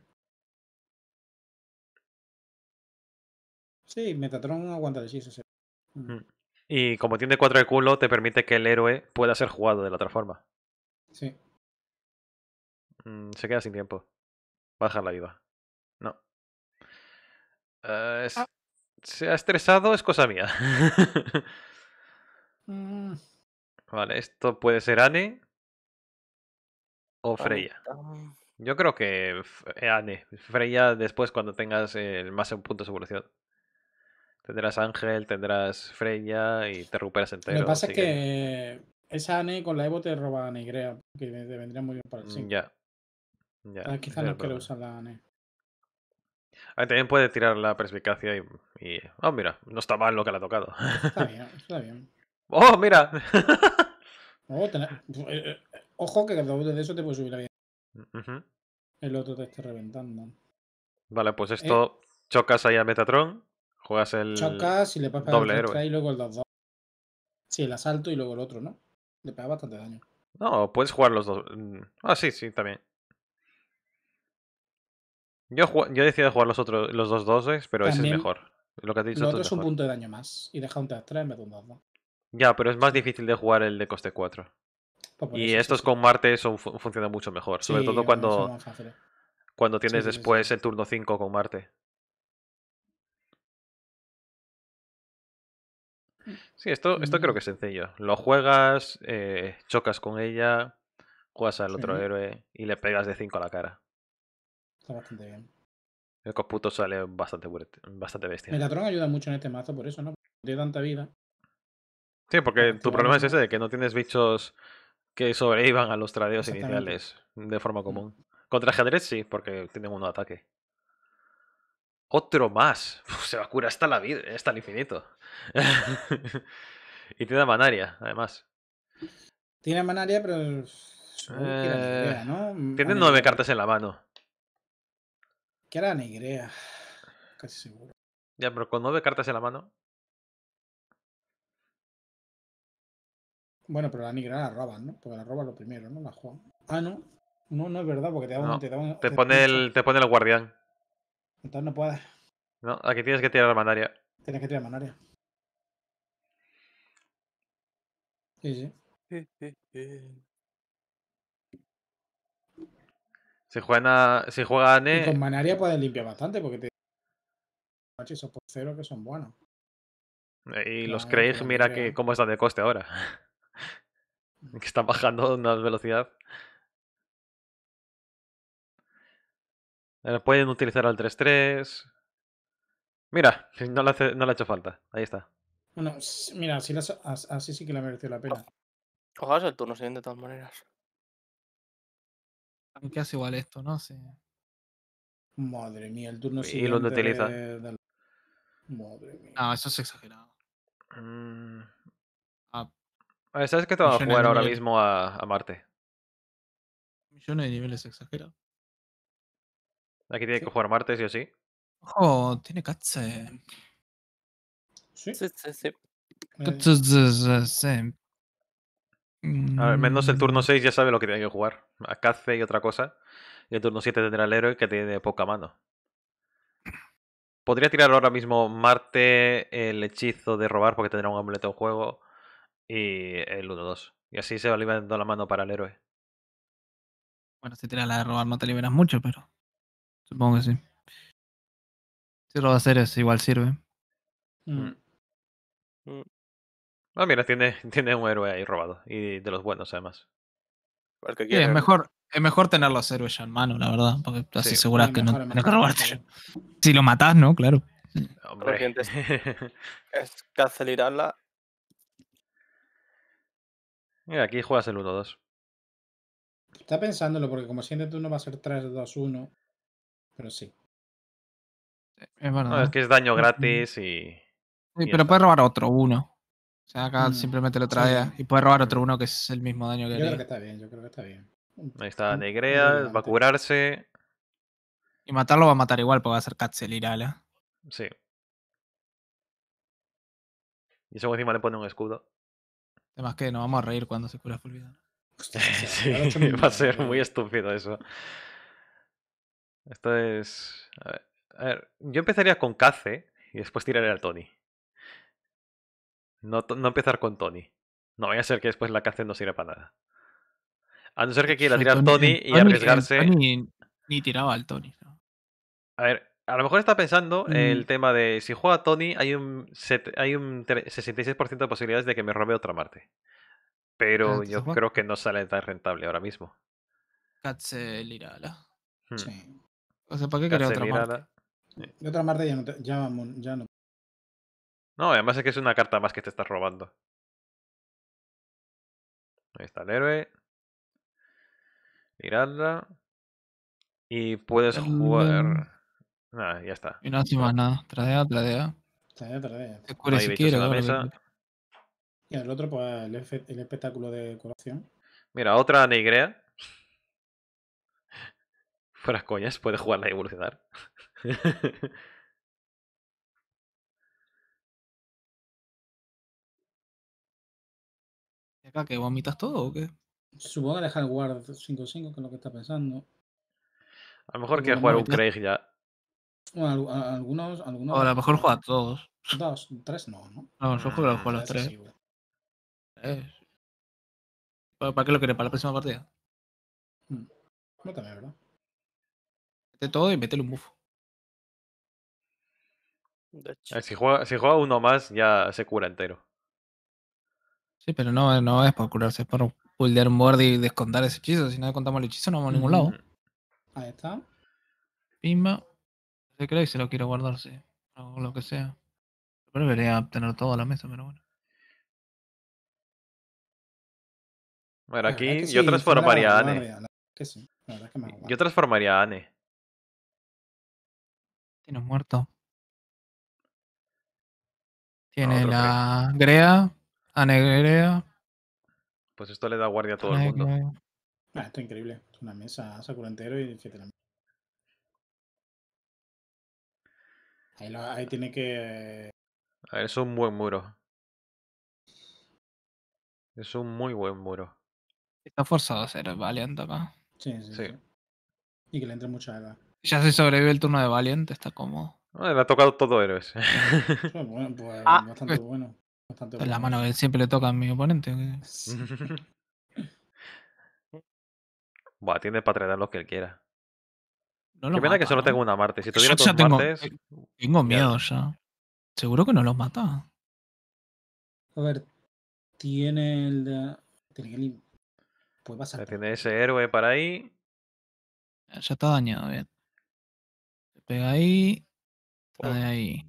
C: Sí, Metatron aguanta el hechizo. Mm.
B: Mm. Y como tiene 4 de culo, te permite que el héroe pueda ser jugado de la otra forma. Sí. Mm, se queda sin tiempo. Va a dejar la viva. No. Eh, ah. Se ha estresado, es cosa mía. <laughs> Mm. Vale, esto puede ser Anne o Freya. Yo creo que eh, Anne. Freya después cuando tengas el eh, más puntos de evolución tendrás Ángel, tendrás Freya y te recuperas entero. Lo que pasa es
C: que, esa Ane con la Evo te roba a que te vendría muy bien para el 5. Mm, ya.
B: ya ah, quizás no lo
C: usar la Ane.
B: Ah, también puede tirar la perspicacia y. y... Oh, mira, no está mal lo que le ha tocado. Está bien,
C: <laughs> está bien. ¡Oh, mira! <laughs> Oh, eh, eh, eh, ojo que cada uno de eso te puede subir la vida. El otro te está reventando.
B: Vale, pues esto chocas ahí a Metatron. Juegas el. doble héroe.
C: y luego Sí, el asalto y luego el otro, ¿no? Le pega bastante daño.
B: No, puedes jugar los dos. Mm, ah, sí, sí, también. Yo, yo decidido jugar los otros los dos doses, pero ese es mejor. Lo que has dicho. otro es, un
C: punto de daño más. Y deja un 3-3 en vez de un 2-2.
B: Ya, pero es más difícil de jugar el de coste 4. Pues y estos con Marte son, funcionan mucho mejor. Sobre todo cuando, cuando tienes después el turno 5 con Marte.
C: Sí, esto, esto creo mm.
B: que es sencillo. Lo juegas, eh, chocas con ella, juegas al otro héroe y le pegas de 5 a la cara.
C: Está bastante bien.
B: El coputo sale bastante, bastante bestia. Metatron
C: ayuda mucho en este mazo por eso, ¿no? de tanta vida.
B: Sí, porque tu problema es ese de que no tienes bichos que sobrevivan a los tradeos iniciales de forma mm. común. Contra ajedrez sí, porque tienen uno de ataque otro más. se va a curar hasta la vida, eh, hasta el infinito. <laughs> y tiene manaria, además.
C: Tiene manaria, pero. Eh, mm, tiene nueve
B: cartas en la mano.
C: Que era negrea.
B: Casi seguro. Ya, pero con nueve cartas en la mano.
C: Bueno, pero la negra la roban, ¿no? Porque la roban lo primero, ¿no? La juegan. Ah, no. No, no es verdad, porque te da un. te, pone
B: el, te pone el guardián. Entonces no puedes. No, aquí tienes que tirar manaria.
C: Tienes que tirar manaria. Sí, sí.
B: Si juegan a, con manaria puedes
C: limpiar bastante porque te Machisos por cero que son buenos.
B: Y los no, mira que cómo están de coste ahora. <laughs> que están bajando una velocidad. Eh, pueden utilizar al 3-3. Mira, no le, no le ha hecho falta. Ahí está.
C: Bueno, mira, así, así sí que le ha merecido la pena.
D: Ojalá sea el turno siguiente de todas maneras.
A: Aunque hace igual esto, ¿no? Sí. Madre mía, el turno siguiente. ¿Y lo utiliza? Madre mía. No, eso es exagerado.
C: Mm. Ah.
A: Eh, ¿Sabes qué te va a jugar ahora
B: mismo a, a Marte?
A: Millones de niveles exagerados
B: Aquí tiene que jugar martes, sí o sí.
A: Ojo, oh, tiene Katze. Sí. Sí, sí, A ver, menos el
B: turno 6 mm. ya sabe lo que tiene que jugar. A Katze y otra cosa. Y el turno 7 tendrá el héroe que tiene poca mano. Podría tirar ahora mismo Marte el hechizo de robar porque tendrá un amuleto en juego. Y el 1-2. Y así se va liberando la mano para el héroe.
A: Bueno, si tiras la de robar no te liberas mucho, pero. Supongo que sí.
F: Si lo va es igual sirve. Mm.
B: Mm. Ah, mira, <laughs> tiene, un héroe ahí robado. Y de los buenos, además. es
A: mejor, tener los héroes ya en mano, la verdad. Porque así aseguras que no tienes que robártelo. Si lo matas, ¿no? Claro. Hombre. es <laughs> cancelarla.
F: Mira,
B: aquí juegas el 1-2.
C: Está pensándolo, porque como siente tú no va a ser 3-2-1 pero sí.
A: Eh, es es ¿eh? que es daño gratis y. Sí, pero puede robar otro, uno. O sea, acá mm, simplemente lo trae y puede robar otro uno que es el mismo daño que Yo creo que
C: está bien, yo creo que está bien.
B: Ahí está Negrea, va a curarse.
A: Y matarlo va a matar igual, porque va a ser Katzel Irala.
B: Sí. Y eso encima le pone un escudo.
A: Además que nos vamos a reír cuando se cura Sí, sí, <laughs>
B: va a ser muy estúpido eso. Esto es. A ver, yo empezaría con Kaze y después tiraré al Tony. No, no empezar con Tony. No vaya a ser que después la Kaze no sirva para nada. A no ser que quiera tirar Tony, y arriesgarse.
A: ni tiraba al Tony. A ver, a
B: lo mejor está pensando el mm. tema de si juega Tony, hay un, hay un 66% de posibilidades de que me robe otra Marte. Pero yo creo que no sale tan rentable ahora mismo.
A: cace Lirala. Hmm. Sí. O sea, ¿para qué quería otra Marte? Ah,
C: eh. De Otra ya no, te...
B: no. además es que es una carta más que te estás
F: robando. Ahí está el héroe.
B: Mirarla. Y puedes em, jugar. Nada, ah, ya está. Y
A: no hace más nada. Tradea, tradea.
C: Tradea, tradea. Te
A: si quieres.
C: Y el otro, pues, el, espectáculo de curación.
B: Mira, otra negrea. Fuera coñas, puede jugarla y evolucionar.
F: <laughs>
C: acá que vomitas todo o qué? Supongo que dejar guard 5-5, que es lo que está pensando.
B: A lo mejor quiere jugar un Craig ya.
C: Bueno, algunos, algunos. O a lo mejor juega todos. Dos, tres no, ¿no?
A: A yo juego los ah, tres.
C: Eh. ¿Para qué lo quiere? ¿Para la próxima partida?
F: No hmm. te ¿verdad? de todo y métele un bufo.
B: Ah, si juega, si juega uno más, ya se cura entero.
A: Sí, pero no, no es por curarse, es por puldear un board y descontar ese hechizo. Si no descontamos el hechizo, no vamos a ningún lado. Ahí está. Pimba. Se cree que se lo quiero guardar, sí. O lo que sea. Pero a obtener todo a la mesa, pero bueno.
F: Bueno, aquí yo transformaría a Ane. Yo transformaría a Ane.
A: Tiene un muerto. Ah, tiene la Grea, Anegrea.
C: Pues esto le da guardia a todo el mundo. Ah, esto es increíble. una mesa, saco entero y etcétera. Ahí, lo, ahí tiene que.
B: es un buen muro. Es un muy buen muro. Está forzado a ser valiente,
A: acá.
C: Sí, sí, Y que le entre mucha
A: ya se sobrevive el turno de Valiente, está como.
C: No, le ha tocado todo héroes. ese. <laughs> bueno, pues ah, bastante pues, bueno. Bastante bueno. La mano
A: que siempre le toca a mi oponente. <laughs>
B: Buah, tiene para traer lo que él quiera. No Qué pena que solo tengo ¿eh? una Marte. Si tuviera dos tengo, eh,
A: Tengo miedo ya. Seguro que no los mata.
B: A ver, tiene el. Tiene el. Puede pasar. Tiene ese héroe para ahí.
F: Ya está dañado, bien. Pega ahí. pega eh, ahí.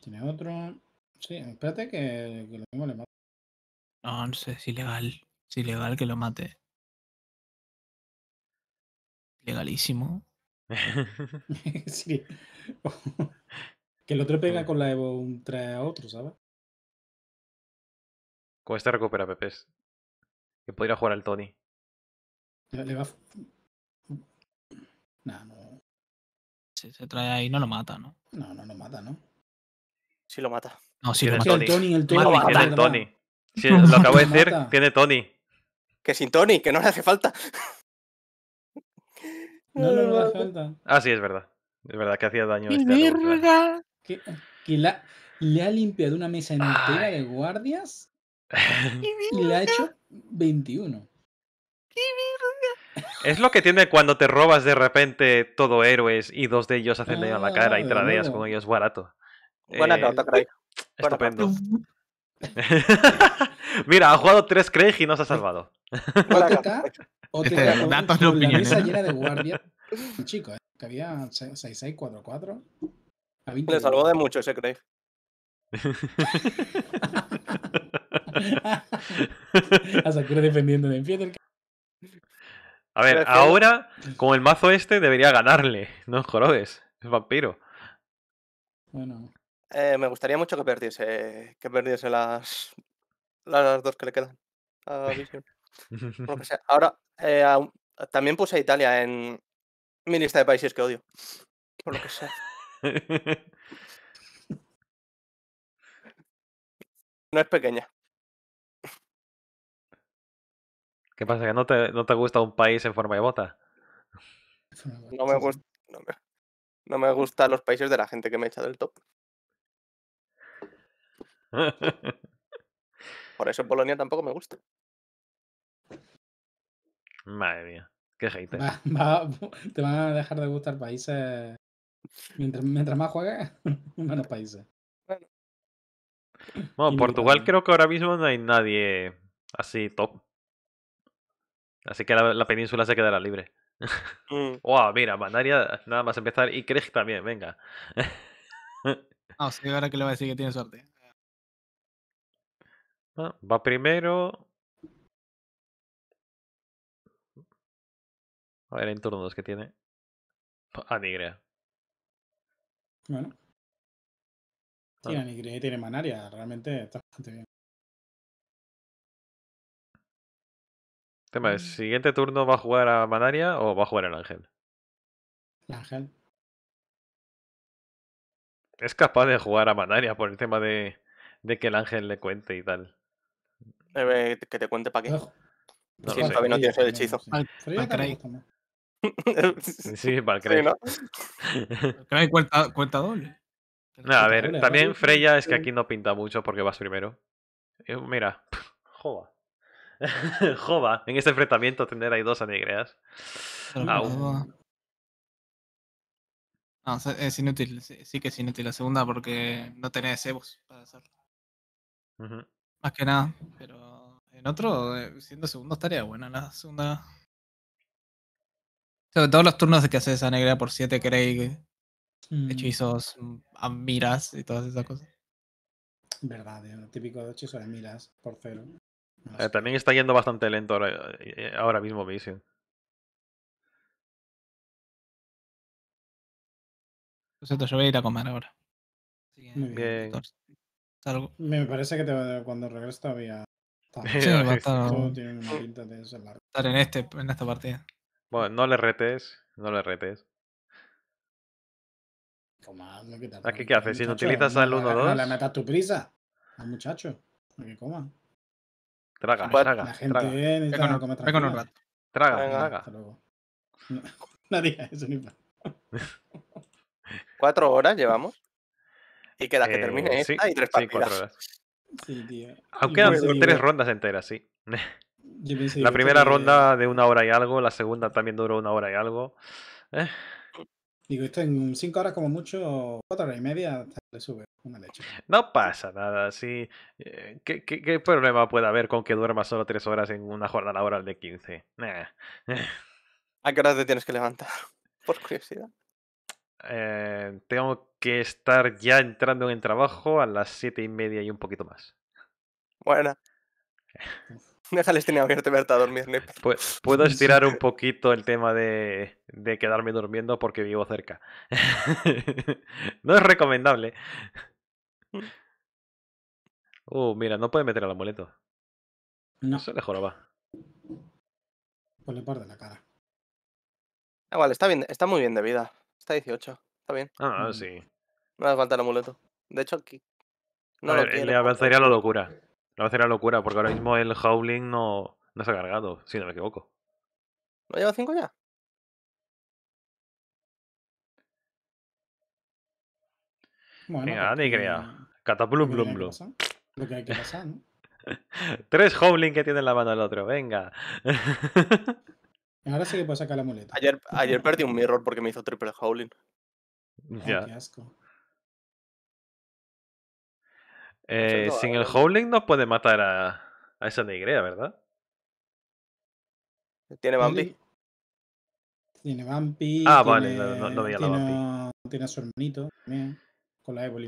F: Tiene otro. Sí, espérate que, que lo le mate. No, ah, no sé, es ilegal. Es ilegal que lo mate.
A: Legalísimo. <laughs> sí.
C: que el otro pega con la Evo un a otro, ¿sabes?
B: Con esta recupera Pepe Que podría jugar al Tony.
F: Le, va.
D: Nah, no, se trae ahí no lo mata, ¿no? No, no lo mata, ¿no? Sí lo mata. No, sí, lo mata. El Tony, el Tony. el Tony.
B: <laughs> lo acabo de decir,
D: tiene Tony. Que sin Tony,
B: que no le hace falta. <laughs>
C: No, le hace <laughs> falta.
B: Ah, sí, es verdad. Es verdad que hacía daño. Este
C: que, que la, le ha limpiado una mesa entera de guardias y le ha hecho 21. ¡Qué
B: mierda es lo que tiene cuando te robas de repente todo héroes y dos de ellos hacen daño a la ah, cara y tradeas con ellos barato. Barato, eh, Craig. Estupendo. <laughs> Mira, ha jugado tres Craig y nos ha salvado. <laughs>
C: <laughs> O este, datos con, la mesa ¿eh? llena de guardia. Un chico, ¿eh? que había 6-6, 4-4. Le salvó
D: de mucho ese Craig.
C: a Sakura defendiendo de pie del
B: a ver, ahora, con el mazo este, debería ganarle. No jorodes, es vampiro.
E: Bueno.
D: Eh, me gustaría mucho que perdiese, que perdiese las, las dos que le quedan.
F: <laughs>
D: Ahora, eh, también puse a Italia en mi lista de países que odio.
C: Por lo que sea. <laughs>
F: no es pequeña.
B: ¿Qué pasa? ¿Que no te, no te gusta un país en forma de bota?
D: No me, gusta, gustan los países de la gente que me echa del top. <laughs> Por eso Polonia tampoco me gusta. Madre mía, qué hate. <laughs>
C: Va, te van a dejar de gustar países mientras, mientras más juegues, <laughs> menos países. Bueno,
B: bueno Portugal creo que ahora mismo no hay nadie así top. Así que la, península se quedará libre. wow, mm. <laughs> mira, Manaria nada más empezar y creg también, venga. <laughs>
A: Ah, sí, ahora que le voy a decir que tiene suerte.
F: Ah,
B: va primero.
F: A ver, en turno 2 que tiene. Anigrea. Ah, bueno.
A: Ah. Tiene Anigrea
F: tiene Manaria, realmente está bastante bien. Tema es,
B: mm. ¿siguiente turno va a jugar a Manaria o va a jugar el Ángel? El Ángel. Es capaz de jugar a Manaria por el tema de, de que el Ángel le cuente y tal.
D: Eh, que te cuente para qué. No, sí, todavía
B: no tienes el hechizo. ¿no?
A: <laughs> sí, para Sí, ¿no? cuenta, cuenta doble.
B: a ver, también Freya es que aquí no pinta mucho porque vas primero. Mira, <laughs> joda. <laughs> Jova, en este enfrentamiento tener ahí dos anegreas No,
A: es inútil, sí, que es inútil la segunda porque no tenés cebos para hacerlo. Más que nada, pero en otro, eh, siendo segundo, estaría buena la segunda. Sobre todo los turnos de que haces a negra por 7 Craig, mm. hechizos mm, a miras y todas esas cosas.
C: Verdad, típico de hechizos de miras por cero. Eh,
B: también está yendo bastante lento ahora, eh, eh, ahora mismo, Vision.
A: yo voy a ir a comer ahora.
C: Muy bien. Me parece que cuando regreses <laughs> todavía. estar,
A: en, este, en esta partida.
B: Bueno, no le retes, no le retes. Ah, ¿Qué, ¿Qué haces? Si no utilizas al 1-2. No le
C: metas tu prisa al muchacho. que coma. Traga, traga. traga. un ah, rato. Traga, traga. Hasta <laughs> eso ni más.
D: <laughs> ¿Cuatro horas llevamos? Y quedas que termine eh, esta y tres partidas. Sí, cuatro horas.
C: Sí, tío. Aunque quedan tres
B: rondas enteras, sí. <laughs> la primera ronda de una hora y algo, la segunda también duró una hora y algo. Eh.
C: Digo, esto en cinco horas como mucho, cuatro horas y media le sube.
B: No pasa nada, sí. Eh, ¿Qué, problema puede haber con que duermas solo tres horas en una jornada laboral de 15?
D: ¿A qué hora te tienes que levantar? <laughs> Por curiosidad.
B: Eh, tengo que estar ya entrando en trabajo a las siete y media y un poquito más.
D: Bueno. <laughs> Déjales tener
B: abierto verte a dormir, Puedo estirar un <laughs> poquito el tema de quedarme durmiendo porque vivo cerca. no es recomendable. Uh, mira, no puede meter al amuleto. No. Se le joroba.
C: Pues le de la cara.
D: Ah, vale, está bien, está muy bien de vida. Está 18, está bien. Ah, mm. sí. No hace falta el amuleto. De hecho, aquí.
C: No lo le
B: avanzaría la locura. Le avanzaría la locura, porque ahora mismo el Howling no, no se ha cargado, si no me equivoco.
F: ¿No lleva 5 ya?
C: Bueno, pues ni crea.
B: Catapulum blum, blum.
C: Lo que hay que pasar, ¿no?
B: <laughs> Tres Howling que tiene en la mano el otro, venga.
C: <laughs> Ahora sí que puedo sacar la muleta.
D: Ayer, perdí un mirror porque me hizo triple Howling. qué asco.
B: Eh, sin el eh, Howling no puede matar a, esa negrea, ¿verdad?
A: Tiene Bambi.
C: Tiene Bambi. Ah, vale, no, veía la Bambi. Tiene a su hermanito también, con la Evo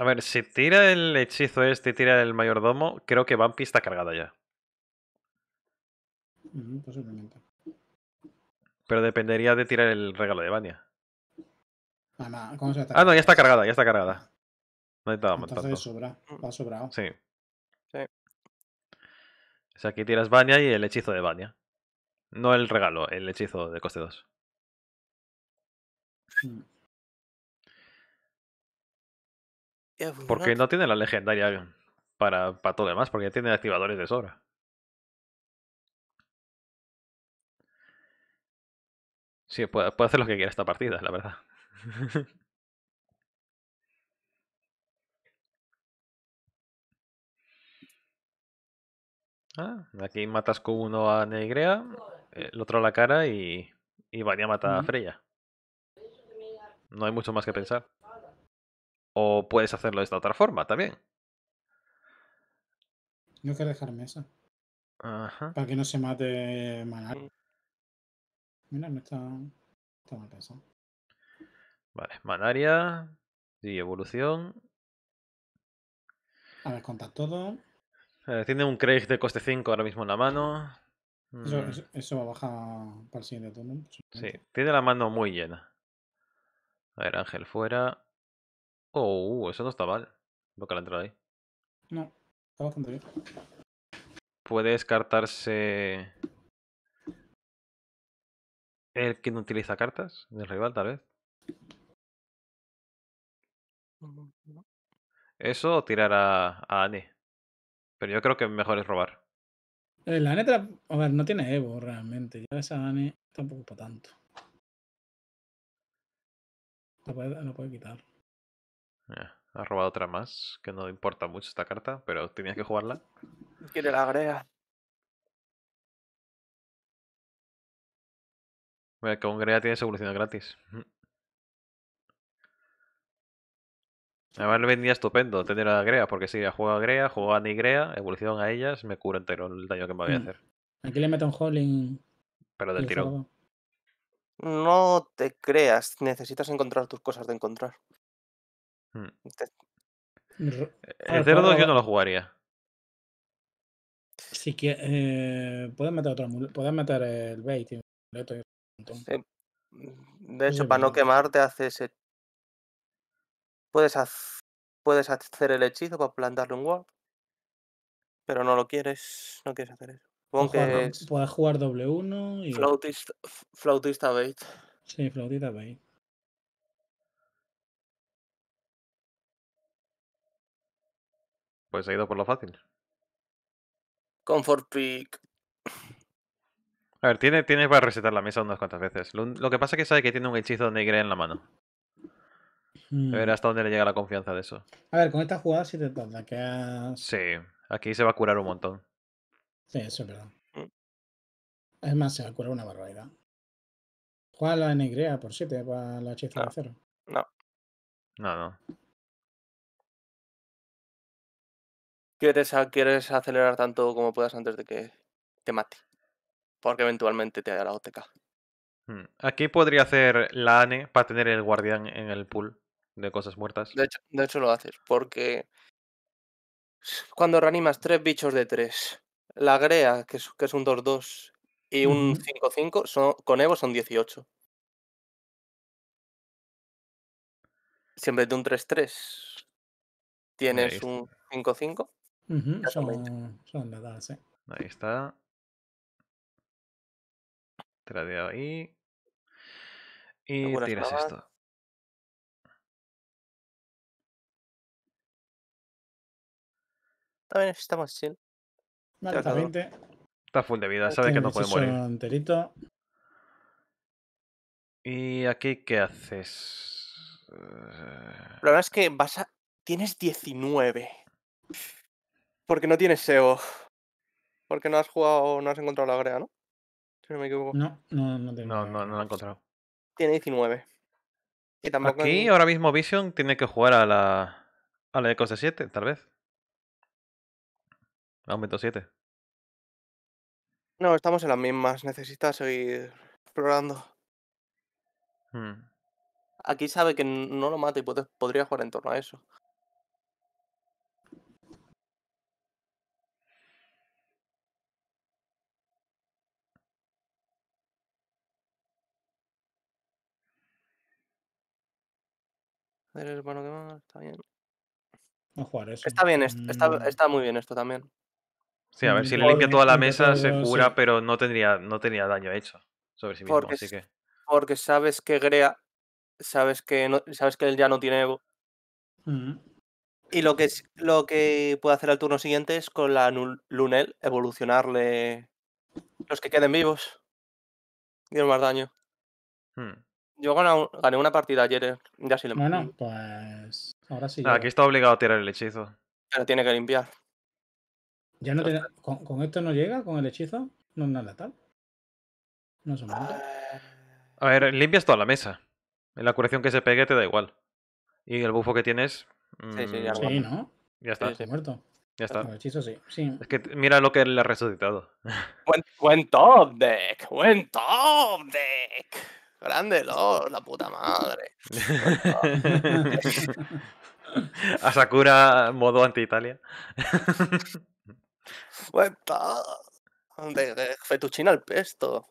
B: A ver, si tira el hechizo este y tira el mayordomo, creo que Bumpy está cargada ya. posiblemente. Pero dependería de tirar el regalo de baña.
C: Ah,
B: no, ya está cargada, ya está cargada. No necesitaba sobrado. Sí.
C: sí. O
B: sea, aquí tiras baña y el hechizo de baña. No el regalo, el hechizo de coste 2.
F: Sí. Mm. Pues porque no tiene la legendaria para, para todo lo demás, porque ya tiene activadores de sobra. Sí, puede, puede hacer lo que quiera esta partida, la verdad. <laughs> Ah,
B: aquí matas con uno a Negrea, eh, el otro a la cara y, y Vania mata a Freya. No hay mucho más que pensar. O puedes hacerlo de esta otra forma también.
C: Yo quiero dejarme mesa Ajá. Para que no se mate manaria. Mm. Mira, no está, está mal
B: Vale, Manaria. Y evolución.
C: A ver, contad todo.
B: Eh, tiene un Craig de coste 5 ahora mismo en la mano.
C: Eso, mm. eso, eso va a bajar para el siguiente turno. Sí,
B: tiene la mano muy llena. A ver, Ángel fuera. Oh, eso no está mal. Lo que la ahí.
E: No, está bastante bien.
B: Puede descartarse. El que no utiliza cartas del rival, tal vez.
F: Eso o tirar a, a Anne. Pero yo creo que mejor es robar.
C: Eh, la neta a ver, no tiene Evo realmente. Ya a Anne tampoco para tanto. Lo puede, puede quitar.
B: Eh, ha robado otra más, que no importa mucho esta carta, pero tenía que jugarla.
C: Quiere
F: la Grea
B: Mira, con Grea tienes evolución gratis. Además le vendía estupendo tener a Grea, porque si sí, juego a Grea, juego a Grea, evolución a ellas, me curo entero el daño que me voy a hmm. hacer.
C: Aquí le meto un Holling.
B: Pero del tirón. No te creas, necesitas encontrar
D: tus cosas de encontrar. Hmm.
E: El cerdo yo no lo
B: jugaría.
C: Si que eh, puedes meter otro puedes meter el bait,
D: De hecho, para no quemarte haces puedes hacer puedes hacer el hechizo para plantarle un wall pero no lo quieres, no quieres hacer eso. puedes,
C: jugar, doble uno y...
D: Flautista, flautista bait.
C: Sí, flautista bait. Pues
F: ha
B: ido por lo fácil.
D: Comfort Pick.
B: A ver, tiene, para resetar la mesa unas cuantas veces. Lo, que pasa es que sabe que tiene un hechizo de negre en la mano.
C: A ver hmm.
B: hasta dónde le llega la confianza de eso.
C: A ver, con esta jugada sí te tarda. Que
B: Sí, aquí se va a curar un montón.
C: Sí, eso es verdad. Es más, se va a curar una barbaridad. Juega la negrea por 7 para la hechizo de ah, cero.
F: No. No, no.
D: quieres, acelerar tanto como puedas antes de que te mate. Porque eventualmente te haya la OTK.
B: Hmm, aquí podría hacer la ANE para tener el guardián en el pool de cosas muertas.
D: De hecho, lo haces, porque cuando reanimas tres bichos de tres, la Grea, que es, un 2-2, y un 5-5, con Evo son 18. Siempre de un 3-3 tienes un
F: 5-5, son, son, nada dadas,
D: Ahí está.
F: de ahí. Y tiras esto.
D: También estamos chill. Vale, está 20.
B: Está full de vida, sabe que no puede
C: morir.
B: ¿Y aquí qué haces? La verdad es que vas a... Tienes 19.
D: Porque no tienes SEO. Porque no has jugado, no has encontrado la GreA, ¿no? Si no me equivoco.
B: No,
C: no, no No,
B: no, la he encontrado.
D: Tiene 19. Y Aquí ahora
B: mismo Vision tiene que jugar a la. a la de 7, tal vez. Aumento un
D: No, estamos en las mismas. Necesita seguir explorando. Hmm. Aquí sabe que no lo mata y podría jugar en torno a eso. hermano que más, está bien.
C: A jugar eso. Está bien, esto, está, mm. está
D: muy bien esto también.
B: Sí, a ver, si le limpia toda la mesa se cura, pero no tendría, no tenía daño hecho sobre sí mismo, porque, así que...
D: Porque sabes que Grea, sabes que, sabes que él ya no tiene Evo. Mm. Y lo que, lo que puede hacer al turno siguiente es con la Lunel evolucionarle los que queden vivos. Y más daño. Hmm. Yo gané una partida ayer, eh, ya sí Bueno,
C: pues ahora sí. aquí
B: está obligado a tirar el hechizo.
D: Pero tiene que limpiar.
C: Ya no ¿Con, esto no llega? ¿Con el hechizo? No es nada tal. No se mata.
B: A ver, limpias toda la mesa. En la curación que se pegue te da igual. Y el bufo que tienes. Sí, sí, ya, mm, sí, ¿no? Ya está. muerto. Ya está. El hechizo sí. Es que mira lo que le ha resucitado. buen top deck. Buen top deck. Grande lo la puta madre. <laughs> A Sakura modo anti-Italia. <laughs> Pues,
D: de, fetuchina al pesto.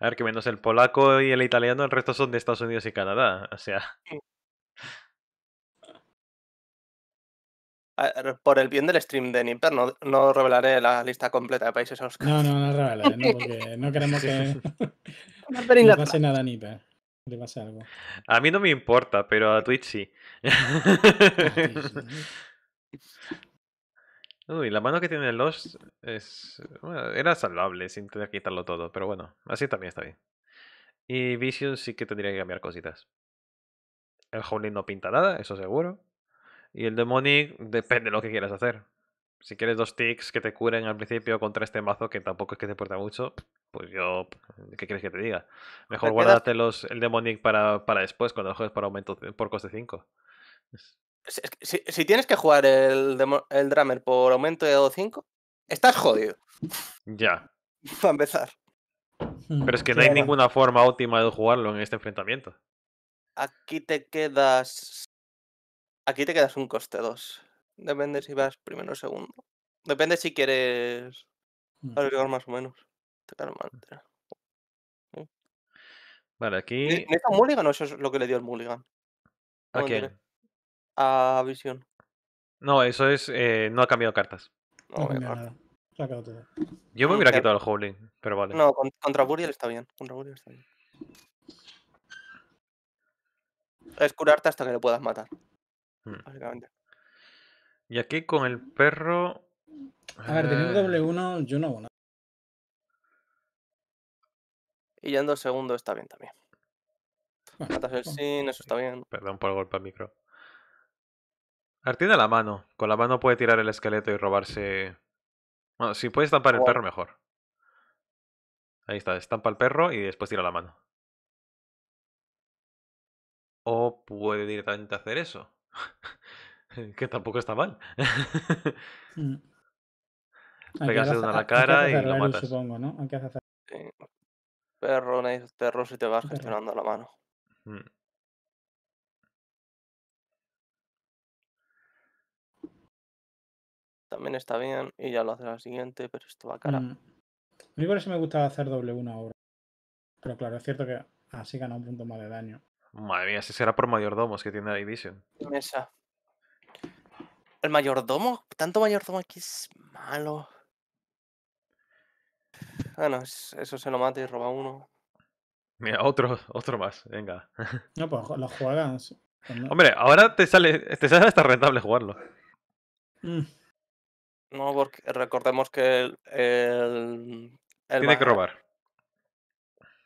B: A ver, que menos el polaco y el italiano, el resto son de Estados Unidos y Canadá. O sea.
D: Por el bien del stream de Nipper, no, no revelaré la lista completa
B: de países Oscar.
D: No, no, no revelaré, no, <laughs> porque no queremos que
C: <laughs> <laughs> le pase nada a Nipper.
B: A mí no me importa, pero a Twitch sí. Uy, la mano que tiene los Lost es. era salvable sin tener que quitarlo todo, pero bueno, así también está bien. Y Vision sí que tendría que cambiar cositas. El Howling no pinta nada, eso seguro. Y el Demonic depende de lo que quieras hacer. Si quieres dos ticks que te curen al principio contra este mazo que tampoco es que te importa mucho, pues yo. ¿Qué quieres que te diga? Mejor guárdate el Demonic para, para después, cuando juegues por, aumento, por coste 5.
D: Si, tienes que jugar el, el Drummer por aumento de 5, estás jodido. Ya. <laughs> Para empezar.
B: Pero es <laughs> que no hay ninguna forma óptima de jugarlo en este enfrentamiento.
D: Aquí te quedas Aquí te quedas un coste 2. Depende si vas primero o segundo. Depende si quieres mm. agregar más o menos. Mm. Vale, aquí. Mulligan o eso es lo que le dio el Mulligan? ¿A quién? A Visión.
B: No, eso es. Eh, no ha cambiado cartas. No, no nada. Yo me mm, hubiera eh, quitado el Howling, pero vale. No,
D: contra Buriel está bien. Contra Buriel está bien. Es curarte hasta que lo puedas matar. Básicamente.
B: Y aquí con el perro.
C: A ver, teniendo eh, w yo no hago nada.
D: Y ya en dos segundos está bien también. Matas sin, eso está eh, bien. Perdón por el golpe al micro.
B: tiene la mano. Con la mano puede tirar el esqueleto y robarse. Bueno, si puede estampar el perro, mejor. Ahí está, estampa el perro y después tira la mano. O puede directamente hacer eso. <laughs> que tampoco está mal.
C: Mm. <laughs> Pegas el la cara y lo Supongo, ¿no?
D: Perro, si te vas gestionando la mano. Mm. También está bien y ya lo hace la siguiente, pero esto va
C: cara. Mm. A mí por eso me gusta hacer doble una ahora. Pero claro, es cierto que así gana un punto más de daño.
B: Madre mía, si será por mayordomos que tiene la edición Mesa. El mayordomo,
D: tanto mayordomo aquí es malo. Bueno, eso se lo mata y roba uno.
B: Mira, otro, otro más, venga.
C: No, pues lo juegas. Pues Hombre,
B: ahora te sale, te sale hasta rentable jugarlo. Mm.
C: No,
D: porque recordemos que el. el, Tiene que robar.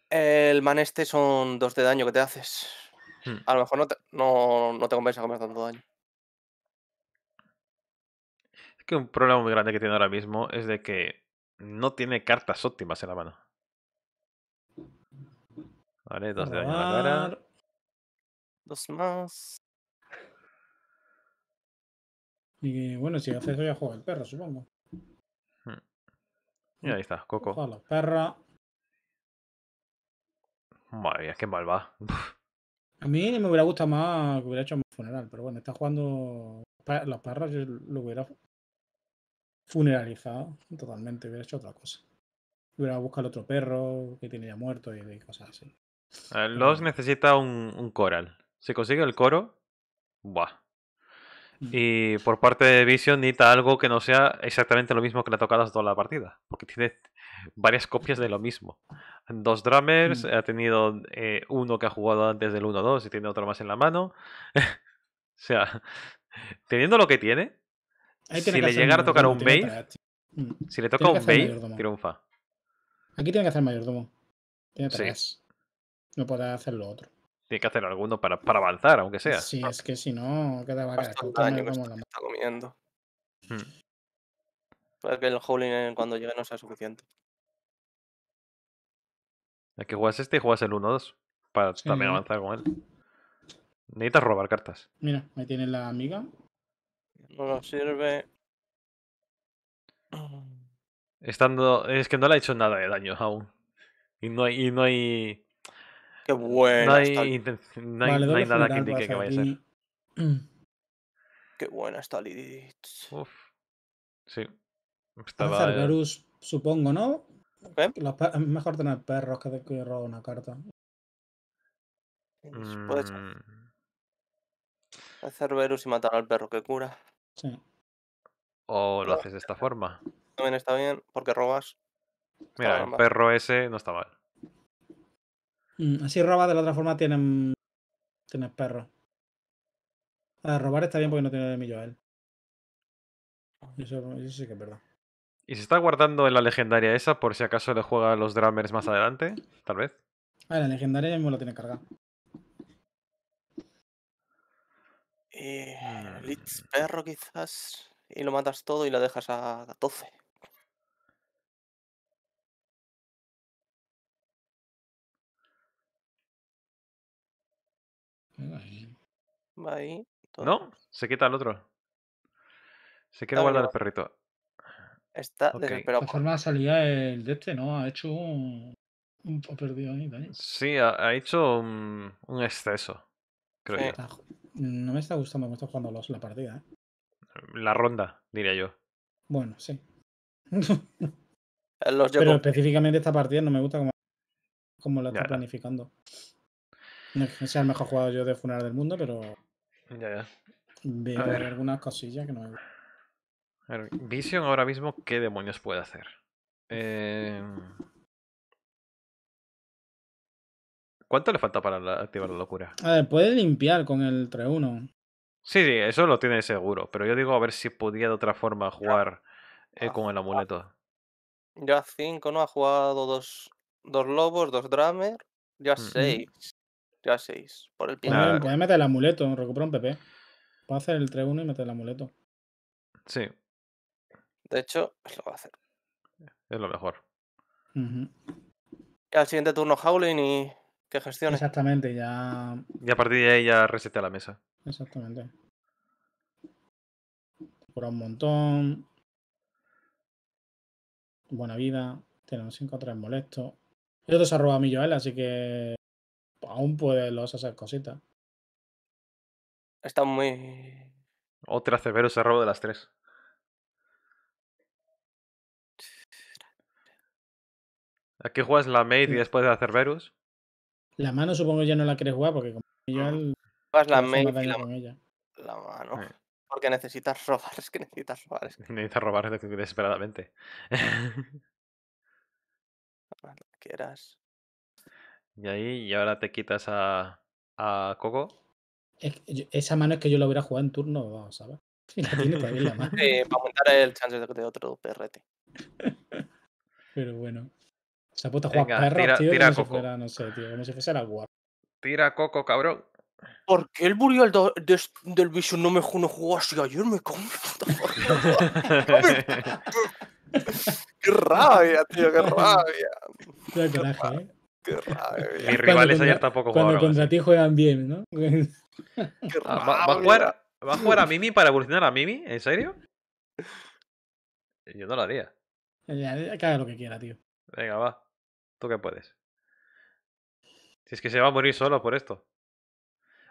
D: El man este son dos de daño que te haces. Hmm. A lo mejor no te, no, no te comer tanto daño.
B: Es que un problema muy grande que tiene ahora mismo es de que no tiene cartas óptimas en la mano. Vale, dos de daño a la cara.
C: Dos más. Y bueno, si haces eso ya juega el perro, supongo. Hmm. Y hmm.
B: ahí está, Coco. Hola, perra. Madre mía, qué mal va. <laughs>
C: A mí me hubiera gustado más que hubiera hecho un funeral, pero bueno, está jugando las parras, yo lo hubiera funeralizado totalmente, hubiera hecho otra cosa. Hubiera buscado otro perro que tiene ya muerto y, cosas así.
B: Los necesita un, coral. Si consigue el coro, buah. Mm. Y por parte de Vision necesita algo que no sea exactamente lo mismo que le ha tocado toda la partida. Porque tiene, varias copias de lo mismo. Dos drummers, mm. ha tenido eh, uno que ha jugado antes del 1-2 y tiene otro más en la mano. <laughs> o sea, teniendo lo que tiene, si le llega a tocar un Bait, mm. si le toca un bait, triunfa.
C: Aquí tiene que hacer mayordomo. Tiene tres. No puede hacer lo otro.
B: Tiene que hacer alguno para, para avanzar, aunque sea. Sí,
C: es que si no, queda está,
B: comiendo. Hmm.
D: que el howling eh, cuando llegue no sea
C: suficiente.
B: Hay que juegas este y juegas el 1-2. Para también avanzar con él. Necesitas robar cartas.
C: Mira, me tiene la amiga.
D: No sirve.
B: Estando. Es que no le ha hecho nada de daño aún. Y no hay. Y no hay... Qué bueno. No hay, hay, nada que indique que vaya a ser.
E: <clears throat>
D: Qué buena está Liditz. Uf. Sí. Estaba. Garus,
C: supongo, ¿no? ¿Eh? es mejor tener perros que, robar una carta.
B: Pues, puede mm.
D: Hacer Verus y matar al perro que cura.
C: Sí.
B: O lo haces de esta forma.
D: También está bien, porque robas. Mira, el perro
B: ese no está mal.
C: Mm, así robas, de la otra forma tienen. Tienes perro. A eh, robar está bien porque no tiene millo a él. Eso, eso sí que es verdad.
B: ¿Y se está guardando en la legendaria esa por si acaso le juega a los drummers más adelante? Tal vez.
C: Ah, la legendaria ya mismo la tiene cargada.
D: Y. Eh, hmm. perro quizás. Y lo matas todo y la dejas a 12. Va ahí. No,
B: se quita el otro. Se quiere guardar el perrito esta de desesperado. De
C: ha salido salía el de este, ¿no? Ha hecho un. un perdido ahí, Dani.
B: Sí, ha, hecho un, exceso. Creo yo. Ah,
C: no me está gustando mucho cuando jugando los, la partida. ¿eh?
B: La ronda, diría yo.
C: Bueno, sí. Eh, pero específicamente esta partida no me gusta como, como la está planificando. No es sea el mejor jugador yo de funeral del mundo, pero. Ya, ya. Veo algunas cosillas que no me gustan.
B: Vision ahora mismo, ¿qué demonios puede hacer? Em. ¿Cuánto le falta para activar la locura?
C: A ver, puede limpiar con el 3-1.
B: Sí, sí, eso lo tiene seguro. Pero yo digo a ver si podía de otra forma jugar eh, ah, con el ah. amuleto.
D: Ya 5, ¿no? Ha jugado dos, dos lobos, dos drummer. Ya 6. Mm, ya 6. Por el Puede
C: meter el amuleto, recupera un PP. Puede hacer el 3-1 y meter el amuleto. Sí.
D: De hecho, es pues, lo que va a hacer.
B: Es lo mejor.
C: y
D: Al siguiente turno, Howling y que gestione.
C: Exactamente, ya.
B: Y a partir de ahí ya resetea la mesa.
C: Exactamente. Por un montón. Buena vida. Tenemos 5 3 molestos. Yo te robado a mí, así que aún puedes los hacer cositas.
B: Está muy. Otra Cerberus se robo de las tres. ¿A qué juegas la Maid y después de hacer Verus.
C: La mano supongo que ya no la quieres jugar porque como yo ah. la Maid la,
B: la mano.
D: Porque necesitas <laughs> robar, es que necesitas robar. <laughs>
B: Necesitas robar desesperadamente. <laughs> quieras. Y ahí, y ahora te quitas a, a Coco.
C: esa mano es que yo la hubiera jugado en turno, vamos, ¿sabes? Sí la tiene la mano.
D: para aumentar el chance de otro PRT.
C: Pero bueno. Se ha puesto a tira, tío, Coco. si no sé, tío,
D: Tira Coco, cabrón. ¿Por qué el Burial del Vision no me no jugó así ayer? Me cago <laughs> ¡Qué
F: rabia,
E: tío! ¡Qué rabia!
C: tío! <laughs> qué rabia. ¿eh? ¡Qué rabia! Mis rivales ayer tampoco jugaron. Cuando contra eh. ti juegan bien, ¿no? ¡Qué
B: ah, ¿Va, a jugar, a Mimi para evolucionar a Mimi? ¿En serio? Yo no lo haría.
C: Que haga lo que quiera, tío.
B: Venga, va. Tú qué puedes. Si es que se va a morir solo por esto.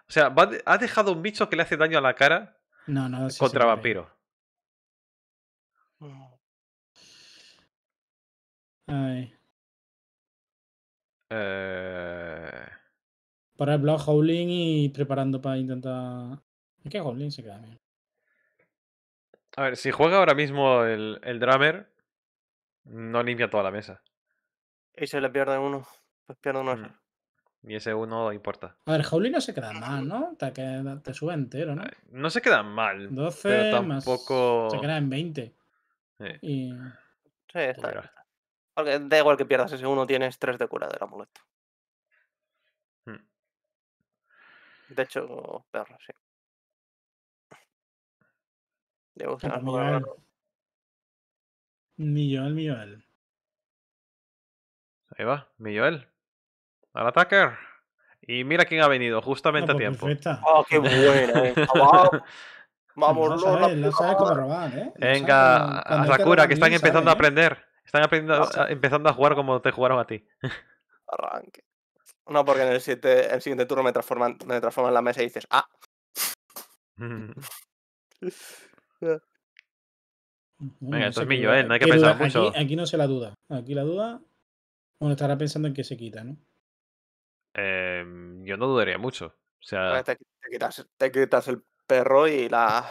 B: O sea, ha dejado un bicho que le hace daño a la cara no, no, contra vampiro.
F: Mm. Ay. Eh...
C: Para el blog Howling y preparando para intentar. ¿Qué Howling se queda
B: A ver, si juega ahora mismo el, el drummer, no limpia toda la mesa. Y se le pierde uno. Pues pierde uno. Mm. Y ese uno importa.
C: A ver, Howley no se queda mal, ¿no? Te, sube entero, ¿no?
B: No se queda mal.
D: 12 pero tampoco... Se queda en
C: 20. Sí. Y... Sí, está bien.
D: Porque da igual que pierdas ese uno, tienes 3 de cura del amuleto. molesta. Mm. De hecho, perro, sí.
F: Debo usar millón, millón.
B: Ahí va, Joel. Al attacker. Y mira quién ha venido, ah, justamente a pues tiempo. Oh, qué bueno! Eh. <laughs>
C: Vamos, no, robar, ¿eh? Venga, a Sakura, que están empezando a eh.
B: aprender. Están aprendiendo, ah, empezando a jugar como te jugaron a ti. <laughs> Arranque.
D: No, porque en el siguiente, el siguiente turno me transforman, me transforman la mesa y dices, ah.
C: <laughs> Venga, esto es mi Joel, No hay que pensar mucho. Aquí no se la duda. Aquí la duda bueno, estará pensando en que se quita, ¿no?
B: Em, yo no dudaría mucho. O sea. Pues te, quitas, el perro y la.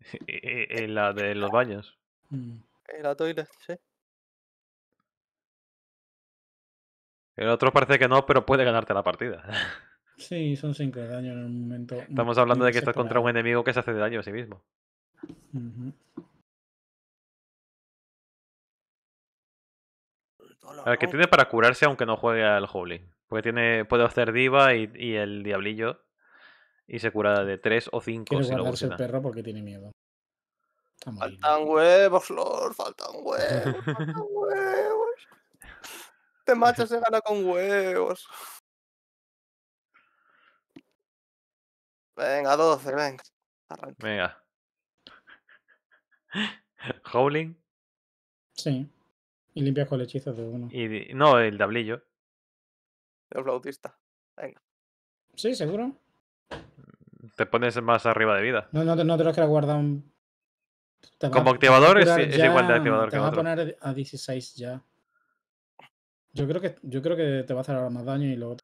B: <laughs> y, la de los baños.
D: Mm. Y la sí.
B: El otro parece que no, pero puede ganarte la partida. <laughs>
C: Sí, son 5 de daño en el momento. Estamos hablando de que estás contra
B: un enemigo que se hace de daño a sí mismo. El que tiene para curarse aunque no juegue al Howling Porque tiene, puede hacer diva y, el diablillo. Y se cura de 3 o 5 Quiere si no el perro
C: porque tiene miedo.
D: Faltan huevos, Flor, faltan huevos, <laughs> faltan huevos. Este macho se gana con huevos.
F: Venga, 12, venga. Arranca. Venga. <laughs> ¿Howling? Sí. Y
C: limpias con el hechizo de uno.
B: Y, no, el tablillo. El flautista. Venga. Sí, seguro. Mm, te pones más arriba de vida.
C: No, no, no te lo que guardar un... Como activador es, igual de activador te que vas a poner a 16 ya. Yo creo que, yo creo que te va a hacer ahora más daño y luego.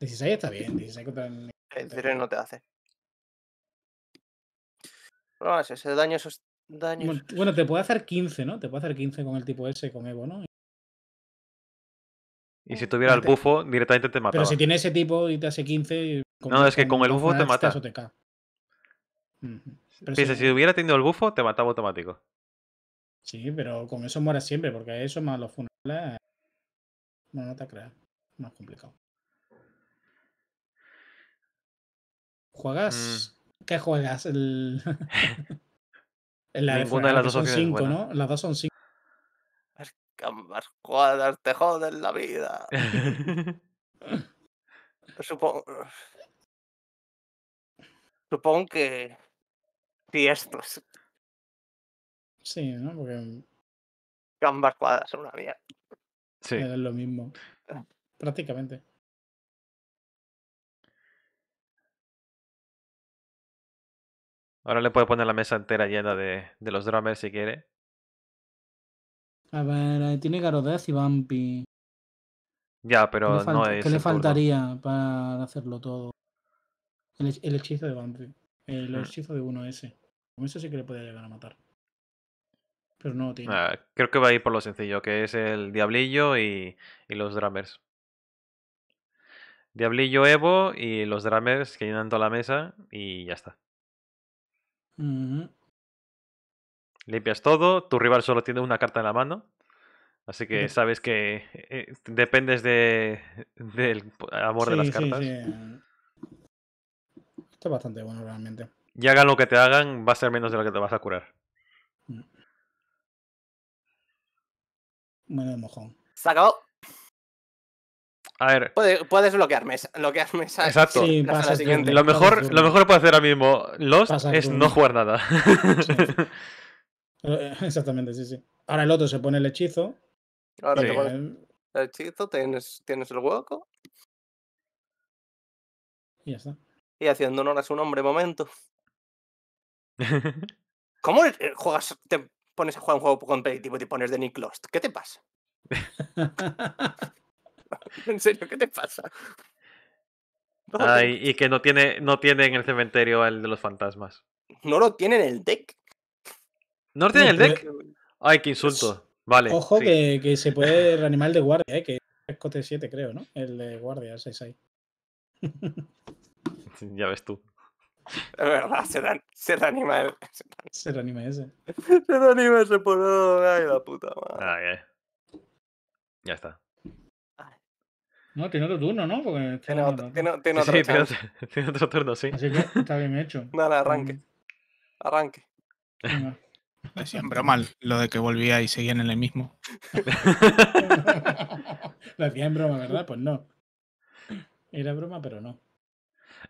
C: 16 está bien, 16 contra el. 3 no te hace. No,
D: ese daño bueno, te puede
C: hacer 15, ¿no? Te puede hacer 15 con el tipo ese, con Evo, ¿no?
B: Y si eh, tuviera el bufo, directamente te mataba. Pero si tiene
C: ese tipo y te hace 15. no, es que con, el bufo te mata.
B: te si hubiera tenido el bufo, te mataba automático.
C: Sí, pero con eso mueras siempre, porque eso más los funerales. No, no te creas. Más complicado. ¿Juegas? Mm. ¿Qué juegas? El... <laughs> La de, ah, las dos son cinco, ¿no? Las dos son cinco.
D: cuadras te joden la vida. <laughs> supongo. Supongo que.
F: Sí, estos. Sí, ¿no? Porque. cambar cuadras son una mierda.
C: Sí. Es lo mismo. Ah. Prácticamente.
B: Ahora le puede poner la mesa entera llena de, de los drummers si quiere.
C: A ver, eh, tiene Garodez y Bumpy.
B: Ya, pero no es. ¿Qué le faltaría
C: para hacerlo todo? El, hechizo de Bumpy. El hechizo de uno ese. Con eso sí que le puede llegar a matar. Pero no tiene. Ah,
B: creo que va a ir por lo sencillo, que es el Diablillo y, y los drummers. Diablillo Evo y los drummers que llenan toda la mesa y ya está. Limpias todo, tu rival solo tiene una carta en la mano. Así que sabes que eh, dependes de, del amor de las cartas.
C: Está bastante bueno realmente.
B: Y hagan lo que te hagan, va a ser menos de lo que te vas a curar. Mm.
C: Bueno, mojón.
D: Se a Puedes,
C: bloquearme bloquear Exacto. Lo, mejor, lo mejor
B: que puede hacer ahora mismo Lost es
C: no jugar nada.
B: <laughs>
C: Eh, exactamente, sí, sí. Ahora el otro se pone el hechizo. Ahora te el
D: hechizo, tienes, tienes el hueco. Y ya está. Y haciendo honor a su nombre, momento. <laughs> ¿Cómo eh, juegas, te pones a jugar un juego competitivo y te pones de Nick Lost? ¿Qué te pasa? <laughs> <laughs> en serio, ¿qué te pasa? <laughs> Ay,
B: y que no tiene, no tiene en el cementerio el de los fantasmas.
D: No lo tiene en el deck.
B: ¿No lo tiene en el deck? Ay, qué insulto. Vale. Ojo
C: que, que, se puede <laughs> reanimar el de guardia, ¿eh? que es cote 7, creo, ¿no? El de guardia, 6 ahí.
B: ya ves tú. De verdad, se, se
C: reanima el... Se reanima ese. se reanima ese por... la puta madre. Ya está. No, tiene otro turno, ¿no? Porque tiene, otro, tiene, otro, <laughs> tiene otro, turno, sí. Así que está bien hecho. Nada, <laughs> arranque. Mm. Arranque. Decían broma
A: lo de que volvía y seguían en el mismo.
C: lo <laughs> decían broma, ¿verdad? Pues no. Era broma, pero no.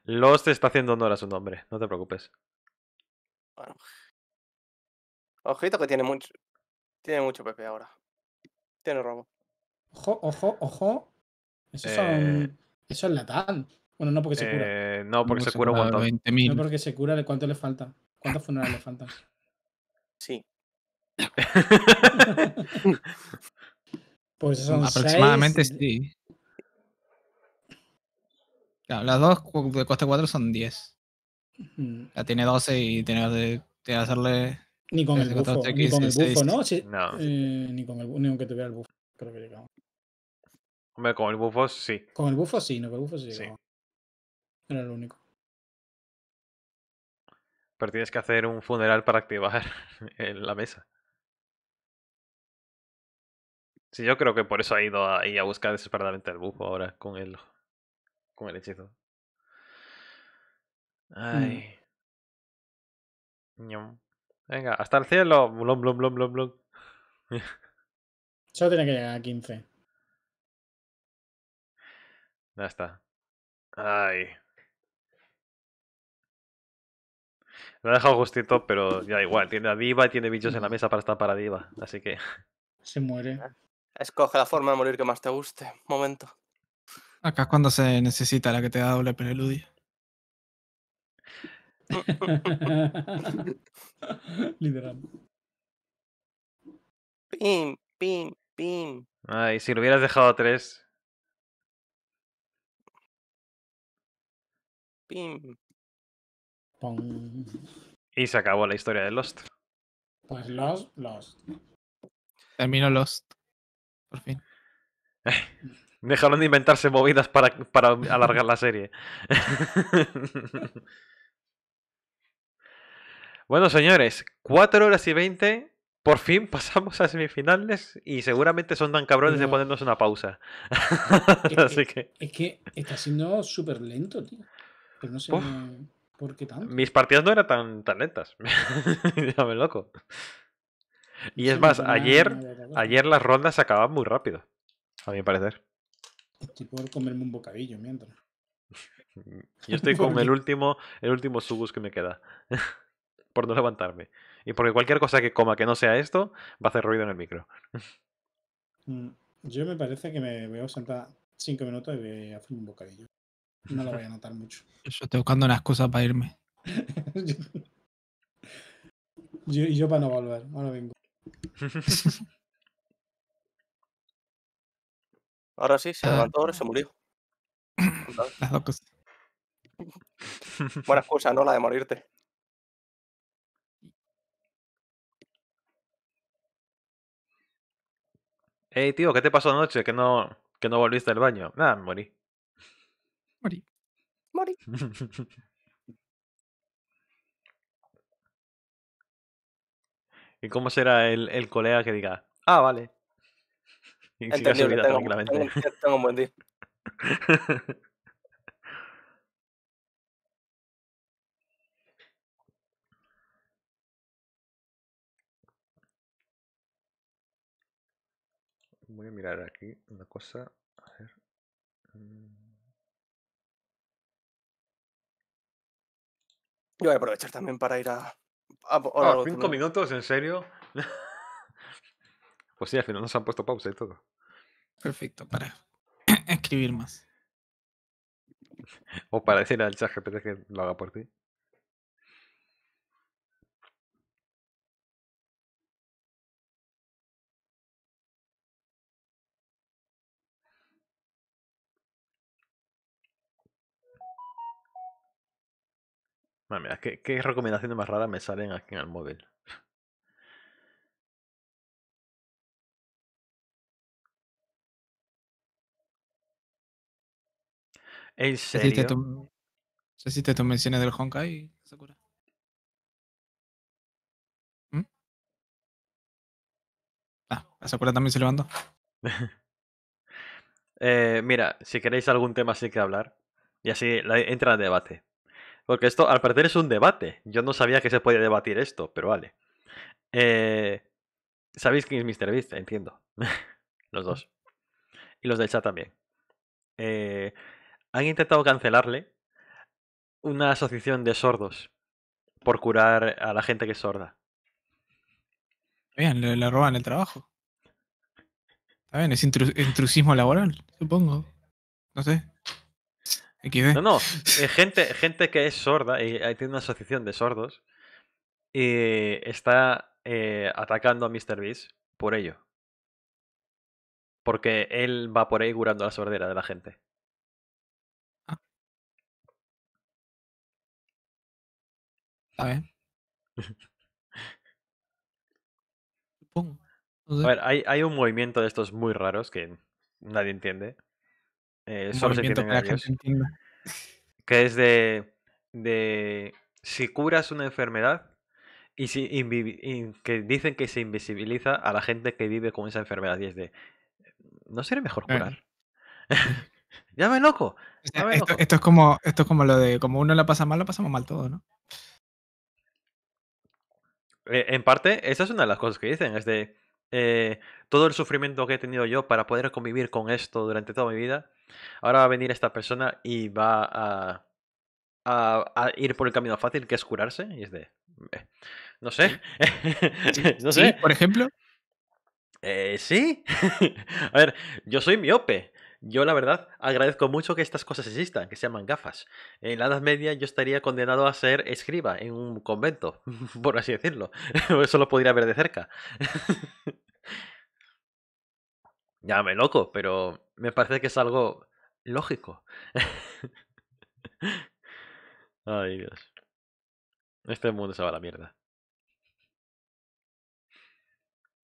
B: Lost está haciendo honor a su nombre, no te preocupes. Bueno.
D: Ojito que tiene mucho. Tiene mucho PP ahora. Tiene robo.
C: Ojo, ojo, ojo. Eso, eh, son, eso es latán. Bueno, no porque se cura. Eh, no, porque se,
B: cura un no porque
C: se cura, ¿cuánto le falta? ¿Cuántos funerales le faltan? Sí. <laughs> pues son Aproximadamente
A: sí. las dos de coste 4 son 10. La tiene 12 y tiene que hacerle. Ni con el bufo, ni con el bufo ¿no?
C: ni con el ni aunque tuviera el bufo, creo que llegamos
B: con el bufo sí.
C: Con el bufo sí, no, con el bufo sí. Era lo único.
B: Pero tienes que hacer un funeral para activar <laughs> la mesa. Sí, yo creo que por eso ha ido ahí a buscar desesperadamente el bufo ahora con el, con el hechizo. Ay. Mm. Venga, hasta el cielo. Blum, blum, blum, blum, blum.
C: Solo tiene que llegar a 15.
B: Ya está. Ay. Lo he dejado justito, pero ya igual. Tiene a Diva y tiene bichos en la mesa para estar para Diva. Así que. <laughs> Se
D: muere. Ah. Escoge la forma de morir que más te guste. Momento.
A: Acá es cuando se necesita la que te da doble preludia. <laughs>
C: Literal.
F: Pim, pim, pim.
B: Ay, si lo hubieras dejado tres, Y se acabó la historia de Lost.
C: Pues Lost, Lost.
A: Terminó Lost. Por fin.
B: <laughs> Dejaron de inventarse movidas para, para alargar la serie. <laughs> bueno, señores, 4 horas y 20. Por fin pasamos a semifinales y seguramente son tan cabrones de ponernos una pausa. <laughs> Así que...
C: es que está siendo súper lento, tío. Pero pues no sé por qué tanto.
B: Mis partidas no eran tan, lentas. Déjame <laughs> loco. Y es más, ayer, ayer las rondas se acababan muy rápido, a mi parecer.
C: Estoy por comerme un bocadillo mientras. Yo estoy <laughs> con el
B: último, el último subus que me queda. <laughs> por no levantarme. Y porque cualquier cosa que coma que no sea esto, va a hacer ruido en el micro.
C: Mm, yo me parece que me voy a sentar cinco minutos y voy a hacer un bocadillo no lo voy a notar mucho.
A: <laughs> Yo estoy buscando una excusa para irme. <laughs>
C: yo, y yo para no volver, ahora vengo. <laughs>
D: Ahora sí, se ah. levantó, ahora se murió. <coughs> Las dos cosas. Buena excusa, ¿no? La de morirte.
B: Ey, tío, ¿qué te pasó anoche? Que no, que no volviste al baño. Nada, ah, morí.
D: Mori Morí.
F: <laughs>
B: ¿Y cómo será el, el, colega que diga, ah, vale? Entendido, tranquilamente.
D: un buen día. <laughs>
F: Voy a mirar aquí una cosa. A ver. Mm.
D: Yo voy a aprovechar también para ir a.
B: a, ah, ¿Cinco minutos? ¿En serio? <laughs> pues sí, al final nos han puesto pausa y todo.
A: Perfecto, para <clears throat> escribir más.
B: O para decir al chat que lo haga por ti.
F: ¿qué, ¿qué, recomendaciones más raras me salen aquí en el móvil? ¿En serio?
A: menciones del Honkai, Sakura. ¿Mm? Ah, a Sakura también se levantó. <laughs>
B: eh, mira, si queréis algún tema así que hablar, y así entra el debate. Porque esto, al parecer, es un debate. Yo no sabía que se podía debatir esto, pero vale. Eh, Sabéis quién es Mr. Beast? entiendo. <laughs> los dos. Y los del chat también. Eh, han intentado cancelarle una asociación de sordos por curar a la gente que es sorda.
A: Bien, le, roban el trabajo. Está bien, es intrusismo laboral, supongo. No sé.
B: No, no, <laughs> eh, gente, gente que es sorda y eh, tiene una asociación de sordos y está eh, atacando a Mr. Beast por ello. Porque él va por ahí curando la sordera de la gente. Ah. <laughs> A ver, hay un movimiento de estos muy raros que nadie entiende. Eh, que, es de, de, si curas una enfermedad y, si, que dicen que se invisibiliza a la gente que vive con esa enfermedad
A: y es de, ¿no sería mejor eh. curar? <laughs> ya me loco. esto, es como, esto es como lo de, como uno la pasa mal, lo pasamos mal todo, ¿no?
B: Eh, en parte, esa es una de las cosas que dicen, es de, eh, todo el sufrimiento que he tenido yo para poder convivir con esto durante toda mi vida, ahora va a venir esta persona y va a, a, ir por el camino fácil que es curarse. Y es de... Eh, no sé. <laughs> no sé. por ejemplo. Eh, sí. <laughs> a ver, yo soy miope. Yo, la verdad, agradezco mucho que estas cosas existan, que se llaman gafas. En la Edad Media yo estaría condenado a ser escriba en un convento, <laughs> por así decirlo. <laughs> Eso lo podría ver de cerca. <laughs> ya me loco, pero me parece que es algo lógico. Ay, Dios. Este mundo se va a la mierda.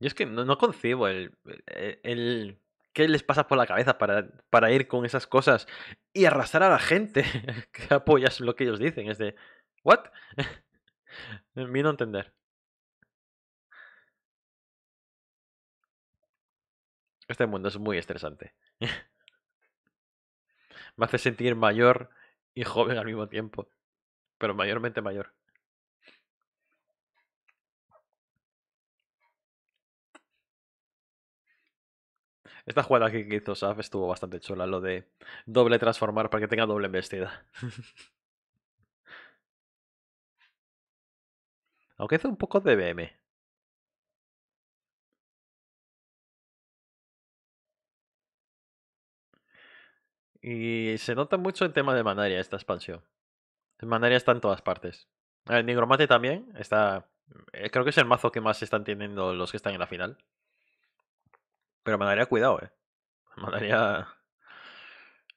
B: Yo es que no, concibo el, el qué les pasa por la cabeza para, para ir con esas cosas y arrasar a la gente <laughs> que apoyas lo que ellos dicen. Es de, ¿what? Vino <laughs> a entender. Este mundo es muy estresante. <laughs> Me hace sentir mayor y joven al mismo tiempo, pero mayormente mayor. Esta jugada que hizo Saf estuvo bastante chula, lo de doble transformar para que tenga doble embestida.
F: <laughs> Aunque hace un poco de BM.
B: Y se nota mucho el tema de Manaria esta expansión. Manaria está en todas partes. El Negromate también está. Eh, creo que es el mazo que más están teniendo los que están en la final. Pero daría cuidado, eh.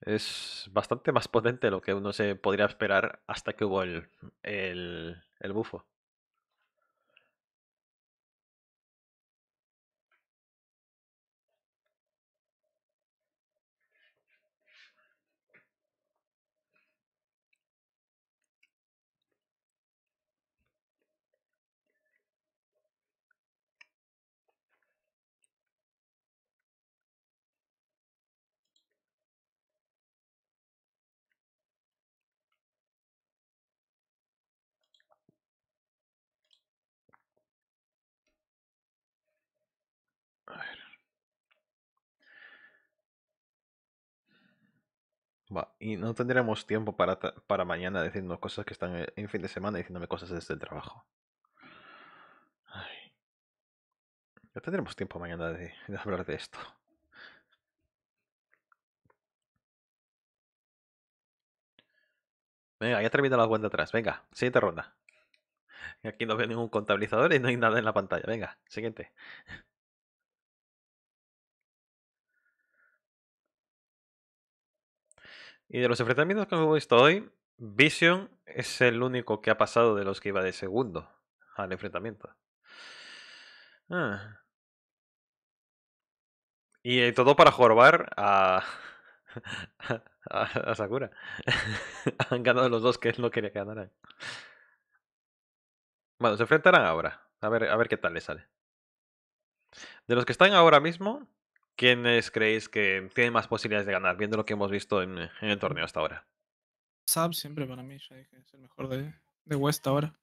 B: es bastante más potente lo que uno se podría esperar hasta que hubo el, el, el bufo. Va, y no tendremos tiempo para, para mañana decirnos cosas que están en fin de semana diciéndome cosas desde el trabajo. Ay. No tendremos tiempo mañana de, de hablar de esto. Venga, ya termina la cuenta atrás. Venga, siguiente ronda. Aquí no veo ningún contabilizador y no hay nada en la pantalla. Venga, siguiente. Y de los enfrentamientos que hemos visto hoy, Vision es el único que ha pasado de los que iba de segundo al enfrentamiento. Ah. Y eh, todo para jorbar <laughs> a, a, Sakura. <laughs> Han ganado los dos que él no quería que ganaran. Bueno, se enfrentarán ahora. A ver, a ver qué tal le sale. De los que están ahora mismo, ¿quiénes creéis que tienen más posibilidades de ganar, viendo lo que hemos visto en, el torneo hasta ahora?
A: Sab siempre para mí, es el mejor de, West ahora.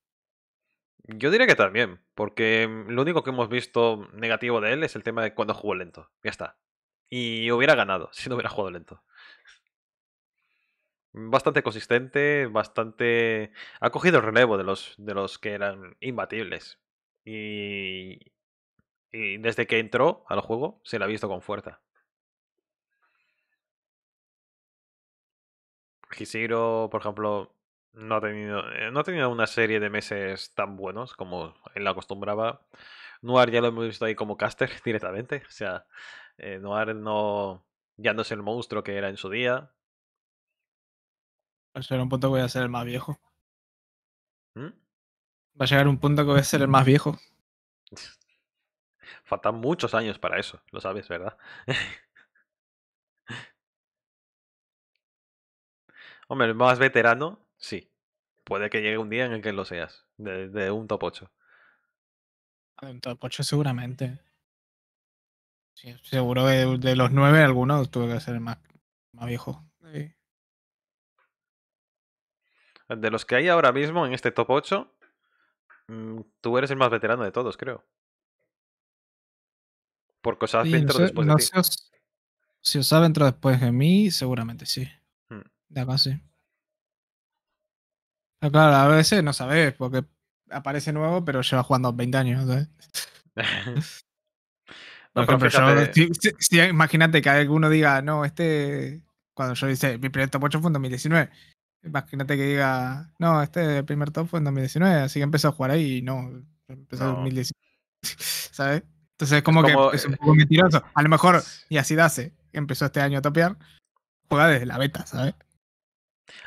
B: Yo diría que también, porque mm, lo único que hemos visto negativo de él es el tema de cuando jugó lento. Ya está. Y hubiera ganado si no hubiera jugado lento. Bastante consistente, bastante. Ha cogido el relevo de los, de los que eran imbatibles. Y, y desde que entró al juego se la ha visto con fuerza. Hishiro, por ejemplo, no ha tenido, eh, no ha una serie de meses tan buenos como él acostumbraba. Noir ya lo hemos visto ahí como caster <laughs> directamente. O sea, eh, Noir no, ya no es el monstruo que era en su día.
A: Va a llegar un punto que voy a ser el más viejo. ¿Mm? Va a llegar
B: un punto que voy a ser el <laughs> más viejo. <laughs> faltan muchos años para eso, lo sabes, ¿verdad? <laughs> Hombre, más veterano, sí. Puede que llegue un día en el que lo seas, de, un top
A: 8. De un top 8 ah, seguramente. Sí, seguro de, los 9 algunos tuve que ser más, más viejo.
B: De los que hay ahora mismo en este top 8, mm, tú eres el más veterano de todos, creo por cosas dentro después de si
A: os, si os sabe después de mí, seguramente sí. Hmm. De acá sí. Ah, claro, a veces no sabes, porque aparece nuevo, pero lleva jugando 20 años. <laughs> imagínate que alguno diga, no, este. Cuando yo hice mi primer top 8 fue en 2019. Imagínate que diga, no, este primer top fue en 2019, así que empezó a jugar ahí y no, empezó en 2019. <laughs> ¿Sabes? Entonces es como, que es un eh, poco mentiroso. A lo mejor, y así dase, empezó este año a topear, juega desde la beta, ¿sabes?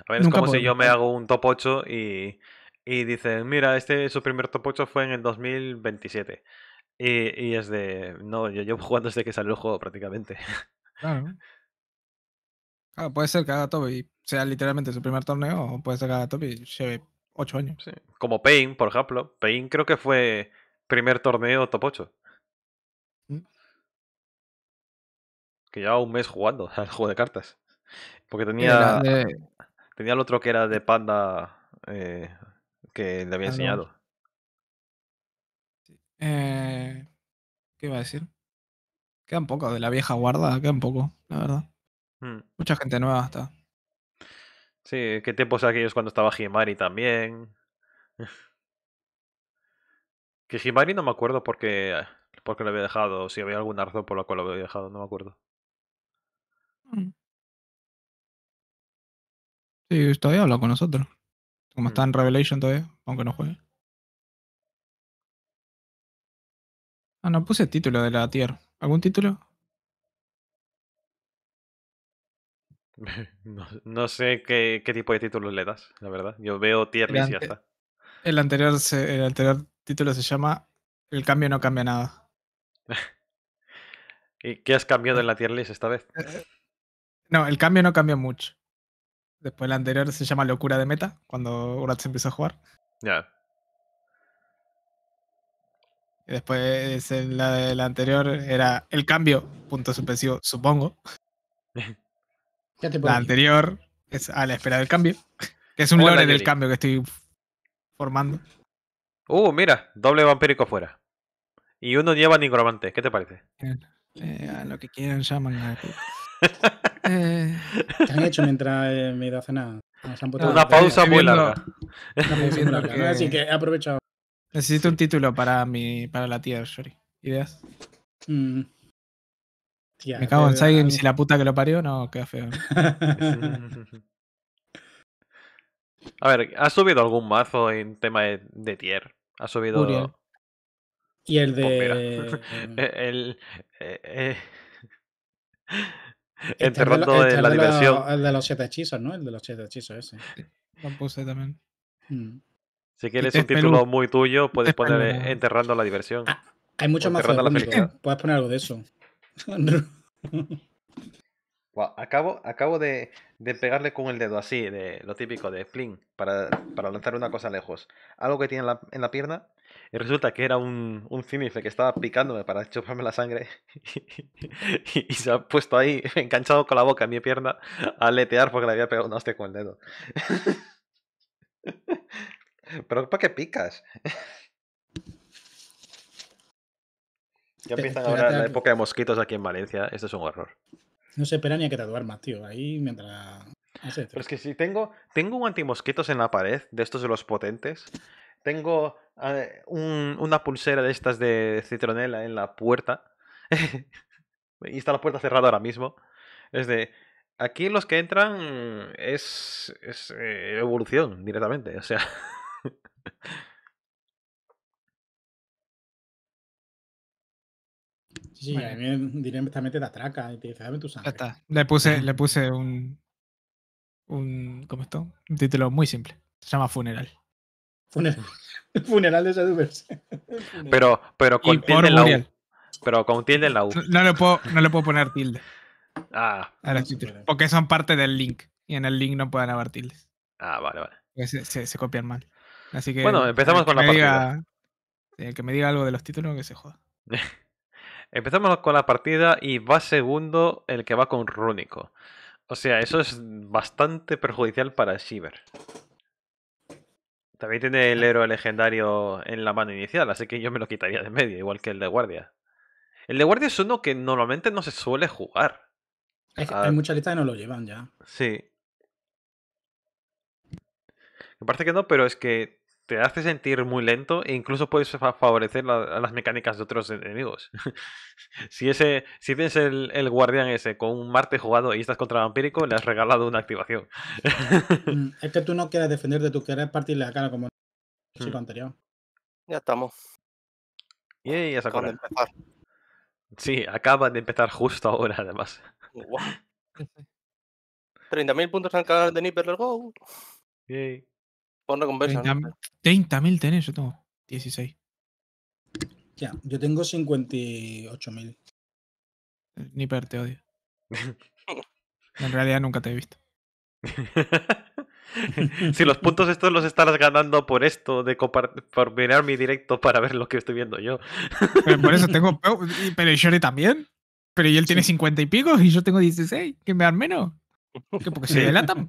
B: es como si yo me hago un top 8 y, y dicen, mira, este su primer top 8 fue en el 2027. Y, y es de, no, yo llevo <laughs> jugando desde que salió el juego prácticamente.
A: Claro. puede ser que haga top y sea literalmente su primer torneo, o puede ser que haga top y lleve 8 años.
B: Como Pain, por ejemplo. Pain creo que fue primer torneo top 8. que llevaba un mes jugando <laughs> al juego de cartas. Porque tenía, tenía el otro que era de Panda eh, que le había enseñado.
A: Eh, ¿Qué iba a decir? Queda un poco de la vieja guarda, queda un poco, la verdad. Hmm. Mucha gente nueva está.
B: Sí, qué tiempos aquellos cuando estaba Himari también. <laughs> que Himari no me acuerdo porque porque lo había dejado, si había alguna razón por la cual lo había dejado, no me acuerdo.
F: Mm.
A: Sí, todavía habla con nosotros. Como está mm. en Revelation todavía, aunque no juegue. Ah, no puse título de la tier. ¿Algún título?
B: <laughs> No, sé qué, tipo de títulos le das, la verdad. Yo veo tier list y ya está.
A: El anterior, el anterior título se llama El cambio no cambia nada. <laughs>
B: ¿Y qué has cambiado eh, en la tier list esta vez? Eh,
A: no, el cambio no cambia mucho. Después la anterior se llama Locura de Meta, cuando Urat se empieza a jugar. Ya. Y después la, de la anterior era el cambio, punto suspensivo, supongo. <laughs> la anterior es a la espera del cambio, <laughs> que es un lore del cambio que estoy formando. Uh,
B: mira, doble vampírico afuera. Y uno lleva nigromante, ¿qué te parece?
A: Eh,
C: eh, lo que quieran llaman. <laughs> Eh. ¿Qué han hecho mientras eh, me he ido a
A: cenar? Ah, una pausa muy larga. Así que he aprovechado. Necesito un título para mi para la tier, Sorry. ¿Ideas? Mm. me cago en eh, Saigon si la puta que lo parió, no, queda feo. <laughs>
B: a ver, ¿ha subido algún mazo en tema de, tier? ¿Ha subido...? Y el de... <laughs> <laughs> el... Eh, <laughs> Enterrando la diversión.
C: el de los siete hechizos, ¿no? El de los siete hechizos, ese. Lo puse también. Mm. Si
B: quieres un título muy tuyo, puedes poner eh, Enterrando la diversión. Ah, hay mucho más. Puedes
C: poner algo de eso. <laughs>
B: acabo, acabo de, de, pegarle con el dedo así, de lo típico de splin para, para lanzar una cosa lejos. Algo que tiene en la pierna y resulta que era un, un cínife que estaba picándome para chuparme la sangre <laughs> y, se ha puesto ahí, <laughs> enganchado con la boca en mi pierna, a letear porque le había pegado un hostia con el dedo. <laughs> Pero ¿para qué picas? Ya empiezan ahora en la época de mosquitos aquí en Valencia. Esto es un horror.
C: No sé, espera ni a que te más, tío. Ahí mientras. Pero es que
B: si tengo, tengo un antimosquitos en la pared, de estos de los potentes. Tengo una pulsera de estas de citronela en la puerta. <laughs> y está la puerta cerrada ahora mismo. Es de. Aquí los que entran es, es eh, evolución directamente, o sea. <laughs>
C: Sí, directamente te atraca y te dice, tu sangre.
A: Le puse, <laughs> le puse un, un. ¿Cómo esto? Un título muy simple. Se llama Funeral. Funeral
C: funeral de Sadubers, Pero,
B: pero con tilde en la U. Pero con tilde en la
A: No, le, puedo, poner tilde. Ah. Porque son parte del link. Y en el link no pueden haber tildes. Ah, vale, vale. Se, copian mal. Así que. Bueno, empezamos con la partida. el eh, que me diga algo de los títulos, que se joda.
B: <laughs> empezamos con la partida y va segundo el que va con Rúnico. O sea, eso es bastante perjudicial para Shiver. También tiene el héroe legendario en la mano inicial, así que yo me lo quitaría de medio, igual que el de guardia. El de guardia es uno que normalmente no se suele jugar.
C: hay ah. muchas listas que no lo llevan ya.
B: Sí. Me parece que no, pero es que te hace sentir muy lento e incluso puedes favorecer las mecánicas de otros enemigos. <laughs> si, ese, si tienes el, el, guardián ese con un Marte jugado y estás contra vampírico, le has regalado una activación.
C: Mm, <laughs> es que tú no quieres defenderte, tú quieres partirle la cara como el ciclo mm. anterior.
B: Ya estamos. Yay, ya se acaba de empezar. Sí, acaba de empezar justo ahora, además.
D: 30.000 <laughs> puntos han caído de Nipper,
C: go. Yay. 30.000
A: tenés, yo tengo 16.
C: Ya, yo tengo 58.000.
A: Ni per, te odio. <laughs> en realidad nunca te he visto.
B: <laughs> si los puntos estos los estarás ganando por esto, de por mirar mi directo para ver lo que estoy viendo yo. pero por eso
A: tengo. <laughs> Pero Shore también. Pero y él tiene 50 y pico y yo tengo 16. Que me dan menos. Porque se delatan.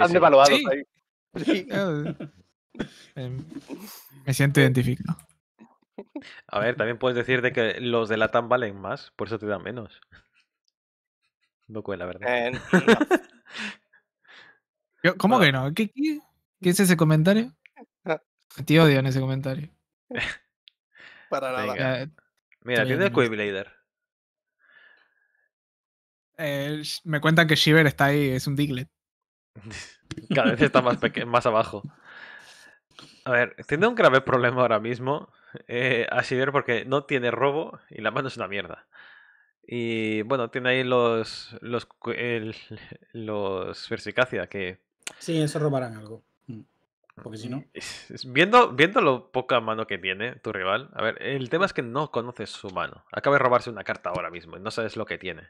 A: Han devaluado ahí. Ah, <laughs> em, me siento eh, identificado.
B: A ver, también puedes decir de que los de Latam valen más, por eso te dan menos. No la ¿verdad? Eh,
A: <laughs> ¿Cómo que no? ¿Qué, es ese comentario? Ah. Te odio en ese comentario. <laughs>
B: Para nada. Ah, Mira, tienes Quiblader.
A: Eh, me cuentan que Shiver está ahí, es un Diglett.
B: Cada vez está más, más abajo. A ver, tiene un grave problema ahora mismo eh, ver porque no tiene robo y la mano es una mierda. Y bueno, tiene ahí los. los. los Versicacia que.
C: Sí, eso robarán algo. Mm. Porque si no. Mm,
B: viendo, viendo lo poca mano que tiene tu rival. A ver, el tema es que no conoces su mano. Acaba de robarse una carta ahora mismo y no sabes lo que tiene.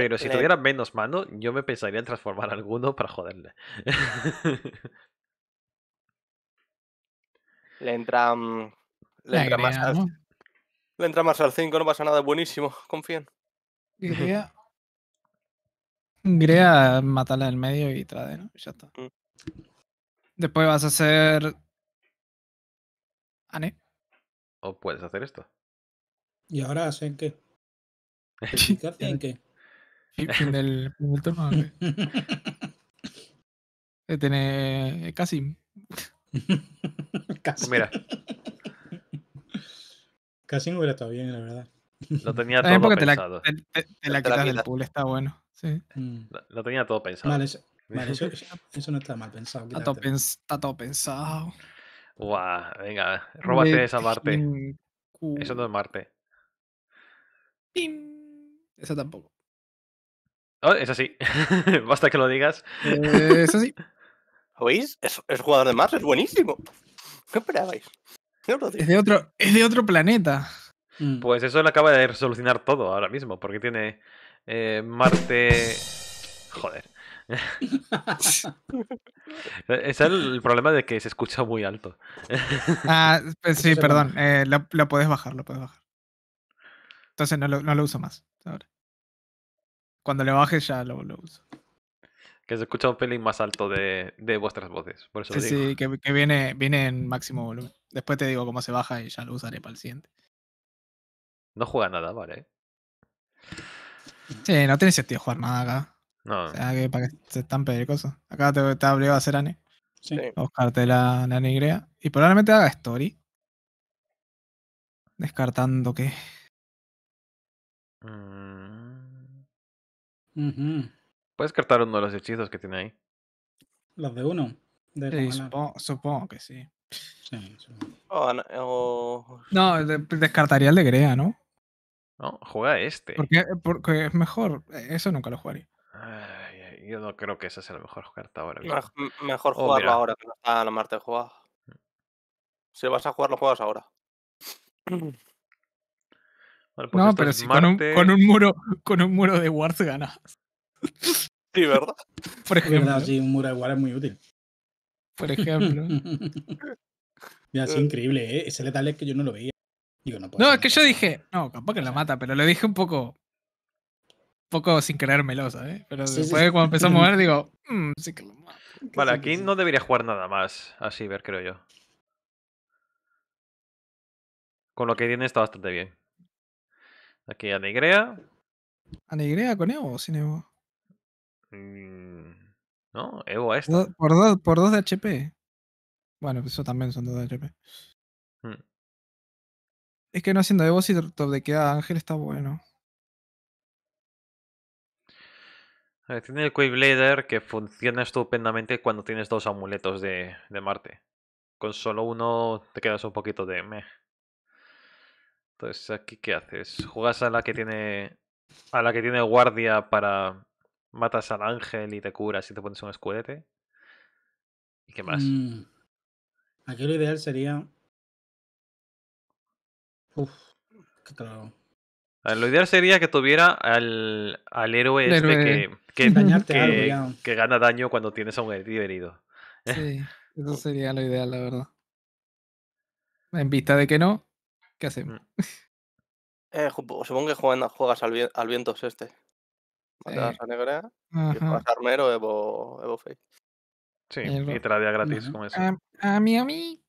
B: Pero si tuvieras menos mano, yo me pensaría en transformar <laughs> alguno para joderle.
D: Le entra. Mm, le, más al, le al 5, no pasa nada, buenísimo, confíen.
A: Grea. <laughs> Grea, matarle el medio y trade, ¿no? Ya está. Mm. Después vas a hacer.
C: Ane.
B: O puedes hacer esto.
C: ¿Y ahora en <laughs> qué?
A: qué en qué? Fin pues, del, fin del turno. Eh, <laughs> Tiene casi.
C: <laughs> casi. Mira.
A: Casi hubiera estado bien, la verdad. Lo tenía todo pensado.
C: La, te, te, la quitas del pool, está bueno.
A: Sí.
B: Mm. Lo, tenía todo pensado. Vale, eso, vale, eso,
A: <laughs> no está mal pensado. Está todo, pensado.
B: Guau, venga, róbate esa parte. Eso no es Marte.
A: Pim. Esa tampoco.
B: Oh, es así. <laughs> Basta que lo digas. Eh,
A: es así. <laughs>
B: ¿Oís? Es, es jugador de Marte, es buenísimo.
A: ¿Qué esperabais? es, de otro, es de otro planeta. Mm.
B: Pues eso le acaba de solucionar todo ahora mismo, porque tiene eh, Marte. Joder. <laughs> es el, problema de que se escucha muy alto.
A: Ah, pues sí, perdón. Eh, lo, lo, puedes bajar, lo puedes bajar. Entonces no lo, no lo uso más ahora. Cuando le baje ya lo, uso.
B: Que se escucha un pelín más alto de, de vuestras voces. Por eso sí, sí,
A: que, viene, viene en máximo volumen. Después te digo cómo se baja y ya lo usaré para el siguiente. No juega nada, vale. Sí, no tiene sentido jugar nada acá. No. O sea, que para que se estampe de cosas. Acá te, te obligado a hacer Ane. Sí. A buscarte la, la negrea. Y probablemente haga story. Descartando que.
F: Mm.
B: Puedes cartar uno de los hechizos que tiene ahí.
A: Los de uno. supongo, que sí.
D: Oh, no,
B: oh.
A: descartaría el de Grea, ¿no?
B: No, juega este.
D: Porque,
A: eh, es mejor. E-, eso nunca lo jugaría.
B: yo no creo que esa sea la mejor carta ahora. mejor oh, jugarlo ahora que no está la Marte jugada. Mm. Si vas a jugar, lo
D: juegas ahora. <clears throat> no, pero si con un,
A: muro, con un muro de War ganas
C: Sí, ¿verdad? <laughs> Por ejemplo. sí, un muro de Wars es muy útil. Por ejemplo. <laughs> Mira, es eh. increíble, ¿eh?
A: Ese letal es que yo no lo veía. no, es que yo dije, no, capaz que la mata, pero lo dije un poco poco sin querer melosa, ¿eh? Pero después cuando empezó a mover digo, <laughs> mm, sí
B: Vale, aquí no debería jugar nada más así ver, creo yo. Con lo que tiene está bastante bien. Aquí a anegrea
A: con Evo o sin Evo?
B: Mm,
A: no, Evo a por, dos, por dos de HP. Bueno, pues eso también son dos de HP. Hmm. Es que no haciendo Evo si top de queda Ángel está bueno.
B: tiene el Quaveblader que funciona estupendamente cuando tienes dos amuletos de, de Marte. Con solo uno te quedas un poquito de meh. Entonces, aquí qué haces? ¿Jugas a la que tiene. a la que tiene guardia para. matas al ángel y te curas y te pones un escudete?
C: ¿Y qué más? Mm, aquí lo ideal sería. Uf, qué claro.
B: Ah, lo ideal sería que tuviera al, al héroe este que, <laughs> que, que, gana daño cuando tienes a un herido herido.
A: Sí, <laughs> eso sería lo ideal, la verdad. En vista de que no, ¿Qué hacemos? Mm. <laughs>
D: Eh, pues, supongo que juegas al, al viento este. Matas a Negra y juegas a Armero Evo, Evo Fake. Sí, eh,
C: y te
B: la da
D: gratis mm, con
C: eso.
A: A, mí, a mí.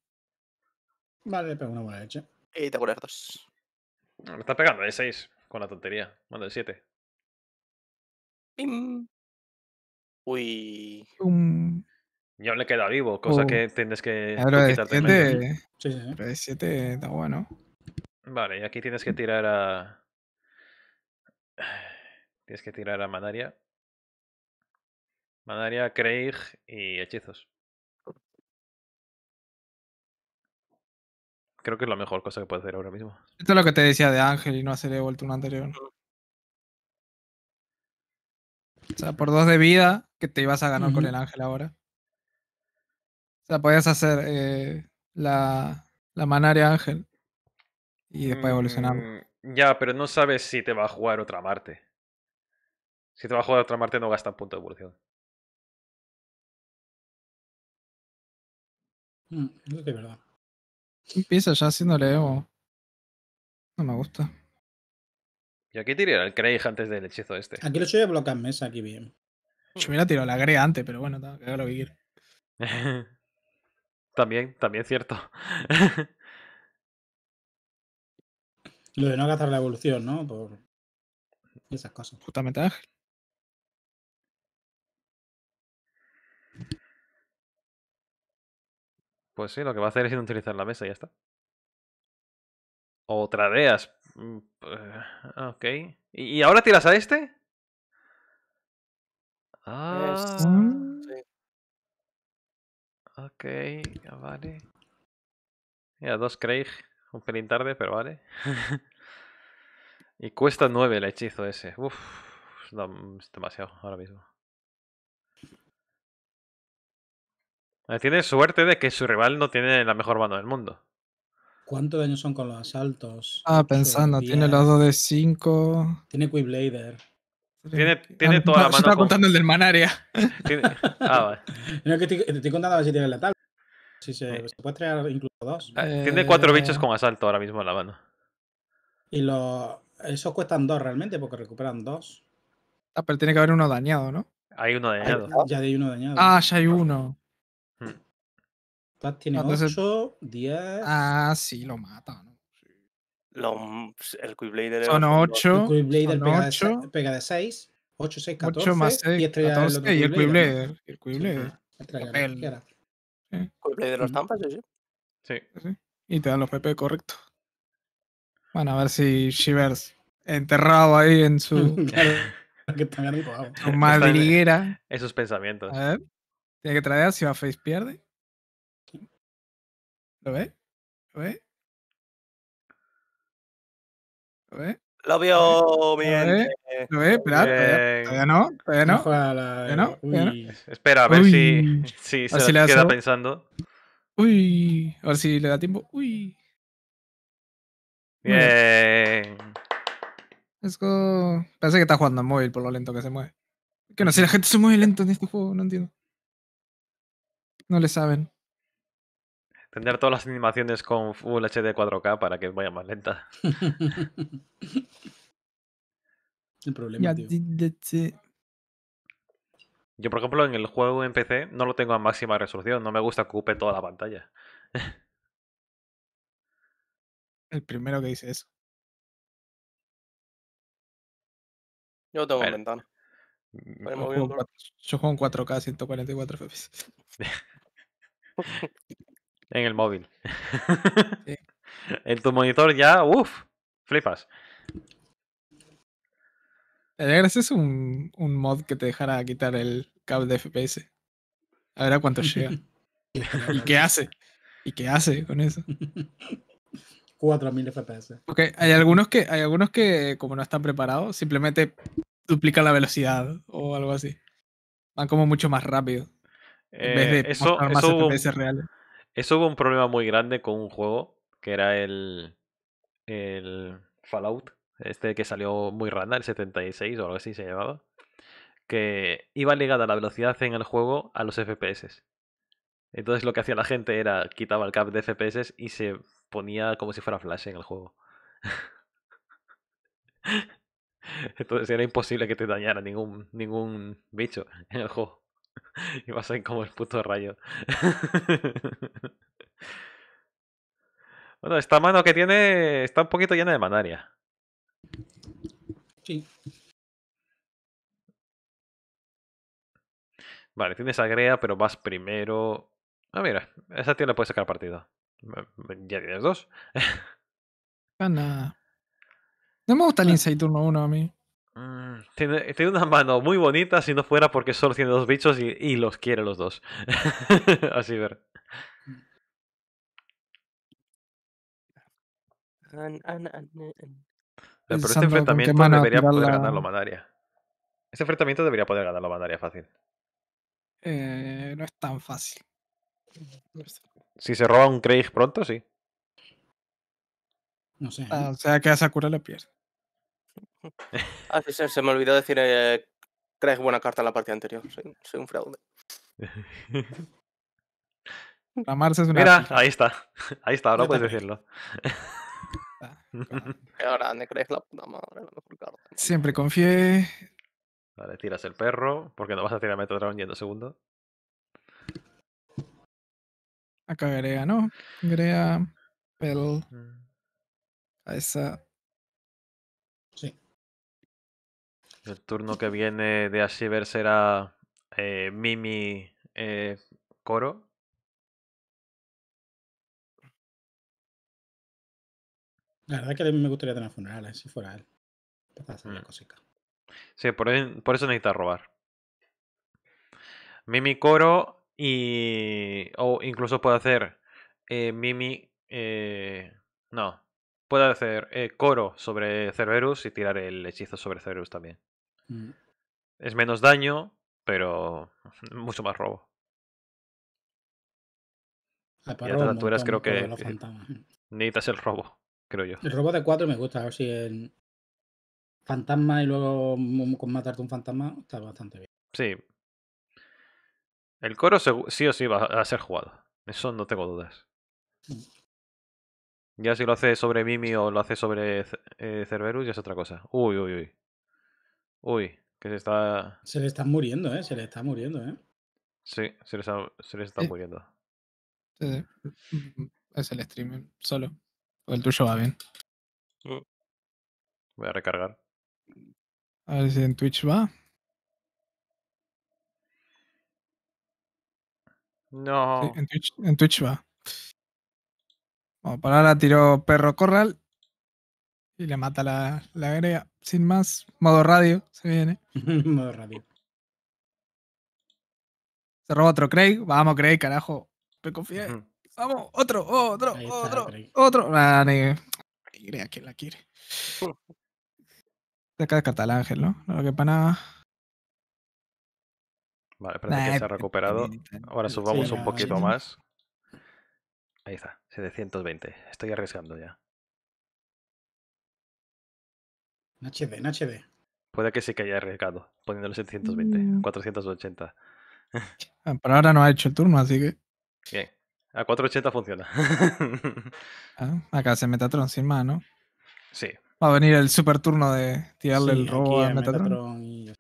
A: Vale,
C: pego una buena leche.
B: Y te curas dos. Ah, me está pegando de eh, 6 con la tontería. Bueno, de 7. ¡Pim! Uy. Um. Yo le queda vivo, cosa que tienes que. quitarte. de
A: Sí, sí. Pero de 7 está bueno.
B: Vale, y aquí tienes que tirar a... <sighs> Tienes que tirar a Manaria. Manaria, Craig y hechizos. Creo que es la mejor cosa que puedes hacer ahora mismo.
A: Esto es lo que te decía de Ángel y no hacer el turno anterior. O sea, por dos de vida que te ibas a ganar con el Ángel ahora. O sea, podías hacer eh, la, la Manaria Ángel y después evolucionamos.
B: Mm, ya, pero no sabes si te va a jugar otra Marte. Si te va a jugar otra Marte no gastan punto de evolución.
F: no mm. es de verdad. Empieza
A: ya haciéndole Evo. No me gusta.
B: Y aquí tiré el Craig antes del hechizo este. Aquí lo
C: estoy bloquear mesa, aquí bien.
A: Yo me la tirado la Grey antes, pero bueno,
C: que lo que
B: <laughs> también, también cierto.
C: <laughs> Lo de no cazar la evolución, ¿no? Por
F: esas cosas. Justamente
B: Pues sí, lo que va a hacer es utilizar la mesa y ya está. Otra deas mm, eh,
F: Ok. ¿Y ahora tiras a este? Ah. Mm.
B: Okay. Ok, vale. Mira, dos Craig. Un pelín tarde, pero vale. y cuesta 9 el hechizo ese. Uf, es demasiado ahora mismo. Tiene suerte de que su rival no tiene la mejor mano del mundo.
C: ¿Cuánto daño son con los asaltos? Ah, pensando, tiene el lado
A: de 5.
C: Tiene Quiblader.
A: Tiene, tiene ah, toda la mano. está contando el del Manaria. <laughs> Ah,
C: <laughs> no, que te estoy contando a ver si tiene la tabla. Sí, se, eh, se puede traer incluso dos. Ah, tiene cuatro eh, bichos
B: con asalto ahora mismo en la mano.
C: Y los esos cuestan dos realmente, porque recuperan dos.
A: Ah, pero tiene que haber uno dañado, ¿no?
C: Hay uno dañado. ya hay uno dañado. Ah, ya hay uno. Hmm. tiene ah, Entonces, 8, 10.
A: Ah, sí, lo mata, ¿no?
C: Sí. Lo, el Quickblader Son 8. El Quickblader pega, de, pega de 6. 8, 6, 14. 8 más 6, 14, 14 y el Quickblader. El Quickblader. Sí, el de los Tampas, sí. Sí. sí.
A: Y te dan los PP correcto. Bueno, a ver si Shivers enterrado ahí en <laughs> su.
B: que madriguera. <laughs> Esos pensamientos. A ver.
A: Tiene que traer si va Face pierde.
B: ¿Lo ve? ¿Lo ve?
F: ¿Lo ve? Lo vio bien.
B: Eh. Lo
C: ve, espera, todavía, no, todavía no.
A: Espera, a ver si, <laughs> si se queda
B: pensando.
A: Uy, a ver si le da tiempo. Uy.
B: Bien.
A: Es go. Parece que está jugando en móvil por lo lento que se mueve. Que no sé, si la gente se mueve lento en este juego, no entiendo. No le saben.
B: Tener todas las animaciones con Full HD 4K para que vaya más lenta. <laughs> el problema, tío. Yo, por ejemplo, en el juego en PC no lo tengo a máxima resolución. No me gusta que ocupe toda la pantalla. <laughs>
A: el primero que dice eso.
B: Yo tengo bueno. ventana. Mm, yo juego, 4,
A: yo juego en 4K 144 FPS
B: en el móvil. <laughs> <laughs> en tu monitor ya, uff, flipas.
A: Alex es un, un mod que te dejara quitar el cable de FPS. A ver a cuánto llega. <laughs> ¿Y qué hace? ¿Y qué hace con eso?
C: 4000 FPS.
A: Ok, hay algunos que, hay algunos que como no están preparados, simplemente duplican la velocidad o algo así. Van como mucho más rápido.
B: en vez de eh, eso, más FPS reales. Eso hubo un problema muy grande con un juego que era el, el Fallout, este que salió muy random, el 76 o algo así se llamaba, que iba ligada la velocidad en el juego a los FPS. Entonces lo que hacía la gente era quitaba el cap de FPS y se ponía como si fuera Flash en el juego. <laughs> Entonces era imposible que te dañara ningún, ningún bicho en el juego. <laughs> y vas a ser como el puto rayo. <laughs> bueno, esta mano que tiene está un poquito llena de manaria. Sí. Vale, tienes a Grea, pero vas primero. Ah, mira, esa tía le puede sacar partido. Ya tienes dos.
A: Gana. No me gusta el <laughs> Insight turno uno a mí.
B: Mm. tiene, tiene, una mano muy bonita si no fuera porque solo tiene dos bichos y, los quiere los dos. <laughs> Así ver.
D: Pero
F: este enfrentamiento debería poder la...
B: ganarlo Manaria. Este enfrentamiento debería poder ganarlo Manaria eh, fácil.
A: no es tan fácil.
B: Si se roba un Craig pronto, sí.
A: No sé. ¿eh? Ah, o sea que a Sakura le pierde.
D: Ah, sí, se me olvidó decir ¿Crees eh, buena carta en la parte anterior. Soy, un fraude.
A: <laughs> es Mira, ahí
D: está. <laughs> Ahí está, ahora puedes decirlo.
B: Ahora <laughs> me crees la puta madre, la
A: Siempre confié.
B: Vale, tiras el perro, porque no vas a tirar Metro Dragon yendo segundo.
A: Acá Grea, ¿no? Grea, pel,
F: mm. A esa
B: El turno que viene de Ashiver será eh, Mimi eh, Coro.
C: La verdad es que me gustaría tener funerales, si fuera él. Mm.
B: Sí, por, eso necesita robar. Mimi Coro y. O incluso puede hacer eh, Mimi. Eh, no. Puede hacer eh, Coro sobre Cerberus y tirar el hechizo sobre Cerberus también. Mm. Es menos daño, pero <laughs> mucho más robo.
E: y a estas alturas creo que <laughs>
B: necesitas el robo, creo yo. El robo
C: de 4 me gusta, a ver si el fantasma y luego con matarte un fantasma está bastante bien.
B: Sí. El coro sí o sí va a ser jugado. Eso no tengo dudas. Mm. Ya si lo hace sobre Mimi o lo hace sobre eh, Cerberus ya es otra cosa. Uy, uy, uy. Uy, que se está.
C: Se le está muriendo, ¿eh? Se le está muriendo, ¿eh?
B: Sí, se le está muriendo.
A: Sí, mm, Es el streaming solo. O El tuyo va bien.
B: Uh. Voy a recargar.
A: A ver si en Twitch va. No. en, Twitch, en, Twitch, va. Vamos para ahora tiró Perro Corral y le mata la, la Sin más, modo radio se viene. <laughs> modo radio. Se roba otro Craig. Vamos, Craig, carajo. Me confié. Vamos, otro, otro, otro, otro. Nah, ni, ¿quién la quiere. De <laughs> acá el ángel, ¿no? No lo que para nada.
B: Vale, parece que se ha recuperado. Ahora subamos un poquito más. Ahí está, 720. Estoy arriesgando ya.
C: En HD, en HD.
B: Puede que sí que haya arriesgado, poniéndole 720, 480. Mm. <laughs>
A: Ah, pero ahora no ha hecho el turno, así que.
B: Bien. A 480 funciona. <laughs>
A: Ah, acá se Metatron sin más, ¿no? Sí. Va a venir el super turno de tirarle el robo a Metatron. Metatron y,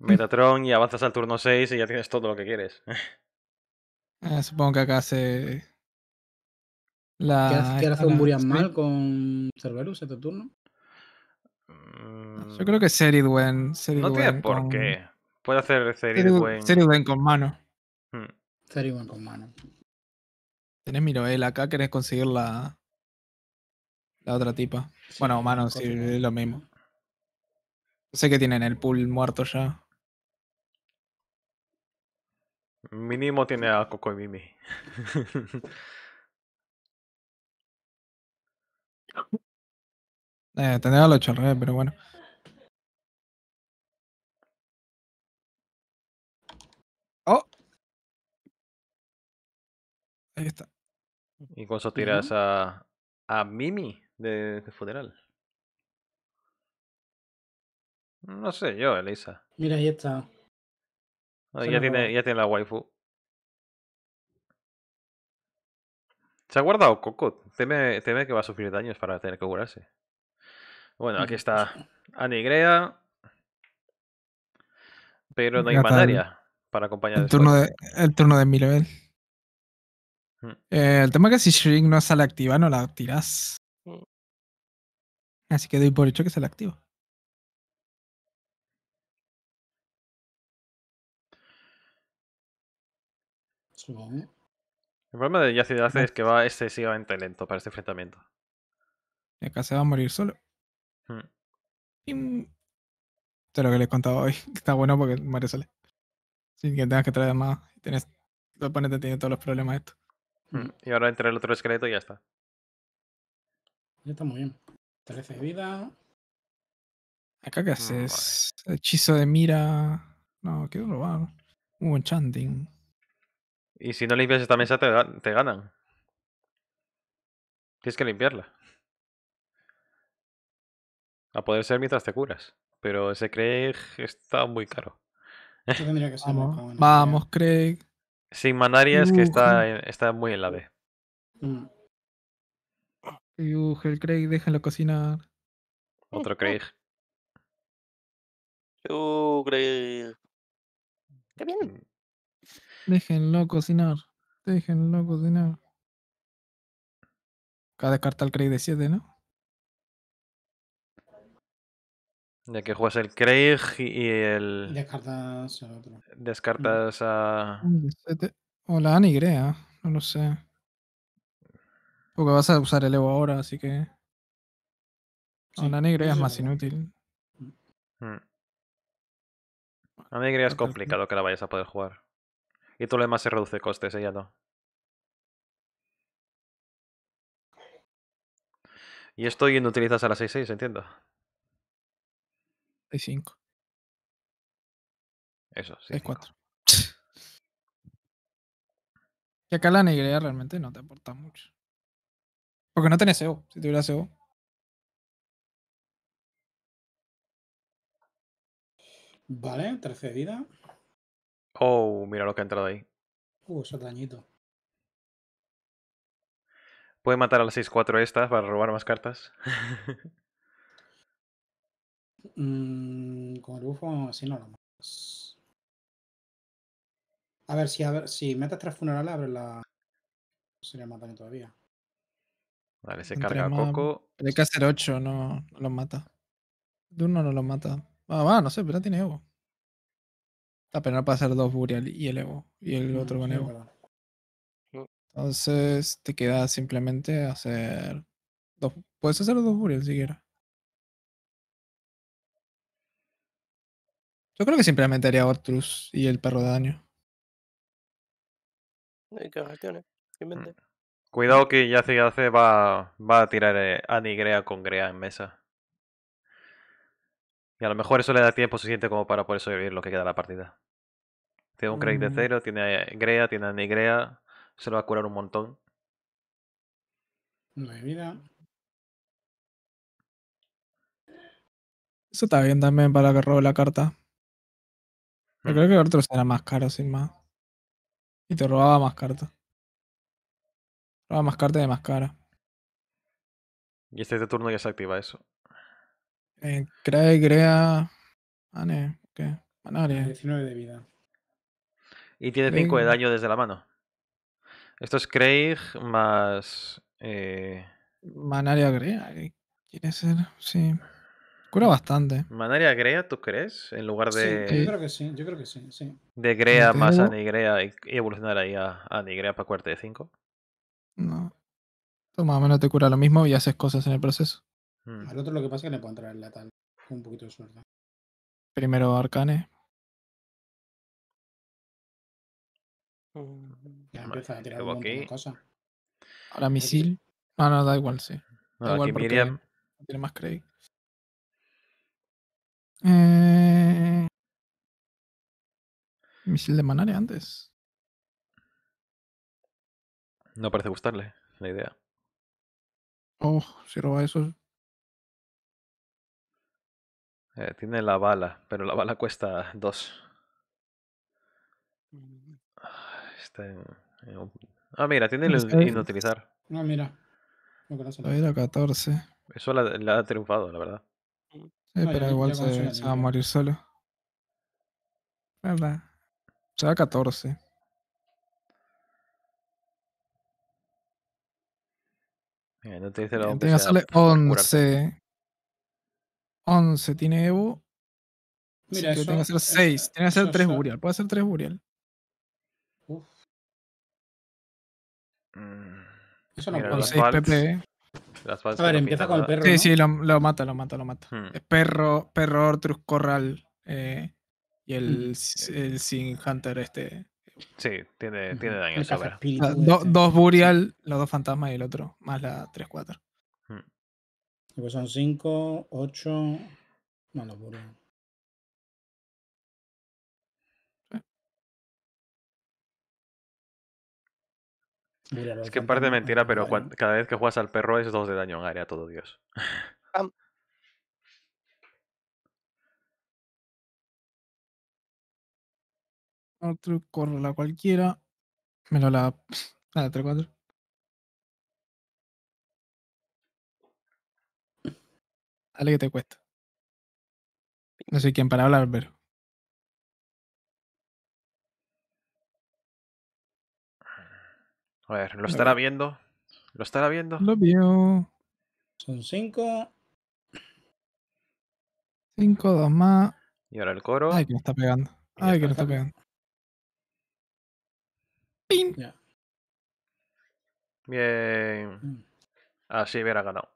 B: Metatron y avanzas al turno 6 y ya tienes todo lo que quieres. <laughs>
A: Ah, supongo que acá se. La... ¿Quieres hacer un Burian mal
C: con Cerberus este turno?
A: Yo creo mm. que seridwen seridwen no tiene por qué.
C: Puede hacer seridwen
A: seridwen con mano. Hmm. con mano. Tenés Miroel acá, querés conseguir la. La otra tipa. bueno, mano, sí, es lo mismo. Sé que tienen el pool muerto ya.
B: Mínimo tiene a Coco y Mimi. <laughs>
F: Eh, a el 8 pero bueno. ¡Oh! Ahí está. Y con eso tiras a, a
B: Mimi de, de funeral. No sé yo, Elisa.
C: Mira, ahí está. ya, tiene,
B: ya, tiene, la waifu. Se ha guardado Coco. Teme, teme que va a sufrir daños para tener que curarse. Bueno, aquí está Anigrea. Pero no hay manaria para acompañar. El turno, de,
A: el turno de eh, el tema es que si Shrink no sale activa, no la tiras. Mm. Así que doy por hecho que se la activa.
B: El problema de hace es que va excesivamente lento para este enfrentamiento.
A: Y acá se va a morir solo.
B: Hmm. Y...
A: De lo que les contado hoy, <laughs> está bueno porque Mario sale. Sin que tengas que traer más. Tienes, el oponente tiene todos los problemas esto.
B: Hmm, y ahora entra el otro esqueleto y ya está.
A: Ya está muy bien. 13 de vida. Acá que haces hechizo de mira. No, quiero robar. Un enchanting.
B: Y si no limpias esta mesa, te ganan. Tienes que limpiarla. A poder ser mientras te curas. Pero ese Craig está muy caro.
A: <laughs> vamos, vamos, Craig.
B: Sin Manarias, que está, está muy en la B.
A: Mm. el Craig, déjenlo cocinar.
B: Otro Craig. <laughs>
F: Uh, Craig.
A: Qué bien. Déjenlo cocinar. Déjenlo cocinar. Cada carta el Craig de 7, ¿no?
B: ya que juegas el Craig y el.
A: Descartas al
B: Descartas a.
A: Este o la Anigrea, no lo sé. Porque vas a usar el Evo ahora, así que. o la Anigrea es más inútil. la hmm.
B: Anigrea es complicado que la vayas a poder jugar. Y todo lo demás se reduce costes, ella no. Y esto y utilizas a la 6-6, entiendo. Hay cinco. Eso,
F: sí. Hay 4. cuatro.
A: y acá la negría realmente no te aporta mucho. Porque no tenés EO. Si tuviera SEO.
C: Vale, 13 vida.
B: Oh, mira lo que ha entrado ahí.
C: Uh, eso dañito.
B: Puede matar a las 6-4 estas para robar más cartas. <laughs>
C: Mm, con el bufo si no lo matas. A ver, si, a ver, si metes tres funerales, abre la. Sería más daño todavía.
B: Vale, se carga
A: Coco. Tiene que hacer 8, no, los mata. Uno no los mata. Ah, va, no sé, pero tiene Evo. La ah, pena para hacer dos Burial y el Evo. Y el mm, otro con Evo. Entonces te queda simplemente hacer dos. Puedes hacer dos Burial si quieres. Yo creo que simplemente haría Ortrus y el perro de daño.
B: Mm. Cuidado que ya se hace va, va a tirar eh, a Nigrea con Grea en mesa. Y a lo mejor eso le da tiempo suficiente como para poder sobrevivir lo que queda de la partida. Tiene un Craig de mm. cero, tiene eh, Grea, tiene a Nigrea, se lo va a curar un montón.
A: No hay vida. Eso está bien también para que robe
F: la carta creo que otro era más caro, sin más. Y
A: te robaba más cartas. Robaba más cartas de más cara.
B: ¿Y este, turno ya se activa eso?
A: Eh, crea y ah, ¿qué? Manaria. 19 de vida.
B: Y tiene 5 de daño desde la mano. Esto es Craig más. Eh...
A: Manaria crea. ¿Quiere ser? Sí. Cura bastante.
B: ¿Manaria Grea, tú crees? En lugar de. Sí, yo creo
C: que sí, yo creo que sí. sí. De Grea más más
B: Anigrea y evolucionar
C: ahí a Anigrea para cuarte de 5.
A: No. toma, más o menos te cura lo mismo y haces cosas en el proceso.
C: Mm. Al otro lo que pasa es que le puedo entrar en la tal. un poquito de suerte.
F: Primero Arcane. Mm,
A: ya empieza a tirar de cosas. Ahora misil. Ah, no, da igual, sí. Da igual porque tiene más crédito. Mm. Misil de Manare antes.
F: No parece gustarle la idea. Oh, si roba eso.
B: Eh, tiene la bala, pero la bala cuesta dos. Mm. Ah, mira, tiene el inutilizar.
A: No, ah, mira. la era 14.
B: Eso le la ha triunfado, la verdad. Mm. Sí, pero igual se, va a
A: morir solo. ¿Verdad? Se va a 14.
F: Mira, eh, no te dice la Tenga sale 11.
A: 11 tiene Evo. Mira, tiene que ser 6. tiene que ser 3 Burial. Puede ser 3 Burial. Uf.
F: Mm, eso no Mira, puede
A: a ver, empieza con el perro. Sí, sí, lo, lo, mata, lo mata, lo mata. Hmm. Perro, perro Ortrus Corral eh, y el, hmm. Sin Hunter este. Sí, tiene, tiene daño. Ah, este. dos Burial, los dos fantasmas y el otro, más la 3-4.
C: Hmm. Pues son 5, 8. No, los Burial.
F: es
E: que en parte mentira, pero
B: cada vez que juegas al perro es dos de daño en área, todo Dios.
F: Otro, corro la cualquiera. Menos la. La 3-4. Dale que te cuesta. No sé quién para hablar, pero.
B: A ver, ¿lo estará viendo? ¿Lo estará viendo? Lo
A: vio.
C: Son cinco.
A: Cinco, dos más.
B: Y ahora el coro. Ay, que
C: lo está pegando. Ay, que lo está pegando.
E: ¡Pim!
B: Bien. Mm. Así hubiera ganado.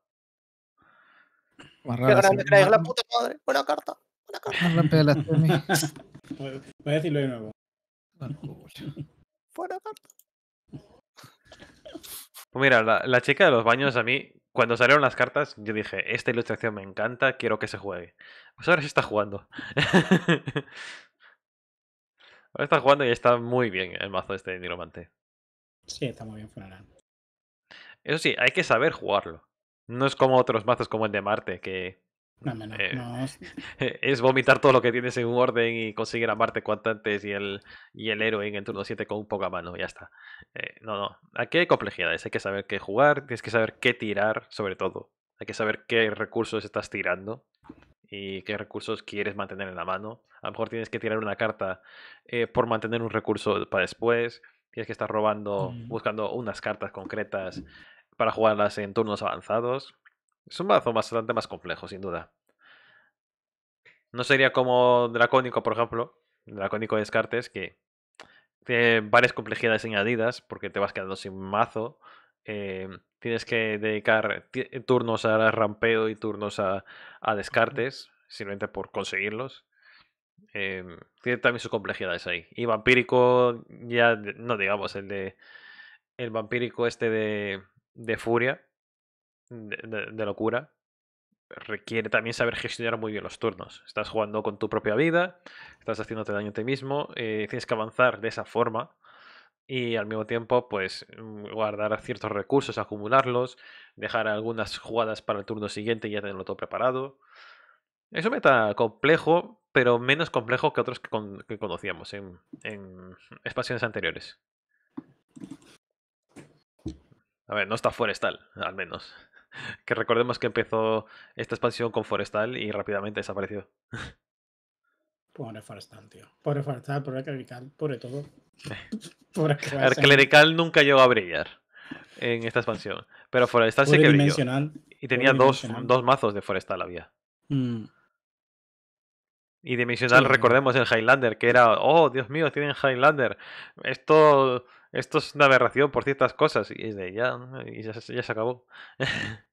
C: Más Qué grande la puta
E: madre. Buena carta. Buena <laughs>
C: carta. Voy a decirlo de nuevo. Buena carta.
B: Pues mira, la, chica de los baños a mí, cuando salieron las cartas, yo dije, esta ilustración me encanta, quiero que se juegue. Pues ahora sí está jugando. <laughs> ahora está jugando y está muy bien el mazo este de
C: Sí, está muy bien
B: Eso sí, hay que saber jugarlo. No es como otros mazos como el de Marte, que
C: no, no, no, eh, <laughs>
B: es vomitar todo lo que tienes en un orden y conseguir amarte Marte cuanto antes y el, y el héroe en el turno 7 con un poca mano, ya está. Eh, no, no. Aquí hay complejidades, hay que saber qué jugar, tienes que saber qué tirar, sobre todo. Hay que saber qué recursos estás tirando y qué recursos quieres mantener en la mano. A lo mejor tienes que tirar una carta eh, por mantener un recurso para después. Tienes que estar robando, mm. buscando unas cartas concretas para jugarlas en turnos avanzados es un mazo bastante más complejo, sin duda. No sería como Dracónico, por ejemplo. Dracónico de Descartes, que tiene varias complejidades añadidas, porque te vas quedando sin mazo. Eh, tienes que dedicar eh, turnos a rampeo y turnos a, descartes, simplemente por conseguirlos. Eh, tiene también sus complejidades ahí. Y vampírico, ya no digamos, el de. El vampírico este de Furia de, locura, requiere también saber gestionar muy bien los turnos. Estás jugando con tu propia vida, estás haciéndote daño a ti mismo, eh, tienes que avanzar de esa forma y al mismo tiempo pues mm, guardar ciertos recursos, acumularlos, dejar algunas jugadas para el turno siguiente y ya tenerlo todo preparado. Es un meta complejo, pero menos complejo que otros que, conocíamos en, en expansiones anteriores. A ver, no está forestal, al menos. <laughs> que recordemos que empezó esta expansión con Forestal y rápidamente desapareció.
C: <laughs> Pobre Forestal, tío. Pobre Forestal, pobre Clerical, pobre todo. <laughs> pobre el Clerical
B: nunca llegó a brillar en esta expansión. Pero Forestal sí que brilló. Y tenía dos, dos, mazos de Forestal había. Mm. Y Dimensional, recordemos el Highlander, que era, oh, Dios mío, tienen Highlander. Esto esto es una aberración por ciertas cosas. Y es de ya, y ya, se acabó. <laughs>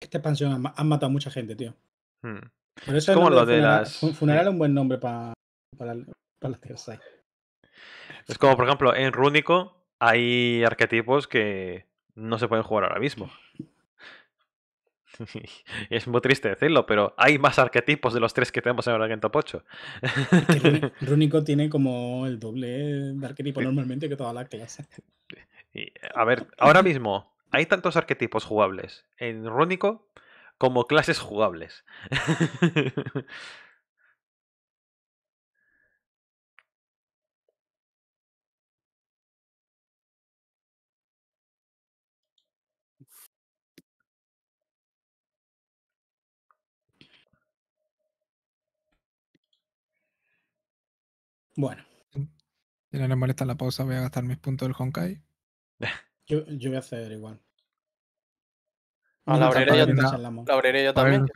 C: Esta expansión ha matado a mucha gente, tío. Hmm. es como lo de, las. Funeral es un buen nombre para para,
B: Es como, por ejemplo, en Rúnico hay arquetipos que no se pueden jugar ahora mismo. <laughs> es muy triste decirlo, pero hay más arquetipos de los tres que tenemos en Topocho. Pocho.
C: Rúnico <laughs> tiene como el doble de arquetipo normalmente que toda la clase.
B: Y, a ver, ahora mismo hay tantos arquetipos jugables en Rúnico como clases jugables. <laughs>
A: Bueno. Si no les molesta la pausa, voy a gastar mis puntos del Honkai.
C: <laughs> Yo, voy a ceder igual.
A: Ah, la yo la yo también.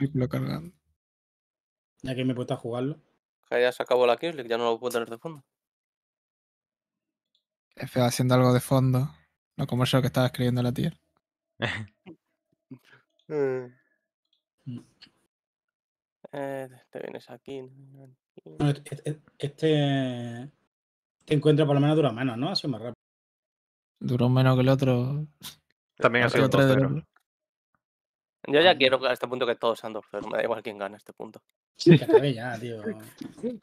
A: ya que me he puesto a jugarlo.
D: ya se acabó la kill, ya no lo puedo tener de fondo.
A: Estoy haciendo algo de fondo. No como yo que estaba escribiendo la tierra. <laughs>
D: Mm. Eh,
C: te vienes aquí. E, e, e, este, te encuentra por lo menos dura menos, ¿no? Ha sido más rápido.
A: Duró menos que el otro.
C: También ha sido otro
D: Yo ya quiero a este punto que todos sean pero Me da igual quién gana este punto.
A: Sí, que acabe ya, tío. <laughs>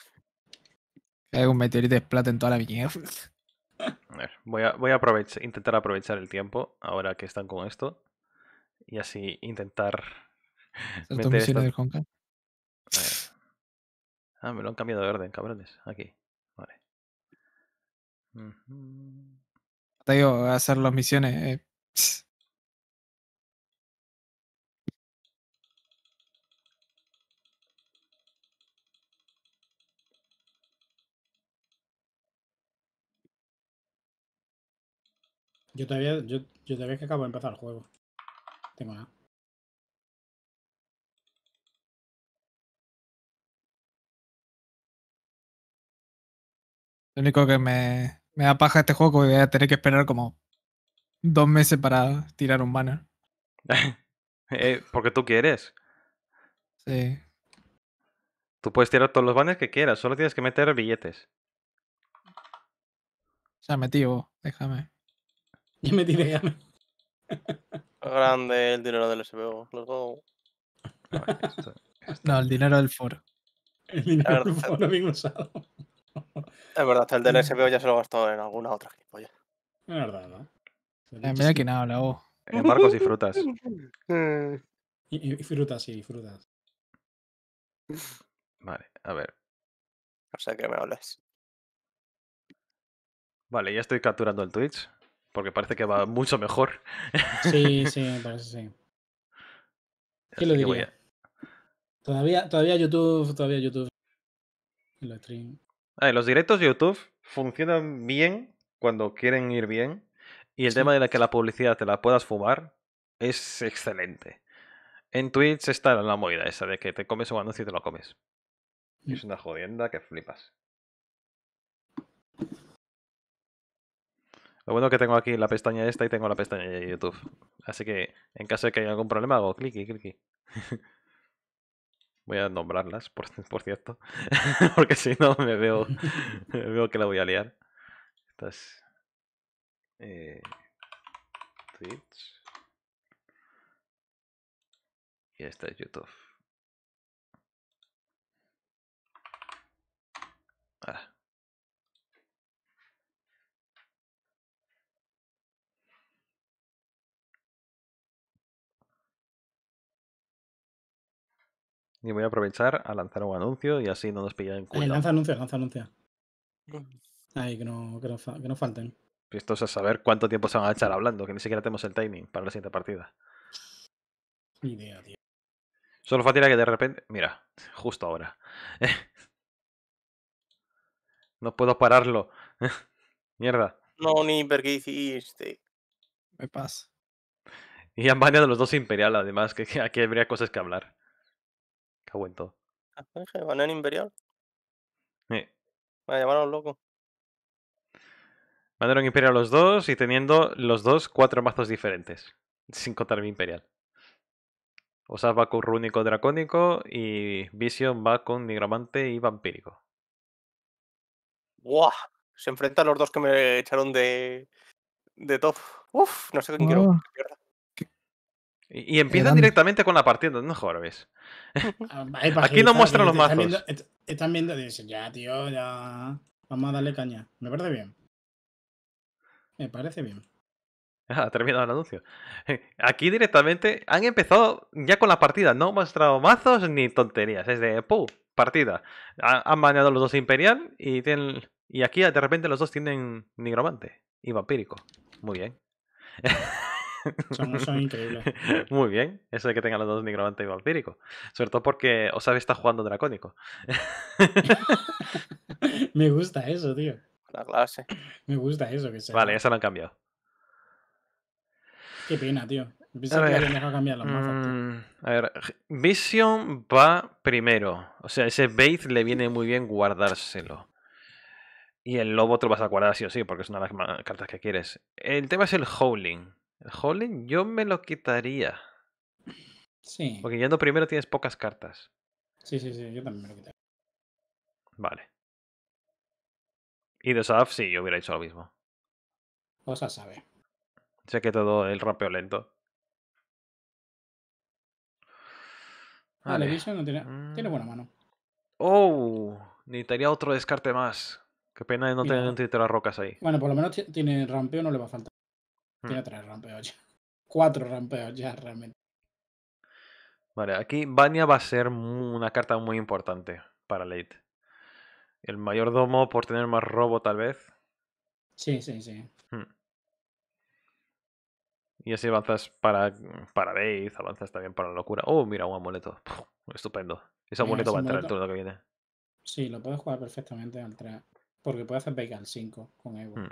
A: Que un meteorito plata en toda la viñeta.
B: A ver, voy a, voy a aprovechar, intentar aprovechar el tiempo ahora que están con esto. Y así intentar. Ah, me lo han cambiado de orden, cabrones. Aquí. Vale.
A: Uh Te digo, hacer las misiones. Eh.
C: Yo todavía, yo, yo todavía que acabo de empezar el juego.
F: Tengo nada.
A: Lo único que me, da paja este juego que voy a tener que esperar como dos meses para tirar un banner.
B: <laughs> Eh, porque tú quieres. Sí. Tú puedes tirar todos los banners que quieras, solo tienes que meter billetes.
A: Ya me vos, déjame. Ya me tiré, ya
D: Grande el dinero del SBO,
A: ah, No, el dinero del foro. El dinero del foro bien usado.
D: Es verdad, hasta el del em. SBO ya se lo gastó en alguna otra gilipolla.
C: Es verdad, ¿no?
A: Pues eh, mira quién habla, oh.
C: Marcos y frutas. <laughs> Y, frutas, y frutas.
B: Vale, a ver. ¿O sea qué me hablas. Vale, ya estoy capturando el Twitch. Porque parece que va mucho mejor.
C: Sí, <laughs> sí, me parece, sí. ¿Qué lo diría? Todavía, todavía YouTube, todavía YouTube. El stream.
B: Ah, los directos de YouTube funcionan bien cuando quieren ir bien. Y el tema de que la publicidad te la puedas fumar es excelente. En Twitch está la movida esa de que te comes un anuncio y te lo comes. Mm. Es una jodienda que flipas. Lo bueno que tengo aquí la pestaña esta y tengo la pestaña de YouTube. Así que en caso de que haya algún problema hago clic y <laughs> Voy a nombrarlas, por, <laughs> cierto. <laughs> Porque si no, me veo, <laughs> veo que la voy a liar. Estas. Eh, Twitch
F: Y esta es YouTube.
B: Y voy a aprovechar a lanzar un anuncio y así no nos pillan en eh, Ay,
C: lanza anuncio, lanza anuncio. Ay, que no, que no, falten.
B: Esto a saber cuánto tiempo se van a echar hablando, que ni siquiera tenemos el timing para la siguiente partida. Idea, tío. Solo faltaría que de repente. Mira, justo ahora. <laughs> no puedo pararlo. <laughs> Mierda.
D: No, ni porque hiciste.
A: Me pasa.
B: Y han bañado los dos Imperial, además, que aquí habría cosas que hablar
D: cago en ah, imperial? Sí. Me llamaron loco.
B: Mandaron Imperial los dos y teniendo los dos cuatro mazos diferentes. <laughs> Sin contar mi Imperial. O va con Rúnico Dracónico y Vision va con Nigromante y Vampírico.
D: ¡Buah! Se enfrentan los dos que
B: me echaron de, de top. Uf, no sé quién quiero. Ah. Y, empiezan directamente con la partida, no jodas. <laughs> Ah, aquí no muestran los mazos.
C: Están viendo, ya, tío, ya. Vamos a darle caña. Me parece bien. Me parece bien.
B: <laughs> Ha terminado el anuncio. <laughs> Aquí directamente han empezado ya con la partida. No han mostrado mazos ni tonterías. Es de ¡pum! Partida. Han bañado los dos Imperial y tienen. Y aquí de repente los dos tienen nigromante y vampírico. Muy bien.
E: Son, increíbles. <laughs>
B: Muy bien, eso de que tengan los dos nigromante y vampírico. Sobre todo porque Osabe está jugando dracónico.
C: <laughs> Me gusta eso, tío. La clase. Me gusta eso que se.
B: Vale, eso lo han cambiado.
C: Qué pena, tío. Mm, a ver,
B: A ver, Vision va primero. O sea, ese Bait le viene muy bien guardárselo. Y el lobo te lo vas a guardar sí o sí, porque es una de las cartas que quieres. El tema es el Howling. Jolín, yo me lo quitaría. Sí. Porque yendo primero tienes pocas cartas. Sí, sí, sí, yo también me lo quitaría. Vale. Y de Saf, sí, yo hubiera hecho lo mismo.
C: Cosa sabe.
B: Sé que todo el rapeo lento.
C: Ah, vale, Vision no tiene, buena mm. mano.
B: ¡Oh! Necesitaría otro descarte más. Qué pena de no tener un de rocas ahí.
C: Bueno, por lo menos tiene rampeo, no le va a faltar. Tiene tres rampeos ya. <laughs> Cuatro rampeos ya realmente.
B: Vale, aquí Bania va a ser una carta muy importante para late. El mayordomo por tener más robo tal vez.
C: Sí, sí, sí. Hmm.
B: Y así avanzas para, para avanzas también para la locura. Oh, mira, un amuleto. estupendo. Ese amuleto va a entrar el turno que viene.
C: Sí, lo puedes jugar perfectamente al 3. Porque puedes hacer Bake al 5 con Evo.
B: Hmm.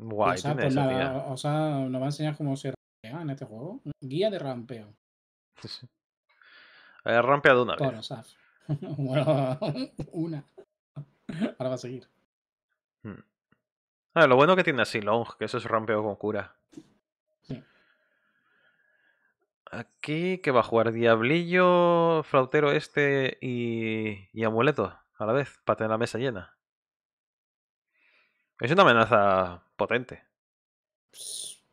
B: Guay, pues, o
C: sea, nos va a enseñar cómo se rampea en este juego. Guía de rampeo.
B: eh, rampeado una vez.
C: <laughs> <laughs> una. Ahora va a seguir.
B: Hmm. Ah, lo bueno que tiene así Long, que eso es rampeo con cura. Aquí que va a jugar Diablillo, Flautero este y, y Amuleto a la vez, para tener la mesa llena. Es una amenaza potente.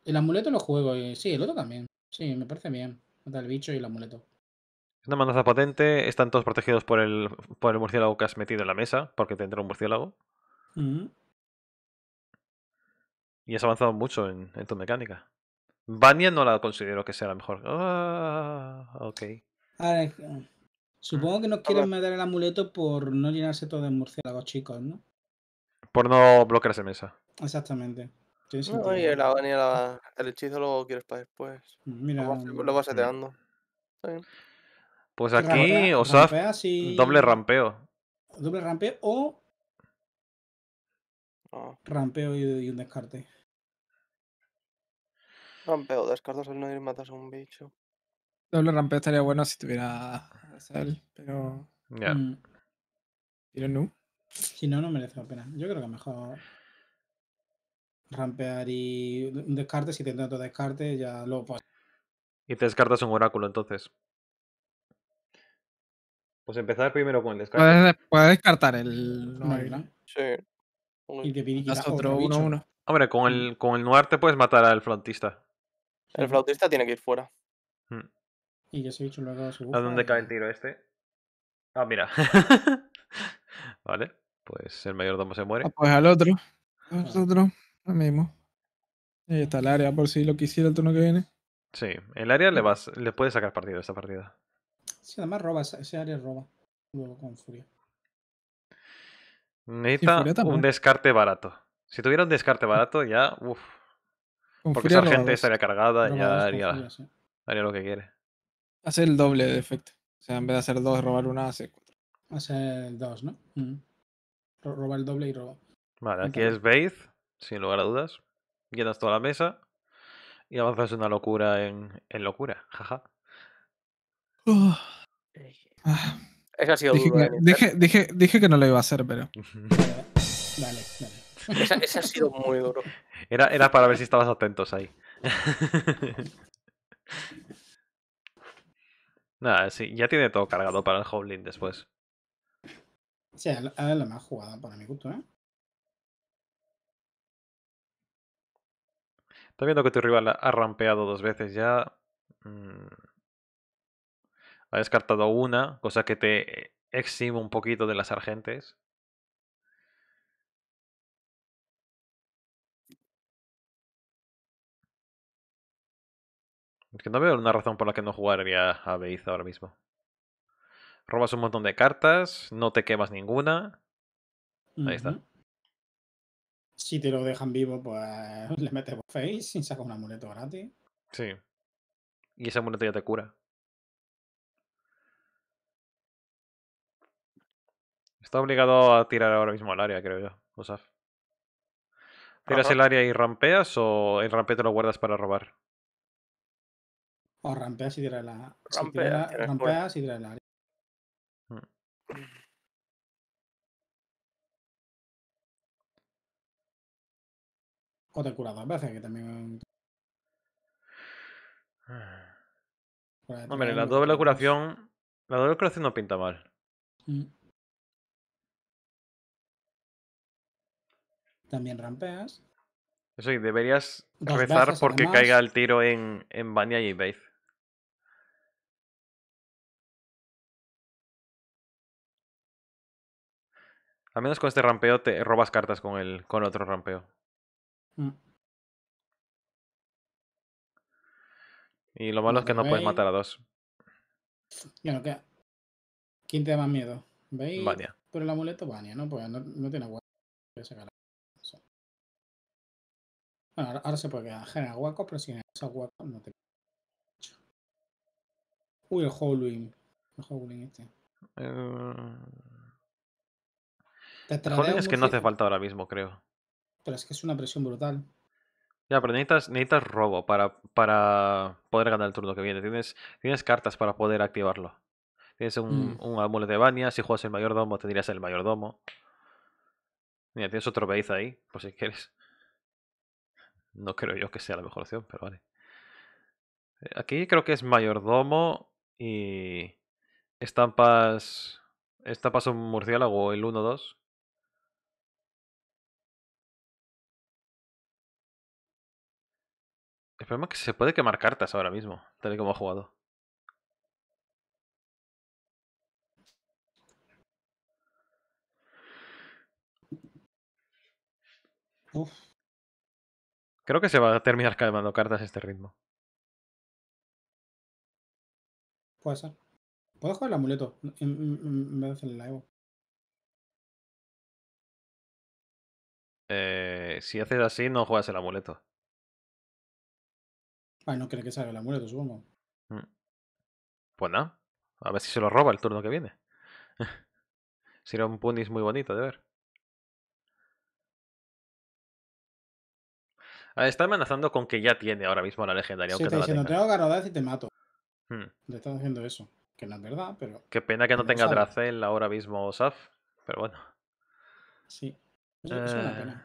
C: El amuleto lo juego, y... Eh, sí, el otro también. Sí, me parece bien. mata El bicho y el amuleto.
B: Es una amenaza potente, están todos protegidos por el, por el murciélago que has metido en la mesa, porque te entra un murciélago. Mm. Y has avanzado mucho en, tu mecánica. Vania no la considero que sea la mejor. Ah, ok.
C: Eh, supongo que no quieren meter el amuleto por no llenarse todo de murciélagos, chicos, ¿no?
B: por no bloquearse mesa.
C: Exactamente. y el,
D: el hechizo lo quieres para después. Mira, lo, vas, mm,
B: Pues aquí, o Osaf, doble rampeo.
C: Doble rampeo o. Ah.
A: Rampeo y, un descarte.
D: Rampeo, descartas el no ir matas a un bicho.
A: Doble rampeo estaría bueno si tuviera pero. Ya. no. Mm. Si no, no merece la pena.
C: Yo creo que mejor rampear y descarte. Si te intento descarte, ya lo
B: Y te descartas un oráculo entonces. Pues empezar primero con el descarte.
A: Puedes, descartar el. oráculo. no, Sí.
D: Y te
C: otro
A: uno uno
B: Hombre, con el, con el Noir te puedes matar al flautista. El
D: flautista tiene que ir fuera.
C: Hmm. y Y se ha dicho luego su ¿A dónde cae el tiro
B: este? Ah, mira. <laughs> vale. Pues el mayordomo se muere. pues
A: al otro. Al otro. Lo mismo. Ahí está el área, por si lo quisiera el turno que viene.
B: Sí, el área le vas, le puedes sacar partido a esta partida.
C: Sí, además roba, ese área roba. Luego con furia.
B: Necesita un descarte barato. Si tuviera un descarte barato, ya. Uff.
A: Porque esa gente estaría cargada, ya haría,
B: haría, lo que quiere.
A: Hace el doble de efecto. O sea, en vez de hacer dos, robar una, hace cuatro. Hace dos, ¿no? roba el doble y roba.
B: Vale, aquí es Base, sin lugar a dudas. Llenas toda la mesa y avanzas una locura en, locura, jaja. Ah. Esa ha sido dije,
A: dije, que no lo iba a hacer, pero. <laughs> Vale, dale.
D: Esa, ha sido muy duro.
B: Era, era para ver si estabas atentos ahí. <laughs> Nada, sí, ya tiene todo cargado para el Howling después.
C: Sí, es la más jugada para mi gusto, ¿eh?
B: Estás viendo que tu rival ha rampeado dos veces ya. Mm, ha descartado una, cosa que te exime un poquito de las argentes. Es que no veo una razón por la que no jugaría a Beiza ahora mismo. Robas un montón de cartas, no te quemas ninguna.
C: Ahí está. Si te lo dejan vivo, pues <laughs> le metes face y sacas un amuleto gratis.
B: Sí. Y ese amuleto ya te cura. Está obligado a tirar ahora mismo al área, creo yo, Osaf. ¿Tiras el área y rampeas o el rampe te lo guardas para robar?
F: O rampeas y tiras el
C: Rampeas, rampeas y tiras el área. O te curas que también.
F: Pues Hombre, la doble curación.
B: La doble curación no pinta mal.
F: Mm.
C: También rampeas.
B: Eso sí, deberías empezar porque caiga el tiro en, en Bania y Baith.
F: Al menos con este rampeo te robas
B: cartas con el con otro rampeo. Mm. Y lo malo es que no puedes matar a dos.
C: Ya no ¿Quién te da más miedo? ¿Veis? Bania Por el amuleto, Bania, ¿no? Pues no, tiene hueco. Bueno, ahora, se puede quedar. Genera guaco, pero si no esos no te Uy, el Howling. El Howling este. Eh, es que no
B: hace falta ahora mismo, creo.
C: Pero es que es una presión brutal.
B: Ya, pero necesitas, robo para, para poder ganar el turno que viene. Tienes, tienes cartas para poder activarlo. Tienes un, mm. de Bania. Si juegas el mayordomo, tendrías el mayordomo. Mira, tienes otro Beiz ahí, por si quieres. No creo yo que sea la mejor opción, pero vale. Eh, aquí creo que es mayordomo y estampas. Estampas un murciélago el 1-2. El problema es que se puede quemar cartas ahora mismo, tal y como ha jugado. Creo que se va a terminar quemando cartas este
F: ritmo. Puede ser. Puedo jugar el amuleto en vez de la Evo. Eh, si haces así, no juegas el amuleto.
C: Ay, no cree que salga el amuleto, supongo.
F: Mm.
B: Pues nada. A ver si se lo roba el turno que viene. <laughs> Sería un punis muy bonito de ver. Ah, está amenazando con que ya tiene ahora mismo la legendaria. Sí, aunque no
C: tengo te mato. Hmm. Le Te está haciendo eso. Que no es verdad, pero. Qué pena que no, tenga Dracel
B: ahora mismo Saf. Pero bueno.
C: Sí. Eh,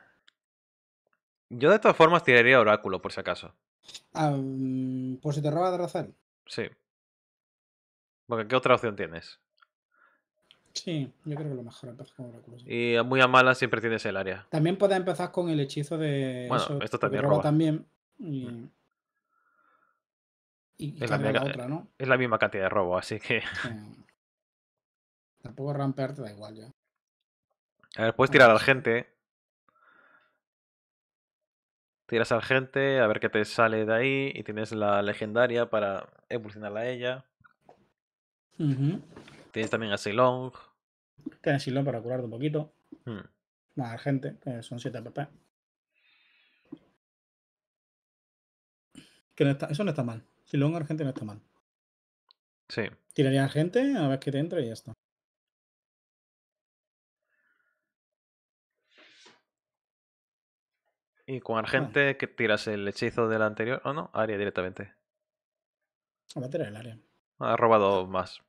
B: yo de todas formas tiraría Oráculo, por si acaso
C: por si te roba de razón.
B: Sí. Porque ¿qué otra opción tienes?
C: Sí, yo creo que lo mejor es con
B: Y muy a mala siempre tienes el área.
C: También puedes empezar con el hechizo de. Bueno, esto también mm. Y... es, la otra, ¿no?
B: es la misma cantidad de robo, así que. <laughs>
C: Tampoco romper da igual ya.
B: A ver, puedes tirar a la gente tiras a gente, a ver qué te sale de ahí y tienes la legendaria para evolucionarla a ella. Tienes también a Silong.
C: Tienes Silong para curarte un poquito. Hmm. Más gente, que son 7 PP. eso no está mal. Silong Argente no está mal. Sí. Tiraría a gente a ver qué te entra y ya está.
B: Y con Argente, que tiras el hechizo del anterior. ¿O no? Área directamente.
C: Va a el área.
B: Ha robado ah. más.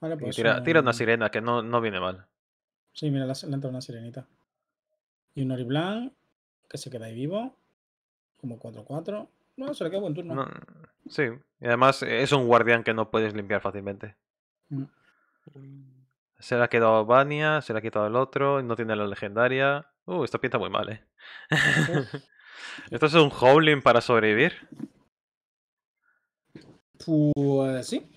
C: Vale, pues. tira, una eh,
B: sirena, que no, no viene mal.
C: Sí, mira, le entra una sirenita. Y un Oriblan, que se queda ahí vivo. Como 4-4. No, se le queda buen turno.
B: sí, y además es un guardián que no puedes limpiar fácilmente. Mm. Se le ha quedado bania se le ha quitado el otro, no tiene la legendaria. Uh, esto pinta muy mal, ¿eh? <laughs> ¿Esto es un howling para sobrevivir?
C: Pues sí.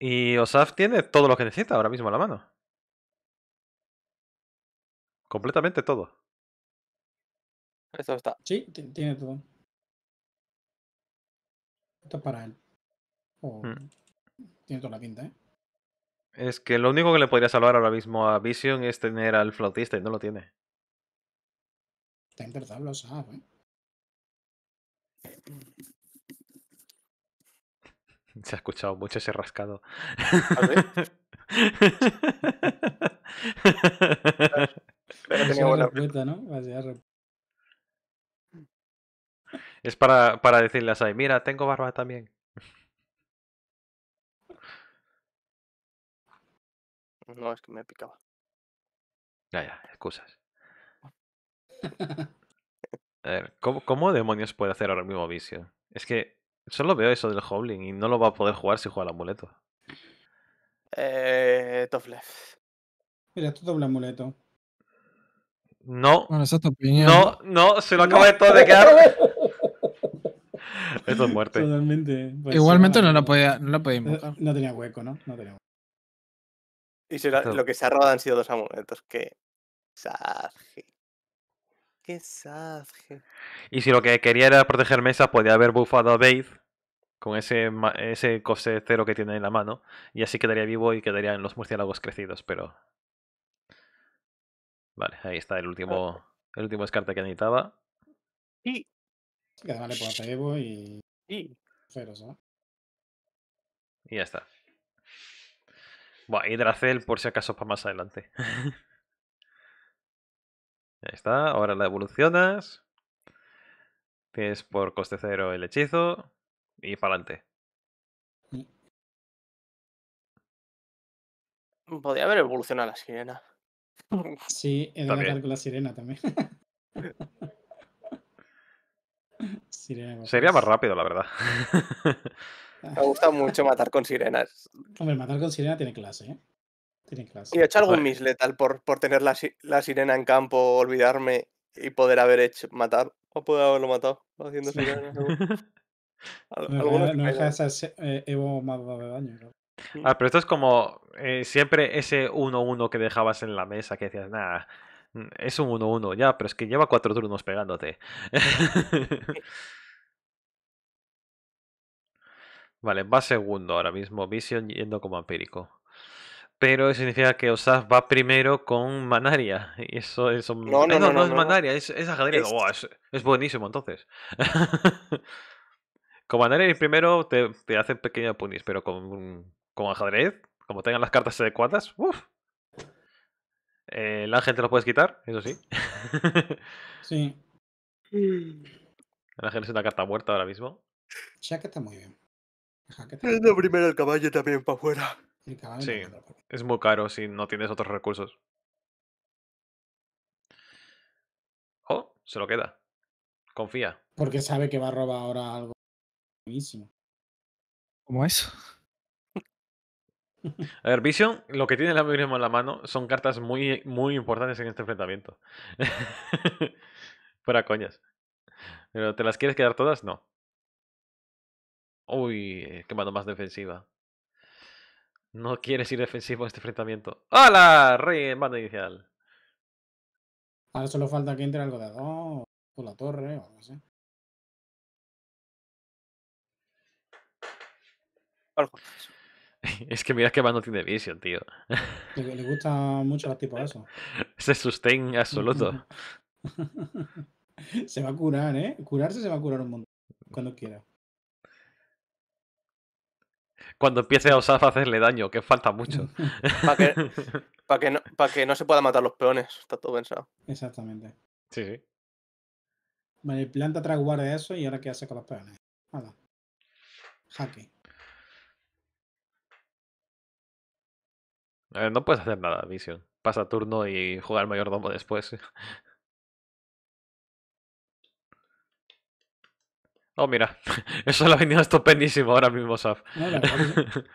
B: Y Osaf tiene todo lo que necesita ahora mismo a la mano. Completamente todo.
D: ¿Esto está. Sí, tiene todo.
C: Esto es para él. Oh. Hmm. Tiene toda la pinta, ¿eh?
B: Es que lo único que le podría salvar ahora mismo a Vision es tener al flautista y no lo tiene.
C: Está en verdad, lo sabe. <laughs>
B: Se ha escuchado mucho ese rascado. Es para, para decirle a Sai, mira, tengo barba también.
D: No, es que me picaba.
B: Ya, ya, excusas. <laughs> A ver, ¿cómo, demonios puede hacer ahora mismo vicio? Es que solo veo eso del hobbling y no lo va a poder jugar si juega el amuleto.
C: Eh. left. Mira, tú doble amuleto.
B: No. tu opinión. No, no, se lo acaba de <laughs> todo de quedar. <laughs> Esto es muerte.
C: Totalmente. Pues, Igualmente
A: no, lo podía, no No
C: tenía hueco, ¿no? No tenía hueco.
D: Y será, lo que se ha robado han sido dos amuletos. Qué
C: sage
B: Qué sage Y si lo que quería era proteger mesa, podía haber bufado a con ese, ese cero que tiene en la mano. Y así quedaría vivo y quedaría en los murciélagos crecidos, pero. Vale, ahí está el ah. último. El último descarte que necesitaba.
C: Y. que vale y. Y. Ceros, ¿no? Y ya está.
B: Buah, Hidracel por si acaso para más adelante. Ahí <laughs> está, ahora la evolucionas. Tienes por coste cero el hechizo. Y para adelante. Mm.
D: Podría haber evolucionado la sirena.
C: <laughs> Sí, he de con la sirena también. <laughs> sirena Sería más rápido, la
B: verdad.
D: Me gusta mucho matar con sirenas.
C: Hombre, matar con sirena tiene clase, ¿eh? Tiene clase. Y he hecho algún
D: misletal por, por tener la, la, sirena en campo, olvidarme y poder haber hecho matar. O puedo haberlo matado haciendo sirenas.
C: <laughs> no, dejas eh, Evo más de mm. Ah,
B: pero esto es como eh, siempre ese 1-1 que dejabas en la mesa que decías, nada, mm, es un 1-1, ya, pero es que lleva cuatro turnos pegándote. <laughs> Vale, va segundo ahora mismo Vision yendo como empírico. Pero eso significa que Osaf va primero con Manaria. <laughs> eso, eh, No, no, no, es Manaria, es, Ajedrez. Es... buenísimo entonces. <laughs> con Manaria primero te, te hacen pequeño punis, pero con, con Ajedrez, como tengan las cartas adecuadas, uff. el ángel te lo puedes quitar, eso sí.
D: sí. <laughs> El
B: ángel es una carta muerta ahora mismo.
D: Ya que está muy bien lo primero el caballo también
C: para afuera. Sí,
B: es muy caro si no tienes otros recursos. Oh, se lo queda. Confía.
C: Porque sabe que va a robar ahora algo buenísimo. ¿Cómo es?
B: <laughs> A ver, Vision, lo que tiene la misma en la mano son cartas muy, muy importantes en este enfrentamiento. <laughs> Fuera coñas. Pero ¿te las quieres quedar todas? No. Uy, qué mano más defensiva. No quieres ir defensivo en este enfrentamiento. ¡Hala! Rey en mano inicial.
C: Ahora solo falta que entre algo de dos o la torre, o algo así.
B: <laughs> Es que mira que mano tiene vision, tío.
C: <laughs> Le, gusta mucho los tipos eso.
B: <laughs> Se sustain absoluto.
C: se va a curar, ¿eh? Curarse se va a curar un montón. Cuando quiera
B: cuando empiece a usar
D: a hacerle daño, que falta mucho. <laughs> Para que, que, no, se pueda matar los peones, está todo pensado.
C: Exactamente. Sí, sí. Vale, planta tras de eso y ahora qué hace con los peones. Nada. Jaque.
B: no puedes hacer nada, Vision. Pasa turno y juega jugar mayordomo después. <laughs> Oh, mira, <laughs> eso lo ha venido estupendísimo ahora mismo, Saf. <laughs>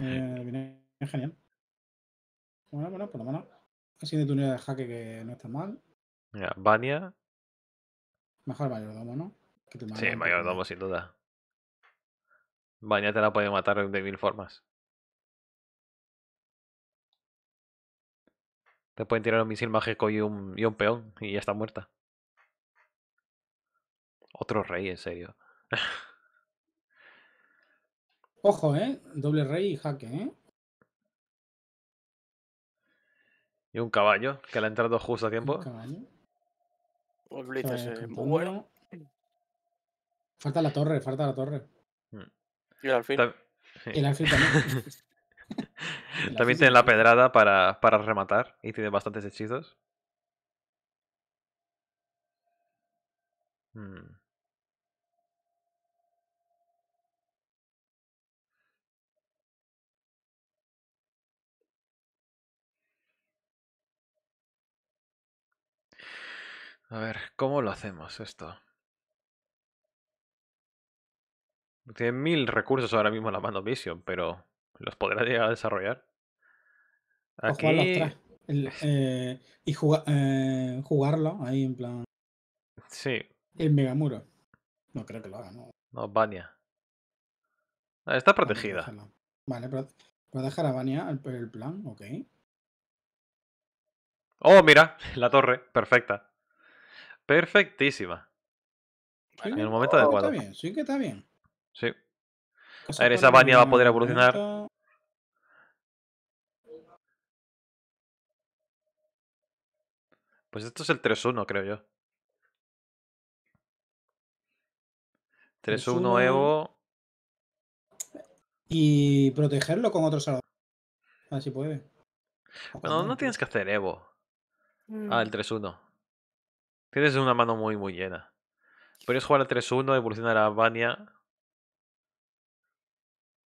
C: Eh, viene genial. Bueno, bueno, por lo menos Así de tu de jaque que no está mal.
B: Mira, Bania.
C: Mejor mayordomo, ¿no? Que sí, mayordomo,
B: sin duda. Bania te la puede matar de mil formas.
F: Te pueden tirar un misil
B: mágico y un, y un peón y ya está muerta. Otro rey, en serio.
C: Ojo, ¿eh? Doble rey y jaque, ¿eh?
B: Y un caballo, que le ha entrado justo a tiempo.
D: ¿Un Blitz muy
C: bueno. Falta la torre, falta la torre.
B: Mm. Y el alfil. También, el alfil también. <laughs> también tiene la pedrada para, para rematar y tiene bastantes hechizos. Mm. A ver, ¿cómo lo hacemos esto? Tiene mil recursos ahora mismo la mano Vision, pero ¿los podrá llegar a desarrollar? Aquí...
C: Eh, y eh, jugarlo ahí en plan. Sí. El megamuro. No creo que lo haga, ¿no?
B: No, Bania. Ah, está pues protegida.
C: Vale, pero ¿va a dejar a Bania el, el plan? Ok.
B: Oh, mira, la torre, perfecta perfectísima.
C: en el momento adecuado. Está bien, sí que está bien.
B: Sí. A ver, esa Vania va a poder evolucionar. Pues esto es el 3-1, creo yo. 3-1 Evo.
C: Y protegerlo con otro salvador. A ver puede.
B: Bueno, no tienes que hacer Evo. Ah, el 3-1. Mm. Tienes una mano muy, muy llena. Podrías jugar al 3-1, evolucionar a Vania.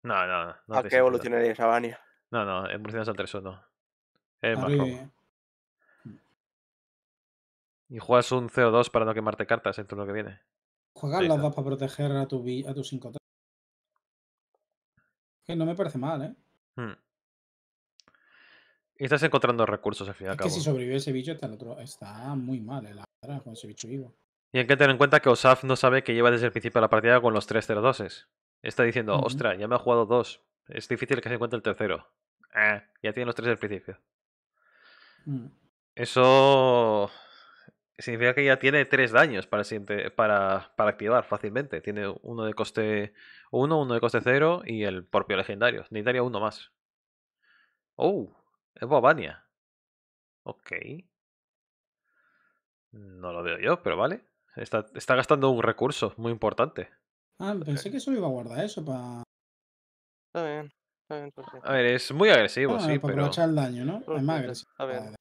B: No, no, no. no ¿A qué evolucionarías a Vania? No, no, evolucionas al 3-1. Es
D: eh,
B: Y juegas un CO2 para no quemarte cartas en turno que viene.
C: Juegas las dos para proteger a tu, a 5 Que no me parece mal, ¿eh?
B: Hmm. Y estás encontrando recursos al final. Es que si
C: sobrevive ese bicho está, muy mal. ¿eh?
B: Y hay que tener en cuenta que Osaf no sabe que lleva desde el principio de la partida con los 3 0 2 Está diciendo, ostra, ostras, ya me ha jugado dos. Es difícil que se encuentre el tercero. Eh, ya tiene los tres del principio. Mm. Eso significa que ya tiene tres daños para, activar fácilmente. Tiene uno de coste 1, uno de coste 0 y el propio legendario. Necesitaría uno más. Oh, es Bobania. Ok. No lo veo yo, pero vale. Está, está gastando un recurso muy
C: importante. Ah, pensé que eso iba a guardar eso para. Está bien. Está
D: bien pues
B: A ver, es muy agresivo, ah, sí, para pero. aprovechar
C: el daño, ¿no? Pues es más
D: agresivo.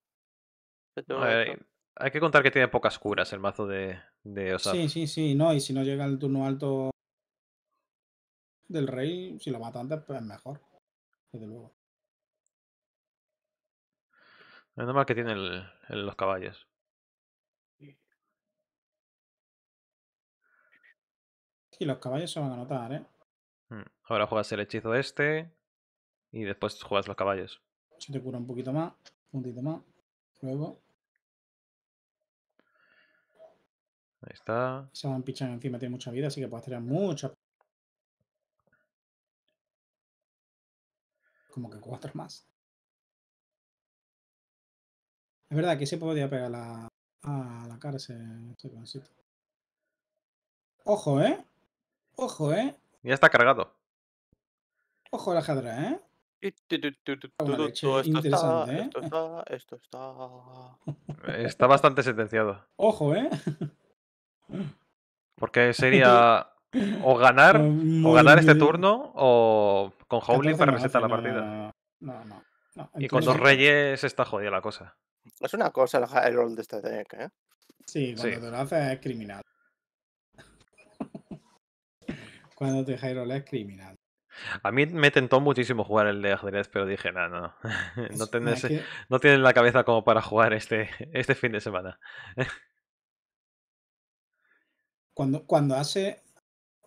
B: ver. hay que contar que tiene pocas curas el mazo de, de Sí,
C: sí, sí, no, y si no llega el turno alto del rey, si lo mata antes, pues es mejor. Desde luego.
F: Menos mal que tiene los
B: caballos.
C: Y los caballos se van a notar, ¿eh?
B: Mm, ahora juegas el hechizo este y después juegas los caballos.
C: Se te cura un poquito más, un poquito más. Luego.
B: Ahí está.
C: Se van pichando encima, tiene mucha
F: vida, así que puedes tener muchas. Como que cuatro más. Es verdad que se podía
C: pegar a la, a cara ese, Ojo, ¿eh? Ojo, ¿eh?
B: Ya está cargado.
C: Ojo la ¿eh? jadra, ¿eh?
D: Esto está, esto está,
B: <laughs> está. bastante sentenciado. Ojo, ¿eh? <laughs> Porque sería <laughs> o ganar, ganar este turno o con Howling para resetar la partida.
D: No, no.
C: y con dos
B: reyes está jodida la cosa.
D: Es una cosa el rol de este deck, ¿eh?
C: Sí, cuando te lo haces es criminal cuando te Hyrule es criminal.
B: A mí me tentó muchísimo jugar el de ajedrez, pero dije, no, no, <laughs> no, tienes, no la cabeza como para jugar este, <laughs> este fin de semana. <laughs>
C: Cuando, cuando hace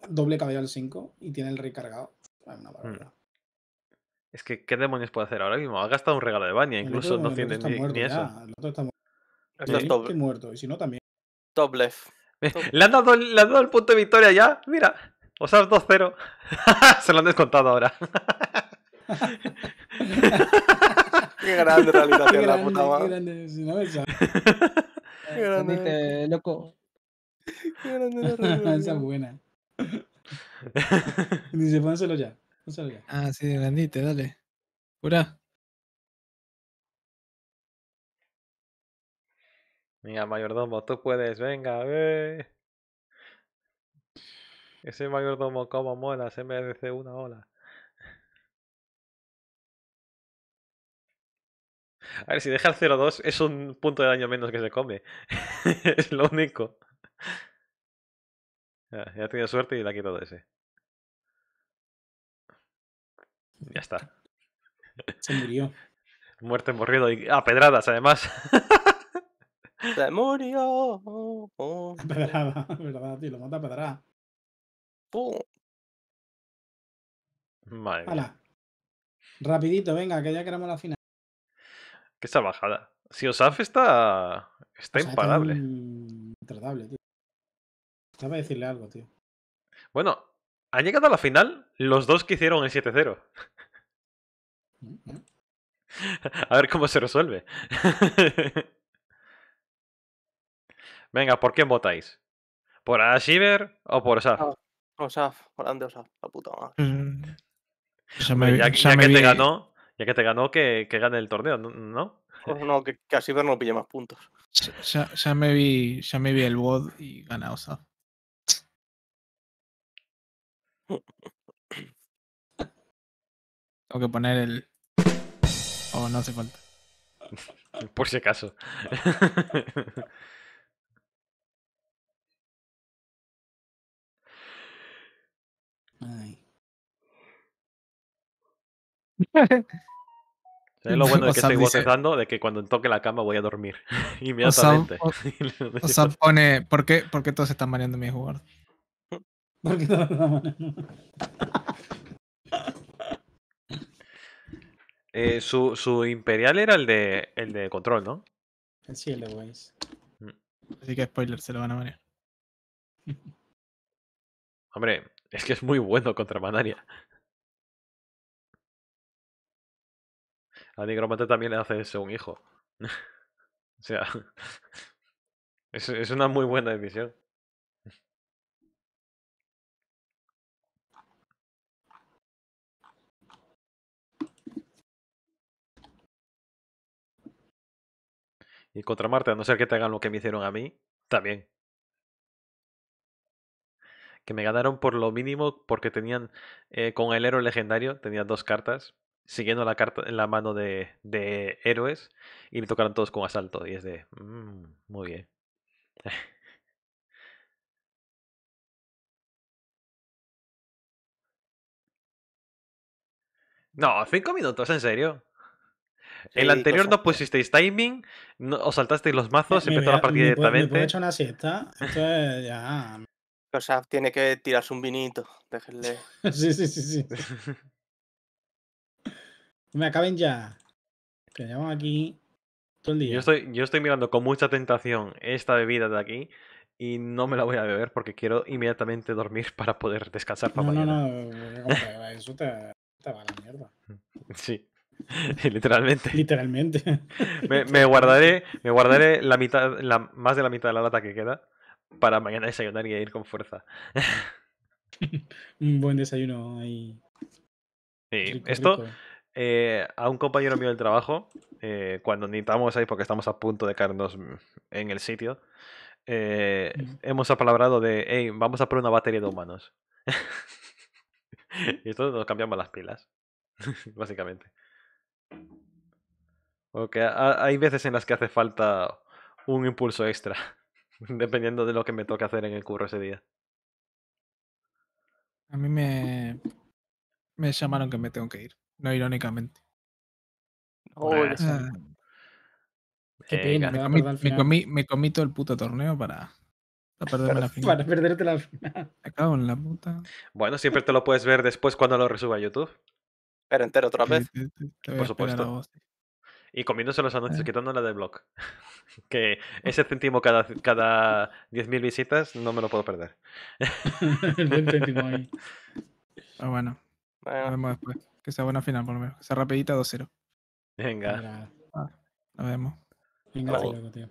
C: doble cabello al 5 y tiene el recargado, es una mm.
B: barbaridad. Es que, ¿qué demonios puede hacer ahora mismo? Ha gastado un regalo de baña, incluso no tiene ni, eso.
C: Esto es y si no, también. le
B: han dado el punto de victoria ya, mira. O sea, 2-0. <laughs> Se lo han descontado ahora. <laughs> qué grande realización, la puta
A: madre. Qué grande, Qué grande. loco. Qué grande la <laughs> Esa buena. Dice, pónselo ya. ya. Ah, sí, grandite, dale.
F: Pura.
B: Mira, mayordomo, tú puedes, venga, ve. Ese mayordomo como mola, se merece una ola. A ver, si deja el 0-2 es un punto de daño menos que se come. <laughs> es lo único. Ya, ha tenido suerte y le ha quitado ese. Ya está. Se murió. Muerte morrido y. Ah, pedradas además.
C: <laughs>
B: se murió. Oh,
C: Pedrada, <laughs> tío, lo mata a pedrada. ¡Pum! Rapidito, venga, que ya queremos la final.
B: Que esa bajada. Si Osaf está.
C: está imparable imparable. tío. Estaba a decirle algo, tío.
B: Bueno, han llegado a la final los dos que hicieron el 7-0. <laughs> a ver cómo se resuelve. <laughs> Venga, ¿por quién votáis? ¿Por Ashiver o por Osaf? Ah. Osaf, grande Osaf, la puta madre.
A: Ya, que te ganó,
B: ya, que te ganó, que, que gane el torneo, ¿no? no, pues que, casi ver no pille más puntos.
A: Ya, me vi, me vi el bot y gana Osaf. <laughs> Tengo que poner el. O oh, no sé <laughs> cuánto Por si acaso. <laughs>
B: <laughs> Es lo bueno de que estoy de que cuando toque la cama voy a dormir <laughs> inmediatamente. O
A: <laughs> sea, pone, ¿por qué, ¿por qué, todos están mareando mi jugador?
B: Eh, su, su, imperial era el de, el de control, ¿no?
C: el de Waze. Mm. Así que spoiler, se lo van a marear.
B: Hombre, es que es muy bueno contra Manaria. A Nigromante también le hace eso un hijo. <laughs> o sea, <laughs> es, una muy buena decisión. Y contra Marte, a no ser que te hagan lo que me hicieron a mí, también que me ganaron por lo mínimo porque tenían eh, con el héroe legendario, tenían dos cartas, siguiendo la, carta, en la mano de, héroes, y me tocaron todos con asalto. Y es de, mm, muy bien. <laughs> No, cinco minutos, en serio. el anterior no pusisteis timing, no, os saltasteis los mazos, y empezó la partida directamente. he hecho
D: una siesta. ya. O sea, tiene que tirarse un vinito. Déjenle.
C: <laughs> sí, sí, sí, sí. <laughs> Me acaben ya. Que aquí todo el día. Yo
B: estoy, yo estoy mirando con mucha tentación esta bebida de aquí y no me la voy a beber porque quiero inmediatamente dormir <laughs> para poder descansar para no, mañana. No, no,
C: eso te, va la mierda.
B: Sí. Literalmente.
C: Literalmente.
B: Me, me, guardaré, me guardaré la mitad, la, más de la mitad de la lata que queda para mañana desayunar y ir con fuerza. <laughs>
C: Un buen desayuno ahí. Sí, esto.
B: Eh, a un compañero mío del trabajo, eh, cuando necesitamos ahí, porque estamos a punto de caernos en el sitio, eh, hemos apalabrado de, vamos a poner una batería de humanos. <laughs> y esto nos cambiamos las pilas, <laughs> básicamente. Porque hay veces en las que hace falta un impulso extra. <laughs> Dependiendo de lo que me toque hacer en el curro ese día.
A: A mí me. Me llamaron que me tengo que ir, no irónicamente. me, comí, todo el puto torneo para, <laughs> <laughs> para perderte la final. Me cago en la puta.
B: Bueno, siempre te lo puedes ver después cuando lo resuba a YouTube. Pero entero otra vez.
A: Por supuesto
B: y comiéndose los anuncios, ah. quitando la de blog. <laughs> que ese céntimo cada, cada 10.000 visitas no me lo puedo perder.
A: El <laughs> buen céntimo ahí. Ah, bueno, Nos vemos después. Que sea buena final, por lo menos. sea rapidita 2-0.
B: Venga.
A: Ah, nos vemos. Oh. Venga, tío.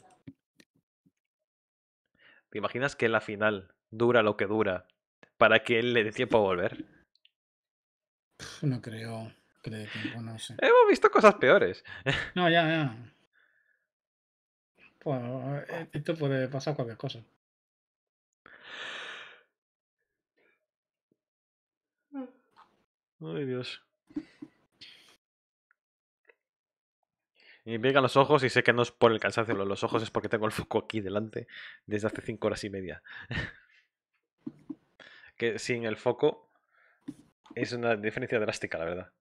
B: ¿Te imaginas que la final dura lo que dura para que él le dé tiempo a volver?
C: No creo. Hemos
B: visto cosas peores.
C: <laughs> No, ya, ya. Pues esto puede pasar cualquier cosa. Ay, Dios.
B: Y me los ojos y sé que no es por el cansancio los ojos, es porque tengo el foco aquí delante desde hace cinco horas y media. <laughs> que sin el foco es una diferencia drástica, la verdad.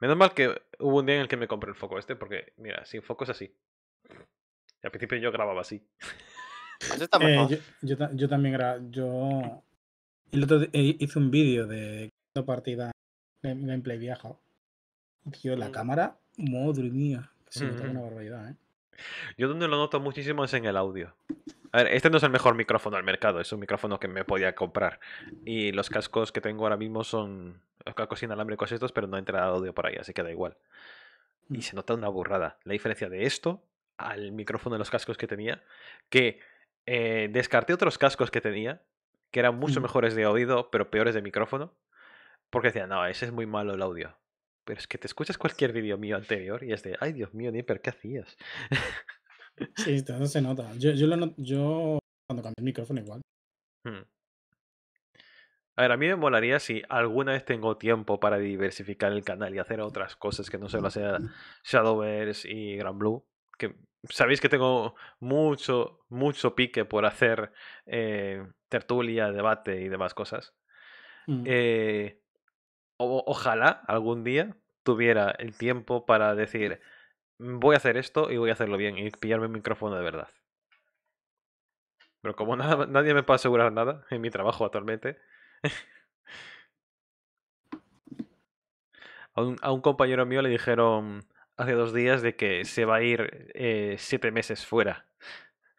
B: Menos mal que hubo un día en el que me compré el foco este, porque, mira, sin foco es así. Y al principio yo grababa así.
C: Eso pues <laughs> eh, yo, también grabo. Yo el otro eh, hice un vídeo de partida de Play viejo. Tío, la mm. cámara, madre mía. Se una barbaridad, ¿eh?
B: Yo donde lo noto muchísimo es en el audio. A ver, este no es el mejor micrófono del mercado, es un micrófono que me podía comprar. Y los cascos que tengo ahora mismo son cascos inalámbricos estos, pero no entra audio por ahí, así que da igual. Y se nota una burrada. La diferencia de esto al micrófono de los cascos que tenía, que eh, descarté otros cascos que tenía, que eran mucho mejores de oído, pero peores de micrófono, porque decía, no, ese es muy malo el audio. Pero es que te escuchas cualquier vídeo mío anterior y es de, ay Dios mío, Nipper, ¿qué hacías? <laughs>
C: Sí, todo se nota. Yo, yo, cuando cambié el micrófono igual.
B: Hmm. A ver, a mí me molaría si alguna vez tengo tiempo para diversificar el canal y hacer otras cosas que no se solo sea Shadowverse y Gran Blue. Que sabéis que tengo mucho, mucho pique por hacer eh, tertulia, debate y demás cosas. Mm. Eh, o, ojalá algún día tuviera el tiempo para decir, voy a hacer esto y voy a hacerlo bien y pillarme el micrófono de verdad. Pero como <laughs> nada, nadie me puede asegurar nada en mi trabajo actualmente, <laughs> a, un, compañero mío le dijeron hace dos días de que se va a ir eh, siete meses fuera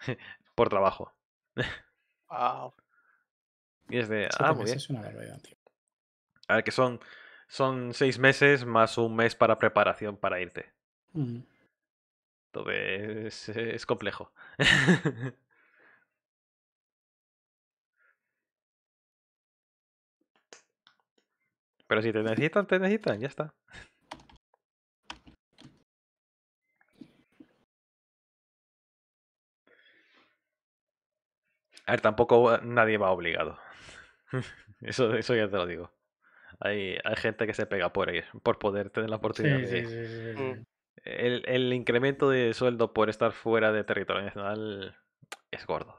B: <laughs> por trabajo. wow. Y es de... Ah, una A ver, que son, son seis meses más un mes para preparación para irte. Entonces es, complejo. <laughs>
F: Pero si te necesitan, te necesitan, ya está.
B: A ver, tampoco eh, nadie va obligado. <laughs> Eso, eso ya te lo digo. Hay, hay gente que se pega por ahí. por poder tener la
C: oportunidad mm
B: el, el incremento de sueldo por estar fuera de territorio nacional es gordo.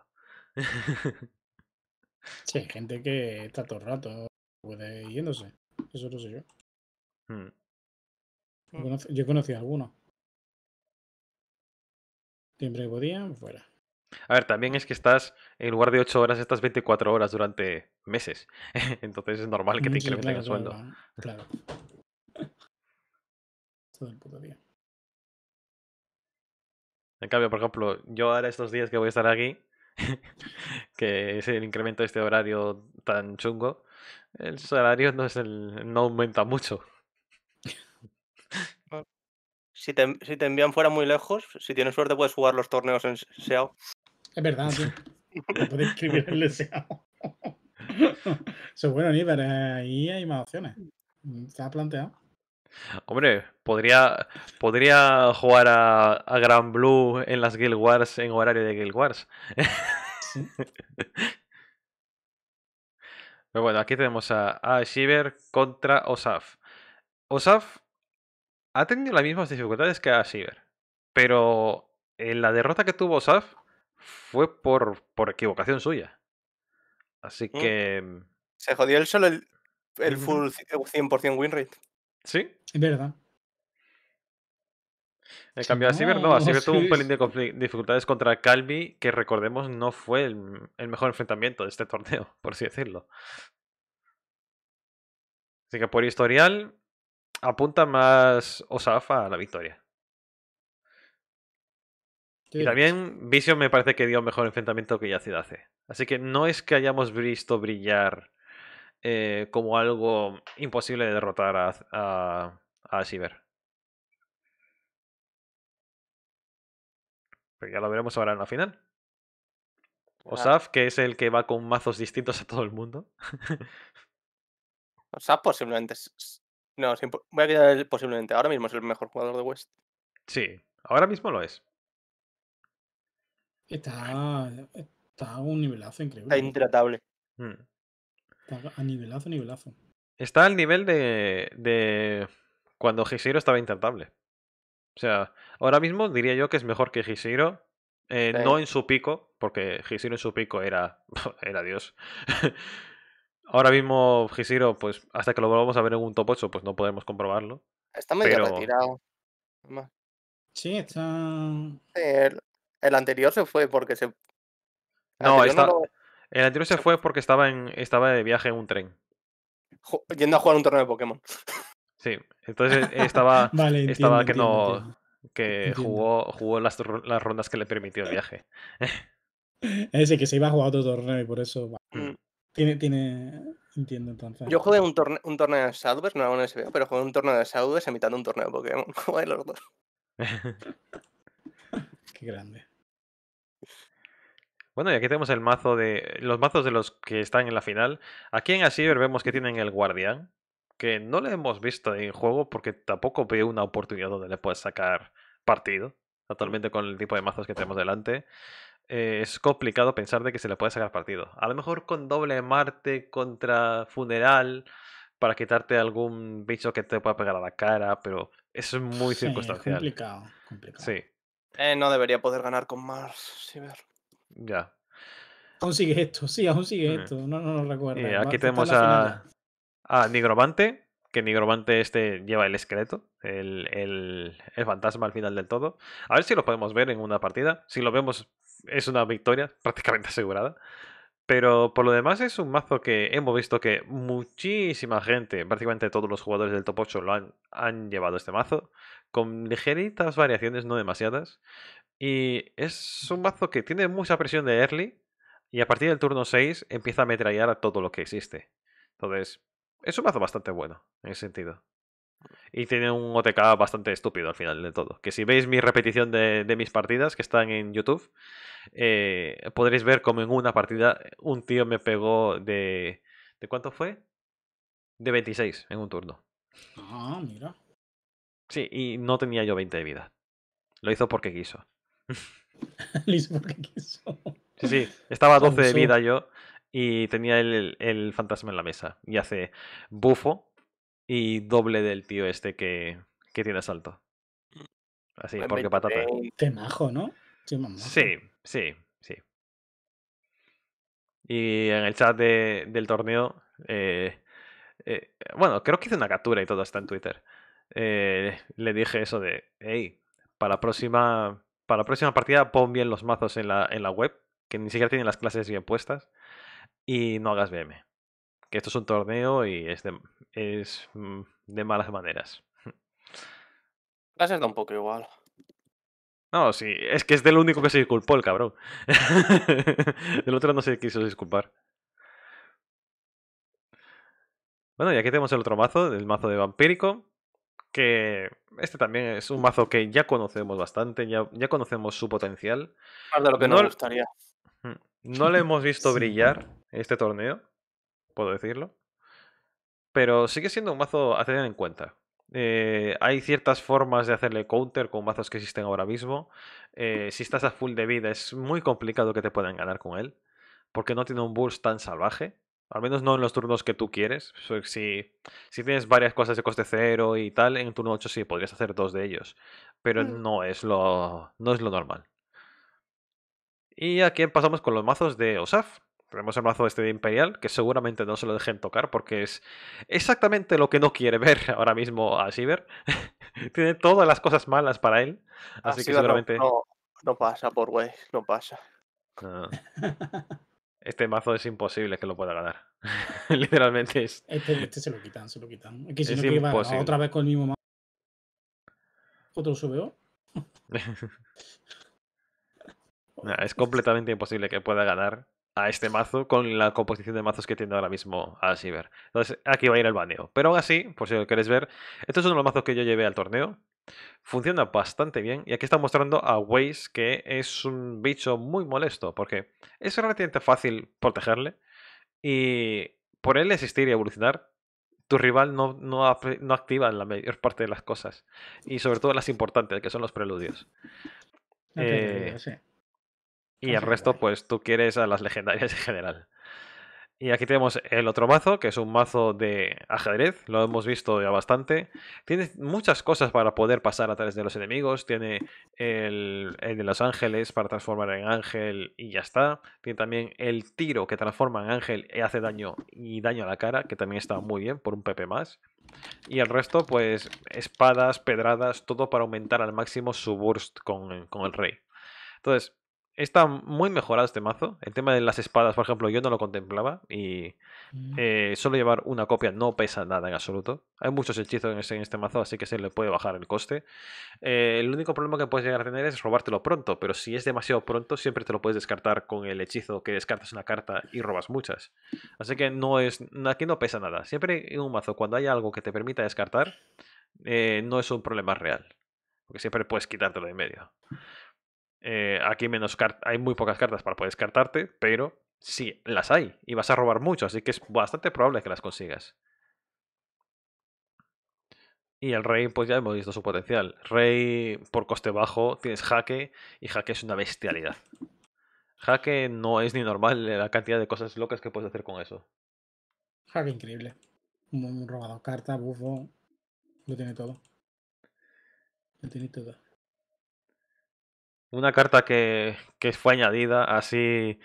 B: <laughs>
C: Sí, gente que está todo el rato puede yéndose. Eso lo sé yo. Hmm. Yo, conocí, a alguno. Siempre que podía, fuera.
B: A ver, también es que estás, en lugar de 8 horas, estás 24 horas durante meses. <laughs> Entonces es normal que te incrementen el sueldo.
C: Claro. claro.
E: <laughs> Todo puto día.
B: En cambio, por ejemplo, yo ahora estos días que voy a estar aquí, <laughs> que es el incremento de este horario tan chungo, el salario no es el, no aumenta mucho.
C: <laughs>
D: Si te, envían fuera muy lejos, si tienes suerte puedes jugar los torneos en SEAO.
C: Es verdad, tío. puedes escribir en <laughs> Eso es bueno, Níper, eh, ahí hay más opciones. Se ha planteado.
B: Hombre, podría, podría jugar a, a Grand Blue en las Guild Wars en horario de Guild Wars. <laughs> Pero bueno, aquí tenemos a, a, Shiver contra Osaf. Osaf ha tenido las mismas dificultades que a Shiver. Pero en eh, la derrota que tuvo Osaf fue por, por equivocación suya. Así mm. que.
D: Se jodió él solo el, el full 100% eh, win rate.
B: ¿Sí? Es verdad. En cambio, a Siber, no, a Ciber tuvo un <laughs> pelín de dificultades contra Calvi, que recordemos no fue el, mejor enfrentamiento de este <laughs> torneo, por así decirlo. Así que por historial, apunta más Osafa a la victoria. Y también Vision me parece que dio mejor enfrentamiento que hace. Así que no es que hayamos visto brillar eh, como algo imposible de derrotar a, a, a Shiver. Pero pues ya lo veremos ahora en la final. Osaf, que es el que va con mazos distintos a todo el mundo. <laughs>
D: Osaf posiblemente No, voy a quitar posiblemente. Ahora mismo es el mejor jugador de West. Sí, ahora mismo lo es.
C: Está, está a un nivelazo increíble. Está ¿eh? intratable. Hmm a nivelazo, nivelazo.
B: Está al nivel de, de cuando Hishiro estaba intentable. O sea, ahora mismo diría yo que es mejor que Hishiro. Eh, No en su pico, porque Hishiro en su pico era, <laughs> era Dios. <laughs> ahora mismo Hishiro, pues hasta que lo volvamos a ver en un top 8, pues no podemos comprobarlo. Está medio retirado. Sí,
C: está...
D: El, anterior se fue porque se... no, está... El anterior se
B: fue porque estaba, en, estaba de viaje en un tren. Yendo a jugar un torneo de Pokémon. Sí, entonces <laughs> estaba, estaba que no. Que jugó, jugó las, rondas que le permitió el
C: viaje. <laughs> Ese que se iba a jugar otro torneo y por eso. Mm. Tiene, tiene. Entiendo entonces. Yo
D: jugué un, un torneo de Southwest, no era un pero jugué un torneo de Southwest a mitad de un torneo de Pokémon. <laughs> Jugué los dos.
C: Qué grande.
B: Bueno, y aquí tenemos el mazo de. Los mazos de los que están en la final. Aquí en Asiver vemos que tienen el Guardián. Que no le hemos visto en juego porque tampoco veo una oportunidad donde le puedes sacar partido. Actualmente con el tipo de mazos que tenemos delante. Eh, es complicado pensar de que se le puede sacar partido. A lo mejor con doble Marte contra Funeral. Para quitarte algún bicho que te pueda pegar a la cara. Pero es muy
D: circunstancial.
C: Complicado,
B: complicado. Sí.
D: Eh, no debería poder ganar con
C: Mars, Ciber. Ya. Aún sigue esto, sí, aún sigue esto. No, no aquí tenemos a,
B: a Nigromante, que Nigromante este lleva el esqueleto, el, el, el, fantasma al final del todo. A ver si lo podemos ver en una partida. Si lo vemos, es una victoria <laughs> prácticamente asegurada. Pero por lo demás es un mazo que hemos visto que muchísima gente, prácticamente todos los jugadores del top 8 lo han, han llevado este mazo, con ligeritas variaciones, no demasiadas, y es un mazo que tiene mucha presión de early. Y a partir del turno 6 empieza a metrallar a todo lo que existe. Entonces, es un mazo bastante bueno en ese sentido. Y tiene un OTK bastante estúpido al final de todo. Que si veis mi repetición de, mis partidas que están en YouTube, eh, podréis ver como en una partida eh, un tío me pegó de. ¿De cuánto fue? De 26 en un turno.
C: Ah, mira.
B: Sí, y no tenía yo 20 de vida. Lo hizo porque quiso. <laughs> Sí, estaba a 12 de vida yo y tenía el, fantasma en la mesa. Y hace bufo y doble del tío este que, tiene salto. Así, porque patata.
C: Qué majo, ¿no? Sí, sí,
B: sí. Y en el chat del torneo, eh, eh, bueno, creo que hice una captura y todo está en Twitter. Eh, le dije eso de, hey, para la próxima para la próxima partida pon bien los mazos en la, en la web, que ni siquiera tienen las clases bien puestas, y no hagas BM. Que esto es un torneo y es de, es mm, de malas maneras.
D: Clases <laughs> da un poco igual.
B: No, sí, es que es del único que se disculpó el cabrón. <laughs> el otro no se quiso disculpar. Bueno, y aquí tenemos el otro mazo, el mazo de vampírico que este también es un mazo que ya conocemos bastante, ya, conocemos su potencial. Más de lo que no, nos gustaría. No le hemos <laughs> visto brillar brillar este torneo, puedo decirlo. Pero sigue siendo un mazo a tener en cuenta. Eh, hay ciertas formas de hacerle counter con mazos que existen ahora mismo. Eh, si estás a full de vida es muy complicado que te puedan ganar con él. Porque no tiene un burst tan salvaje. Al menos no en los turnos que tú quieres. Si, si tienes varias cosas de coste cero y tal, en turno 8 sí podrías hacer dos de ellos. Pero hmm. no, es lo, no es lo normal. Y aquí pasamos con los mazos de Osaf. Tenemos el mazo de este de Imperial, que seguramente no se lo dejen tocar porque es exactamente lo que no quiere <laughs> ver ahora mismo a Shiver. <laughs> Tiene todas las cosas malas para él. Así que seguramente.
D: No, pasa por wey,
B: no pasa. Ah. <laughs> Este mazo es imposible que lo pueda ganar. <laughs> Literalmente es. Este, este, se lo quitan, se lo quitan. Aquí, si no no otra
C: vez con el mismo mazo. Otro subeo.
B: <laughs> es completamente imposible que pueda ganar a este mazo con la composición de mazos que tiene ahora mismo a Siver. Entonces, aquí va a ir el baneo. Pero aún así, por si lo queréis ver, estos son los mazos que yo llevé al torneo. Funciona bastante bien y aquí está mostrando a Waze que es un bicho muy molesto porque es relativamente fácil protegerle y por él existir y evolucionar tu rival no, no, activa la mayor parte de las cosas y sobre todo las importantes que son los preludios. Eh, y el resto pues tú quieres a las legendarias en general. Y aquí tenemos el otro mazo, que es un mazo de ajedrez, lo hemos visto ya bastante. Tiene muchas cosas para poder pasar a través de los enemigos. Tiene el, de los ángeles para transformar en ángel y ya está. Tiene también el tiro que transforma en ángel y hace daño y daño a la cara, que también está muy bien por un PP más. Y el resto, pues espadas, pedradas, todo para aumentar al máximo su burst con, con el rey. Entonces, está muy mejorado este mazo. El tema de las espadas, por ejemplo, yo no lo contemplaba. Y mm. eh, solo llevar una copia no pesa nada en absoluto. Hay muchos hechizos en este, este mazo, así que se le puede bajar el coste. Eh, el único problema que puedes llegar a tener es robártelo pronto. Pero si es demasiado pronto, siempre te lo puedes descartar con el hechizo que descartas una carta y robas muchas. Así que no es. Aquí no pesa nada. Siempre en un mazo, cuando hay algo que te permita descartar, eh, no es un problema real. Porque siempre puedes quitártelo de en medio. Eh, aquí menos hay muy pocas cartas para poder descartarte, pero sí, las hay. Y vas a robar mucho, así que es bastante probable que las consigas. Y el rey, pues ya hemos visto su potencial. Rey por coste bajo, tienes jaque, y jaque es una bestialidad. Jaque no es ni normal eh, la cantidad de cosas locas que puedes hacer con eso.
C: Jaque increíble. Un robado carta, bufo. Lo tiene todo. Lo tiene todo.
B: Una carta que, fue añadida así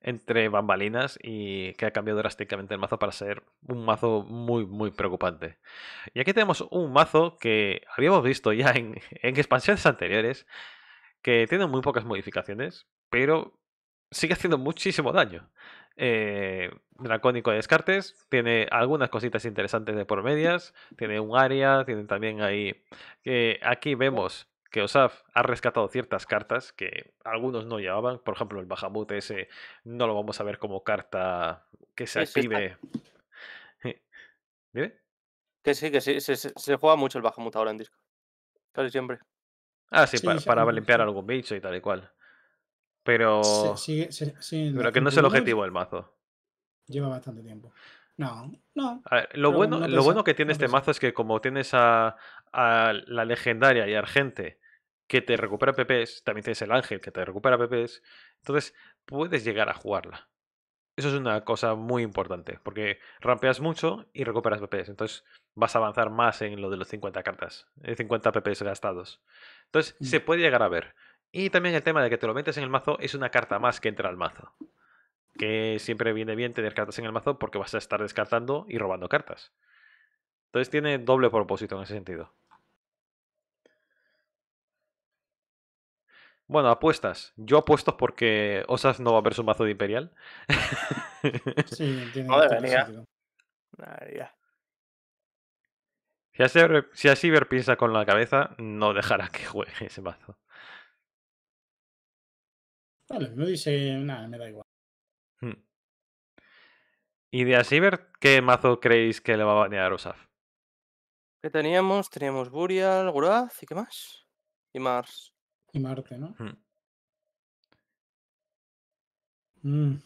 B: entre bambalinas y que ha cambiado drásticamente el mazo para ser un mazo muy, muy preocupante. Y aquí tenemos un mazo que habíamos visto ya en, expansiones anteriores, que tiene muy pocas modificaciones, pero sigue haciendo muchísimo daño. Eh, dracónico de Descartes, tiene algunas cositas interesantes de por medias, tiene un área, tiene también ahí... que eh, aquí vemos que Osaf ha rescatado ciertas cartas que algunos no llevaban. Por ejemplo, el Bahamut ese no lo vamos a ver como carta que se active.
D: Que sí, que sí. Se, juega mucho el Bahamut ahora en disco.
B: Casi siempre. Ah, sí, para, para limpiar algún bicho y tal y cual. Pero. pero que no es el objetivo del mazo.
C: Lleva bastante tiempo. No, no. lo, bueno, lo bueno que tiene este mazo
B: es que como tienes a, a la legendaria y argente que te recupera PPs, también tienes el ángel que te recupera PPs, entonces puedes llegar a jugarla. Eso es una cosa muy importante, porque rampeas mucho y recuperas PPs, entonces vas a avanzar más en lo de los 50 cartas, 50 eh, PPs gastados. Entonces mm. se puede llegar a ver. Y también el tema de que te lo metes en el mazo es una carta más que entra al mazo. Que siempre viene bien tener cartas en el mazo porque vas a estar descartando y robando cartas. Entonces tiene doble propósito en ese sentido. Bueno, apuestas. Yo apuesto porque Osas no va a ver su mazo de Imperial.
E: sí, <laughs> tiene
B: Si así, si piensa con la cabeza, no dejará que juegue ese mazo.
C: Vale, no dice nada, me da igual.
F: Hmm.
B: ¿Y de Asiver qué mazo creéis que le va a banear Osaf?
D: ¿Qué teníamos? Teníamos Burial, Guraz y qué más. Y Mars.
C: Y Marte, ¿no? Hmm. Mm.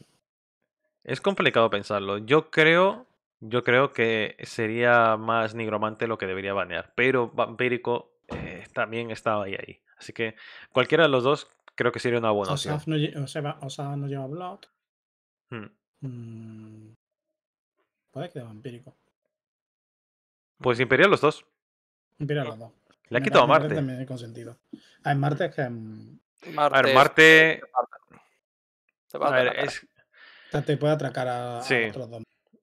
B: Es complicado pensarlo. Yo creo. Yo creo que sería más nigromante lo que debería banear. Pero vampírico eh, también estaba ahí, ahí. Así que cualquiera de los dos creo que sería una buena opción.
C: no, o sea, no lleva Blood.
B: Hmm. Mm.
C: Puede que de vampírico.
B: Pues Imperial los dos.
C: Imperial los dos. Le ha quitado Marte. También he consentido. Marte es que. Mm,
B: Marte. A ver, Marte. Te, a ver, es...
C: te puede atracar a, otros
B: dos.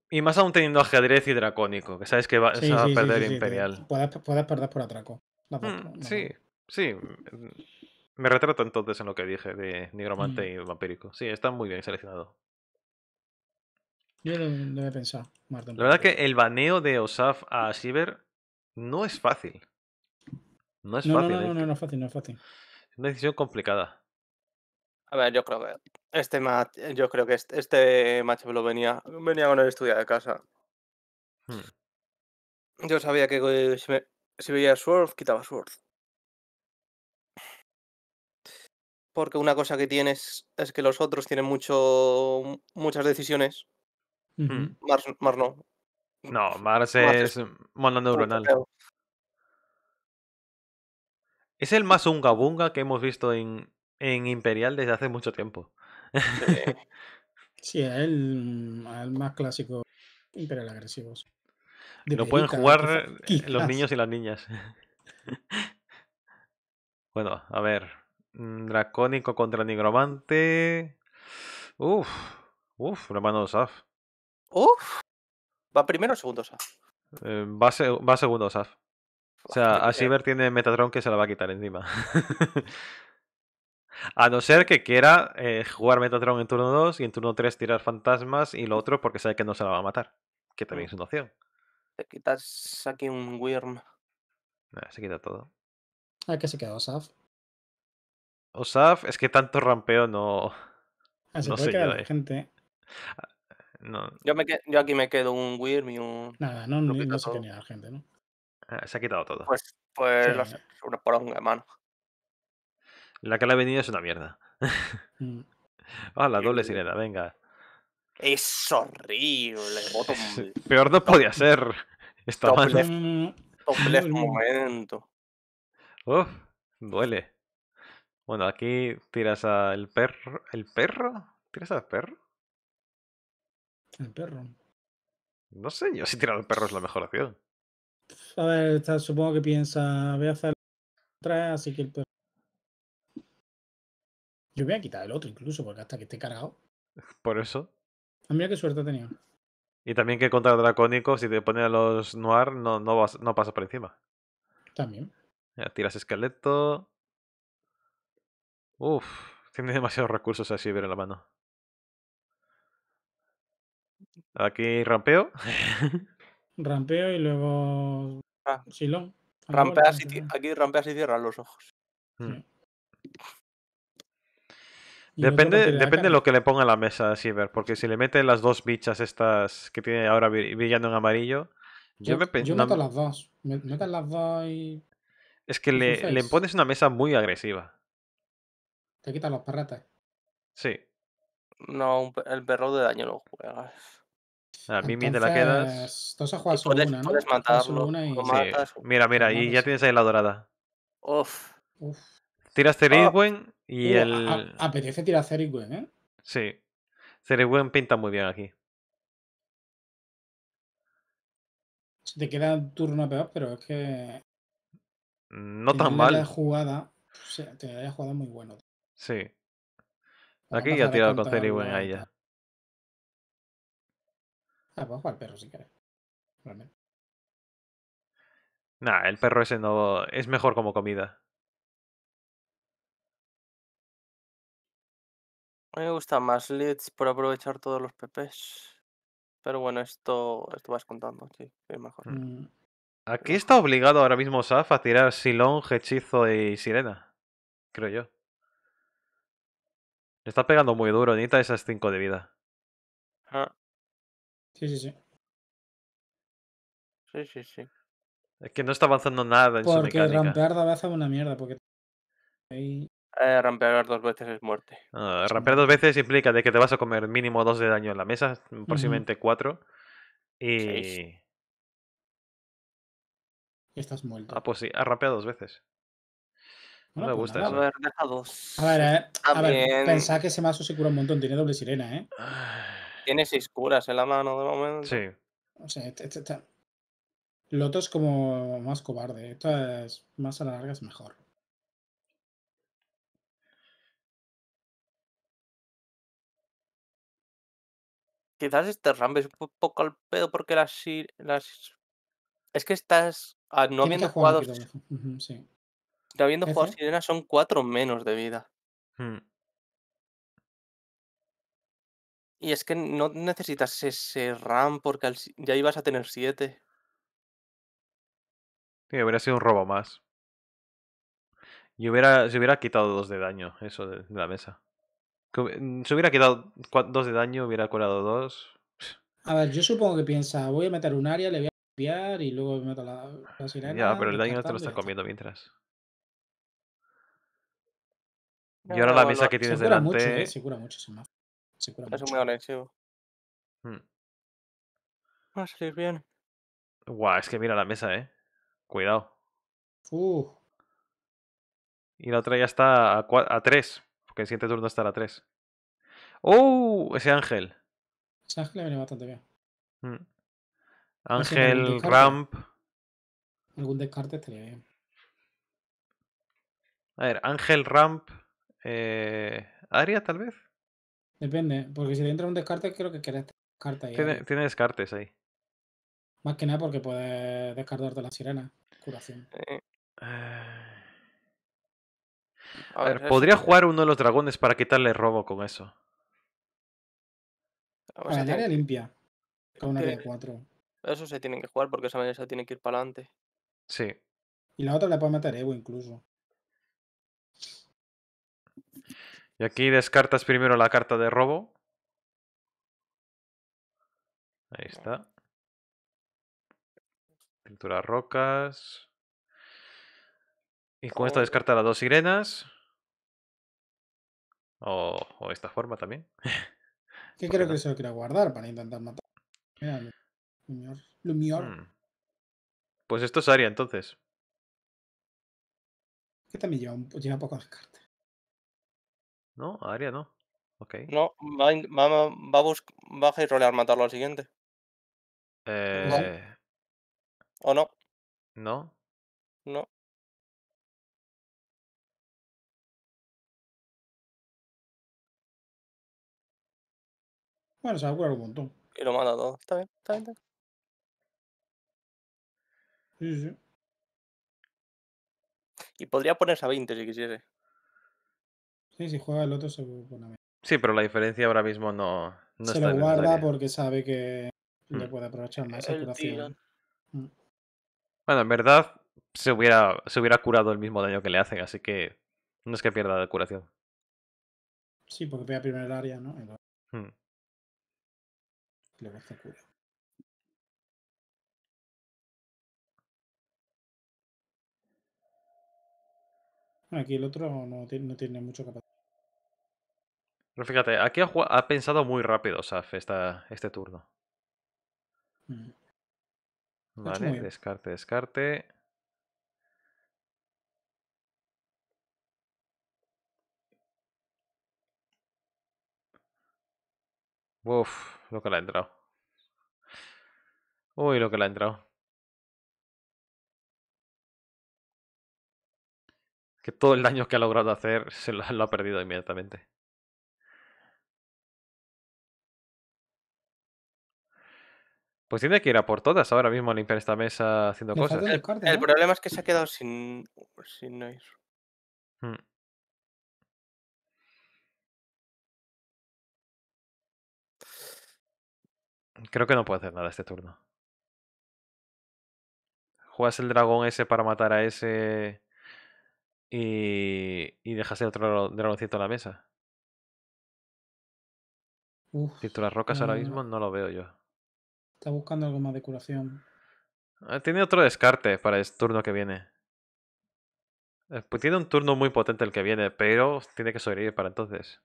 B: Y más aún teniendo ajedrez y dracónico, que sabes que va, a perder Imperial.
C: Puedes, puedes, perder por atraco. Mm, sí,
B: sí. Mm, me retrato entonces en lo que dije de nigromante y vampírico. Sí, está muy bien seleccionado.
C: Yo lo, he pensado, Marta. La verdad
B: que el baneo de Osaf a Siver no es fácil. No es fácil. No, ¿eh? no,
C: no, no, es fácil, no es fácil.
B: Es una decisión complicada. A ver,
D: yo creo que este match, yo creo que este, este match lo venía, venía con el estudio de casa.
E: Hmm.
D: Yo sabía que si, si veía Sword, quitaba Sword. Porque una cosa que tienes es que los otros tienen mucho, muchas decisiones Mm, no.
B: Mm, no, Mars, es, Mono Neuronal Es el más unga bunga que hemos visto en, en Imperial desde hace mucho
C: tiempo. Sí, <laughs> es el, el, mm, más clásico Imperial agresivo. Lo pueden jugar eh, los niños y las niñas.
B: <laughs> bueno, a ver. Dracónico contra Nigromante. Uf, uf, de Saf. Uf.
D: ¿Va primero o segundo OSAF?
B: Eh, va, se segundo OSAF O sea, a Shiver tiene Metatron que se la va a quitar encima. <laughs> a no ser que quiera eh, jugar Metatron en turno 2 y en turno 3 tirar fantasmas y lo otro porque sabe que no se la va a matar. Que también es una opción.
D: Te quitas aquí un Wyrm.
B: se quita todo.
C: ¿A qué se queda Osaf?
B: Osaf, es que tanto rampeo no.
C: Ah, no puede sé quedar gente.
D: Yo, me yo aquí me quedo un Wyrm y un.
C: Nada, no, no, no se tenía la gente, ¿no?
D: Ah, se ha quitado todo. Pues, pues una poronga, hermano.
B: La que le ha venido es una mierda. Mm. <laughs> ah, la doble sirena, venga.
D: Es horrible. <laughs> <laughs> Peor no podía ser. Está mal. Doble momento.
B: Uf, duele. Bueno, aquí tiras al perro. ¿El perro? ¿Tiras al perro? El perro. No sé, yo si tirar al perro es la mejor acción.
C: A ver, supongo que piensa, voy a hacer otra, así que el perro. Yo voy a quitar el otro incluso, porque hasta que esté cargado. Por eso. Ah, mira qué suerte he tenido.
B: Y también que contra el dracónico, si te pones a los noir, no, no, vas, no pasa por encima. También. tiras esqueleto. Uf, tiene demasiados recursos así ver en la mano. Aquí rampeo.
C: <laughs> rampeo y luego. Ah. Silón. Rampeas y
D: aquí rampeas y cierras los ojos.
C: Mm.
B: Depende, depende de lo que le ponga la mesa a Siever, porque si le mete las dos bichas estas que tiene ahora brillando en amarillo, yo, me Yo meto las
C: dos. Meto las dos y. Es que le, le
B: pones una mesa muy agresiva.
C: Te quitan los perretes.
B: Sí.
D: No, el perro de daño lo juega.
B: A Mimi te la
D: quedas.
C: Entonces solo una, ¿no? Puedes matarlo. Mira,
B: mira, y ya tienes ahí la dorada. Uf. Tiras ah. Cerigwen y uh, el.
C: apetece tirar ¿eh?
B: Sí. Cerigwen pinta muy bien aquí.
C: te queda un turno peor, pero es que.
F: No tan mal.
C: jugada. O sea, te la jugado muy bueno.
F: Sí. Aquí ya ha tirado con Cerigwen ahí ya.
C: Ah,
E: perro si
F: Nah, el perro ese no. Es mejor como comida.
D: Me gusta más leads por aprovechar todos los PPs. Pero bueno, esto, esto vas contando, sí, es mejor.
B: Mm. Mm. Aquí está obligado ahora mismo Saf a tirar Silón, Hechizo y Sirena. Creo yo. está pegando muy duro, necesita esas 5 de vida. Ah. Sí, sí, sí. Sí, sí, sí. Es que no está avanzando nada
D: en porque rampear
C: dos veces es una mierda, porque... Ahí...
B: Eh, rampear dos veces es muerte. Ah, rampear dos veces implica de que te vas a comer mínimo dos de daño en la mesa, mm, posiblemente cuatro. Y... Estás muerto. Ah, pues sí, ha rampeado dos
C: veces. No, me pues gusta eso. A ver,
D: A ver, eh, a ver, que
C: ese mazo se cura un montón, tiene doble sirena, ¿eh? Ah
D: tiene seis curas en la mano de momento. Sí.
C: O sea, este, este Loto es como más cobarde. Esto es más a la larga es mejor.
D: Quizás este Rambe es un poco al pedo porque las. las... Es que estás... Ah, no habiendo jugado. sí. No habiendo jugado sirena son cuatro menos de vida. Hmm. Y es que no necesitas ese RAM porque ya ibas a tener 7.
B: Sí, hubiera sido un robo más. Y hubiera, se hubiera quitado dos de daño, eso de, la mesa. Mm, se hubiera quitado dos de daño, hubiera curado dos.
C: A ver, yo supongo que piensa, voy a meter un área, le voy a copiar y luego meto la, la <laughs> sirena. Ya, pero el daño no te lo está.
B: comiendo mientras. Y ahora la mesa que tienes ¿eh? Se cura mucho,
F: se
D: cura mucho más. Es muy agresivo. Hmm. Va a salir bien.
B: Guau, es que mira la mesa, eh. Cuidado. Y la otra ya está a, 3. Porque el siguiente turno estará a 3. ¡Oh! Ese ángel.
C: Ese ángel le viene bastante bien.
B: Hmm. Ángel, Ramp.
C: Algún descarte estaría bien.
B: A ver, Ángel, Ramp. Eh, Aria, tal
C: vez. Depende, porque si te entra un descarte, creo que querés descarte ahí.
B: Tiene, descartes ahí.
C: Más que nada porque puedes descartarte la sirena. Curación. Eh,
F: eh.
B: A ver, podría jugar uno de los dragones para quitarle robo
C: con eso. la área limpia. Con una de cuatro.
D: Eso se tiene que jugar porque esa manera se tiene que ir para adelante.
C: Sí. Y la otra la puede matar Evo incluso.
B: Y aquí descartas primero la carta de robo. Ahí está. Pintura rocas. Y con esto oh. descarta las dos sirenas. O, esta forma también. <laughs>
C: ¿Qué creo que se lo quiera guardar para intentar matar. Mira, Lumior.
B: Hmm. Pues esto es Aria, entonces.
C: Que este también lleva, un, lleva poco ¿No?
B: Aria no.
D: Ok. No, va, a, buscar, rolear matarlo al siguiente. Eh... ¿No? ¿O no? No. No.
F: Bueno, se va a un montón. Y lo mata todo. Está bien, está bien,
C: Sí, sí.
B: Y podría ponerse a 20 si quisiese.
C: Sí, si juega el otro se pone
B: Sí, pero la diferencia ahora mismo no, no se lo
C: guarda porque sabe que le mm. puede aprovechar más el curación.
E: Mm.
B: Bueno, en verdad se hubiera, se hubiera curado el mismo daño que le hacen, así que no es que pierda la curación.
C: Sí, porque pega primero el área, ¿no? Mm. cura. Aquí el otro no, tiene mucho capacidad.
B: Pero fíjate, aquí ha, pensado muy rápido Saf este turno. Mm. Vale, descarte, descarte.
F: Uf, lo que le ha entrado. Uy, lo que le ha entrado. que todo el daño que ha logrado hacer se lo, ha perdido inmediatamente.
B: Pues tiene que ir a por todas ahora mismo a limpiar esta mesa haciendo cosas. El,
D: problema es que se ha quedado sin, sin noise.
B: Hmm.
F: Creo que no puede hacer nada este turno.
B: Juegas el dragón ese para matar a ese y, dejas el otro dragoncito a la mesa. Uf, si tú las rocas ahora eh mismo no lo veo yo.
C: Está buscando algo más de curación.
B: Ah, tiene otro descarte para el turno que viene. Eh, pues tiene un turno muy potente el que viene, pero tiene que sobrevivir para entonces.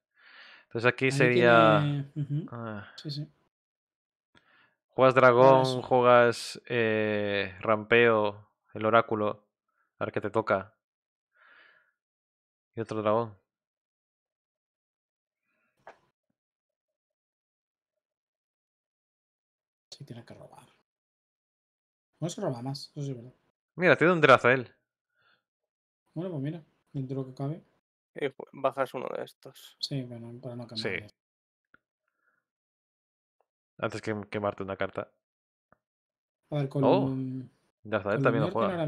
B: Entonces aquí sería.
C: Ah. Sí, sí.
B: Juegas dragón, juegas eh, rampeo, el oráculo, a ver qué te toca. Y otro dragón.
F: Sí, tiene que robar.
C: No se roba más, eso sí es verdad.
D: Mira, tiene un Drazael.
C: Bueno, pues mira, dentro de lo que cabe.
D: Y bajas uno de estos.
C: Sí, bueno, para
D: no cambiar.
B: Sí. Antes que quemarte una carta.
C: A ver, con. Oh, un... Drazael también lo juega.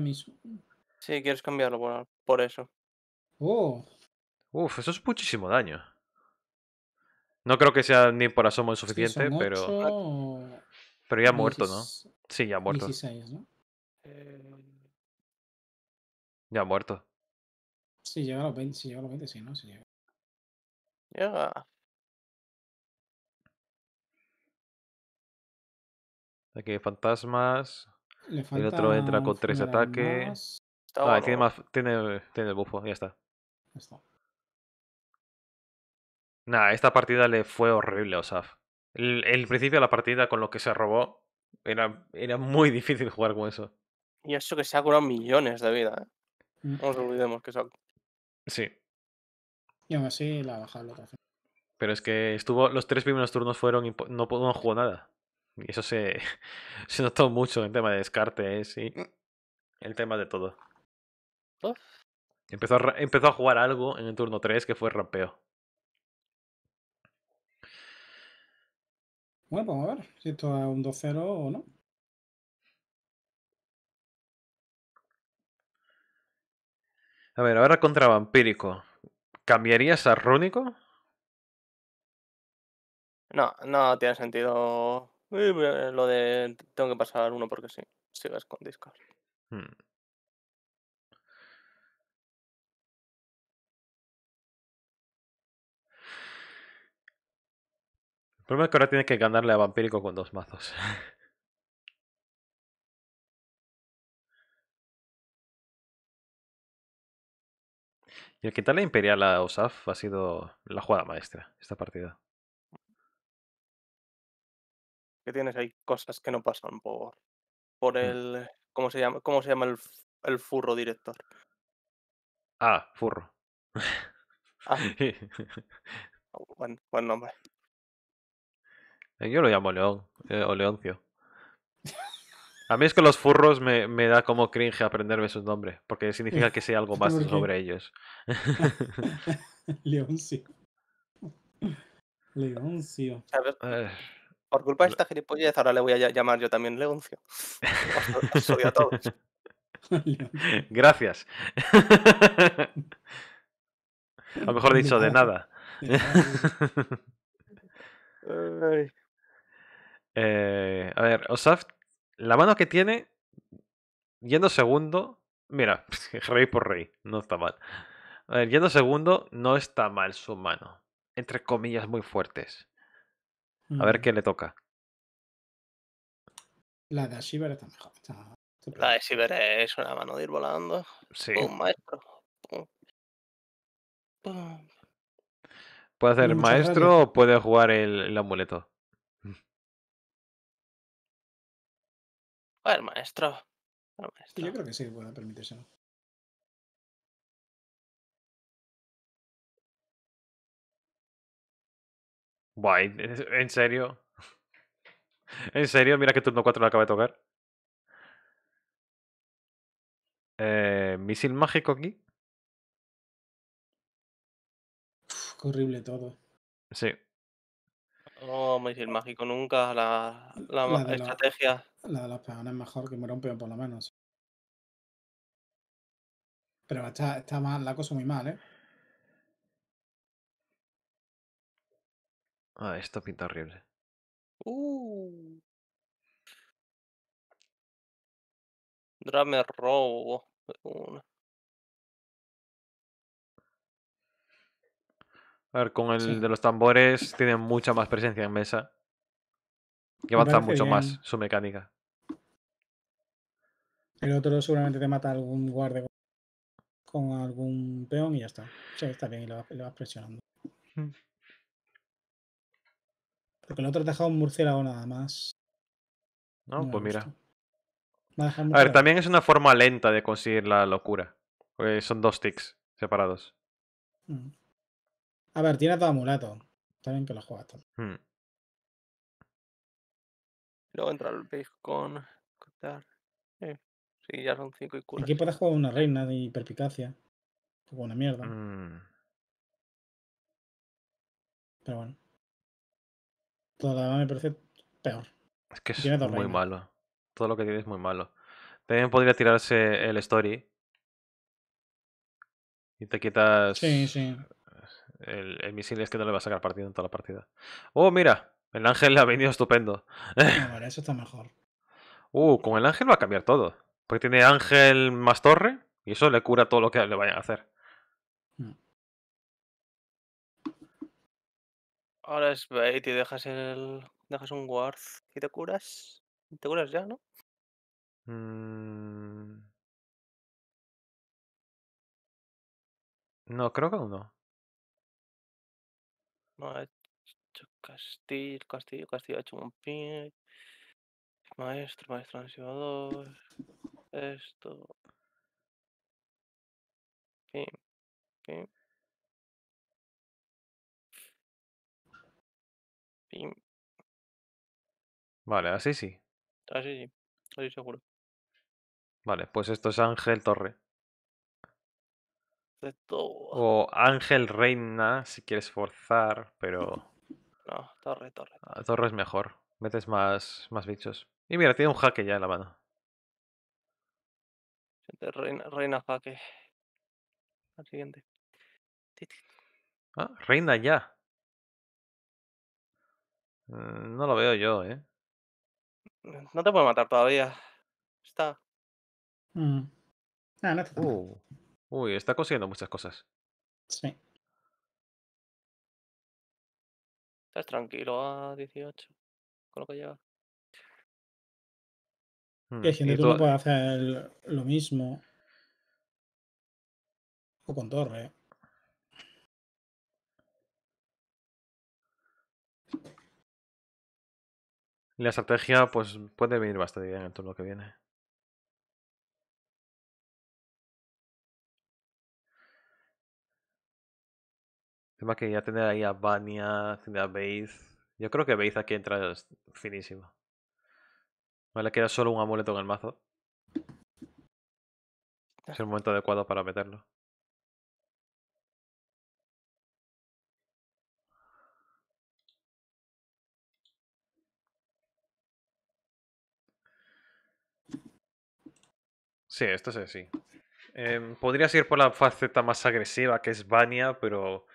B: Sí, quieres cambiarlo
D: por, por eso.
B: Oh. Uf, eso es muchísimo daño. No creo que sea ni por asomo el suficiente,
D: pero.
B: Pero ya ha muerto, ¿no? Sí, ya ha muerto. Eh. Ya ha
F: muerto.
C: Sí, llega a los 20, sí, llega sí, ¿no? Sí, llega.
B: Aquí hay fantasmas. y el otro entra con tres ataques. Ah, tiene, más, tiene, tiene el bufo, ya está. Nada, esta partida le fue horrible a Osaf. El, principio de la partida con lo que se robó era, era muy <laughs> difícil jugar con eso.
D: Y eso que se ha curado millones de vida, ¿eh? Mm. No nos olvidemos que eso
B: Sí.
C: Y aún así la baja la
B: Pero es que estuvo. Los tres primeros turnos fueron. No, pudo jugó nada. Y eso se, <laughs> se notó mucho en tema de descartes y el ¿eh? tema de todo. Empezó a, empezó a jugar algo en el turno 3 que fue rampeo.
C: Bueno, pues vamos a ver si esto es un 2-0 o no.
B: A ver, ahora contra Vampírico. ¿Cambiarías a Rúnico?
D: No, no tiene sentido. Lo de tengo que pasar uno porque sí. Sigas con discos
F: hmm. El problema es que ahora tienes que ganarle a Vampírico con dos mazos. <laughs> y el quitarle Imperial a Osaf ha sido la jugada maestra esta
D: partida. ¿Qué tienes ahí cosas que no pasan por, por mm. el. ¿Cómo se llama? ¿Cómo se llama el, furro director?
F: Ah, furro. Ah. <laughs>
D: buen nombre.
B: Eh, yo lo llamo León eh, o Leoncio. A mí es que los furros me, me, da como cringe aprenderme sus nombres, porque significa que sé algo <laughs> más sobre
C: ellos. <laughs> Leoncio. Leoncio.
D: Por culpa de esta gilipollez, ahora le voy a llamar yo también Leoncio. a todos. <laughs> Gracias.
E: A lo mejor dicho, De nada.
B: Eh, a ver, Osaf la mano que tiene, yendo segundo, mira, <laughs> rey por rey, no está mal. A ver, yendo segundo, no está mal su mano. Entre comillas muy fuertes. A ver qué le toca.
C: La de Shiver está mejor.
D: La de Shiver es una mano de ir volando. Sí. maestro.
C: Puede
B: hacer maestro o puede jugar el amuleto.
F: A el maestro. maestro. Yo creo que sí Bueno, permitirse.
B: Guay, ¿en serio? <laughs> ¿En serio? Mira que turno 4 lo acaba de tocar. Eh, ¿Misil mágico
F: aquí? horrible todo.
B: Sí.
D: No me el mágico nunca. La, la, estrategia.
C: La, de los peones es mejor que me un por lo menos. Pero está, está mal, la cosa muy mal, ¿eh?
B: Ah, esto pinta horrible.
C: Uh.
F: Drame robo. Una.
B: A ver, con el de los tambores tiene mucha más presencia en mesa. Y estar mucho más su mecánica.
C: El otro seguramente te mata algún guardia con algún peón y ya está. está bien y lo, vas presionando. Porque el otro te deja un murciélago nada más. No, pues mira. A, ver,
B: también es una forma lenta de conseguir la locura. Porque eh, son dos ticks separados.
C: Mm. A ver, tiene dos amuletos. Está bien que lo juegas todo. Hmm.
D: Luego entra el pez con. Eh. Sí, ya son 5 y cura. Aquí puedes
C: jugar una reina de hiperpicacia. Como una mierda. Hmm. Pero bueno. Todavía me parece peor.
F: Es
B: que es muy malo. Todo lo que tienes es muy malo. También podría tirarse el story. Y te quitas sí, sí. El, misil es que no le va a sacar partido en toda la partida. ¡Oh, mira! El ángel le ha venido estupendo. Ah,
C: <laughs> eso está mejor.
B: Uh, con el ángel va a cambiar todo. Porque tiene ángel más torre y eso le cura todo lo que le vayan a hacer.
F: Hmm.
D: Ahora es bait y dejas el. dejas un guard y te curas. Te curas ya, ¿no?
F: Mm. No, creo que aún no. Maestro
D: Castillo, Castillo, Castillo ha hecho un pin. Maestro, maestro han Esto.
F: Pim, pim. Vale, así sí. Así
D: sí, así seguro.
B: Vale, pues esto es Ángel Torre. O Ángel Reina, si quieres forzar, pero. No, torre, ah, torre. torre es mejor. Metes más, más bichos. Y mira, tiene un jaque ya en la mano.
D: Reina, reina jaque. Al siguiente.
F: Ah, reina ya. Mm, no lo veo yo, ¿eh? Mm, no te puedo matar todavía. Está. Mm. Ah, no te Uy, está consiguiendo muchas cosas. Sí. Estás tranquilo a ah, 18, con lo que lleva. Hmm, y gente tú... no puede hacer lo mismo. O con torre. Eh. La estrategia pues puede venir bastante bien en el turno que viene.
B: Además que ya tener ahí a Vania, tener a Base. Yo creo que Base aquí entra finísimo. Vale, queda solo un amuleto en el mazo. Es el momento adecuado para meterlo. Sí, esto es así. Eh, em, podrías ir por la faceta más agresiva que es Vania, pero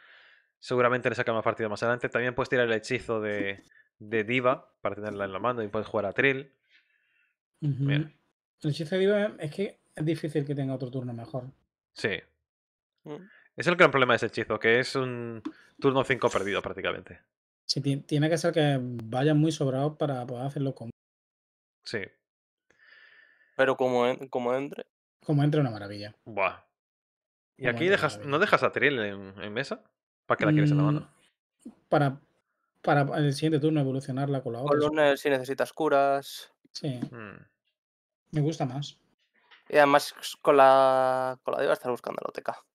B: Seguramente le saca más partida más adelante. También puedes tirar el hechizo de, de Diva para tenerla en la mano y puedes jugar a Trill.
C: El hechizo de Diva es que es difícil que tenga otro turno mejor.
B: Sí. Mm. Es el gran problema de ese hechizo, que es un turno 5 perdido prácticamente.
C: Sí, tiene que ser que vayan muy sobrado para poder hacerlo con.
B: Sí. Pero como, como entre. Como entre una maravilla. Buah. ¿Y aquí no dejas a Trill en mesa?
C: ¿Para la quieres en la mm, Para, el siguiente turno evolucionarla con la otra.
B: si necesitas
D: curas. Sí. Hmm.
C: Me gusta más.
D: Y además con la, con la diva estar buscando la OTK.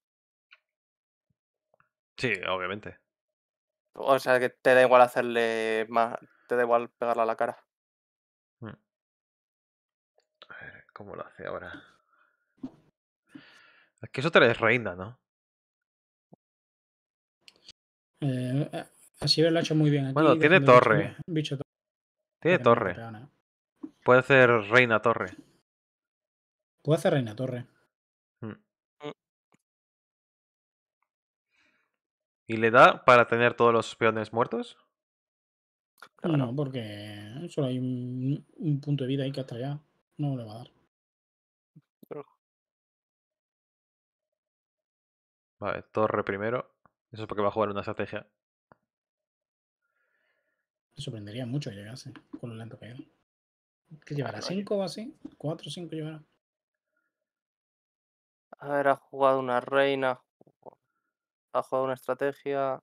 D: Sí, obviamente. O sea que te da igual hacerle más. Te da igual pegarla a la cara.
F: Hmm. A ver, ¿cómo lo hace ahora? Es que eso te
B: es reina, ¿no?
C: Eh, eh lo ha hecho muy bien. bueno, tiene torre.
B: Tiene torre. Puede hacer reina torre.
C: Puede hacer reina torre.
B: Hmm. ¿Y le da para tener todos los peones muertos?
C: No, porque solo hay un, un, punto de vida ahí que
F: hasta allá no le va a dar.
B: Vale, torre primero. Eso es porque va a jugar una estrategia.
C: Me sorprendería mucho que llegase con lo lento que es. ¿Qué ah, llevará? ¿Cinco o así? ¿Cuatro o cinco llevará?
D: A ver, ha jugado una reina, ha jugado una estrategia.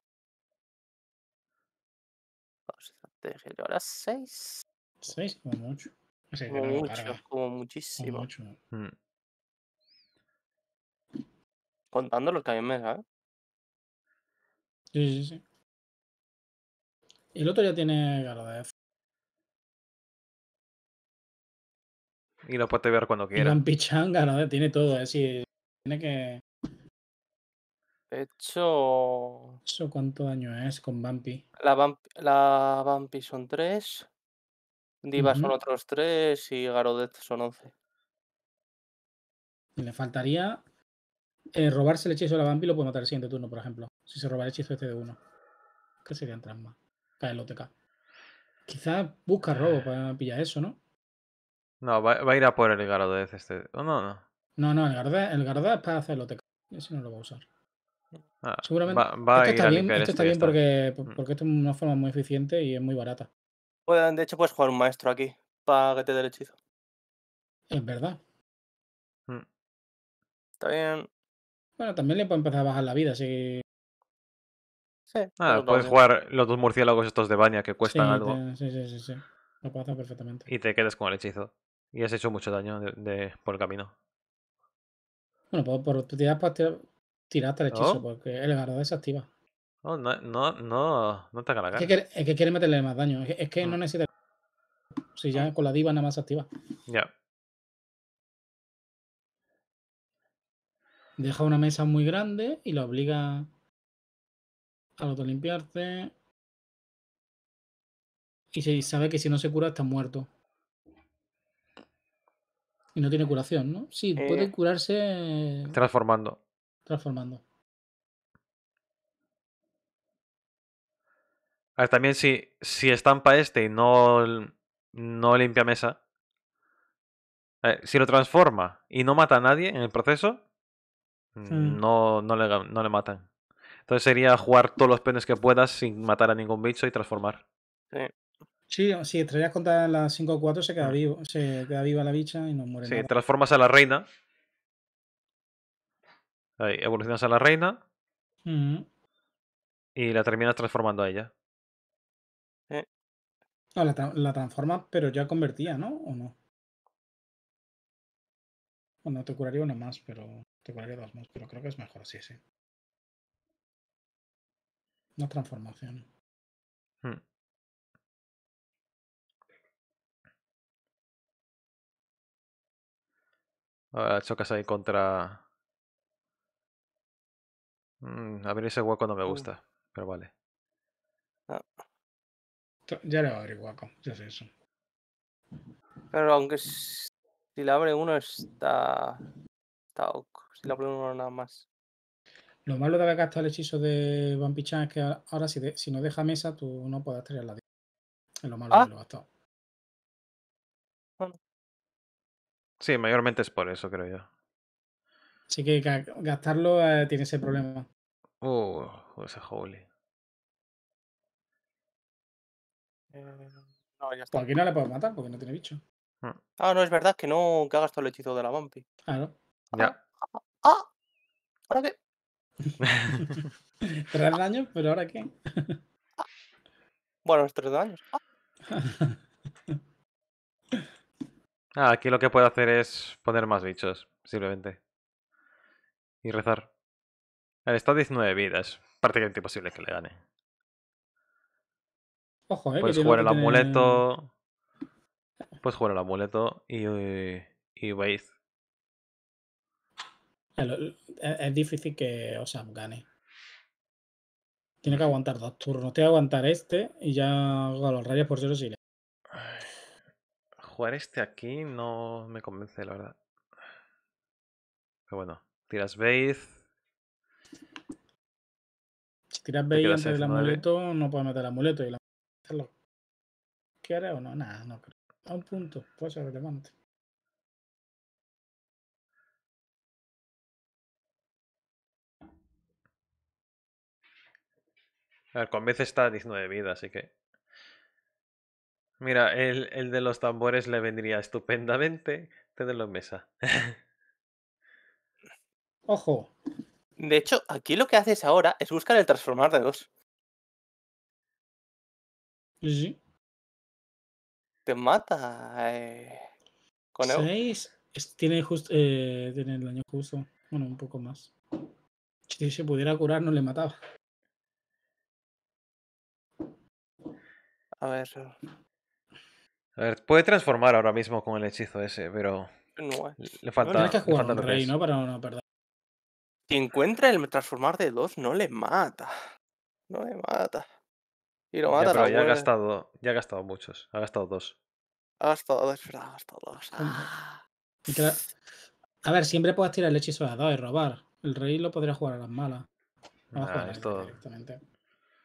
D: Estrategia, llevará seis.
C: Seis como mucho. como mucho,
D: como muchísimo. Hmm. Contando los que ¿eh?
F: Sí, sí, sí. Y el otro ya tiene Gardez.
B: Y lo puedes ver cuando quiera. quieras. Lampichán,
C: no tiene todo, eh. tiene que. De hecho, ¿Eso cuánto daño es con Vampi?
D: la, vampi la son 3, Diva son otros tres y Garodet son 11.
C: Y le faltaría eh, robarse el hechizo de la Bambi lo puede matar el siguiente turno, por ejemplo. Si se roba el hechizo este de uno. Que un más, cae el OTK. Quizás busca robo para pillar eso, ¿no?
B: No, va, a ir a por el de este. Oh, no, no.
C: No, no, el Garodez, el Garodez es para hacer el OTK. Ese no lo va a usar. Ah, Seguramente. Va, esto, está este bien, porque, mm. porque esto es una forma muy eficiente y es muy barata.
D: de hecho, puedes jugar un maestro aquí para que te dé el hechizo.
F: Es verdad. Mm.
D: Está bien.
C: Bueno, también le puede empezar a bajar la vida, si Sí. Ah, puedes
B: jugar los dos murciélagos estos de baña que cuestan algo.
C: sí, sí, sí, sí. Lo puedo hacer perfectamente.
B: Y te quedas con el hechizo. Y has hecho mucho daño de, por el camino.
C: Bueno, pues, por, por pues, tiraste tirar, el hechizo, ¿Oh? porque el agarro desactiva.
B: Oh, no, no, no, no te haga la Es
C: que, quiere meterle más daño. Es que, no mm. necesita. Si ya mm. con la diva nada más activa. Ya. deja una mesa muy grande y lo obliga al otro a limpiarse. Y se sabe que si no se cura está muerto. Y no tiene curación, ¿no? Sí, eh. puede curarse.
B: Transformando. Transformando. A ver, también si, si estampa este y no, no limpia mesa. Eh, si lo transforma y no mata a nadie en el proceso, Mm, no, no, le, no le matan. Entonces sería jugar todos los penes que puedas sin matar a ningún bicho y transformar.
E: Sí.
C: Sí, si estrellas contra las 5 o 4 se queda mm. vivo, se queda viva la bicha y no muere. Sí,
B: transformas a la reina. Ahí, evolucionas a la reina. Mm. Y la terminas transformando a ella.
C: Eh. la, tra la, transformas, pero ya convertía, ¿no? ¿O no?
F: Bueno, te curaría una más, pero. Te dos más, pero creo que es mejor así, sí. Una transformación. Hmm.
B: Ahora chocas ahí contra. Mm, abrir ese hueco no me gusta, pero vale. Ah.
C: Ya le va a abrir hueco, ya sé eso.
D: Pero aunque si le abre uno está. Está nada más.
C: Lo malo de haber gastado el hechizo de Chan es que ahora si, si no deja mesa, tú no puedes tirar la Es lo malo de ah. lo gastado.
B: Sí, mayormente es por eso, creo yo.
C: Así que gastarlo eh, tiene ese problema.
B: Uh, ese holy.
D: Eh, no, pues aquí no le puedo
C: matar porque no tiene bicho. Hmm.
D: Ah, no, es verdad que no, que ha gastado el hechizo de la vampi.
C: Claro.
E: Ya. ¡Ah!
C: ¿Ahora qué? <laughs> tres daños, pero ¿ahora qué? Ah,
D: bueno, Bueno, tres daños. Ah. <laughs>
B: Ah, aquí lo que puedo hacer es poner más bichos, simplemente. Y rezar. Él está 19 vidas. Prácticamente imposible que le gane. Ojo, eh. Puedes jugar el amuleto. Puedes jugar el amuleto y. Y, y
C: es difícil que Osam gane. Tiene que aguantar dos turnos. Tiene que aguantar este y ya los rayos por cero sigue.
B: Jugar este aquí
C: no me convence, la verdad.
B: Pero bueno, tiras Bathe.
C: Si tiras Bathe antes del amuleto, no puedes meter el amuleto. Y la... o no? Nada, no creo. A un punto, puede ser relevante.
B: A con está a 19 vida, así que. Mira, el, el de los tambores le vendría estupendamente tenerlo en mesa. <laughs> Ojo. De hecho, aquí lo que haces ahora es buscar el transformar de dos.
D: Sí. Te mata. Eh,
C: con el... Seis. tiene, eh, tiene el daño justo. Bueno, un poco más. Si se pudiera curar, no le mataba.
B: A ver. puede transformar ahora mismo con el hechizo ese, pero. Eh. le falta.
D: que jugar rey, ¿no? Para
C: no perder.
B: Si
D: encuentra el transformar de dos, no le mata. No le mata. Y lo
B: mata ya, ya ha gastado, ya ha gastado muchos. Ha gastado dos. Ha gastado dos, ha gastado dos.
C: Ah. A ver, siempre puedes tirar el hechizo de dos y robar. El rey lo podría jugar a las malas. No esto... directamente.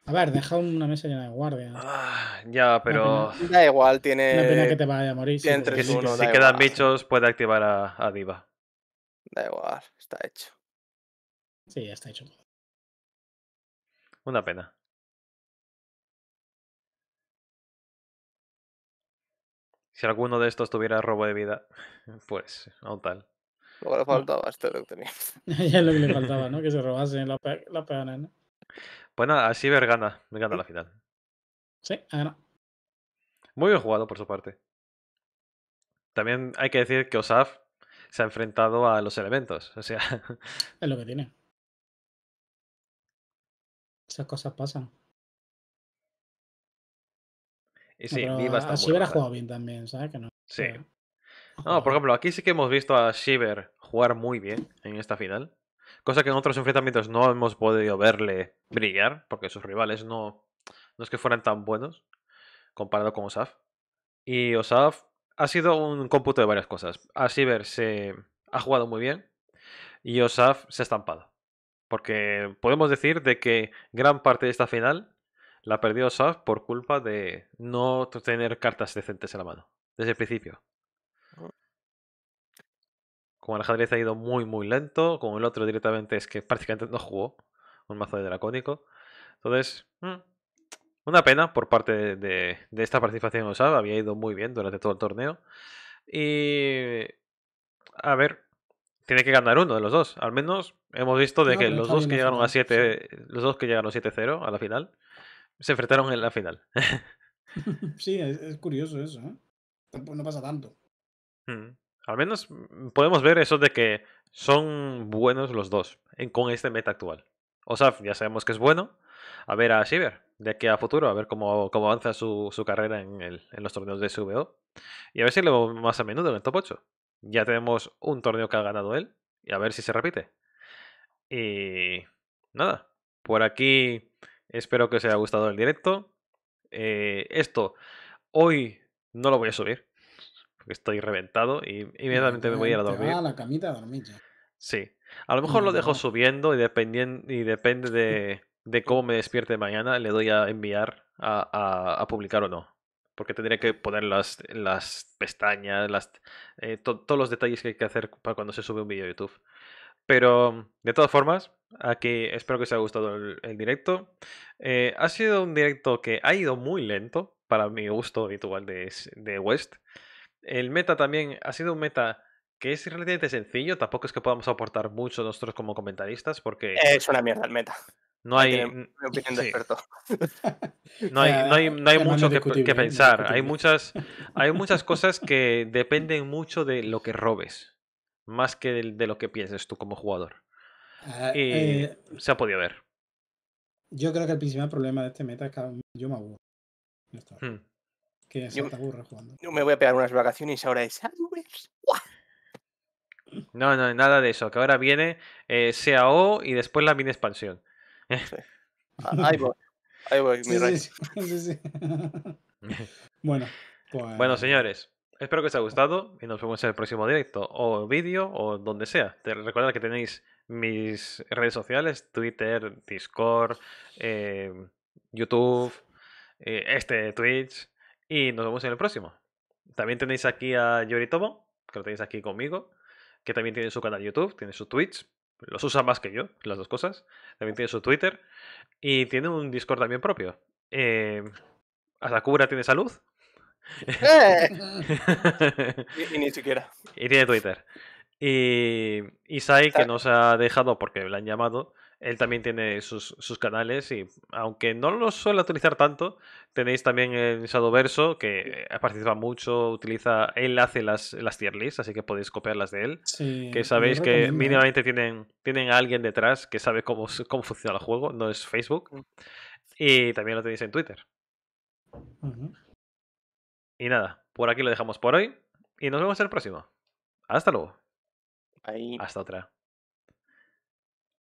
C: A ver, deja una mesa llena de guardia. Ah, ya, pero. Da igual, tiene. Una pena que te vaya a morir. si, si,
D: quedan
B: bichos, puede activar a, Diva. Da igual, está hecho.
F: Sí, ya está hecho. Una pena.
B: Si alguno de estos tuviera robo de vida, <laughs> pues, no tal. Lo que le faltaba este lo que tenía. <laughs>
C: ya es lo que le faltaba, ¿no? Que se robase la, la ¿no?
B: Bueno, pues a Shiver gana, me gana la final. Sí, ha Muy bien jugado por su parte. También hay que decir que Osaf se ha enfrentado a los elementos. O sea. <laughs>
C: Es lo que tiene. Esas cosas pasan.
B: Y sí, no, está jugado
C: bien también, ¿sabes? no. Sí.
B: No, por ejemplo, aquí sí que hemos visto a Shiver jugar muy bien en esta final cosa que en otros enfrentamientos no hemos podido verle brillar, porque sus rivales no, no es que fueran tan buenos comparado con Osaf. Y Osaf ha sido un cómputo de varias cosas. ver se ha jugado muy bien y Osaf se ha estampado. Porque podemos decir de que gran parte de esta final la perdió Osaf por culpa de no tener cartas decentes en la mano desde el principio. Oh. Con el ajedrez ha ido muy, muy lento, con el otro directamente es que prácticamente no jugó un mazo de dracónico. Entonces, mm, una pena por parte de, esta participación en OSAB. Había ido muy bien durante todo el torneo. Y. A ver, tiene que ganar uno de los dos. Al menos hemos visto de que los dos que, llegaron a siete, los dos que llegaron a 7-0 a la final se enfrentaron en la final. <laughs>
C: <laughs> sí, es, curioso eso. ¿eh? No pasa tanto.
F: Mm.
B: Al menos mm, podemos ver eso de que son buenos los dos con este meta actual. Osaf ya sabemos que es bueno. A ver a Shiver de aquí a futuro, a ver cómo, avanza su, carrera en, los torneos de SVO. Y a ver si lo vemos más a menudo en el top 8. Ya tenemos un torneo que ha ganado él y a ver si se repite. Y nada, por aquí espero que os haya gustado el directo. Eh, esto hoy no lo voy a subir estoy reventado y inmediatamente me voy a ir a dormir. Ah,
C: la camita a dormir
B: Sí. A lo mejor lo dejo subiendo y, dependiendo, y depende <laughs> de, cómo me despierte mañana, le doy a enviar a, publicar o no. Porque tendría que poner las, las pestañas, las, eh, todos los detalles que hay que hacer para cuando se sube un vídeo a YouTube. Pero de todas formas, aquí espero que os haya gustado el, directo. Eh, ha sido un directo que ha ido muy lento para mi gusto habitual de, de West. El meta también ha sido un meta que es relativamente sencillo, tampoco es que podamos aportar mucho nosotros como comentaristas, porque... Es una mierda el meta. No hay... opinión de experto. <laughs> No hay, mucho que, ¿eh? pensar. Hay muchas, hay muchas <laughs> cosas que dependen mucho de lo que robes, más que de, lo que pienses tú como jugador. Ah, y eh, se ha podido ver.
C: Yo creo que el principal problema de este meta es que yo me aburro. Hmm. Que yo,
D: me voy a pegar unas vacaciones ahora de
B: No, no, nada de eso. Que ahora viene eh, y después la mini expansión. Ah, ahí voy. Ahí voy, <laughs> <laughs> sí,
C: sí, <laughs> bueno, pues
B: bueno, señores. Espero que os haya gustado y nos vemos en el próximo directo o vídeo o donde sea. Te recuerda que tenéis mis redes sociales, Twitter, Discord, eh, YouTube, eh, este Twitch. Y nos vemos en el próximo. También tenéis aquí a Yoritomo, que lo tenéis aquí conmigo, que también tiene su canal YouTube, tiene su Twitch, los usa más que yo, las dos cosas. También tiene su Twitter y tiene un Discord también propio. Eh, tiene salud.
E: Eh.
B: y, ni siquiera. <laughs> Y tiene Twitter. Y, y que nos ha dejado porque le han llamado, él también tiene sus, canales y aunque no los suele utilizar tanto, tenéis también el Sadoverso que participa mucho, utiliza, él hace las, tier lists, así que podéis copiarlas de él. que sabéis que mínimamente tienen, a alguien detrás que sabe cómo, cómo funciona el juego, no es Facebook. Mm. Y también lo tenéis en Twitter. Y nada, por aquí lo dejamos por hoy y nos vemos en el próximo. Hasta luego. Hasta otra.